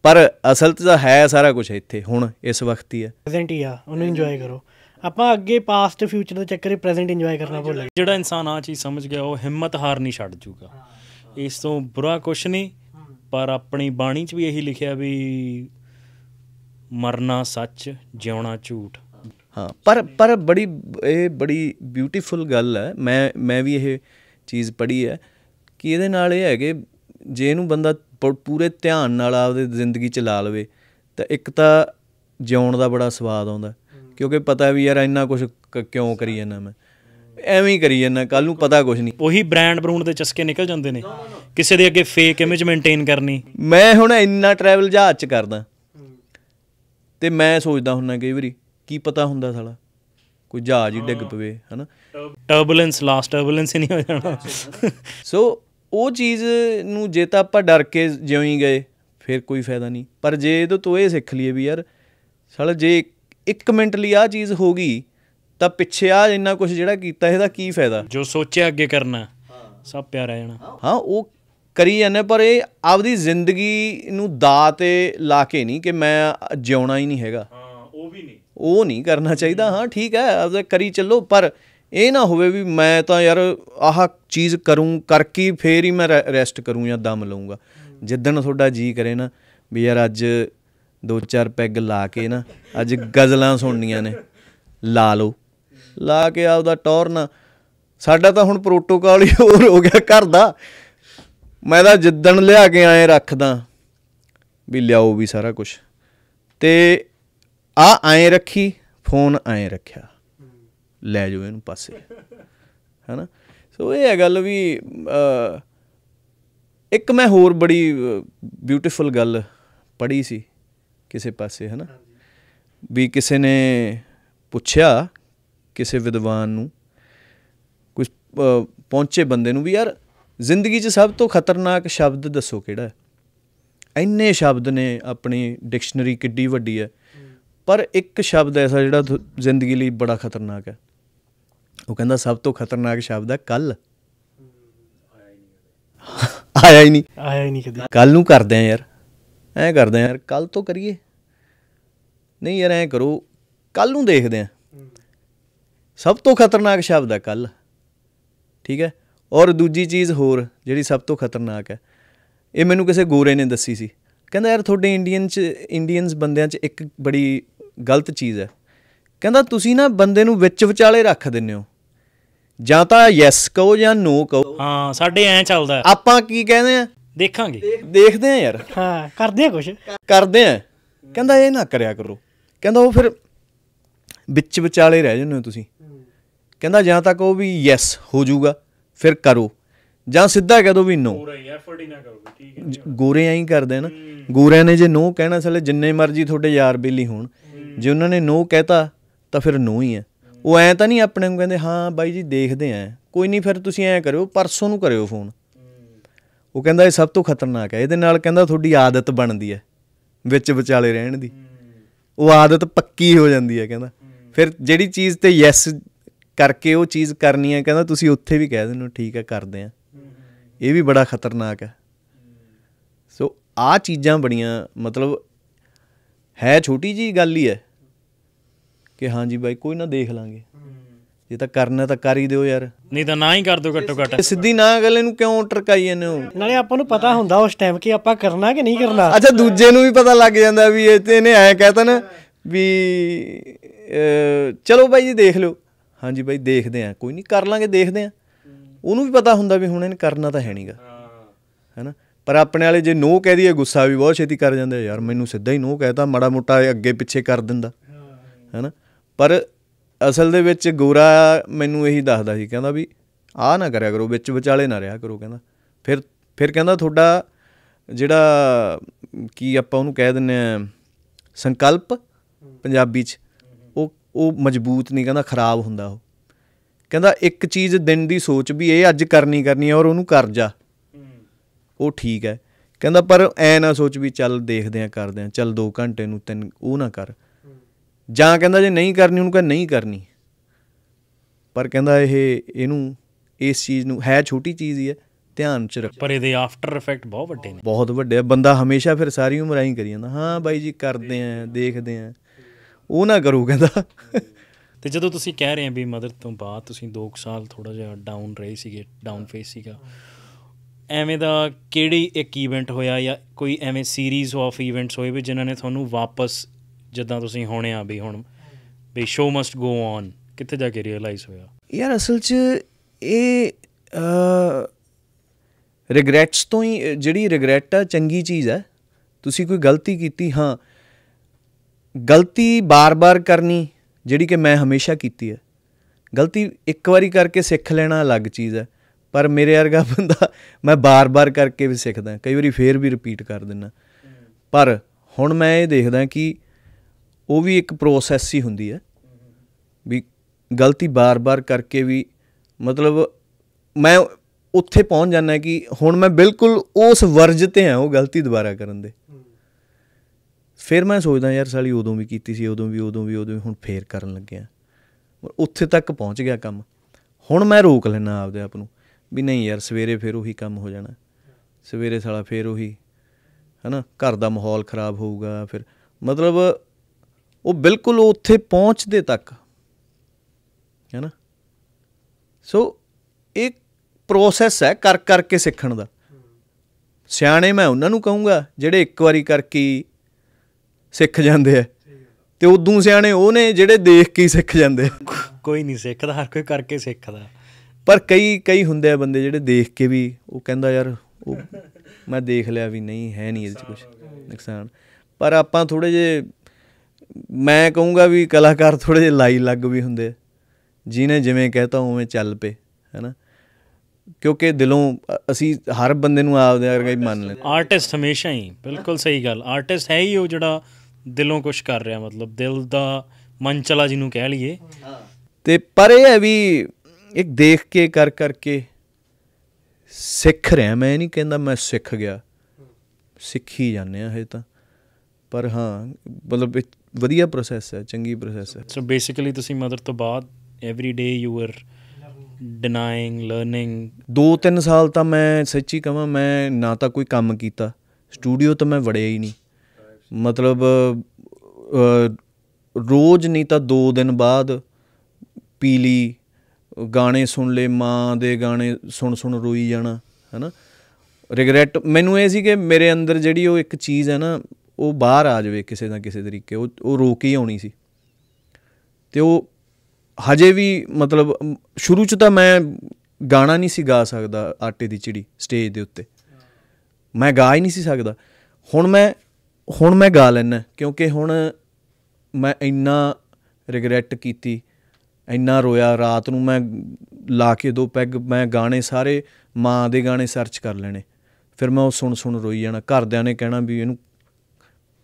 ਪਰ ਅਸਲ ਤਾਂ ਹੈ ਸਾਰਾ ਕੁਝ ਇੱਥੇ ਹੁਣ ਇਸ ਵਕਤ ਹੀ ਆ ਪ੍ਰੈਜ਼ੈਂਟ ਹੀ ਆ ਉਹਨੂੰ ਇੰਜੋਏ ਕਰੋ ਆਪਾਂ ਅੱਗੇ ਪਾਸਟ ਫਿਊਚਰ ਦੇ ਚੱਕਰੇ ਪ੍ਰੈਜ਼ੈਂਟ ਇੰਜੋਏ ਕਰਨਾ ਭੁੱਲ ਗਏ ਜਿਹੜਾ ਇਨਸਾਨ ਆ ਚੀਜ਼ ਸਮਝ ਗਿਆ ਉਹ ਹਿੰਮਤ ਹਾਰ ਨਹੀਂ ਛੱਡ ਜੂਗਾ ਇਸ ਤੋਂ ਬੁਰਾ ਕੁਛ ਨਹੀਂ ਪਰ ਆਪਣੀ ਬਾਣੀ 'ਚ ਵੀ ਇਹੀ ਲਿਖਿਆ ਵੀ ਮਰਨਾ ਸੱਚ ਜਿਉਣਾ ਝੂਠ ਹਾਂ ਪਰ ਪਰ ਬੜੀ ਇਹ ਬੜੀ ਬਿਊਟੀਫੁਲ ਗੱਲ ਹੈ ਮੈਂ ਮੈਂ ਵੀ ਇਹ ਚੀਜ਼ ਪੜ੍ਹੀ ਹੈ ਕਿ ਇਹਦੇ ਨਾਲ ਇਹ ਹੈਗੇ ਜੇ ਇਹਨੂੰ ਬੰਦਾ ਪੂਰੇ ਧਿਆਨ ਨਾਲ ਆਪਦੇ ਜ਼ਿੰਦਗੀ ਚ ਲਾ ਲਵੇ ਤਾਂ ਇੱਕ ਤਾਂ ਜਿਉਣ ਦਾ ਬੜਾ ਸਵਾਦ ਆਉਂਦਾ ਕਿਉਂਕਿ ਪਤਾ ਵੀ ਯਾਰ ਇੰਨਾ ਕੁਝ ਕਿਉਂ ਕਰੀ ਜਾਂਦਾ ਮੈਂ ਐਵੇਂ ਹੀ ਕਰੀ ਜਾਂਦਾ ਕੱਲ ਨੂੰ ਪਤਾ ਕੁਝ ਨਹੀਂ ਉਹੀ ਬ੍ਰਾਂਡ ਬਰੂਨ ਦੇ ਚਸਕੇ ਨਿਕਲ ਜਾਂਦੇ ਨੇ ਕਿਸੇ ਦੇ ਅੱਗੇ ਫੇਕ ਇਮੇਜ ਮੇਨਟੇਨ ਕਰਨੀ ਮੈਂ ਹੁਣ ਇੰਨਾ ਟਰੈਵਲ ਜਹਾਜ਼ ਚ ਕਰਦਾ ਤੇ ਮੈਂ ਸੋਚਦਾ ਹੁੰਨਾ ਕਈ ਵਾਰੀ ਕੀ ਪਤਾ ਹੁੰਦਾ ਸਾਲਾ ਕੋਈ ਜਹਾਜ਼ ਹੀ ਡਿੱਗ ਪਵੇ ਹਨਾ ਟਰਬਲੈਂਸ ਲਾਸਟ ਟਰਬਲੈਂਸ ਹੀ ਨਹੀਂ ਹੋ ਜਾਣਾ ਸੋ ਉਹ ਚੀਜ਼ ਨੂੰ ਜੇ ਤਾਂ ਆਪਾਂ ਡਰ ਕੇ ਜਿਉਂ ਹੀ ਗਏ ਫਿਰ ਕੋਈ ਫਾਇਦਾ ਨਹੀਂ ਪਰ ਜੇ ਇਹਦੇ ਤੋਂ ਇਹ ਸਿੱਖ ਲਈਏ ਵੀ ਯਾਰ ਸਾਲਾ ਜੇ 1 ਮਿੰਟ ਲਈ ਆ ਚੀਜ਼ ਹੋ ਗਈ ਤਾਂ ਪਿੱਛੇ ਆ ਇੰਨਾ ਕੁਝ ਜਿਹੜਾ ਕੀਤਾ ਇਹਦਾ ਕੀ ਫਾਇਦਾ ਜੋ ਸੋਚਿਆ ਅੱਗੇ ਕਰਨਾ ਸਭ ਪਿਆਰਾ ਜਾਣਾ ਹਾਂ ਉਹ ਕਰੀ ਜਾਂਦੇ ਪਰ ਇਹ ਆਪਦੀ ਜ਼ਿੰਦਗੀ ਨੂੰ ਦਾ ਤੇ ਲਾ ਕੇ ਨਹੀਂ ਕਿ ਮੈਂ ਜਿਉਣਾ ਹੀ ਨਹੀਂ ਹੈਗਾ ਹਾਂ ਉਹ ਵੀ ਨਹੀਂ ਉਹ ਨਹੀਂ ਕਰਨਾ ਚਾਹੀਦਾ ਹਾਂ ਠੀਕ ਹੈ ਆਪਦਾ ਕਰੀ ਚੱਲੋ ਪਰ ਇਹ ਨਾ ਹੋਵੇ ਵੀ ਮੈਂ ਤਾਂ ਯਾਰ ਆਹ ਚੀਜ਼ ਕਰੂੰ ਕਰਕੇ ਫੇਰ ਹੀ ਮੈਂ ਰੈਸਟ ਕਰੂੰ ਜਾਂ ਦਮ ਲਵਾਂਗਾ ਜਿੱਦਣ ਤੁਹਾਡਾ ਜੀ ਕਰੇ ਨਾ ਵੀ ਯਾਰ ਅੱਜ ਦੋ ਚਾਰ ਪੈਗ ਲਾ ਕੇ ਨਾ ਅੱਜ ਗਜ਼ਲਾਂ ਸੁਣਨੀਆਂ ਨੇ ਲਾ ਲਓ ਲਾ ਕੇ ਆਪਦਾ ਟੌਰਨ ਸਾਡਾ ਤਾਂ ਹੁਣ ਪ੍ਰੋਟੋਕਾਲ ਹੀ ਹੋਰ ਹੋ ਗਿਆ ਘਰ ਦਾ ਮੈਂ ਤਾਂ ਜਿੱਦਣ ਲਿਆ ਕੇ ਆਏ ਰੱਖਦਾ ਵੀ ਲਿਆਓ ਵੀ ਸਾਰਾ ਕੁਝ ਤੇ ਆ ਆਏ ਰੱਖੀ ਫੋਨ ਆਏ ਰੱਖਿਆ ਲੈ ਜਾਓ ਇਹਨੂੰ ਪਾਸੇ ਹੈਨਾ ਸੋ ਇਹ ਹੈ ਗੱਲ ਵੀ ਇੱਕ ਮੈਂ ਹੋਰ ਬੜੀ ਬਿਊਟੀਫੁਲ ਗੱਲ ਪੜ੍ਹੀ ਸੀ ਕਿਸੇ ਪਾਸੇ ਹੈਨਾ ਵੀ ਕਿਸੇ ਨੇ ਪੁੱਛਿਆ ਕਿਸੇ ਵਿਦਵਾਨ ਨੂੰ ਕੁਝ ਪਹੁੰਚੇ ਬੰਦੇ ਨੂੰ ਵੀ ਯਾਰ ਜ਼ਿੰਦਗੀ 'ਚ ਸਭ ਤੋਂ ਖਤਰਨਾਕ ਸ਼ਬਦ ਦੱਸੋ ਕਿਹੜਾ ਹੈ ਇੰਨੇ ਸ਼ਬਦ ਨੇ ਆਪਣੀ ਡਿਕਸ਼ਨਰੀ ਕਿੱਡੀ ਵੱਡੀ ਹੈ ਪਰ ਇੱਕ ਸ਼ਬਦ ਐਸਾ ਜਿਹੜਾ ਜ਼ਿੰਦਗੀ ਲਈ ਬੜਾ ਖਤਰਨਾਕ ਹੈ ਉਹ ਕਹਿੰਦਾ ਸਭ ਤੋਂ ਖਤਰਨਾਕ ਸ਼ਬਦ ਹੈ ਕੱਲ ਆਇਆ ਹੀ ਨਹੀਂ ਆਇਆ ਹੀ ਨਹੀਂ ਕਦੇ ਕੱਲ ਨੂੰ ਕਰਦੇ ਆ ਯਾਰ ਐ ਕਰਦੇ ਆ ਯਾਰ ਕੱਲ ਤੋਂ ਕਰੀਏ ਨਹੀਂ ਯਾਰ ਐ ਕਰੋ ਕੱਲ ਨੂੰ ਦੇਖਦੇ ਆ ਸਭ ਤੋਂ ਖਤਰਨਾਕ ਸ਼ਬਦ ਹੈ ਕੱਲ ਠੀਕ ਹੈ ਔਰ ਦੂਜੀ ਚੀਜ਼ ਹੋਰ ਜਿਹੜੀ ਸਭ ਤੋਂ ਖਤਰਨਾਕ ਹੈ ਇਹ ਮੈਨੂੰ ਕਿਸੇ ਗੋਰੇ ਨੇ ਦੱਸੀ ਸੀ ਕਹਿੰਦਾ ਯਾਰ ਤੁਹਾਡੇ ਇੰਡੀਅਨ ਚ ਇੰਡੀਅਨਸ ਬੰਦਿਆਂ ਚ ਇੱਕ ਬੜੀ ਗਲਤ ਚੀਜ਼ ਹੈ ਕਹਿੰਦਾ ਤੁਸੀਂ ਨਾ ਬੰਦੇ ਨੂੰ ਵਿੱਚ ਵਿਚਾਲੇ ਰੱਖ ਦਿੰਦੇ ਹੋ ਜਾਂ ਤਾਂ ਯੈਸ ਕਹੋ ਜਾਂ ਨੋ ਕਹੋ ਹਾਂ ਸਾਡੇ ਐਂ ਚੱਲਦਾ ਆਪਾਂ ਕੀ ਕਹਿੰਦੇ ਆ ਦੇਖਾਂਗੇ ਦੇਖਦੇ ਆ ਯਾਰ ਹਾਂ ਕਰਦੇ ਆ ਕੁਝ ਕਰਦੇ ਆ ਕਹਿੰਦਾ ਇਹ ਨਾ ਕਰਿਆ ਕਰੋ ਕਹਿੰਦਾ ਉਹ ਫਿਰ ਵਿੱਚ ਵਿਚਾਲੇ ਰਹਿ ਜਾਂਦੇ ਹੋ ਤੁਸੀਂ ਕਹਿੰਦਾ ਜਾਂ ਤਾਂ ਕਹੋ ਵੀ ਯੈਸ ਹੋ ਜਾਊਗਾ ਫਿਰ ਕਰੋ ਜਾਂ ਸਿੱਧਾ ਕਹਿ ਦੋ ਵੀ ਨੋ ਗੋਰੇ ਐਫਰਟ ਹੀ ਨਾ ਕਰੋ ਠੀਕ ਹੈ ਗੋਰੇ ਐਂ ਕਰਦੇ ਨਾ ਗੋਰਿਆਂ ਨੇ ਜੇ ਨੋ ਕਹਿਣਾ ਸਲੇ ਜਿੰਨੇ ਮਰਜ਼ੀ ਤੁਹਾਡੇ ਯਾਰ ਬੇਲੀ ਹੋਣ ਜੇ ਉਹਨਾਂ ਨੇ ਨੋ ਕਹਿਤਾ ਤਾਂ ਫਿਰ ਨੋ ਹੀ ਹੈ ਉਹ ਐ ਤਾਂ ਨਹੀਂ ਆਪਣੇ ਨੂੰ ਕਹਿੰਦੇ ਹਾਂ ਬਾਈ ਜੀ ਦੇਖਦੇ ਆ ਕੋਈ ਨਹੀਂ ਫਿਰ ਤੁਸੀਂ ਐ ਕਰਿਓ ਪਰਸੋਂ ਨੂੰ ਕਰਿਓ ਫੋਨ ਉਹ ਕਹਿੰਦਾ ਇਹ ਸਭ ਤੋਂ ਖਤਰਨਾਕ ਹੈ ਇਹਦੇ ਨਾਲ ਕਹਿੰਦਾ ਤੁਹਾਡੀ ਆਦਤ ਬਣਦੀ ਹੈ ਵਿੱਚ ਵਿਚਾਲੇ ਰਹਿਣ ਦੀ ਉਹ ਆਦਤ ਪੱਕੀ ਹੋ ਜਾਂਦੀ ਹੈ ਕਹਿੰਦਾ ਫਿਰ ਜਿਹੜੀ ਚੀਜ਼ ਤੇ ਯੈਸ ਕਰਕੇ ਉਹ ਚੀਜ਼ ਕਰਨੀ ਹੈ ਕਹਿੰਦਾ ਤੁਸੀਂ ਉੱਥੇ ਵੀ ਕਹਿ ਦਿੰਦੇ ਠੀਕ ਹੈ ਕਰਦੇ ਆ ਇਹ ਵੀ ਬੜਾ ਖਤਰਨਾਕ ਹੈ ਸੋ ਆ ਚੀਜ਼ਾਂ ਬੜੀਆਂ ਮਤਲਬ ਹੈ ਛੋਟੀ ਜੀ ਗੱਲ ਹੀ ਹੈ ਕਿ ਹਾਂਜੀ ਬਾਈ ਕੋਈ ਨਾ ਦੇਖ ਲਾਂਗੇ ਜੇ ਤਾਂ ਕਰਨਾ ਤਾਂ ਕਰ ਹੀ ਦਿਓ ਯਾਰ ਨਹੀਂ ਤਾਂ ਨਾ ਹੀ ਕਰ ਦਿਓ ਘੱਟੋ ਘੱਟ ਸਿੱਧੀ ਨਾ ਗੱਲ ਇਹਨੂੰ ਕਿਉਂ ਟਰਕਾਈ ਜਾਂਦੇ ਹੋ ਨਾਲੇ ਆਪਾਂ ਨੂੰ ਪਤਾ ਹੁੰਦਾ ਉਸ ਟਾਈਮ ਕਿ ਆਪਾਂ ਕਰਨਾ ਕਿ ਨਹੀਂ ਕਰਨਾ ਅੱਛਾ ਦੂਜੇ ਨੂੰ ਵੀ ਪਤਾ ਲੱਗ ਜਾਂਦਾ ਵੀ ਇਹ ਤੇ ਇਹਨੇ ਐ ਕਹਿਤਾ ਨਾ ਵੀ ਚਲੋ ਬਾਈ ਜੀ ਦੇਖ ਲਓ ਹਾਂਜੀ ਬਾਈ ਦੇਖਦੇ ਆ ਕੋਈ ਨਹੀਂ ਕਰ ਲਾਂਗੇ ਦੇਖਦੇ ਆ ਉਹਨੂੰ ਵੀ ਪਤਾ ਹੁੰਦਾ ਵੀ ਹੁਣ ਇਹਨੇ ਕਰਨਾ ਤਾਂ ਹੈ ਨਹੀਂਗਾ ਹੈਨਾ ਪਰ ਆਪਣੇ ਵਾਲੇ ਜੇ ਨੋ ਕਹਿ ਦਈਏ ਗੁੱਸਾ ਵੀ ਬਹੁਤ ਛੇਤੀ ਕਰ ਜਾਂਦੇ ਯਾਰ ਮੈਨੂੰ ਸਿੱਧਾ ਹੀ ਨੋ ਕਹਿਤਾ ਮਾੜਾ ਮੋਟਾ ਅੱਗੇ ਪਿੱਛੇ ਕਰ ਦਿੰਦਾ ਹੈਨਾ ਪਰ ਅਸਲ ਦੇ ਵਿੱਚ ਗੋਰਾ ਮੈਨੂੰ ਇਹੀ ਦੱਸਦਾ ਸੀ ਕਹਿੰਦਾ ਵੀ ਆਹ ਨਾ ਕਰਿਆ ਕਰੋ ਵਿੱਚ ਵਿਚਾਲੇ ਨਾ ਰਿਹਾ ਕਰੋ ਕਹਿੰਦਾ ਫਿਰ ਫਿਰ ਕਹਿੰਦਾ ਤੁਹਾਡਾ ਜਿਹੜਾ ਕੀ ਆਪਾਂ ਉਹਨੂੰ ਕਹਿ ਦਿੰਨੇ ਆ ਸੰਕਲਪ ਪੰਜਾਬੀ 'ਚ ਉਹ ਮਜ਼ਬੂਤ ਨਹੀਂ ਕਹਿੰਦਾ ਖਰਾਬ ਹੁੰਦਾ ਉਹ ਕਹਿੰਦਾ ਇੱਕ ਚੀਜ਼ ਦਿਨ ਦੀ ਸੋਚ ਵੀ ਇਹ ਅੱਜ ਕਰਨੀ ਕਰਨੀ ਹੈ ਔਰ ਉਹਨੂੰ ਕਰ ਜਾ ਉਹ ਠੀਕ ਹੈ ਕਹਿੰਦਾ ਪਰ ਐ ਨਾ ਸੋਚ ਵੀ ਚੱਲ ਦੇਖਦੇ ਆ ਕਰਦੇ ਆ ਚੱਲ 2 ਘੰਟੇ ਨੂੰ ਤਿੰਨ ਉਹ ਨਾ ਕਰ ਜਾਂ ਕਹਿੰਦਾ ਜੇ ਨਹੀਂ ਕਰਨੀ ਉਹਨੂੰ ਕਹਿੰਦਾ ਨਹੀਂ ਕਰਨੀ ਪਰ ਕਹਿੰਦਾ ਇਹ ਇਹਨੂੰ ਇਸ ਚੀਜ਼ ਨੂੰ ਹੈ ਛੋਟੀ ਚੀਜ਼ ਹੀ ਹੈ ਧਿਆਨ ਚ ਰੱਖ ਪਰ ਇਹਦੇ ਆਫਟਰ ਇਫੈਕਟ ਬਹੁਤ ਵੱਡੇ ਨੇ ਬਹੁਤ ਵੱਡੇ ਆ ਬੰਦਾ ਹਮੇਸ਼ਾ ਫਿਰ ਸਾਰੀ ਉਮਰ ਐਂ ਕਰੀ ਜਾਂਦਾ ਹਾਂ ਬਾਈ ਜੀ ਕਰਦੇ ਆ ਦੇਖਦੇ ਆ ਉਹ ਨਾ ਕਰੂ ਕਹਿੰਦਾ ਤੇ ਜਦੋਂ ਤੁਸੀਂ ਕਹਿ ਰਹੇ ਆ ਵੀ ਮਦਰ ਤੋਂ ਬਾਅਦ ਤੁਸੀਂ 2 ਸਾਲ ਥੋੜਾ ਜਿਹਾ ਡਾਊਨ ਰਹੇ ਸੀਗੇ ਡਾਊਨ ਫੇਸ ਸੀਗਾ ਐਵੇਂ ਦਾ ਕਿਹੜੀ ਇੱਕ ਇਵੈਂਟ ਹੋਇਆ ਜਾਂ ਕੋਈ ਐਵੇਂ ਸੀਰੀਜ਼ ਆਫ ਇਵੈਂਟਸ ਹੋਏ ਵੀ ਜਿਨ੍ਹਾਂ ਨੇ ਤੁਹਾਨੂੰ ਵਾਪਸ ਜਿੱਦਾਂ ਤੁਸੀਂ ਹੋਣੇ ਆ ਵੀ ਹੁਣ ਵੀ ਸ਼ੋ ਮਸਟ ਗੋ ਔਨ ਕਿੱਥੇ ਜਾ ਕੇ ਰਿਅਲਾਈਜ਼ ਹੋਇਆ ਯਾਰ ਅਸਲ 'ਚ ਇਹ ਰਿਗਰੈਟਸ ਤੋਂ ਹੀ ਜਿਹੜੀ ਰਿਗਰੈਟ ਆ ਚੰਗੀ ਚੀਜ਼ ਆ ਤੁਸੀਂ ਕੋਈ ਗਲਤੀ ਕੀਤੀ ਹਾਂ ਗਲਤੀ ਬਾਰ-ਬਾਰ ਕਰਨੀ ਜਿਹੜੀ ਕਿ ਮੈਂ ਹਮੇਸ਼ਾ ਕੀਤੀ ਹੈ ਗਲਤੀ ਇੱਕ ਵਾਰੀ ਕਰਕੇ ਸਿੱਖ ਲੈਣਾ ਅਲੱਗ ਚੀਜ਼ ਹੈ ਪਰ ਮੇਰੇ ਵਰਗਾ ਬੰਦਾ ਮੈਂ ਬਾਰ-ਬਾਰ ਕਰਕੇ ਵੀ ਸਿੱਖਦਾ ਕਈ ਵਾਰੀ ਫੇਰ ਵੀ ਰਿਪੀਟ ਕਰ ਦਿੰਦਾ ਪਰ ਹੁਣ ਮੈਂ ਇਹ ਦੇਖਦਾ ਕਿ ਉਹ ਵੀ ਇੱਕ ਪ੍ਰੋਸੈਸ ਹੀ ਹੁੰਦੀ ਹੈ ਵੀ ਗਲਤੀ ਬਾਰ-ਬਾਰ ਕਰਕੇ ਵੀ ਮਤਲਬ ਮੈਂ ਉੱਥੇ ਪਹੁੰਚ ਜਾਂਦਾ ਕਿ ਹੁਣ ਮੈਂ ਬਿਲਕੁਲ ਉਸ ਵਰਜ ਤੇ ਆ ਉਹ ਗਲਤੀ ਦੁਬਾਰਾ ਕਰਨ ਦੇ ਫਿਰ ਮੈਂ ਸੋਚਦਾ ਯਾਰ ਸਾਲੀ ਉਦੋਂ ਵੀ ਕੀਤੀ ਸੀ ਉਦੋਂ ਵੀ ਉਦੋਂ ਵੀ ਉਦੋਂ ਵੀ ਹੁਣ ਫੇਰ ਕਰਨ ਲੱਗਿਆ ਉੱਥੇ ਤੱਕ ਪਹੁੰਚ ਗਿਆ ਕੰਮ ਹੁਣ ਮੈਂ ਰੋਕ ਲੈਣਾ ਆਪਦੇ ਆਪ ਨੂੰ ਵੀ ਨਹੀਂ ਯਾਰ ਸਵੇਰੇ ਫੇਰ ਉਹੀ ਕੰਮ ਹੋ ਜਾਣਾ ਸਵੇਰੇ ਸਾਲਾ ਫੇਰ ਉਹੀ ਹਨਾ ਘਰ ਦਾ ਮਾਹੌਲ ਖਰਾਬ ਹੋਊਗਾ ਫਿਰ ਮਤਲਬ ਉਹ ਬਿਲਕੁਲ ਉੱਥੇ ਪਹੁੰਚਦੇ ਤੱਕ ਹੈਨਾ ਸੋ ਇੱਕ ਪ੍ਰੋਸੈਸ ਹੈ ਕਰ ਕਰਕੇ ਸਿੱਖਣ ਦਾ ਸਿਆਣੇ ਮੈਂ ਉਹਨਾਂ ਨੂੰ ਕਹੂੰਗਾ ਜਿਹੜੇ ਇੱਕ ਵਾਰੀ ਕਰਕੇ ਸਿੱਖ ਜਾਂਦੇ ਆ ਤੇ ਉਦੋਂ ਸਿਆਣੇ ਉਹ ਨੇ ਜਿਹੜੇ ਦੇਖ ਕੇ ਸਿੱਖ ਜਾਂਦੇ ਕੋਈ ਨਹੀਂ ਸਿੱਖਦਾ ਹਰ ਕੋਈ ਕਰਕੇ ਸਿੱਖਦਾ ਪਰ ਕਈ ਕਈ ਹੁੰਦੇ ਆ ਬੰਦੇ ਜਿਹੜੇ ਦੇਖ ਕੇ ਵੀ ਉਹ ਕਹਿੰਦਾ ਯਾਰ ਉਹ ਮੈਂ ਦੇਖ ਲਿਆ ਵੀ ਨਹੀਂ ਹੈ ਨਹੀਂ ਇਹਦੇ ਚ ਕੁਝ ਨੁਕਸਾਨ ਪਰ ਆਪਾਂ ਥੋੜੇ ਜੇ ਮੈਂ ਕਹੂੰਗਾ ਵੀ ਕਲਾਕਾਰ ਥੋੜੇ ਜੇ ਲਾਈ ਲੱਗ ਵੀ ਹੁੰਦੇ ਜਿਨੇ ਜਿਵੇਂ ਕਹਤਾ ਉਵੇਂ ਚੱਲ ਪੇ ਹੈਨਾ ਕਿਉਂਕਿ ਦਿਲੋਂ ਅਸੀਂ ਹਰ ਬੰਦੇ ਨੂੰ ਆਪਦੇ ਵਰਗਾ ਹੀ ਮੰਨ ਲੈਂਦੇ ਆਰਟਿਸਟ ਹਮੇਸ਼ਾ ਹੀ ਬਿਲਕੁਲ ਸਹੀ ਗੱਲ ਆਰਟਿਸਟ ਹੈ ਹੀ ਉਹ ਜਿਹੜਾ ਦਿਲੋਂ ਕੁਝ ਕਰ ਰਿਹਾ ਮਤਲਬ ਦਿਲ ਦਾ ਮਨ ਚਲਾ ਜਿਹਨੂੰ ਕਹਿ ਲਈਏ ਤੇ ਪਰ ਇਹ ਹੈ ਵੀ ਇੱਕ ਦੇਖ ਕੇ ਕਰ ਕਰਕੇ ਸਿੱਖ ਰਿਹਾ ਮੈਂ ਨਹੀਂ ਕਹਿੰਦਾ ਮੈਂ ਸਿੱਖ ਗਿਆ ਸਿੱਖੀ ਜਾਂਦੇ ਆ ਹੇ ਤਾਂ ਪਰ ਹਾਂ ਮਤਲਬ ਵਧੀਆ ਪ੍ਰੋਸੈਸ ਹੈ ਚੰਗੀ ਪ੍ਰੋਸੈਸ ਹੈ ਸੋ ਬੇਸਿਕਲੀ ਤੁਸੀਂ ਮਦਰ ਤੋਂ ਬਾਅਦ every day you are denying learning 2-3 ਸਾਲ ਤਾਂ ਮੈਂ ਸੱਚੀ ਕਹਾਂ ਮੈਂ ਨਾ ਤਾਂ ਕੋਈ ਕੰਮ ਕੀਤਾ ਸਟੂਡੀਓ ਤਾਂ ਮੈਂ ਵੜਿਆ ਹੀ ਨਹੀਂ ਮਤਲਬ ਰੋਜ਼ ਨਹੀਂ ਤਾਂ 2 ਦਿਨ ਬਾਅਦ ਪੀ ਲਈ ਗਾਣੇ ਸੁਣ ਲੈ ਮਾਂ ਦੇ ਗਾਣੇ ਸੁਣ ਸੁਣ ਰੋਈ ਜਾਣਾ ਹੈਨਾ ਰਿਗਰੈਟ ਮੈਨੂੰ ਇਹ ਸੀ ਕਿ ਮੇਰੇ ਅੰਦਰ ਜਿਹੜੀ ਉਹ ਇੱਕ ਚੀਜ਼ ਹੈ ਨਾ ਉਹ ਬਾਹਰ ਆ ਜਾਵੇ ਕਿਸੇ ਨਾ ਕਿਸੇ ਤਰੀਕੇ ਉਹ ਉਹ ਰੋਕ ਹੀ ਆਉਣੀ ਸੀ ਤੇ ਉਹ ਹਜੇ ਵੀ ਮਤਲਬ ਸ਼ੁਰੂ ਚ ਤਾਂ ਮੈਂ ਗਾਣਾ ਨਹੀਂ ਸੀ ਗਾ ਸਕਦਾ ਆਟੇ ਦੀ ਚਿੜੀ ਸਟੇਜ ਦੇ ਉੱਤੇ ਮੈਂ ਗਾ ਹੀ ਨਹੀਂ ਸੀ ਸਕਦਾ ਹੁਣ ਮੈਂ ਹੁਣ ਮੈਂ ਗਾ ਲੈਣਾ ਕਿਉਂਕਿ ਹੁਣ ਮੈਂ ਇੰਨਾ ਰਿਗਰੈਟ ਕੀਤੀ ਇੰਨਾ ਰੋਇਆ ਰਾਤ ਨੂੰ ਮੈਂ ਲਾ ਕੇ ਦੋ ਪੈਗ ਮੈਂ ਗਾਣੇ ਸਾਰੇ ਮਾਂ ਦੇ ਗਾਣੇ ਸਰਚ ਕਰ ਲੈਣੇ ਫਿਰ ਮੈਂ ਉਹ ਸੁਣ ਸੁਣ ਰੋਈ ਜਾਣਾ ਘਰਦਿਆਂ ਨੇ ਕਹਿਣਾ ਵੀ ਇਹਨੂੰ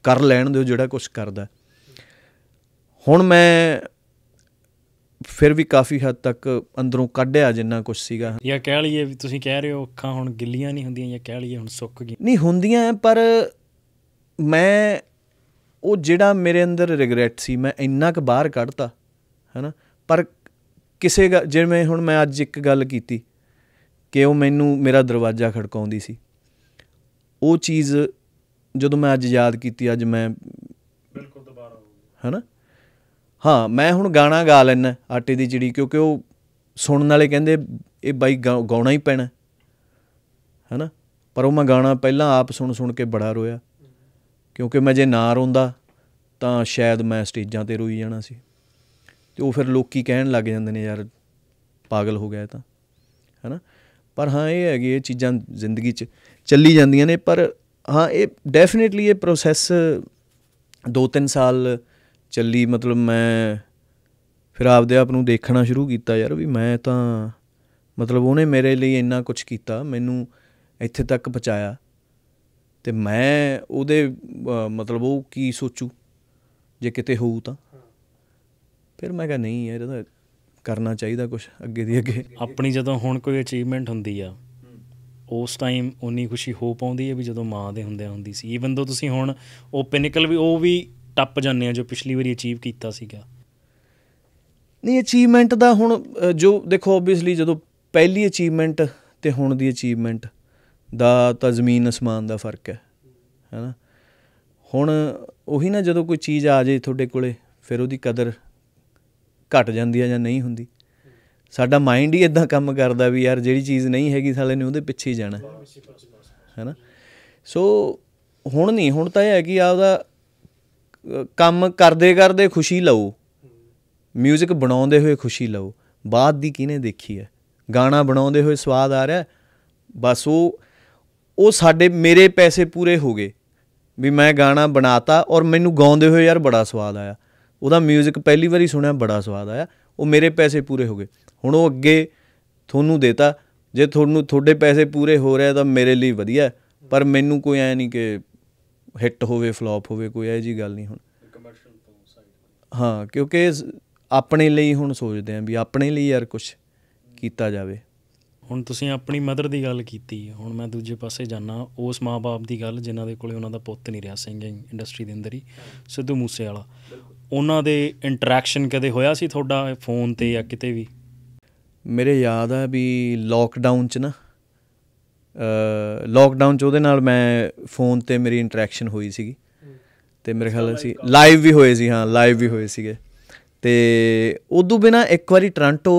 ਕਰ ਲੈਣ ਦਿਓ ਜਿਹੜਾ ਕੁਝ ਕਰਦਾ ਹੁਣ ਮੈਂ ਫਿਰ ਵੀ ਕਾਫੀ ਹੱਦ ਤੱਕ ਅੰਦਰੋਂ ਕੱਢਿਆ ਜਿੰਨਾ ਕੁਝ ਸੀਗਾ ਜਾਂ ਕਹਿ ਲਈਏ ਵੀ ਤੁਸੀਂ ਕਹਿ ਰਹੇ ਹੋ ਅੱਖਾਂ ਹੁਣ ਗਿੱਲੀਆਂ ਨਹੀਂ ਹੁੰਦੀਆਂ ਜਾਂ ਕਹਿ ਲਈਏ ਹੁਣ ਸੁੱਕ ਗਈਆਂ ਨਹੀਂ ਹੁੰਦੀਆਂ ਪਰ ਮੈਂ ਉਹ ਜਿਹੜਾ ਮੇਰੇ ਅੰਦਰ ਰਿਗਰੈਟ ਸੀ ਮੈਂ ਇੰਨਾ ਕੁ ਬਾਹਰ ਕੱਢਤਾ ਹੈਨਾ ਪਰ ਕਿਸੇ ਜਿਵੇਂ ਹੁਣ ਮੈਂ ਅੱਜ ਇੱਕ ਗੱਲ ਕੀਤੀ ਕਿ ਉਹ ਮੈਨੂੰ ਮੇਰਾ ਦਰਵਾਜ਼ਾ ਖੜਕਾਉਂਦੀ ਸੀ ਉਹ ਚੀਜ਼ ਜਦੋਂ ਮੈਂ ਅੱਜ ਯਾਦ ਕੀਤੀ ਅੱਜ ਮੈਂ ਬਿਲਕੁਲ ਦੁਬਾਰਾ ਹੈਨਾ ਹਾਂ ਮੈਂ ਹੁਣ ਗਾਣਾ ਗਾ ਲੈਣਾ ਆਟੇ ਦੀ ਚਿੜੀ ਕਿਉਂਕਿ ਉਹ ਸੁਣਨ ਵਾਲੇ ਕਹਿੰਦੇ ਇਹ ਬਾਈ ਗਾਉਣਾ ਹੀ ਪੈਣਾ ਹੈਨਾ ਪਰ ਉਹ ਮੈਂ ਗਾਣਾ ਪਹਿਲਾਂ ਆਪ ਸੁਣ ਸੁਣ ਕੇ ਬੜਾ ਰੋਇਆ ਕਿਉਂਕਿ ਮੈਂ ਜੇ ਨਾ ਰੋਂਦਾ ਤਾਂ ਸ਼ਾਇਦ ਮੈਂ ਸਟੇਜਾਂ ਤੇ ਰੋਈ ਜਾਣਾ ਸੀ ਤੇ ਉਹ ਫਿਰ ਲੋਕੀ ਕਹਿਣ ਲੱਗ ਜਾਂਦੇ ਨੇ ਯਾਰ ਪਾਗਲ ਹੋ ਗਿਆ ਤਾਂ ਹੈਨਾ ਪਰ ਹਾਂ ਇਹ ਹੈਗੇ ਇਹ ਚੀਜ਼ਾਂ ਜ਼ਿੰਦਗੀ 'ਚ ਚੱਲੀ ਜਾਂਦੀਆਂ ਨੇ ਪਰ ਹਾਂ ਇਹ ਡੈਫੀਨਿਟਲੀ ਇਹ ਪ੍ਰੋਸੈਸ 2-3 ਸਾਲ ਚੱਲੀ ਮਤਲਬ ਮੈਂ ਫਿਰ ਆਪਦੇ ਆਪ ਨੂੰ ਦੇਖਣਾ ਸ਼ੁਰੂ ਕੀਤਾ ਯਾਰ ਵੀ ਮੈਂ ਤਾਂ ਮਤਲਬ ਉਹਨੇ ਮੇਰੇ ਲਈ ਇੰਨਾ ਕੁਝ ਕੀਤਾ ਮੈਨੂੰ ਇੱਥੇ ਤੱਕ ਪਹੁੰਚਾਇਆ ਤੇ ਮੈਂ ਉਹਦੇ ਮਤਲਬ ਉਹ ਕੀ ਸੋਚੂ ਜੇ ਕਿਤੇ ਹੋਊ ਤਾਂ ਫਿਰ ਮੈਂ ਕਿਹਾ ਨਹੀਂ ਯਾਰ ਇਹਦਾ ਕਰਨਾ ਚਾਹੀਦਾ ਕੁਝ ਅੱਗੇ ਦੀ ਅੱਗੇ ਆਪਣੀ ਜਦੋਂ ਹੁਣ ਕੋਈ ਅਚੀਵਮੈਂਟ ਹੁੰਦੀ ਆ ਉਸ ਟਾਈਮ ਉਨੀ ਖੁਸ਼ੀ ਹੋ ਪਾਉਂਦੀ ਹੈ ਵੀ ਜਦੋਂ ਮਾਂ ਦੇ ਹੁੰਦਿਆਂ ਹੁੰਦੀ ਸੀ ਈਵਨ ਦੋ ਤੁਸੀਂ ਹੁਣ ਉਹ ਪਿਨਕਲ ਵੀ ਉਹ ਵੀ ਟੱਪ ਜਾਂਦੇ ਆ ਜੋ ਪਿਛਲੀ ਵਾਰੀ ਅਚੀਵ ਕੀਤਾ ਸੀਗਾ ਨਹੀਂ ਅਚੀਵਮੈਂਟ ਦਾ ਹੁਣ ਜੋ ਦੇਖੋ ਆਬਵੀਅਸਲੀ ਜਦੋਂ ਪਹਿਲੀ ਅਚੀਵਮੈਂਟ ਤੇ ਹੁਣ ਦੀ ਅਚੀਵਮੈਂਟ ਦਾ ਤਾਂ ਜ਼ਮੀਨ ਅਸਮਾਨ ਦਾ ਫਰਕ ਹੈ ਹੈਨਾ ਹੁਣ ਉਹੀ ਨਾ ਜਦੋਂ ਕੋਈ ਚੀਜ਼ ਆ ਜੇ ਤੁਹਾਡੇ ਕੋਲੇ ਫਿਰ ਉਹਦੀ ਕਦਰ ਘਟ ਜਾਂਦੀ ਹੈ ਜਾਂ ਨਹੀਂ ਹੁੰਦੀ ਸਾਡਾ ਮਾਈਂਡ ਹੀ ਇਦਾਂ ਕੰਮ ਕਰਦਾ ਵੀ ਯਾਰ ਜਿਹੜੀ ਚੀਜ਼ ਨਹੀਂ ਹੈਗੀ ਸਾਲੇ ਨੇ ਉਹਦੇ ਪਿੱਛੇ ਹੀ ਜਾਣਾ ਹੈਨਾ ਸੋ ਹੁਣ ਨਹੀਂ ਹੁਣ ਤਾਂ ਇਹ ਹੈ ਕਿ ਆਪਦਾ ਕੰਮ ਕਰਦੇ ਕਰਦੇ ਖੁਸ਼ੀ ਲਓ 뮤직 ਬਣਾਉਂਦੇ ਹੋਏ ਖੁਸ਼ੀ ਲਓ ਬਾਅਦ ਦੀ ਕਿਨੇ ਦੇਖੀ ਹੈ ਗਾਣਾ ਬਣਾਉਂਦੇ ਹੋਏ ਸਵਾਦ ਆ ਰਿਹਾ ਬਸ ਉਹ ਉਹ ਸਾਡੇ ਮੇਰੇ ਪੈਸੇ ਪੂਰੇ ਹੋ ਗਏ ਵੀ ਮੈਂ ਗਾਣਾ ਬਣਾਤਾ ਔਰ ਮੈਨੂੰ ਗਾਉਂਦੇ ਹੋਏ ਯਾਰ ਬੜਾ ਸਵਾਦ ਆਇਆ ਉਹਦਾ 뮤직 ਪਹਿਲੀ ਵਾਰੀ ਸੁਣਿਆ ਬੜਾ ਸਵਾਦ ਆਇਆ ਉਹ ਮੇਰੇ ਪੈਸੇ ਪੂਰੇ ਹੋ ਗਏ ਹੁਣ ਉਹ ਅੱਗੇ ਤੁਹਾਨੂੰ ਦੇਤਾ ਜੇ ਤੁਹਾਨੂੰ ਤੁਹਾਡੇ ਪੈਸੇ ਪੂਰੇ ਹੋ ਰਿਹਾ ਤਾਂ ਮੇਰੇ ਲਈ ਵਧੀਆ ਪਰ ਮੈਨੂੰ ਕੋਈ ਐ ਨਹੀਂ ਕਿ ਹਿੱਟ ਹੋਵੇ ਫਲॉप ਹੋਵੇ ਕੋਈ ਐ ਜੀ ਗੱਲ ਨਹੀਂ ਹੁਣ ਹਾਂ ਕਿਉਂਕਿ ਆਪਣੇ ਲਈ ਹੁਣ ਸੋਚਦੇ ਆਂ ਵੀ ਆਪਣੇ ਲਈ ਯਾਰ ਕੁਝ ਕੀਤਾ ਜਾਵੇ ਹੁਣ ਤੁਸੀਂ ਆਪਣੀ ਮਦਰ ਦੀ ਗੱਲ ਕੀਤੀ ਹੁਣ ਮੈਂ ਦੂਜੇ ਪਾਸੇ ਜਾਣਾ ਉਸ ਮਾਪੇ ਦੀ ਗੱਲ ਜਿਨ੍ਹਾਂ ਦੇ ਕੋਲੇ ਉਹਨਾਂ ਦਾ ਪੁੱਤ ਨਹੀਂ ਰਿਹਾ ਸਿੰਗਿੰਗ ਇੰਡਸਟਰੀ ਦੇ ਅੰਦਰ ਹੀ ਸਿੱਧੂ ਮੂਸੇ ਵਾਲਾ ਉਹਨਾਂ ਦੇ ਇੰਟਰੈਕਸ਼ਨ ਕਦੇ ਹੋਇਆ ਸੀ ਤੁਹਾਡਾ ਫੋਨ ਤੇ ਜਾਂ ਕਿਤੇ ਵੀ ਮੇਰੇ ਯਾਦ ਆ ਵੀ ਲਾਕਡਾਊਨ ਚ ਨਾ ਲਾਕਡਾਊਨ ਚ ਉਹਦੇ ਨਾਲ ਮੈਂ ਫੋਨ ਤੇ ਮੇਰੀ ਇੰਟਰੈਕਸ਼ਨ ਹੋਈ ਸੀਗੀ ਤੇ ਮੇਰੇ ਖਿਆਲ ਸੀ ਲਾਈਵ ਵੀ ਹੋਏ ਸੀ ਹਾਂ ਲਾਈਵ ਵੀ ਹੋਏ ਸੀਗੇ ਤੇ ਉਦੋਂ ਬਿਨਾ ਇੱਕ ਵਾਰੀ ਟ੍ਰਾਂਟੋ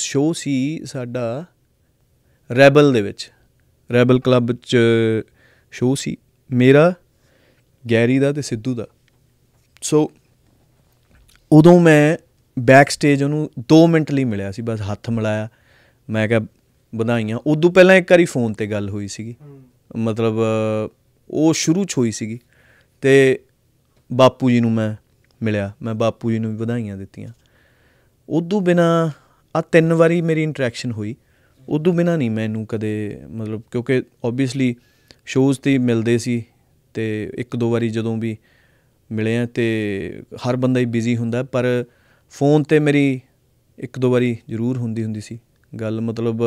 ਸ਼ੋਅ ਸੀ ਸਾਡਾ ਰੈਬਲ ਦੇ ਵਿੱਚ ਰੈਬਲ ਕਲੱਬ ਚ ਸ਼ੋਅ ਸੀ ਮੇਰਾ ਗੈਰੀ ਦਾ ਤੇ ਸਿੱਧੂ ਦਾ ਸੋ ਉਦੋਂ ਮੈਂ ਬੈਕ ਸਟੇਜ ਉਹਨੂੰ 2 ਮਿੰਟ ਲਈ ਮਿਲਿਆ ਸੀ ਬਸ ਹੱਥ ਮਿਲਾਇਆ ਮੈਂ ਕਿਹਾ ਵਧਾਈਆਂ ਉਦੋਂ ਪਹਿਲਾਂ ਇੱਕ ਵਾਰੀ ਫੋਨ ਤੇ ਗੱਲ ਹੋਈ ਸੀਗੀ ਮਤਲਬ ਉਹ ਸ਼ੁਰੂ ਚ ਹੋਈ ਸੀਗੀ ਤੇ ਬਾਪੂ ਜੀ ਨੂੰ ਮੈਂ ਮਿਲਿਆ ਮੈਂ ਬਾਪੂ ਜੀ ਨੂੰ ਵੀ ਵਧਾਈਆਂ ਦਿੱਤੀਆਂ ਉਦੋਂ ਬਿਨਾ ਆ ਤਿੰਨ ਵਾਰੀ ਮੇਰੀ ਇੰਟਰੈਕਸ਼ਨ ਹੋਈ ਉਦੋਂ ਬਿਨਾ ਨਹੀਂ ਮੈਨੂੰ ਕਦੇ ਮਤਲਬ ਕਿਉਂਕਿ ਆਬਵੀਅਸਲੀ ਸ਼ੋਜ਼ ਤੇ ਮਿਲਦੇ ਸੀ ਤੇ ਇੱਕ ਦੋ ਵਾਰੀ ਜਦੋਂ ਵੀ ਮਿਲੇ ਆ ਤੇ ਹਰ ਬੰਦਾ ਹੀ ਬਿਜ਼ੀ ਹੁੰਦਾ ਪਰ ਫੋਨ ਤੇ ਮੇਰੀ ਇੱਕ ਦੋ ਵਾਰੀ ਜ਼ਰੂਰ ਹੁੰਦੀ ਹੁੰਦੀ ਸੀ ਗੱਲ ਮਤਲਬ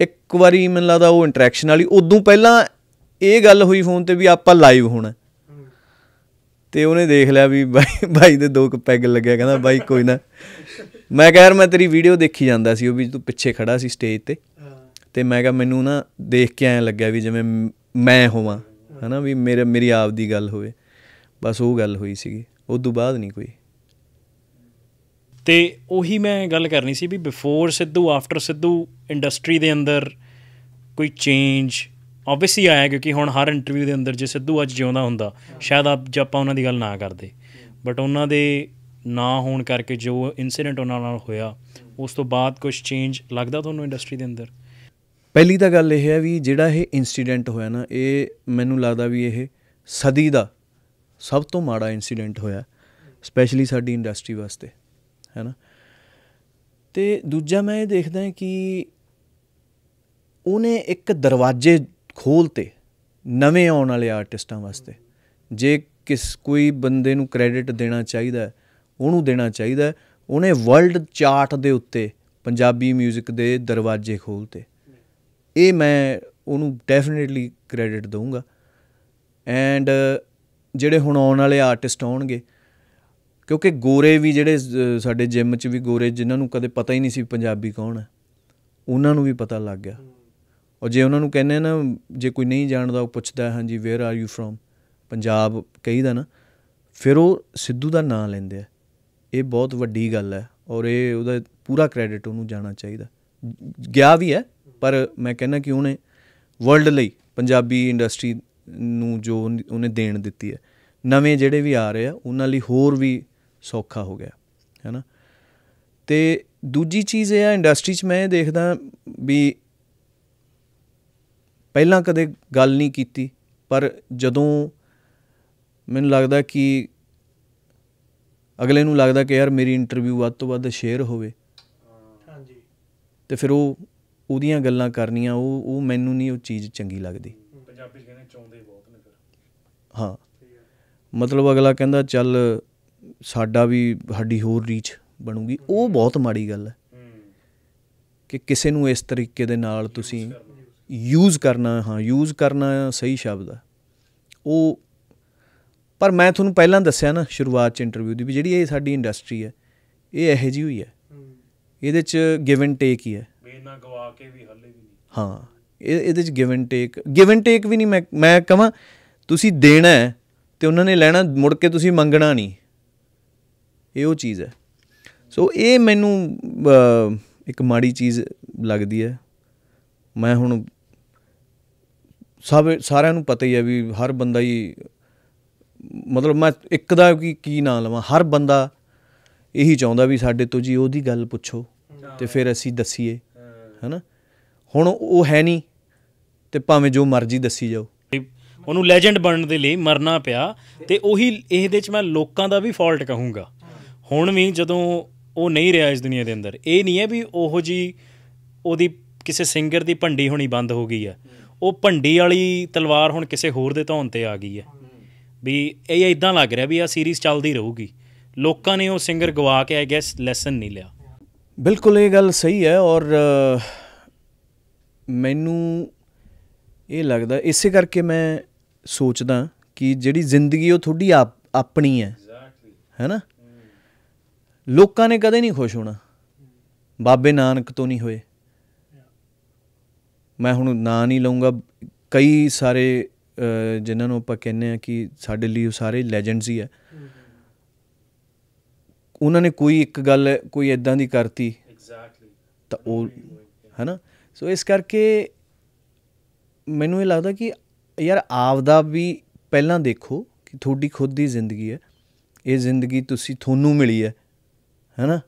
ਇੱਕ ਵਾਰੀ ਮੈਨੂੰ ਲੱਗਦਾ ਉਹ ਇੰਟਰੈਕਸ਼ਨ ਵਾਲੀ ਉਦੋਂ ਪਹਿਲਾਂ ਇਹ ਗੱਲ ਹੋਈ ਫੋਨ ਤੇ ਵੀ ਆਪਾਂ ਲਾਈਵ ਹੋਣਾ ਤੇ ਉਹਨੇ ਦੇਖ ਲਿਆ ਵੀ ਬਾਈ ਦੇ ਦੋ ਕੁ ਪੈਗ ਲੱਗਿਆ ਕਹਿੰਦਾ ਬਾਈ ਕੋਈ ਨਾ ਮੈਂ ਕਿਹਾ ਯਾਰ ਮੈਂ ਤੇਰੀ ਵੀਡੀਓ ਦੇਖੀ ਜਾਂਦਾ ਸੀ ਉਹ ਵੀ ਤੂੰ ਪਿੱਛੇ ਖੜਾ ਸੀ ਸਟੇਜ ਤੇ ਤੇ ਮੈਂ ਕਹਾ ਮੈਨੂੰ ਨਾ ਦੇਖ ਕੇ ਐਂ ਲੱਗਿਆ ਵੀ ਜਿਵੇਂ ਮੈਂ ਹੋਵਾਂ ਹਨਾ ਵੀ ਮੇਰੇ ਮੇਰੀ ਆਪ ਦੀ ਗੱਲ ਹੋਵੇ ਬਸ ਉਹ ਗੱਲ ਹੋਈ ਸੀਗੀ ਉਸ ਤੋਂ ਬਾਅਦ ਨਹੀਂ ਕੋਈ ਤੇ ਉਹੀ ਮੈਂ ਗੱਲ ਕਰਨੀ ਸੀ ਵੀ before Sidhu after Sidhu industry ਦੇ ਅੰਦਰ ਕੋਈ ਚੇਂਜ ਆਬਵੀਅਸਲੀ ਆਇਆ ਕਿਉਂਕਿ ਹੁਣ ਹਰ ਇੰਟਰਵਿਊ ਦੇ ਅੰਦਰ ਜੇ ਸਿੱਧੂ ਅੱਜ ਜਿਉਂਦਾ ਹੁੰਦਾ ਸ਼ਾਇਦ ਆਪ ਜੇ ਆਪਾਂ ਉਹਨਾਂ ਦੀ ਗੱਲ ਨਾ ਕਰਦੇ ਬਟ ਉਹਨਾਂ ਦੇ ਨਾ ਹੋਣ ਕਰਕੇ ਜੋ ਇਨਸੀਡੈਂਟ ਉਹਨਾਂ ਨਾਲ ਹੋਇਆ ਉਸ ਤੋਂ ਬਾਅਦ ਕੁਝ ਚੇਂਜ ਲੱਗਦਾ ਤੁਹਾਨੂੰ ਇੰਡਸਟਰੀ ਦੇ ਅੰਦਰ ਪਹਿਲੀ ਤਾਂ ਗੱਲ ਇਹ ਹੈ ਵੀ ਜਿਹੜਾ ਇਹ ਇਨਸੀਡੈਂਟ ਹੋਇਆ ਨਾ ਇਹ ਮੈਨੂੰ ਲੱਗਦਾ ਵੀ ਇਹ ਸਦੀ ਦਾ ਸਭ ਤੋਂ ਮਾੜਾ ਇਨਸੀਡੈਂਟ ਹੋਇਆ ਸਪੈਸ਼ਲੀ ਸਾਡੀ ਇੰਡਸਟਰੀ ਵਾਸਤੇ ਹੈਨਾ ਤੇ ਦੂਜਾ ਮੈਂ ਇਹ ਦੇਖਦਾ ਕਿ ਉਹਨੇ ਇੱਕ ਦਰਵਾਜ਼ੇ ਖੋਲਤੇ ਨਵੇਂ ਆਉਣ ਵਾਲੇ ਆਰਟਿਸਟਾਂ ਵਾਸਤੇ ਜੇ ਕਿਸ ਕੋਈ ਬੰਦੇ ਨੂੰ ਕ੍ਰੈਡਿਟ ਦੇਣਾ ਚਾਹੀਦਾ ਉਹਨੂੰ ਦੇਣਾ ਚਾਹੀਦਾ ਉਹਨੇ ਵਰਲਡ ਚਾਰਟ ਦੇ ਉੱਤੇ ਪੰਜਾਬੀ 뮤직 ਦੇ ਦਰਵਾਜ਼ੇ ਖੋਲਤੇ ਇਹ ਮੈਂ ਉਹਨੂੰ ਡੈਫੀਨਿਟਲੀ ਕ੍ਰੈਡਿਟ ਦਊਂਗਾ ਐਂਡ ਜਿਹੜੇ ਹੁਣ ਆਉਣ ਵਾਲੇ ਆਰਟਿਸਟ ਆਉਣਗੇ ਕਿਉਂਕਿ ਗੋਰੇ ਵੀ ਜਿਹੜੇ ਸਾਡੇ ਜਿਮ 'ਚ ਵੀ ਗੋਰੇ ਜਿਨ੍ਹਾਂ ਨੂੰ ਕਦੇ ਪਤਾ ਹੀ ਨਹੀਂ ਸੀ ਪੰਜਾਬੀ ਕੌਣ ਹੈ ਉਹਨਾਂ ਨੂੰ ਵੀ ਪਤਾ ਲੱਗ ਗਿਆ ਔਰ ਜੇ ਉਹਨਾਂ ਨੂੰ ਕਹਿੰਦੇ ਨਾ ਜੇ ਕੋਈ ਨਹੀਂ ਜਾਣਦਾ ਉਹ ਪੁੱਛਦਾ ਹਾਂਜੀ where are you from Punjab ਕਹੀਦਾ ਨਾ ਫਿਰ ਉਹ ਸਿੱਧੂ ਦਾ ਨਾਮ ਲੈਂਦੇ ਆ ਇਹ ਬਹੁਤ ਵੱਡੀ ਗੱਲ ਹੈ ਔਰ ਇਹ ਉਹਦਾ ਪੂਰਾ ਕ੍ਰੈਡਿਟ ਉਹਨੂੰ ਜਾਣਾ ਚਾਹੀਦਾ ਗਿਆ ਵੀ ਹੈ ਪਰ ਮੈਂ ਕਹਿੰਦਾ ਕਿ ਉਹਨੇ ਵਰਲਡ ਲਈ ਪੰਜਾਬੀ ਇੰਡਸਟਰੀ ਨੂੰ ਜੋ ਉਹਨੇ ਦੇਣ ਦਿੱਤੀ ਹੈ ਨਵੇਂ ਜਿਹੜੇ ਵੀ ਆ ਰਹੇ ਆ ਉਹਨਾਂ ਲਈ ਹੋਰ ਵੀ ਸੌਖਾ ਹੋ ਗਿਆ ਹੈਨਾ ਤੇ ਦੂਜੀ ਚੀਜ਼ ਇਹ ਆ ਇੰਡਸਟਰੀ 'ਚ ਮੈਂ ਇਹ ਦੇਖਦਾ ਵੀ ਪਹਿਲਾਂ ਕਦੇ ਗੱਲ ਨਹੀਂ ਕੀਤੀ ਪਰ ਜਦੋਂ ਮੈਨੂੰ ਲੱਗਦਾ ਕਿ ਅਗਲੇ ਨੂੰ ਲੱਗਦਾ ਕਿ ਯਾਰ ਮੇਰੀ ਇੰਟਰਵਿਊ ਵੱਧ ਤੋਂ ਵੱਧ ਸ਼ੇਅਰ ਹੋਵੇ ਹਾਂਜੀ ਤੇ ਫਿਰ ਉਹ ਉਹਦੀਆਂ ਗੱਲਾਂ ਕਰਨੀਆਂ ਉਹ ਉਹ ਮੈਨੂੰ ਨਹੀਂ ਉਹ ਚੀਜ਼ ਚੰਗੀ ਲੱਗਦੀ ਪੰਜਾਬੀ ਕਹਿੰਦੇ ਚਾਉਂਦੇ ਬਹੁਤ ਨੇ ਫਿਰ ਹਾਂ ਮਤਲਬ ਅਗਲਾ ਕਹਿੰਦਾ ਚੱਲ ਸਾਡਾ ਵੀ ਸਾਡੀ ਹੋਰ ਰੀਚ ਬਣੂਗੀ ਉਹ ਬਹੁਤ ਮਾੜੀ ਗੱਲ ਹੈ ਕਿ ਕਿਸੇ ਨੂੰ ਇਸ ਤਰੀਕੇ ਦੇ ਨਾਲ ਤੁਸੀਂ ਯੂਜ਼ ਕਰਨਾ ਹਾਂ ਯੂਜ਼ ਕਰਨਾ ਸਹੀ ਸ਼ਬਦ ਹੈ ਉਹ ਪਰ ਮੈਂ ਤੁਹਾਨੂੰ ਪਹਿਲਾਂ ਦੱਸਿਆ ਨਾ ਸ਼ੁਰੂਆਤ ਚ ਇੰਟਰਵਿਊ ਦੀ ਵੀ ਜਿਹੜੀ ਇਹ ਸਾਡੀ ਇੰਡਸਟਰੀ ਹੈ ਇਹ ਇਹੋ ਜੀ ਹੋਈ ਹੈ ਇਹਦੇ ਚ ਗਿਵ ਐਂਡ ਟੇਕ ਹੀ ਹੈ ਮੇਨਾ ਗਵਾ ਕੇ ਵੀ ਹੱਲੇ ਵੀ ਨਹੀਂ ਹਾਂ ਇਹ ਇਹਦੇ ਚ give and take give and take ਵੀ ਨਹੀਂ ਮੈਂ ਮੈਂ ਕਹਾਂ ਤੁਸੀਂ ਦੇਣਾ ਹੈ ਤੇ ਉਹਨਾਂ ਨੇ ਲੈਣਾ ਮੁੜ ਕੇ ਤੁਸੀਂ ਮੰਗਣਾ ਨਹੀਂ ਇਹ ਉਹ ਚੀਜ਼ ਹੈ ਸੋ ਇਹ ਮੈਨੂੰ ਇੱਕ ਮਾੜੀ ਚੀਜ਼ ਲੱਗਦੀ ਹੈ ਮੈਂ ਹੁਣ ਸਭ ਸਾਰਿਆਂ ਨੂੰ ਪਤਾ ਹੀ ਹੈ ਵੀ ਹਰ ਬੰਦਾ ਹੀ ਮਤਲਬ ਮੈਂ ਇੱਕ ਦਾ ਕੀ ਕੀ ਨਾਂ ਲਵਾਂ ਹਰ ਬੰਦਾ ਇਹੀ ਚਾਹੁੰਦਾ ਵੀ ਸਾਡੇ ਤੋਂ ਜੀ ਉਹਦੀ ਗੱਲ ਪੁੱਛੋ ਤੇ ਫਿਰ ਅਸੀਂ ਦਸੀਏ ਹੈਨਾ ਹੁਣ ਉਹ ਹੈ ਨਹੀਂ ਤੇ ਭਾਵੇਂ ਜੋ ਮਰਜ਼ੀ ਦੱਸੀ ਜਾਓ ਉਹਨੂੰ ਲੈਜੈਂਡ ਬਣਨ ਦੇ ਲਈ ਮਰਨਾ ਪਿਆ ਤੇ ਉਹੀ ਇਹਦੇ ਚ ਮੈਂ ਲੋਕਾਂ ਦਾ ਵੀ ਫਾਲਟ ਕਹੂੰਗਾ ਹੁਣ ਵੀ ਜਦੋਂ ਉਹ ਨਹੀਂ ਰਿਹਾ ਇਸ ਦੁਨੀਆ ਦੇ ਅੰਦਰ ਇਹ ਨਹੀਂ ਹੈ ਵੀ ਉਹੋ ਜੀ ਉਹਦੀ ਕਿਸੇ ਸਿੰਗਰ ਦੀ ਭੰਡੀ ਹੋਣੀ ਬੰਦ ਹੋ ਗਈ ਹੈ ਉਹ ਭੰਡੀ ਵਾਲੀ ਤਲਵਾਰ ਹੁਣ ਕਿਸੇ ਹੋਰ ਦੇ ਧੌਣ ਤੇ ਆ ਗਈ ਹੈ ਵੀ ਇਹ ਇਦਾਂ ਲੱਗ ਰਿਹਾ ਵੀ ਆ ਸੀਰੀਜ਼ ਚੱਲਦੀ ਰਹੂਗੀ ਲੋਕਾਂ ਨੇ ਉਹ ਸਿੰਗਰ ਗਵਾ ਕੇ ਆਈ ਗੈਸ ਲੈਸਨ ਨਹੀਂ ਲਿਆ ਬਿਲਕੁਲ ਇਹ ਗੱਲ ਸਹੀ ਹੈ ਔਰ ਮੈਨੂੰ ਇਹ ਲੱਗਦਾ ਇਸੇ ਕਰਕੇ ਮੈਂ ਸੋਚਦਾ ਕਿ ਜਿਹੜੀ ਜ਼ਿੰਦਗੀ ਉਹ ਤੁਹਾਡੀ ਆਪਣੀ ਹੈ ਹੈ ਨਾ ਲੋਕਾਂ ਨੇ ਕਦੇ ਨਹੀਂ ਖੁਸ਼ ਹੋਣਾ ਬਾਬੇ ਨਾਨਕ ਤੋਂ ਨਹੀਂ ਹੋਏ ਮੈਂ ਹੁਣ ਨਾਂ ਨਹੀਂ ਲਵਾਂਗਾ ਕਈ ਸਾਰੇ ਜਿਨ੍ਹਾਂ ਨੂੰ ਆਪਾਂ ਕਹਿੰਦੇ ਆ ਕਿ ਸਾਡੇ ਲਈ ਉਹ ਸਾਰੇ ਲੈਜੈਂਡਸ ਹੀ ਆ ਉਹਨਾਂ ਨੇ ਕੋਈ ਇੱਕ ਗੱਲ ਕੋਈ ਇਦਾਂ ਦੀ ਕਰਤੀ ਐਗਜ਼ੈਕਟਲੀ ਤਾਂ ਉਹ ਹੈਨਾ ਸੋ ਇਸ ਕਰਕੇ ਮੈਨੂੰ ਇਹ ਲੱਗਦਾ ਕਿ ਯਾਰ ਆਪ ਦਾ ਵੀ ਪਹਿਲਾਂ ਦੇਖੋ ਕਿ ਤੁਹਾਡੀ ਖੁਦ ਦੀ ਜ਼ਿੰਦਗੀ ਹੈ ਇਹ ਜ਼ਿੰਦਗੀ ਤੁਸੀਂ ਤੁਹਾਨੂੰ ਮਿਲੀ ਹੈ ਹੈਨਾ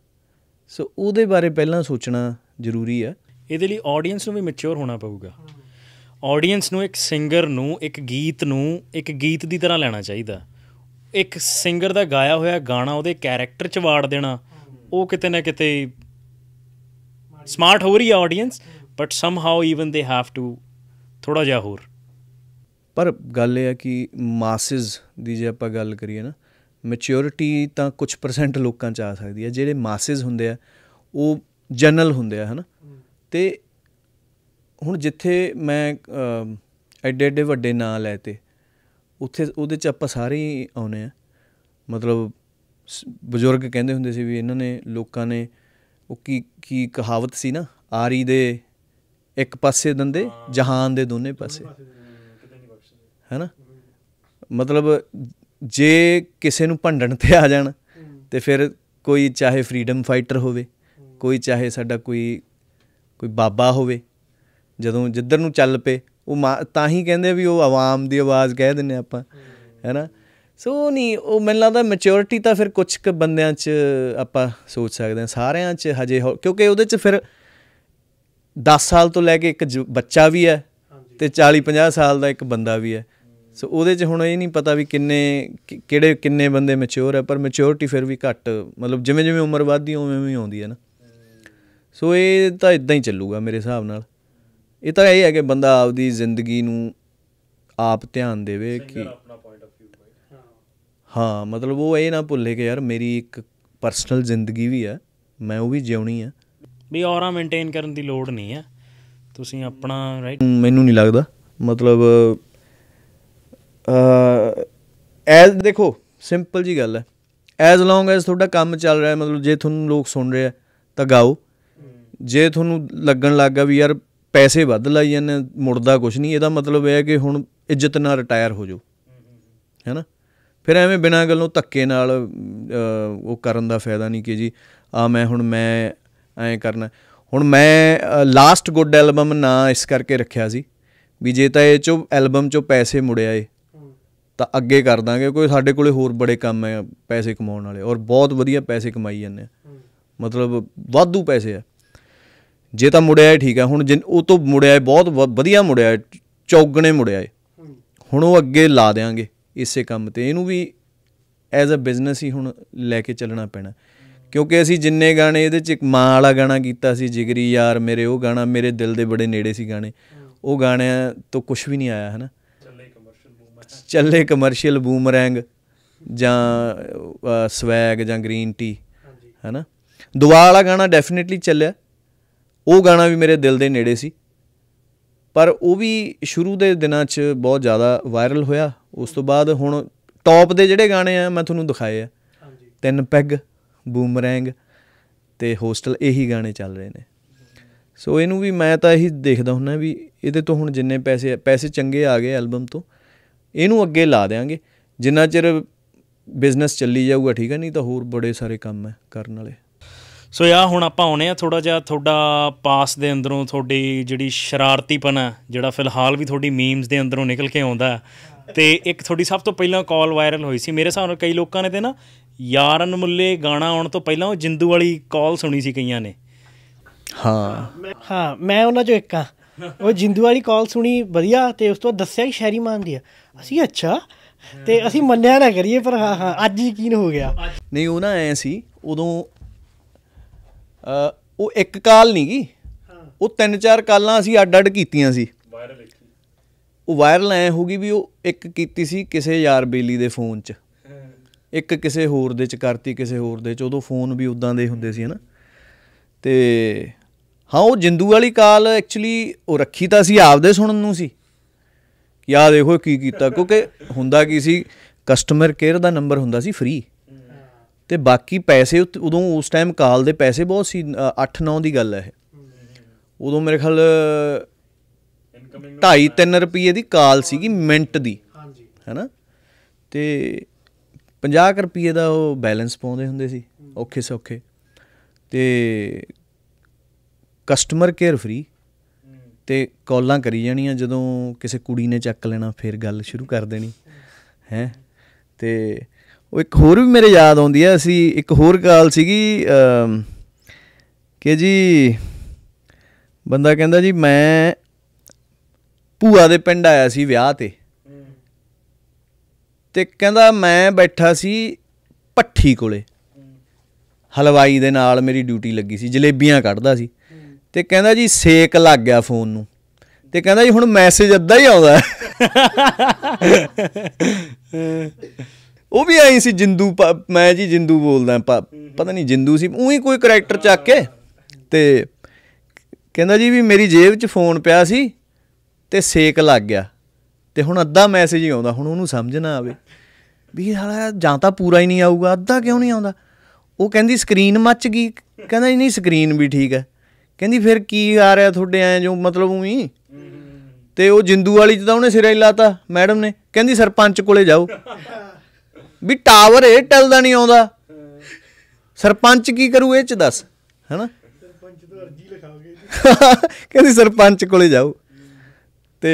ਸੋ ਉਹਦੇ ਬਾਰੇ ਪਹਿਲਾਂ ਸੋਚਣਾ ਜ਼ਰੂਰੀ ਹੈ ਇਹਦੇ ਲਈ ਆਡੀਅנס ਨੂੰ ਵੀ ਮੈਚੁਰ ਹੋਣਾ ਪਊਗਾ ਆਡੀਅנס ਨੂੰ ਇੱਕ ਸਿੰਗਰ ਨੂੰ ਇੱਕ ਗੀਤ ਨੂੰ ਇੱਕ ਗੀਤ ਦੀ ਤਰ੍ਹਾਂ ਲੈਣਾ ਚਾਹੀਦਾ ਇੱਕ ਸਿੰਗਰ ਦਾ ਗਾਇਆ ਹੋਇਆ ਗਾਣਾ ਉਹਦੇ ਕੈਰੈਕਟਰ ਚ ਵਾੜ ਦੇਣਾ ਉਹ ਕਿਤੇ ਨਾ ਕਿਤੇ ਸਮਾਰਟ ਹੋ ਰਹੀ ਹੈ audience but somehow even they have to ਥੋੜਾ ਜਿਹਾ ਹੋਰ ਪਰ ਗੱਲ ਇਹ ਹੈ ਕਿ ਮਾਸਸ ਦੀ ਜੇ ਆਪਾਂ ਗੱਲ ਕਰੀਏ ਨਾ ਮੈਚਿਓਰਿਟੀ ਤਾਂ ਕੁਝ ਪਰਸੈਂਟ ਲੋਕਾਂ ਚ ਆ ਸਕਦੀ ਹੈ ਜਿਹੜੇ ਮਾਸਸ ਹੁੰਦੇ ਆ ਉਹ ਜਨਰਲ ਹੁੰਦੇ ਆ ਹਨਾ ਤੇ ਹੁਣ ਜਿੱਥੇ ਮੈਂ ਐਡੇ ਐਡੇ ਵੱਡੇ ਨਾਂ ਲੈ ਤੇ ਉੱਥੇ ਉਹਦੇ ਚ ਆਪਾਂ ਸਾਰੇ ਹੀ ਆਉਨੇ ਆ ਮਤਲਬ ਬਜ਼ੁਰਗ ਕਹਿੰਦੇ ਹੁੰਦੇ ਸੀ ਵੀ ਇਹਨਾਂ ਨੇ ਲੋਕਾਂ ਨੇ ਉਹ ਕੀ ਕੀ ਕਹਾਵਤ ਸੀ ਨਾ ਆਰੀ ਦੇ ਇੱਕ ਪਾਸੇ ਦੰਦੇ ਜਹਾਨ ਦੇ ਦੋਨੇ ਪਾਸੇ ਹੈਨਾ ਮਤਲਬ ਜੇ ਕਿਸੇ ਨੂੰ ਭੰਡਣ ਤੇ ਆ ਜਾਣ ਤੇ ਫਿਰ ਕੋਈ ਚਾਹੇ ਫਰੀडम ਫਾਈਟਰ ਹੋਵੇ ਕੋਈ ਚਾਹੇ ਸਾਡਾ ਕੋਈ ਕੋਈ ਬਾਬਾ ਹੋਵੇ ਜਦੋਂ ਜਿੱਧਰ ਨੂੰ ਚੱਲ ਪਏ ਉਹ ਤਾਂ ਹੀ ਕਹਿੰਦੇ ਵੀ ਉਹ ਆਵਾਮ ਦੀ ਆਵਾਜ਼ ਕਹਿ ਦਿੰਨੇ ਆਪਾਂ ਹੈਨਾ ਸੋ ਨਹੀਂ ਉਹ ਮੈਨੂੰ ਲੱਗਦਾ ਮੈਚਿਓਰਿਟੀ ਤਾਂ ਫਿਰ ਕੁਝ ਕੁ ਬੰਦਿਆਂ 'ਚ ਆਪਾਂ ਸੋਚ ਸਕਦੇ ਹਾਂ ਸਾਰਿਆਂ 'ਚ ਹਜੇ ਕਿਉਂਕਿ ਉਹਦੇ 'ਚ ਫਿਰ 10 ਸਾਲ ਤੋਂ ਲੈ ਕੇ ਇੱਕ ਬੱਚਾ ਵੀ ਹੈ ਤੇ 40 50 ਸਾਲ ਦਾ ਇੱਕ ਬੰਦਾ ਵੀ ਹੈ ਸੋ ਉਹਦੇ 'ਚ ਹੁਣ ਇਹ ਨਹੀਂ ਪਤਾ ਵੀ ਕਿੰਨੇ ਕਿਹੜੇ ਕਿੰਨੇ ਬੰਦੇ ਮੈਚਿਓਰ ਹੈ ਪਰ ਮੈਚਿਓਰਿਟੀ ਫਿਰ ਵੀ ਘੱਟ ਮਤਲਬ ਜਿਵੇਂ ਜਿਵੇਂ ਉਮਰ ਵੱਧਦੀ ਓਵੇਂ ਓਵੇਂ ਆਉਂਦੀ ਹੈ ਨਾ ਸੋ ਇਹ ਤਾਂ ਇਦਾਂ ਹੀ ਚੱਲੂਗਾ ਮੇਰੇ ਹਿਸਾਬ ਨਾਲ ਇਹ ਤਾਂ ਇਹ ਹੈ ਕਿ ਬੰਦਾ ਆਪਦੀ ਜ਼ਿੰਦਗੀ ਨੂੰ ਆਪ ਧਿਆਨ ਦੇਵੇ ਕਿ ਹਾਂ ਮਤਲਬ ਉਹ ਇਹ ਨਾ ਭੁੱਲੇ ਕਿ ਯਾਰ ਮੇਰੀ ਇੱਕ ਪਰਸਨਲ ਜ਼ਿੰਦਗੀ ਵੀ ਹੈ ਮੈਂ ਉਹ ਵੀ ਜਿਉਣੀ ਹੈ ਵੀ ਔਰਾ ਮੇਨਟੇਨ ਕਰਨ ਦੀ ਲੋੜ ਨਹੀਂ ਹੈ ਤੁਸੀਂ ਆਪਣਾ ਰਾਈਟ ਮੈਨੂੰ ਨਹੀਂ ਲੱਗਦਾ ਮਤਲਬ ਅ ਐਸ ਦੇਖੋ ਸਿੰਪਲ ਜੀ ਗੱਲ ਹੈ ਐਸ ਲੌਂਗ ਐਸ ਤੁਹਾਡਾ ਕੰਮ ਚੱਲ ਰਿਹਾ ਹੈ ਮਤਲਬ ਜੇ ਤੁਹਾਨੂੰ ਲੋਕ ਸੁਣ ਰਹੇ ਆ ਤਾਂ ਗਾਓ ਜੇ ਤੁਹਾਨੂੰ ਲੱਗਣ ਲੱਗਾ ਵੀ ਯਾਰ ਪੈਸੇ ਵੱਧ ਲਾਈ ਜਾਂਦੇ ਮੁੜਦਾ ਕੁਝ ਨਹੀਂ ਇਹਦਾ ਮਤਲਬ ਇਹ ਹੈ ਕਿ ਹੁਣ ਇੱਜ਼ਤ ਨਾਲ ਰਿਟਾਇਰ ਹੋ ਜਾਓ ਹੈਨਾ ਫਿਰ ਐਵੇਂ ਬਿਨਾਂ ਗੱਲੋਂ ਧੱਕੇ ਨਾਲ ਉਹ ਕਰਨ ਦਾ ਫਾਇਦਾ ਨਹੀਂ ਕਿ ਜੀ ਆ ਮੈਂ ਹੁਣ ਮੈਂ ਐਂ ਕਰਨਾ ਹੁਣ ਮੈਂ ਲਾਸਟ ਗੁੱਡ ਐਲਬਮ ਨਾ ਇਸ ਕਰਕੇ ਰੱਖਿਆ ਸੀ ਵੀ ਜੇ ਤਾਂ ਇਹ ਚੋਂ ਐਲਬਮ ਚੋਂ ਪੈਸੇ ਮੁੜਿਆ ਏ ਤਾਂ ਅੱਗੇ ਕਰ ਦਾਂਗੇ ਕੋਈ ਸਾਡੇ ਕੋਲੇ ਹੋਰ ਬੜੇ ਕੰਮ ਐ ਪੈਸੇ ਕਮਾਉਣ ਵਾਲੇ ਔਰ ਬਹੁਤ ਵਧੀਆ ਪੈਸੇ ਕਮਾਈ ਜਾਂਦੇ ਆ ਮਤਲਬ ਵਾਧੂ ਪੈਸੇ ਆ ਜੇ ਤਾਂ ਮੁੜਿਆ ਹੈ ਠੀਕ ਹੈ ਹੁਣ ਜਿੰ ਉਹ ਤੋਂ ਮੁੜਿਆ ਹੈ ਬਹੁਤ ਵਧੀਆ ਮੁੜਿਆ ਹੈ ਚੌਗਣੇ ਮੁੜਿਆ ਹੈ ਹੁਣ ਉਹ ਅੱਗੇ ਲਾ ਦੇਾਂਗੇ ਇਸੇ ਕੰਮ ਤੇ ਇਹਨੂੰ ਵੀ ਐਜ਼ ਅ ਬਿਜ਼ਨਸ ਹੀ ਹੁਣ ਲੈ ਕੇ ਚੱਲਣਾ ਪੈਣਾ ਕਿਉਂਕਿ ਅਸੀਂ ਜਿੰਨੇ ਗਾਣੇ ਇਹਦੇ ਚ ਇੱਕ ਮਾਂ ਵਾਲਾ ਗਾਣਾ ਕੀਤਾ ਸੀ ਜਿਗਰੀ ਯਾਰ ਮੇਰੇ ਉਹ ਗਾਣਾ ਮੇਰੇ ਦਿਲ ਦੇ ਬੜੇ ਨੇੜੇ ਸੀ ਗਾਣੇ ਉਹ ਗਾਣਿਆਂ ਤੋਂ ਕੁਝ ਵੀ ਨਹੀਂ ਆਇਆ ਹਨਾ ਚੱਲੇ ਕਮਰਸ਼ੀਅਲ ਚੱਲੇ ਕਮਰਸ਼ੀਅਲ ਬੂਮਰੈਂਗ ਜਾਂ ਸਵੈਗ ਜਾਂ ਗ੍ਰੀਨ ਟੀ ਹਨਾ ਦੁਆ ਵਾਲਾ ਗਾਣਾ ਡੈਫੀਨਿਟਲੀ ਚੱਲਿਆ ਉਹ ਗਾਣਾ ਵੀ ਮੇਰੇ ਦਿਲ ਦੇ ਨੇੜੇ ਸੀ ਪਰ ਉਹ ਵੀ ਸ਼ੁਰੂ ਦੇ ਦਿਨਾਂ 'ਚ ਬਹੁਤ ਜ਼ਿਆਦਾ ਵਾਇਰਲ ਹੋਇਆ ਉਸ ਤੋਂ ਬਾਅਦ ਹੁਣ ਟੌਪ ਦੇ ਜਿਹੜੇ ਗਾਣੇ ਆ ਮੈਂ ਤੁਹਾਨੂੰ ਦਿਖਾਏ ਆ ਤਿੰਨ ਪੈਗ ਬੂਮਰੈਂਗ ਤੇ ਹੋਸਟਲ ਇਹੀ ਗਾਣੇ ਚੱਲ ਰਹੇ ਨੇ ਸੋ ਇਹਨੂੰ ਵੀ ਮੈਂ ਤਾਂ ਇਹੀ ਦੇਖਦਾ ਹੁੰਨਾ ਵੀ ਇਹਦੇ ਤੋਂ ਹੁਣ ਜਿੰਨੇ ਪੈਸੇ ਪੈਸੇ ਚੰਗੇ ਆ ਗਏ ਐਲਬਮ ਤੋਂ ਇਹਨੂੰ ਅੱਗੇ ਲਾ ਦੇਾਂਗੇ ਜਿੰਨਾ ਚਿਰ ਬਿਜ਼ਨਸ ਚੱਲੀ ਜਾਊਗਾ ਠੀਕ ਹੈ ਨਹੀਂ ਤਾਂ ਹੋਰ ਬੜੇ ਸਾਰੇ ਕੰਮ ਹੈ ਕਰਨ ਵਾਲੇ ਸੋ ਯਾ ਹੁਣ ਆਪਾਂ ਆਉਨੇ ਆ ਥੋੜਾ ਜਿਹਾ ਤੁਹਾਡਾ ਪਾਸ ਦੇ ਅੰਦਰੋਂ ਤੁਹਾਡੀ ਜਿਹੜੀ ਸ਼ਰਾਰਤੀਪਨ ਆ ਜਿਹੜਾ ਫਿਲਹਾਲ ਵੀ ਤੁਹਾਡੀ ਮੀਮਸ ਦੇ ਅੰਦਰੋਂ ਨਿਕਲ ਕੇ ਆਉਂਦਾ ਤੇ ਇੱਕ ਤੁਹਾਡੀ ਸਭ ਤੋਂ ਪਹਿਲਾਂ ਕਾਲ ਵਾਇਰਲ ਹੋਈ ਸੀ ਮੇਰੇ ਹਿਸਾਬ ਨਾਲ ਕਈ ਲੋਕਾਂ ਨੇ ਤੇ ਨਾ ਯਾਰਨ ਮੁੱਲੇ ਗਾਣਾ ਆਉਣ ਤੋਂ ਪਹਿਲਾਂ ਉਹ ਜਿੰਦੂ ਵਾਲੀ ਕਾਲ ਸੁਣੀ ਸੀ ਕਈਆਂ ਨੇ ਹਾਂ ਹਾਂ ਮੈਂ ਉਹਨਾਂ ਚੋਂ ਇੱਕ ਆ ਉਹ ਜਿੰਦੂ ਵਾਲੀ ਕਾਲ ਸੁਣੀ ਵਧੀਆ ਤੇ ਉਸ ਤੋਂ ਦੱਸਿਆ ਕਿ ਸ਼ਹਿਰੀ ਮਾਨ ਦੀ ਆ ਅਸੀਂ ਅੱਛਾ ਤੇ ਅਸੀਂ ਮੰਨਿਆ ਨਾ ਕਰੀਏ ਪਰ ਹਾਂ ਹਾਂ ਅੱਜ ਯਕੀਨ ਹੋ ਗਿਆ ਨਹੀਂ ਉਹ ਨਾ ਐ ਸੀ ਉਦੋਂ ਉਹ ਇੱਕ ਕਾਲ ਨਹੀਂ ਗਈ ਉਹ ਤਿੰਨ ਚਾਰ ਕਾਲਾਂ ਅਸੀਂ ਅੱਡ-ਅੱਡ ਕੀਤੀਆਂ ਸੀ ਵਾਇਰਲ ਉਹ ਵਾਇਰਲ ਐ ਹੋਗੀ ਵੀ ਉਹ ਇੱਕ ਕੀਤੀ ਸੀ ਕਿਸੇ ਯਾਰ ਬੇਲੀ ਦੇ ਫੋਨ 'ਚ ਇੱਕ ਕਿਸੇ ਹੋਰ ਦੇ 'ਚ ਕਰਤੀ ਕਿਸੇ ਹੋਰ ਦੇ 'ਚ ਉਦੋਂ ਫੋਨ ਵੀ ਉਦਾਂ ਦੇ ਹੁੰਦੇ ਸੀ ਹਨਾ ਤੇ ਹਾਂ ਉਹ ਜਿੰਦੂ ਵਾਲੀ ਕਾਲ ਐਕਚੁਅਲੀ ਉਹ ਰੱਖੀ ਤਾਂ ਸੀ ਆਪਦੇ ਸੁਣਨ ਨੂੰ ਸੀ ਕਿ ਆ ਦੇਖੋ ਕੀ ਕੀਤਾ ਕਿਉਂਕਿ ਹੁੰਦਾ ਕੀ ਸੀ ਕਸਟਮਰ ਕੇਅਰ ਦਾ ਨੰਬਰ ਹੁੰਦਾ ਸੀ ਫ੍ਰੀ ਤੇ ਬਾਕੀ ਪੈਸੇ ਉਦੋਂ ਉਸ ਟਾਈਮ ਕਾਲ ਦੇ ਪੈਸੇ ਬਹੁਤ ਸੀ 8-9 ਦੀ ਗੱਲ ਹੈ ਇਹ ਉਦੋਂ ਮੇਰੇ ਖਿਆਲ 25 3 ਰੁਪਏ ਦੀ ਕਾਲ ਸੀਗੀ ਮਿੰਟ ਦੀ ਹਾਂਜੀ ਹੈਨਾ ਤੇ 50 ਰੁਪਏ ਦਾ ਉਹ ਬੈਲੈਂਸ ਪਾਉਂਦੇ ਹੁੰਦੇ ਸੀ ਔਖੇ ਸੌਖੇ ਤੇ ਕਸਟਮਰ ਕੇਅਰ ਫ੍ਰੀ ਤੇ ਕਾਲਾਂ ਕਰੀ ਜਾਣੀਆਂ ਜਦੋਂ ਕਿਸੇ ਕੁੜੀ ਨੇ ਚੱਕ ਲੈਣਾ ਫਿਰ ਗੱਲ ਸ਼ੁਰੂ ਕਰ ਦੇਣੀ ਹੈ ਤੇ ਉਹ ਇੱਕ ਹੋਰ ਵੀ ਮੇਰੇ ਯਾਦ ਆਉਂਦੀ ਹੈ ਅਸੀਂ ਇੱਕ ਹੋਰ ਗੱਲ ਸੀਗੀ ਕਿ ਜੀ ਬੰਦਾ ਕਹਿੰਦਾ ਜੀ ਮੈਂ ਭੂਆ ਦੇ ਪਿੰਡ ਆਇਆ ਸੀ ਵਿਆਹ ਤੇ ਤੇ ਕਹਿੰਦਾ ਮੈਂ ਬੈਠਾ ਸੀ ਪੱਠੀ ਕੋਲੇ ਹਲਵਾਈ ਦੇ ਨਾਲ ਮੇਰੀ ਡਿਊਟੀ ਲੱਗੀ ਸੀ ਜਲੇਬੀਆਂ ਕੱਢਦਾ ਸੀ ਤੇ ਕਹਿੰਦਾ ਜੀ ਸੇਕ ਲੱਗ ਗਿਆ ਫੋਨ ਨੂੰ ਤੇ ਕਹਿੰਦਾ ਜੀ ਹੁਣ ਮੈਸੇਜ ਅੱਧਾ ਹੀ ਆਉਂਦਾ ਉਹ ਵੀ ਆਈ ਸੀ ਜਿੰਦੂ ਮੈਂ ਜੀ ਜਿੰਦੂ ਬੋਲਦਾ ਪਤਾ ਨਹੀਂ ਜਿੰਦੂ ਸੀ ਉਹੀ ਕੋਈ ਕੈਰੈਕਟਰ ਚੱਕ ਕੇ ਤੇ ਕਹਿੰਦਾ ਜੀ ਵੀ ਮੇਰੀ ਜੇਬ 'ਚ ਫੋਨ ਪਿਆ ਸੀ ਤੇ ਸੇਕ ਲੱਗ ਗਿਆ ਤੇ ਹੁਣ ਅੱਧਾ ਮੈਸੇਜ ਹੀ ਆਉਂਦਾ ਹੁਣ ਉਹਨੂੰ ਸਮਝ ਨਾ ਆਵੇ ਵੀ ਹਾਲਾ ਜਾਂ ਤਾਂ ਪੂਰਾ ਹੀ ਨਹੀਂ ਆਊਗਾ ਅੱਧਾ ਕਿਉਂ ਨਹੀਂ ਆਉਂਦਾ ਉਹ ਕਹਿੰਦੀ ਸਕਰੀਨ ਮੱਚ ਗਈ ਕਹਿੰਦਾ ਨਹੀਂ ਸਕਰੀਨ ਵੀ ਠੀਕ ਹੈ ਕਹਿੰਦੀ ਫਿਰ ਕੀ ਆ ਰਿਹਾ ਤੁਹਾਡੇ ਐ ਜੋ ਮਤਲਬ ਉਹੀ ਤੇ ਉਹ ਜਿੰਦੂ ਵਾਲੀ ਚ ਤਾਂ ਉਹਨੇ ਸਿਰੇ ਲਾਤਾ ਮੈਡਮ ਨੇ ਕਹਿੰਦੀ ਸਰਪੰਚ ਕੋਲੇ ਜਾਓ ਵੀ ਟਾਵਰ ਇਹ ਟਲਦਾ ਨਹੀਂ ਆਉਂਦਾ ਸਰਪੰਚ ਕੀ ਕਰੂ ਇਹ ਚ ਦੱਸ ਹੈਨਾ ਸਰਪੰਚ ਤੋਂ ਅਰਜੀ ਲਿਖਾਓਗੇ ਕਹਿੰਦੀ ਸਰਪੰਚ ਕੋਲੇ ਜਾਓ ਤੇ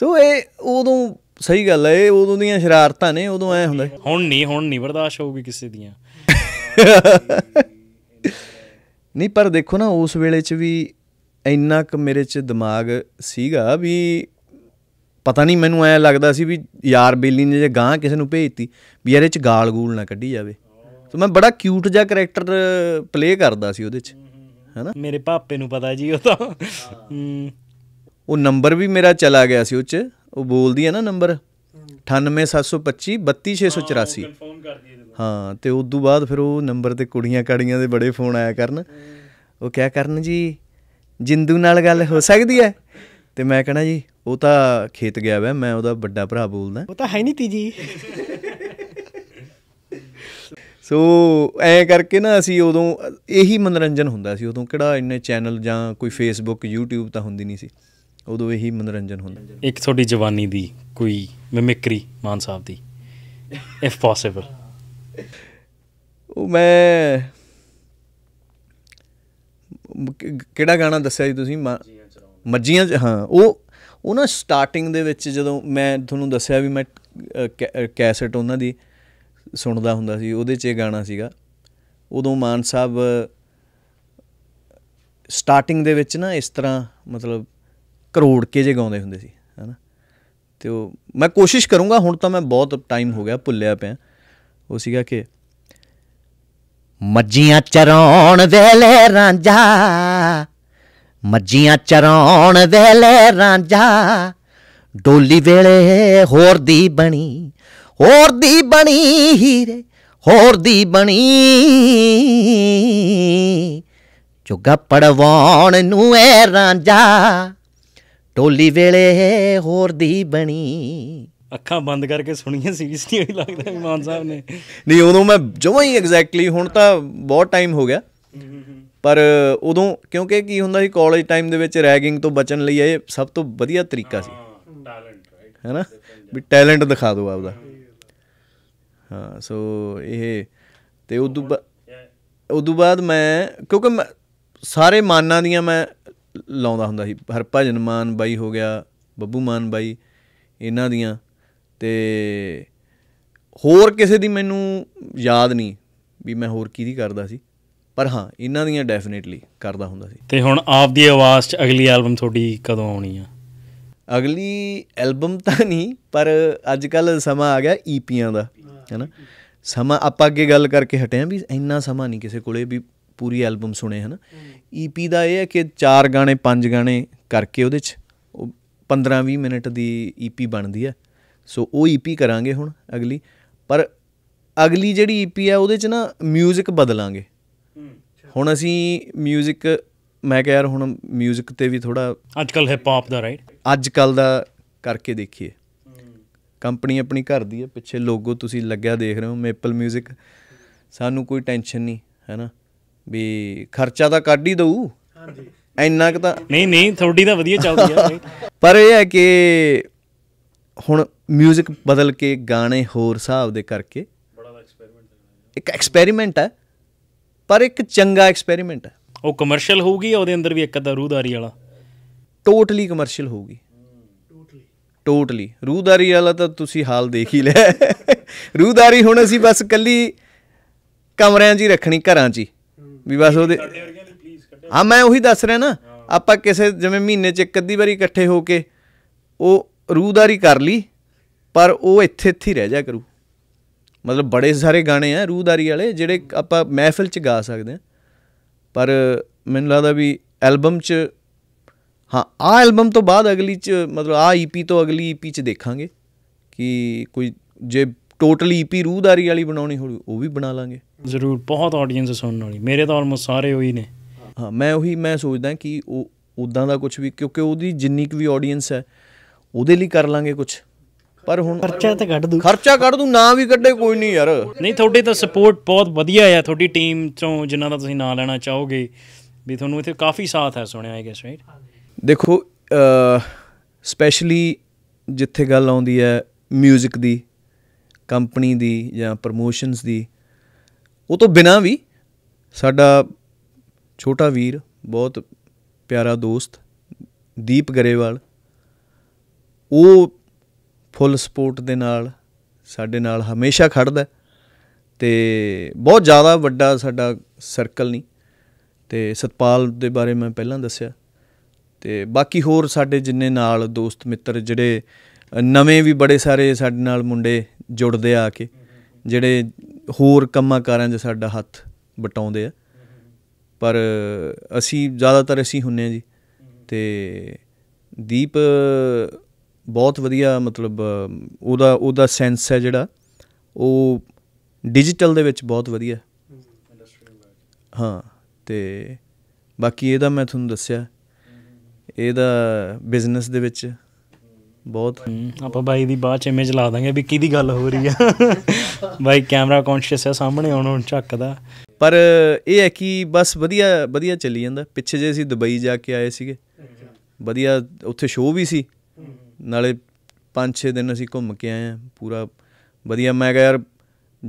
ਸੋ ਇਹ ਉਦੋਂ ਸਹੀ ਗੱਲ ਹੈ ਇਹ ਉਦੋਂ ਦੀਆਂ ਸ਼ਰਾਰਤਾਂ ਨੇ ਉਦੋਂ ਐ ਹੁੰਦਾ ਹੁਣ ਨਹੀਂ ਹੁਣ ਨਹੀਂ ਬਰਦਾਸ਼ਤ ਹੋਊਗੀ ਕਿਸੇ ਦੀਆਂ ਨਹੀਂ ਪਰ ਦੇਖੋ ਨਾ ਉਸ ਵੇਲੇ 'ਚ ਵੀ ਇੰਨਾ ਕ ਮੇਰੇ 'ਚ ਦਿਮਾਗ ਸੀਗਾ ਵੀ ਪਤਾ ਨਹੀਂ ਮੈਨੂੰ ਐ ਲੱਗਦਾ ਸੀ ਵੀ ਯਾਰ ਬੇਲੀ ਨੇ ਜੇ ਗਾਂ ਕਿਸੇ ਨੂੰ ਭੇਜਤੀ ਵੀ ਯਾਰ ਚ ਗਾਲ ਗੂਲ ਨਾ ਕੱਢੀ ਜਾਵੇ ਸੋ ਮੈਂ ਬੜਾ ਕਿਊਟ ਜਿਹਾ ਕੈਰੈਕਟਰ ਪਲੇ ਕਰਦਾ ਸੀ ਉਹਦੇ ਚ ਹੈਨਾ ਮੇਰੇ ਪਾਪੇ ਨੂੰ ਪਤਾ ਜੀ ਉਹ ਤਾਂ ਉਹ ਨੰਬਰ ਵੀ ਮੇਰਾ ਚਲਾ ਗਿਆ ਸੀ ਉਹ ਚ ਉਹ ਬੋਲਦੀ ਹੈ ਨਾ ਨੰਬਰ 98725 32684 ਹਾਂ ਤੇ ਉਸ ਤੋਂ ਬਾਅਦ ਫਿਰ ਉਹ ਨੰਬਰ ਤੇ ਕੁੜੀਆਂ ਕਾੜੀਆਂ ਦੇ ਬੜੇ ਫੋਨ ਆਇਆ ਕਰਨ ਉਹ ਕਿਆ ਕਰਨ ਜੀ ਜਿੰਦੂ ਨਾਲ ਗੱਲ ਹੋ ਸਕਦੀ ਹੈ ਤੇ ਮੈਂ ਕਹਣਾ ਜੀ ਉਹ ਤਾਂ ਖੇਤ ਗਿਆ ਵੈ ਮੈਂ ਉਹਦਾ ਵੱਡਾ ਭਰਾ ਬੋਲਦਾ ਉਹ ਤਾਂ ਹੈ ਨਹੀਂ ਤੀਜੀ ਸੋ ਐ ਕਰਕੇ ਨਾ ਅਸੀਂ ਉਦੋਂ ਇਹੀ ਮਨੋਰੰਜਨ ਹੁੰਦਾ ਸੀ ਉਦੋਂ ਕਿਹੜਾ ਇੰਨੇ ਚੈਨਲ ਜਾਂ ਕੋਈ ਫੇਸਬੁੱਕ YouTube ਤਾਂ ਹੁੰਦੀ ਨਹੀਂ ਸੀ ਉਦੋਂ ਇਹੀ ਮਨੋਰੰਜਨ ਹੁੰਦਾ ਇੱਕ ਤੁਹਾਡੀ ਜਵਾਨੀ ਦੀ ਕੋਈ ਮਿਮਿਕਰੀ ਮਾਨ ਸਾਹਿਬ ਦੀ ਇਫ ਪੋਸੀਬਲ ਉਹ ਮੈਂ ਕਿਹੜਾ ਗਾਣਾ ਦੱਸਿਆ ਜੀ ਤੁਸੀਂ ਮੱਝੀਆਂ ਹਾਂ ਉਹ ਉਹ ਨਾ ਸਟਾਰਟਿੰਗ ਦੇ ਵਿੱਚ ਜਦੋਂ ਮੈਂ ਤੁਹਾਨੂੰ ਦੱਸਿਆ ਵੀ ਮੈਂ ਕੈਸਟ ਉਹਨਾਂ ਦੀ ਸੁਣਦਾ ਹੁੰਦਾ ਸੀ ਉਹਦੇ 'ਚ ਇਹ ਗਾਣਾ ਸੀਗਾ ਉਦੋਂ ਮਾਨ ਸਾਹਿਬ ਸਟਾਰਟਿੰਗ ਦੇ ਵਿੱਚ ਨਾ ਇਸ ਤਰ੍ਹਾਂ ਮਤਲਬ ਕਰੋੜ ਕੇ ਜੇ ਗਾਉਂਦੇ ਹੁੰਦੇ ਸੀ ਹੈਨਾ ਤੇ ਉਹ ਮੈਂ ਕੋਸ਼ਿਸ਼ ਕਰੂੰਗਾ ਹੁਣ ਤਾਂ ਮੈਂ ਬਹੁਤ ਟਾਈਮ ਹੋ ਗਿਆ ਭੁੱਲਿਆ ਪਿਆ ਉਹ ਸੀਗਾ ਕਿ ਮੱਜੀਆਂ ਚਰਾਉਣ ਵੇਲੇ ਰਾਂਝਾ ਮੱਜੀਆਂ ਚਰਾਉਣ ਵੇਲੇ ਰਾਂਝਾ ਡੋਲੀ ਵੇਲੇ ਹੋਰ ਦੀ ਬਣੀ ਹੋਰ ਦੀ ਬਣੀ ਹੀਰੇ ਹੋਰ ਦੀ ਬਣੀ ਚੁੱਗਾ ਪੜਵਾਉਣ ਨੂੰ ਐ ਰਾਂਝਾ ਟੋਲੀ ਵੇਲੇ ਹੋਰ ਦੀ ਬਣੀ ਅੱਖਾਂ ਬੰਦ ਕਰਕੇ ਸੁਣੀਏ ਸੀਰੀਅਸ ਨਹੀਂ ਹੋਈ ਲੱਗਦਾ ਮਾਨ ਸਾਹਿਬ ਨੇ ਨਹੀਂ ਉਦੋਂ ਮੈਂ ਜਮਾਂ ਹੀ ਐਗਜ਼ੈਕਟਲੀ ਹੁਣ ਤਾਂ ਬਹੁਤ ਟਾਈਮ ਹੋ ਗਿਆ ਪਰ ਉਦੋਂ ਕਿਉਂਕਿ ਕੀ ਹੁੰਦਾ ਸੀ ਕਾਲਜ ਟਾਈਮ ਦੇ ਵਿੱਚ ਰੈਗਿੰਗ ਤੋਂ ਬਚਣ ਲਈ ਇਹ ਸਭ ਤੋਂ ਵਧੀਆ ਤਰੀਕਾ ਸੀ ਟੈਲੈਂਟ ਰਾਈਟ ਹੈਨਾ ਵੀ ਟੈਲੈਂਟ ਦਿਖਾ ਆਪ ਆਪਦਾ ਹਾਂ ਸੋ ਇਹ ਤੇ ਉਦੋਂ ਉਦੋਂ ਬਾਅਦ ਮੈਂ ਕਿਉਂਕਿ ਮੈਂ ਸਾਰੇ ਮਾਨਾਂ ਦੀਆਂ ਮੈਂ ਲਾਉਂਦਾ ਹੁੰਦਾ ਸੀ ਹਰਭਜਨ ਮਾਨ ਬਾਈ ਹੋ ਗਿਆ ਬੱਬੂ ਮਾਨ ਬਾਈ ਇਹਨਾਂ ਦੀਆਂ ਤੇ ਹੋਰ ਕਿਸੇ ਦੀ ਮੈਨੂੰ ਯਾਦ ਨਹੀਂ ਵੀ ਮੈਂ ਹੋਰ ਕੀ ਦੀ ਕਰਦਾ ਸੀ ਪਰ ਹਾਂ ਇਹਨਾਂ ਦੀਆਂ ਡੈਫੀਨਿਟਲੀ ਕਰਦਾ ਹੁੰਦਾ ਸੀ ਤੇ ਹੁਣ ਆਪ ਦੀ ਆਵਾਜ਼ 'ਚ ਅਗਲੀ ਐਲਬਮ ਤੁਹਾਡੀ ਕਦੋਂ ਆਉਣੀ ਆ ਅਗਲੀ ਐਲਬਮ ਤਾਂ ਨਹੀਂ ਪਰ ਅੱਜ ਕੱਲ ਸਮਾਂ ਆ ਗਿਆ ਈਪੀਆਂ e ਦਾ ਹੈਨਾ ਸਮਾਂ ਆਪਾਂ ਅੱਗੇ ਗੱਲ ਕਰਕੇ ਹਟੇ ਆ ਵੀ ਇੰਨਾ ਸਮਾਂ ਨਹੀਂ ਕਿਸੇ ਕੋਲੇ ਵੀ ਪੂਰੀ ਐਲਬਮ ਸੁਣੇ ਹਨ ਈਪੀ e ਦਾ ਇਹ ਹੈ ਕਿ ਚਾਰ ਗਾਣੇ ਪੰਜ ਗਾਣੇ ਕਰਕੇ ਉਹਦੇ ਚ 15-20 ਮਿੰਟ ਦੀ ਈਪੀ e ਬਣਦੀ ਹੈ ਸੋ ਉਹ ਈਪੀ ਕਰਾਂਗੇ ਹੁਣ ਅਗਲੀ ਪਰ ਅਗਲੀ ਜਿਹੜੀ ਈਪੀ ਹੈ ਉਹਦੇ ਚ ਨਾ 뮤직 ਬਦਲਾਂਗੇ ਹੁਣ ਅਸੀਂ 뮤직 ਮੈਂ ਕਿਹਾ ਯਾਰ ਹੁਣ 뮤직 ਤੇ ਵੀ ਥੋੜਾ ਅੱਜ ਕੱਲ ਹਿਪ ਹੌਪ ਦਾ ਰਾਈਟ ਅੱਜ ਕੱਲ ਦਾ ਕਰਕੇ ਦੇਖੀਏ ਕੰਪਨੀ ਆਪਣੀ ਘਰ ਦੀ ਹੈ ਪਿੱਛੇ ਲੋਗੋ ਤੁਸੀਂ ਲੱਗਿਆ ਦੇਖ ਰਹੇ ਹੋ ਮੇਪਲ 뮤직 ਸਾਨੂੰ ਕੋਈ ਟੈਨਸ਼ਨ ਨਹੀਂ ਹੈਨਾ ਵੀ ਖਰਚਾ ਤਾਂ ਕੱਢ ਹੀ ਦਊ ਹਾਂਜੀ ਇੰਨਾ ਕਿ ਤਾਂ ਨਹੀਂ ਨਹੀਂ ਥੋੜੀ ਤਾਂ ਵਧੀਆ ਚੱਲਦੀ ਹੈ ਪਰ ਇਹ ਹੈ ਕਿ ਹੁਣ 뮤직 ਬਦਲ ਕੇ ਗਾਣੇ ਹੋਰ ਹਿਸਾਬ ਦੇ ਕਰਕੇ ਬੜਾ ਐਕਸਪੈਰੀਮੈਂਟ ਇੱਕ ਐਕਸਪੈਰੀਮੈਂਟ ਹੈ ਪਰ ਇੱਕ ਚੰਗਾ ਐਕਸਪੈਰੀਮੈਂਟ ਹੈ ਉਹ ਕਮਰਸ਼ੀਅਲ ਹੋਊਗੀ ਉਹਦੇ ਅੰਦਰ ਵੀ ਇੱਕ ਅੱਧਾ ਰੂਹਦਾਰੀ ਵਾਲਾ ਟੋਟਲੀ ਕਮਰਸ਼ੀਅਲ ਹੋਊਗੀ ਟੋਟਲੀ ਟੋਟਲੀ ਰੂਹਦਾਰੀ ਵਾਲਾ ਤਾਂ ਤੁਸੀਂ ਹਾਲ ਦੇਖ ਹੀ ਲਿਆ ਰੂਹਦਾਰੀ ਹੁਣ ਅਸੀਂ ਬਸ ਕੱਲੀ ਕਮਰਿਆਂ 'ਚ ਹੀ ਰੱਖਣੀ ਘਰਾਂ 'ਚ ਵੀ ਬਸ ਉਹਦੇ ਹਾਂ ਮੈਂ ਉਹੀ ਦੱਸ ਰਿਹਾ ਨਾ ਆਪਾਂ ਕਿਸੇ ਜਿਵੇਂ ਮਹੀਨੇ 'ਚ ਇੱਕ ਅੱਧੀ ਵਾਰੀ ਇਕੱਠੇ ਹੋ ਕੇ ਉਹ ਰੂਹਦਾਰੀ ਕਰ ਲਈ ਪਰ ਉਹ ਇੱਥੇ ਇੱਥੇ ਹੀ ਰਹਿ ਜਾ ਕਰੂ ਮਤਲਬ ਬੜੇ ਸਾਰੇ ਗਾਣੇ ਆ ਰੂਹਦਾਰੀ ਵਾਲੇ ਜਿਹੜੇ ਆਪਾਂ ਮਹਿਫਿਲ 'ਚ ਗਾ ਸਕਦੇ ਆ ਪਰ ਮੈਨੂੰ ਲੱਗਦਾ ਵੀ ਐਲਬਮ 'ਚ ਹਾਂ ਆ ਐਲਬਮ ਤੋਂ ਬਾਅਦ ਅਗਲੀ 'ਚ ਮਤਲਬ ਆ ਈਪੀ e ਤੋਂ ਅਗਲੀ ਈਪੀ e 'ਚ ਦੇਖਾਂਗੇ ਕਿ ਕੋਈ ਜੇ ਟੋਟਲੀ ਈਪੀ e ਰੂਹਦਾਰੀ ਵਾਲੀ ਬਣਾਉਣੀ ਹੋਵੇ ਉਹ ਵੀ ਬਣਾ ਲਾਂਗੇ ਜ਼ਰੂਰ ਬਹੁਤ ਆਡੀਅנס ਸੁਣਨ ਵਾਲੀ ਮੇਰੇ ਤਾਂ ਆਲਮੋਸਟ ਸਾਰੇ ਉਹੀ ਨੇ ਹਾਂ ਮੈਂ ਉਹੀ ਮੈਂ ਸੋਚਦਾ ਕਿ ਉਹ ਉਦਾਂ ਦਾ ਕੁਝ ਵੀ ਕਿਉਂਕਿ ਉਹਦੀ ਜਿੰਨੀ ਕੁ ਵੀ ਆਡੀਅנס ਹੈ ਉਹਦੇ ਲਈ ਕਰ ਲਾਂਗੇ ਕੁਝ ਪਰ ਹੁਣ ਖਰਚਾ ਤਾਂ ਕੱਢ ਦੂ ਖਰਚਾ ਕੱਢ ਦੂ ਨਾ ਵੀ ਕੱਢੇ ਕੋਈ ਨਹੀਂ ਯਾਰ ਨਹੀਂ ਤੁਹਾਡੀ ਤਾਂ ਸਪੋਰਟ ਬਹੁਤ ਵਧੀਆ ਆ ਤੁਹਾਡੀ ਟੀਮ ਚੋਂ ਜਿਨ੍ਹਾਂ ਦਾ ਤੁਸੀਂ ਨਾਂ ਲੈਣਾ ਚਾਹੋਗੇ ਵੀ ਤੁਹਾਨੂੰ ਇੱਥੇ ਕਾਫੀ ਸਾਥ ਹੈ ਸੁਣਿਆ ਆਈ ਗੈਸ ਰਾਈਟ ਦੇਖੋ ਸਪੈਸ਼ਲੀ ਜਿੱਥੇ ਗੱਲ ਆਉਂਦੀ ਹੈ 뮤직 ਦੀ ਕੰਪਨੀ ਦੀ ਜਾਂ ਪ੍ਰੋਮੋਸ਼ਨਸ ਦੀ ਉਹ ਤੋਂ ਬਿਨਾ ਵੀ ਸਾਡਾ ਛੋਟਾ ਵੀਰ ਬਹੁਤ ਪਿਆਰਾ ਦੋਸਤ ਦੀਪ ਗਰੇਵਾਲ ਉਹ ਫੁੱਲ ਸਪੋਰਟ ਦੇ ਨਾਲ ਸਾਡੇ ਨਾਲ ਹਮੇਸ਼ਾ ਖੜਦਾ ਤੇ ਬਹੁਤ ਜ਼ਿਆਦਾ ਵੱਡਾ ਸਾਡਾ ਸਰਕਲ ਨਹੀਂ ਤੇ ਸਤਪਾਲ ਦੇ ਬਾਰੇ ਮੈਂ ਪਹਿਲਾਂ ਦੱਸਿਆ ਤੇ ਬਾਕੀ ਹੋਰ ਸਾਡੇ ਜਿੰਨੇ ਨਾਲ ਦੋਸਤ ਮਿੱਤਰ ਜਿਹੜੇ ਨਵੇਂ ਵੀ ਬੜੇ ਸਾਰੇ ਸਾਡੇ ਨਾਲ ਮੁੰਡੇ ਜੁੜਦੇ ਆ ਕੇ ਜਿਹੜੇ ਹੋਰ ਕੰਮਾਂ ਕਾਰਾਂ 'ਚ ਸਾਡਾ ਹੱਥ ਬਟਾਉਂਦੇ ਆ ਪਰ ਅਸੀਂ ਜ਼ਿਆਦਾਤਰ ਅਸੀਂ ਹੁੰਨੇ ਆ ਜੀ ਤੇ ਦੀਪ ਬਹੁਤ ਵਧੀਆ ਮਤਲਬ ਉਹਦਾ ਉਹਦਾ ਸੈਂਸ ਹੈ ਜਿਹੜਾ ਉਹ ਡਿਜੀਟਲ ਦੇ ਵਿੱਚ ਬਹੁਤ ਵਧੀਆ ਹਾਂ ਤੇ ਬਾਕੀ ਇਹਦਾ ਮੈਂ ਤੁਹਾਨੂੰ ਦੱਸਿਆ ਇਹਦਾ ਬਿਜ਼ਨਸ ਦੇ ਵਿੱਚ ਬਹੁਤ ਆਪਾਂ ਬਾਈ ਦੀ ਬਾਅਦ ਚ ਇਮੇਜ ਲਾ ਦਾਂਗੇ ਵੀ ਕਿਹਦੀ ਗੱਲ ਹੋ ਰਹੀ ਆ ਬਾਈ ਕੈਮਰਾ ਕੌਨਸ਼ੀਅਸ ਹੈ ਸਾਹਮਣੇ ਆਉਣ ਹੁਣ ਝੱਕਦਾ ਪਰ ਇਹ ਹੈ ਕਿ ਬਸ ਵਧੀਆ ਵਧੀਆ ਚੱਲੀ ਜਾਂਦਾ ਪਿੱਛੇ ਜੇ ਅਸੀਂ ਦੁਬਈ ਜਾ ਕੇ ਆਏ ਸੀਗੇ ਵਧੀਆ ਉੱਥੇ ਸ਼ੋਅ ਵੀ ਸੀ ਨਾਲੇ 5-6 ਦਿਨ ਅਸੀਂ ਘੁੰਮ ਕੇ ਆਏ ਆ ਪੂਰਾ ਵਧੀਆ ਮੈਂ ਕਹਾ ਯਾਰ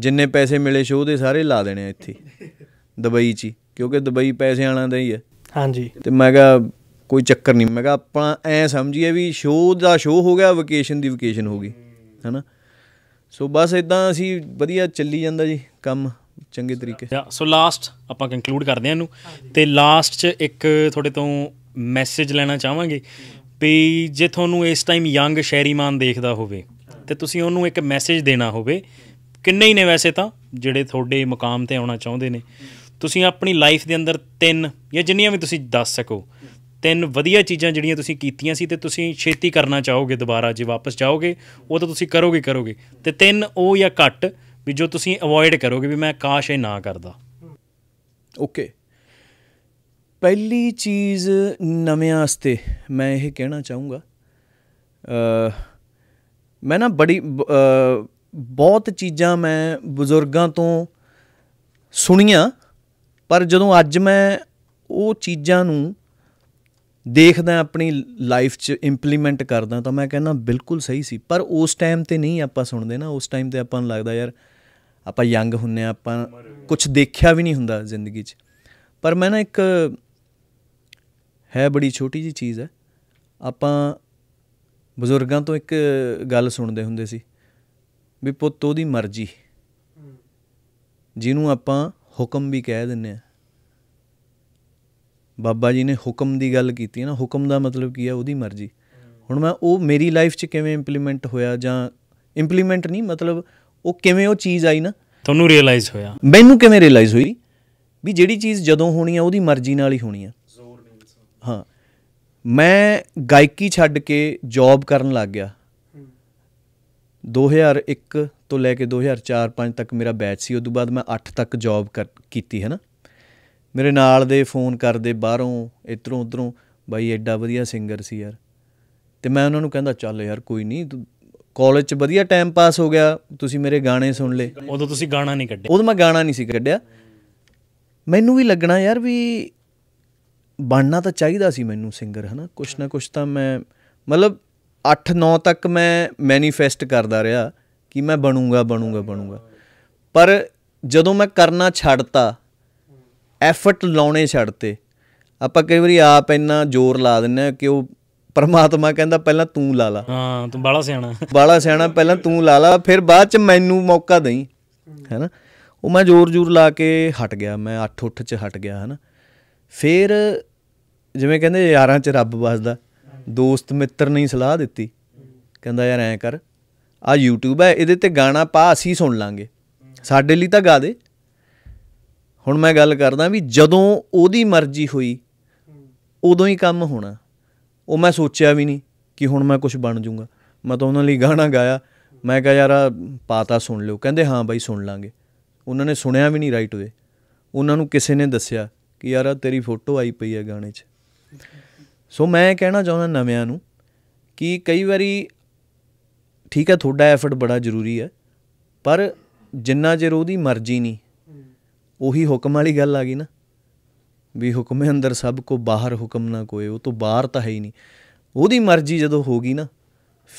ਜਿੰਨੇ ਪੈਸੇ ਮਿਲੇ ਸ਼ੋਅ ਦੇ ਸਾਰੇ ਲਾ ਦੇਣੇ ਆ ਇੱਥੇ ਦੁਬਈ 'ਚ ਕਿਉਂਕਿ ਦੁਬਈ ਪੈਸੇ ਆਣਾ ਦਾ ਹੀ ਹੈ ਹਾਂਜੀ ਤੇ ਮੈਂ ਕਹਾ ਕੋਈ ਚੱਕਰ ਨਹੀਂ ਮੈਂ ਕਹਾ ਆਪਾਂ ਐ ਸਮਝੀਏ ਵੀ ਸ਼ੋਅ ਦਾ ਸ਼ੋਅ ਹੋ ਗਿਆ ਵਕੇਸ਼ਨ ਦੀ ਵਕੇਸ਼ਨ ਹੋ ਗਈ ਹੈਨਾ ਸੋ ਬਸ ਇਦਾਂ ਅਸੀਂ ਵਧੀਆ ਚੱਲੀ ਜਾਂਦਾ ਜੀ ਕੰਮ ਚੰਗੇ ਤਰੀਕੇ ਸੋ ਲਾਸਟ ਆਪਾਂ ਕੰਕਲੂਡ ਕਰਦੇ ਹਾਂ ਇਹਨੂੰ ਤੇ ਲਾਸਟ 'ਚ ਇੱਕ ਤੁਹਾਡੇ ਤੋਂ ਮੈਸੇਜ ਲੈਣਾ ਚਾਹਾਂਗੇ ਵੀ ਜੇ ਤੁਹਾਨੂੰ ਇਸ ਟਾਈਮ ਯੰਗ ਸ਼ਹਿਰੀਮਾਨ ਦੇਖਦਾ ਹੋਵੇ ਤੇ ਤੁਸੀਂ ਉਹਨੂੰ ਇੱਕ ਮੈਸੇਜ ਦੇਣਾ ਹੋਵੇ ਕਿੰਨੇ ਹੀ ਨੇ ਵੈਸੇ ਤਾਂ ਜਿਹੜੇ ਤੁਹਾਡੇ ਮਕਾਮ ਤੇ ਆਉਣਾ ਚਾਹੁੰਦੇ ਨੇ ਤੁਸੀਂ ਆਪਣੀ ਲਾਈਫ ਦੇ ਅੰਦਰ ਤਿੰਨ ਜਾਂ ਜਿੰਨੀਆਂ ਵੀ ਤੁਸੀਂ ਦੱਸ ਸਕੋ ਤਿੰਨ ਵਧੀਆ ਚੀਜ਼ਾਂ ਜਿਹੜੀਆਂ ਤੁਸੀਂ ਕੀਤੀਆਂ ਸੀ ਤੇ ਤੁਸੀਂ ਛੇਤੀ ਕਰਨਾ ਚਾਹੋਗੇ ਦੁਬਾਰਾ ਜੇ ਵਾਪਸ ਜਾਓਗੇ ਉਹ ਤਾਂ ਤੁਸੀਂ ਕਰੋਗੇ ਕਰੋਗੇ ਤੇ ਤਿੰਨ ਉਹ ਜਾਂ ਘੱਟ ਵੀ ਜੋ ਤੁਸੀਂ ਅਵੋਇਡ ਕਰੋਗੇ ਵੀ ਮੈਂ ਕਾਸ਼ ਇਹ ਨਾ ਕਰਦਾ ਓਕੇ ਪਹਿਲੀ ਚੀਜ਼ ਨਵਿਆਂ ਵਾਸਤੇ ਮੈਂ ਇਹ ਕਹਿਣਾ ਚਾਹੂੰਗਾ ਮੈਂ ਨਾ ਬੜੀ ਬਹੁਤ ਚੀਜ਼ਾਂ ਮੈਂ ਬਜ਼ੁਰਗਾਂ ਤੋਂ ਸੁਣੀਆਂ ਪਰ ਜਦੋਂ ਅੱਜ ਮੈਂ ਉਹ ਚੀਜ਼ਾਂ ਨੂੰ ਦੇਖਦਾ ਆਪਣੀ ਲਾਈਫ 'ਚ ਇੰਪਲੀਮੈਂਟ ਕਰਦਾ ਤਾਂ ਮੈਂ ਕਹਿੰਦਾ ਬਿਲਕੁਲ ਸਹੀ ਸੀ ਪਰ ਉਸ ਟਾਈਮ ਤੇ ਨਹੀਂ ਆਪਾਂ ਸੁਣਦੇ ਨਾ ਉਸ ਟਾਈਮ ਤੇ ਆਪਾਂ ਨੂੰ ਲੱਗਦਾ ਯਾਰ ਆਪਾਂ ਯੰਗ ਹੁੰਨੇ ਆ ਆਪਾਂ ਕੁਝ ਦੇਖਿਆ ਵੀ ਨਹੀਂ ਹੁੰਦਾ ਜ਼ਿੰਦਗੀ 'ਚ ਪਰ ਮੈਂ ਨਾ ਇੱਕ ਹੈ ਬੜੀ ਛੋਟੀ ਜੀ ਚੀਜ਼ ਹੈ ਆਪਾਂ ਬਜ਼ੁਰਗਾਂ ਤੋਂ ਇੱਕ ਗੱਲ ਸੁਣਦੇ ਹੁੰਦੇ ਸੀ ਵੀ ਪੁੱਤ ਉਹਦੀ ਮਰਜ਼ੀ ਜਿਹਨੂੰ ਆਪਾਂ ਹੁਕਮ ਵੀ ਕਹਿ ਦਿੰਨੇ ਆ ਬਾਬਾ ਜੀ ਨੇ ਹੁਕਮ ਦੀ ਗੱਲ ਕੀਤੀ ਨਾ ਹੁਕਮ ਦਾ ਮਤਲਬ ਕੀ ਹੈ ਉਹਦੀ ਮਰਜ਼ੀ ਹੁਣ ਮੈਂ ਉਹ ਮੇਰੀ ਲਾਈਫ 'ਚ ਕਿਵੇਂ ਇੰਪਲੀਮੈਂਟ ਹੋਇਆ ਜਾਂ ਇੰਪਲੀਮੈਂਟ ਨਹੀਂ ਮਤਲਬ ਉਹ ਕਿਵੇਂ ਉਹ ਚੀਜ਼ ਆਈ ਨਾ ਤੁਹਾਨੂੰ ਰਿਅਲਾਈਜ਼ ਹੋਇਆ ਮੈਨੂੰ ਕਿਵੇਂ ਰਿਅਲਾਈਜ਼ ਹੋਈ ਵੀ ਜਿਹੜੀ ਚੀਜ਼ ਜਦੋਂ ਹੋਣੀ ਆ ਉਹਦੀ ਮਰਜ਼ੀ ਨਾਲ ਹੀ ਹੋਣੀ ਆ ਹਾਂ ਮੈਂ ਗਾਇਕੀ ਛੱਡ ਕੇ ਜੌਬ ਕਰਨ ਲੱਗ ਗਿਆ 2001 ਤੋਂ ਲੈ ਕੇ 2004-5 ਤੱਕ ਮੇਰਾ ਬੈਚ ਸੀ ਉਸ ਤੋਂ ਬਾਅਦ ਮੈਂ 8 ਤੱਕ ਜੌਬ ਕੀਤੀ ਹੈ ਨਾ ਮੇਰੇ ਨਾਲ ਦੇ ਫੋਨ ਕਰਦੇ ਬਾਹਰੋਂ ਇਧਰੋਂ ਉਧਰੋਂ ਬਾਈ ਐਡਾ ਵਧੀਆ ਸਿੰਗਰ ਸੀ ਯਾਰ ਤੇ ਮੈਂ ਉਹਨਾਂ ਨੂੰ ਕਹਿੰਦਾ ਚੱਲ ਯਾਰ ਕੋਈ ਨਹੀਂ ਕਾਲਜ 'ਚ ਵਧੀਆ ਟਾਈਮ ਪਾਸ ਹੋ ਗਿਆ ਤੁਸੀਂ ਮੇਰੇ ਗਾਣੇ ਸੁਣ ਲੇ ਉਦੋਂ ਤੁਸੀਂ ਗਾਣਾ ਨਹੀਂ ਕੱਢਿਆ ਉਦੋਂ ਮੈਂ ਗਾਣਾ ਨਹੀਂ ਸੀ ਕੱਢਿਆ ਮੈਨੂੰ ਵੀ ਲੱਗਣਾ ਯਾਰ ਵੀ ਬਣਨਾ ਤਾਂ ਚਾਹੀਦਾ ਸੀ ਮੈਨੂੰ ਸਿੰਗਰ ਹਨਾ ਕੁਛ ਨਾ ਕੁਛ ਤਾਂ ਮੈਂ ਮਤਲਬ 8-9 ਤੱਕ ਮੈਂ ਮੈਨੀਫੈਸਟ ਕਰਦਾ ਰਿਹਾ ਕਿ ਮੈਂ ਬਣੂਗਾ ਬਣੂਗਾ ਬਣੂਗਾ ਪਰ ਜਦੋਂ ਮੈਂ ਕਰਨਾ ਛੱਡਤਾ ਐਫਰਟ ਲਾਉਣੇ ਛੱਡਤੇ ਆਪਾਂ ਕਈ ਵਾਰੀ ਆਪ ਇੰਨਾ ਜ਼ੋਰ ਲਾ ਦਿੰਨੇ ਕਿ ਉਹ ਪਰਮਾਤਮਾ ਕਹਿੰਦਾ ਪਹਿਲਾਂ ਤੂੰ ਲਾ ਲਾ ਹਾਂ ਤੂੰ ਬਾਲਾ ਸਿਆਣਾ ਬਾਲਾ ਸਿਆਣਾ ਪਹਿਲਾਂ ਤੂੰ ਲਾ ਲਾ ਫਿਰ ਬਾਅਦ ਚ ਮੈਨੂੰ ਮੌਕਾ ਦੇਈ ਹੈਨਾ ਉਹ ਮੈਂ ਜ਼ੋਰ ਜ਼ੋਰ ਲਾ ਕੇ ਹਟ ਗਿਆ ਮੈਂ ਅੱਠ ਉੱਠ ਚ ਹਟ ਗਿਆ ਹੈਨਾ ਫਿਰ ਜਿਵੇਂ ਕਹਿੰਦੇ ਯਾਰਾਂ 'ਚ ਰੱਬ ਵੱਸਦਾ ਦੋਸਤ ਮਿੱਤਰ ਨੇ ਸਲਾਹ ਦਿੱਤੀ ਕਹਿੰਦਾ ਯਾਰ ਐਂ ਕਰ ਆ YouTube ਹੈ ਇਹਦੇ ਤੇ ਗਾਣਾ ਪਾ ਅਸੀਂ ਸੁਣ ਲਾਂਗੇ ਸਾਡੇ ਲਈ ਤਾਂ ਗਾ ਦੇ ਹੁਣ ਮੈਂ ਗੱਲ ਕਰਦਾ ਵੀ ਜਦੋਂ ਉਹਦੀ ਮਰਜ਼ੀ ਹੋਈ ਉਦੋਂ ਹੀ ਕੰਮ ਹੋਣਾ ਉਹ ਮੈਂ ਸੋਚਿਆ ਵੀ ਨਹੀਂ ਕਿ ਹੁਣ ਮੈਂ ਕੁਝ ਬਣ ਜਾਊਂਗਾ ਮੈਂ ਤਾਂ ਉਹਨਾਂ ਲਈ ਗਾਣਾ ਗਾਇਆ ਮੈਂ ਕਿਹਾ ਯਾਰ ਪਾਤਾ ਸੁਣ ਲਿਓ ਕਹਿੰਦੇ ਹਾਂ ਬਾਈ ਸੁਣ ਲਾਂਗੇ ਉਹਨਾਂ ਨੇ ਸੁਣਿਆ ਵੀ ਨਹੀਂ ਰਾਈਟ ਵੇ ਉਹਨਾਂ ਨੂੰ ਕਿਸੇ ਨੇ ਦੱਸਿਆ ਕਿ ਯਾਰ ਆ ਤੇਰੀ ਫੋਟੋ ਆਈ ਪਈ ਹੈ ਗਾਣੇ 'ਚ ਸੋ ਮੈਂ ਕਹਿਣਾ ਚਾਹੁੰਦਾ ਨਵਿਆਂ ਨੂੰ ਕਿ ਕਈ ਵਾਰੀ ਠੀਕ ਹੈ ਤੁਹਾਡਾ ਐਫਰਟ ਬੜਾ ਜ਼ਰੂਰੀ ਹੈ ਪਰ ਜਿੰਨਾ ਜੇ ਉਹਦੀ ਮਰਜ਼ੀ ਨਹੀਂ ਉਹੀ ਹੁਕਮ ਵਾਲੀ ਗੱਲ ਆ ਗਈ ਨਾ ਵੀ ਹੁਕਮੇ ਅੰਦਰ ਸਭ ਕੋ ਬਾਹਰ ਹੁਕਮ ਨਾ ਕੋਏ ਉਹ ਤੋਂ ਬਾਹਰ ਤਾਂ ਹੈ ਹੀ ਨਹੀਂ ਉਹਦੀ ਮਰਜ਼ੀ ਜਦੋਂ ਹੋਗੀ ਨਾ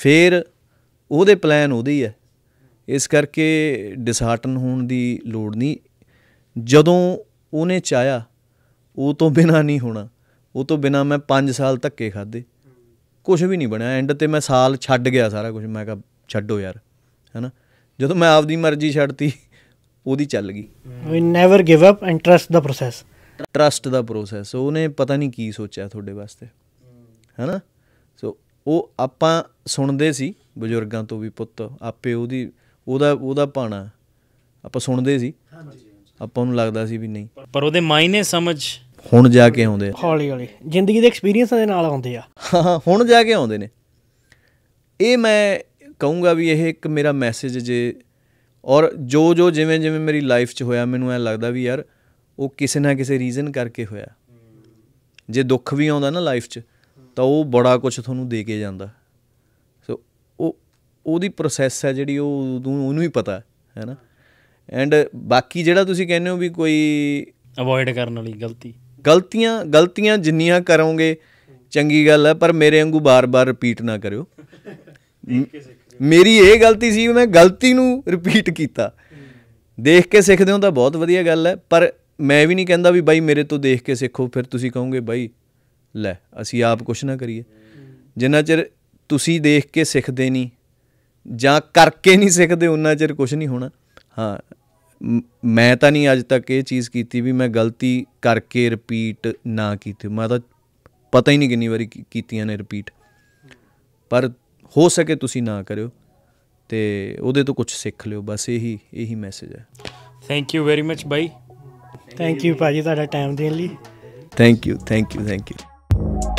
ਫੇਰ ਉਹਦੇ ਪਲਾਨ ਉਹਦੇ ਹੀ ਹੈ ਇਸ ਕਰਕੇ ਡਿਸਹਾਰਟਨ ਹੋਣ ਦੀ ਲੋੜ ਨਹੀਂ ਜਦੋਂ ਉਹਨੇ ਚਾਇਆ ਉਹ ਤੋਂ ਬਿਨਾ ਨਹੀਂ ਹੋਣਾ ਉਹ ਤੋਂ ਬਿਨਾ ਮੈਂ 5 ਸਾਲ ਧੱਕੇ ਖਾਦੇ ਕੁਝ ਵੀ ਨਹੀਂ ਬਣਿਆ ਐਂਡ ਤੇ ਮੈਂ ਸਾਲ ਛੱਡ ਗਿਆ ਸਾਰਾ ਕੁਝ ਮੈਂ ਕਿਹਾ ਛੱਡੋ ਯਾਰ ਹੈਨਾ ਜਦੋਂ ਮੈਂ ਆਪਦੀ ਮਰਜ਼ੀ ਛੱਡਤੀ ਉਹਦੀ ਚੱਲ ਗਈ ਵੀ never give up and trust ਦਾ ਪ੍ਰੋਸੈਸ ਟਰਸਟ ਦਾ ਪ੍ਰੋਸੈਸ ਉਹਨੇ ਪਤਾ ਨਹੀਂ ਕੀ ਸੋਚਿਆ ਤੁਹਾਡੇ ਵਾਸਤੇ ਹੈਨਾ ਸੋ ਉਹ ਆਪਾਂ ਸੁਣਦੇ ਸੀ ਬਜ਼ੁਰਗਾਂ ਤੋਂ ਵੀ ਪੁੱਤ ਆਪੇ ਉਹਦੀ ਉਹਦਾ ਉਹਦਾ ਪਾਣਾ ਆਪਾਂ ਸੁਣਦੇ ਸੀ ਹਾਂਜੀ ਆਪਾਂ ਨੂੰ ਲੱਗਦਾ ਸੀ ਵੀ ਨਹੀਂ ਪਰ ਉਹਦੇ ਮਾਇਨੇ ਸਮਝ ਹੁਣ ਜਾ ਕੇ ਆਉਂਦੇ ਹੌਲੀ ਹੌਲੀ ਜ਼ਿੰਦਗੀ ਦੇ ਐਕਸਪੀਰੀਅੰਸਾਂ ਦੇ ਨਾਲ ਆਉਂਦੇ ਆ ਹਾਂ ਹੁਣ ਜਾ ਕੇ ਆਉਂਦੇ ਨੇ ਇਹ ਮੈਂ ਕਹੂੰਗਾ ਵੀ ਇਹ ਇੱਕ ਮੇਰਾ ਮੈਸੇਜ ਜੇ ਔਰ ਜੋ ਜੋ ਜਿਵੇਂ ਜਿਵੇਂ ਮੇਰੀ ਲਾਈਫ 'ਚ ਹੋਇਆ ਮੈਨੂੰ ਐ ਲੱਗਦਾ ਵੀ ਯਾਰ ਉਹ ਕਿਸੇ ਨਾ ਕਿਸੇ ਰੀਜ਼ਨ ਕਰਕੇ ਹੋਇਆ ਜੇ ਦੁੱਖ ਵੀ ਆਉਂਦਾ ਨਾ ਲਾਈਫ 'ਚ ਤਾਂ ਉਹ ਬੜਾ ਕੁਝ ਤੁਹਾਨੂੰ ਦੇ ਕੇ ਜਾਂਦਾ ਸੋ ਉਹ ਉਹਦੀ ਪ੍ਰੋਸੈਸ ਹੈ ਜਿਹੜੀ ਉਹ ਉਹਨੂੰ ਹੀ ਪਤਾ ਹੈ ਨਾ ਐਂਡ ਬਾਕੀ ਜਿਹੜਾ ਤੁਸੀਂ ਕਹਿੰਦੇ ਹੋ ਵੀ ਕੋਈ ਅਵੋਇਡ ਕਰਨ ਵਾਲੀ ਗਲਤੀ ਗਲਤੀਆਂ ਗਲਤੀਆਂ ਜਿੰਨੀਆਂ ਕਰੋਗੇ ਚੰਗੀ ਗੱਲ ਹੈ ਪਰ ਮੇਰੇ ਵਾਂਗੂ ਬਾਰ-ਬਾਰ ਰਿਪੀਟ ਨਾ ਕਰਿਓ ਮੇਰੀ ਇਹ ਗਲਤੀ ਸੀ ਮੈਂ ਗਲਤੀ ਨੂੰ ਰਿਪੀਟ ਕੀਤਾ ਦੇਖ ਕੇ ਸਿੱਖਦੇ ਹੋ ਤਾਂ ਬਹੁਤ ਵਧੀਆ ਗੱਲ ਹੈ ਪਰ ਮੈਂ ਵੀ ਨਹੀਂ ਕਹਿੰਦਾ ਵੀ ਬਾਈ ਮੇਰੇ ਤੋਂ ਦੇਖ ਕੇ ਸਿੱਖੋ ਫਿਰ ਤੁਸੀਂ ਕਹੋਗੇ ਬਾਈ ਲੈ ਅਸੀਂ ਆਪ ਕੁਛ ਨਾ ਕਰੀਏ ਜਿੰਨਾ ਚਿਰ ਤੁਸੀਂ ਦੇਖ ਕੇ ਸਿੱਖਦੇ ਨਹੀਂ ਜਾਂ ਕਰਕੇ ਨਹੀਂ ਸਿੱਖਦੇ ਉਹਨਾਂ ਚਿਰ ਕੁਝ ਨਹੀਂ ਹੋਣਾ ਹਾਂ ਮੈਂ ਤਾਂ ਨਹੀਂ ਅੱਜ ਤੱਕ ਇਹ ਚੀਜ਼ ਕੀਤੀ ਵੀ ਮੈਂ ਗਲਤੀ ਕਰਕੇ ਰਿਪੀਟ ਨਾ ਕੀਤੀ ਮੈਂ ਤਾਂ ਪਤਾ ਹੀ ਨਹੀਂ ਕਿੰਨੀ ਵਾਰੀ ਕੀਤੀਆਂ ਨੇ ਰਿਪੀਟ ਪਰ ਹੋ ਸਕੇ ਤੁਸੀਂ ਨਾ ਕਰਿਓ ਤੇ ਉਹਦੇ ਤੋਂ ਕੁਝ ਸਿੱਖ ਲਿਓ ਬਸ ਇਹੀ ਇਹੀ ਮੈਸੇਜ ਹੈ thank you very much bye thank you ਭਾਜੀ ਤੁਹਾਡਾ ਟਾਈਮ ਦੇਣ ਲਈ thank you thank you thank you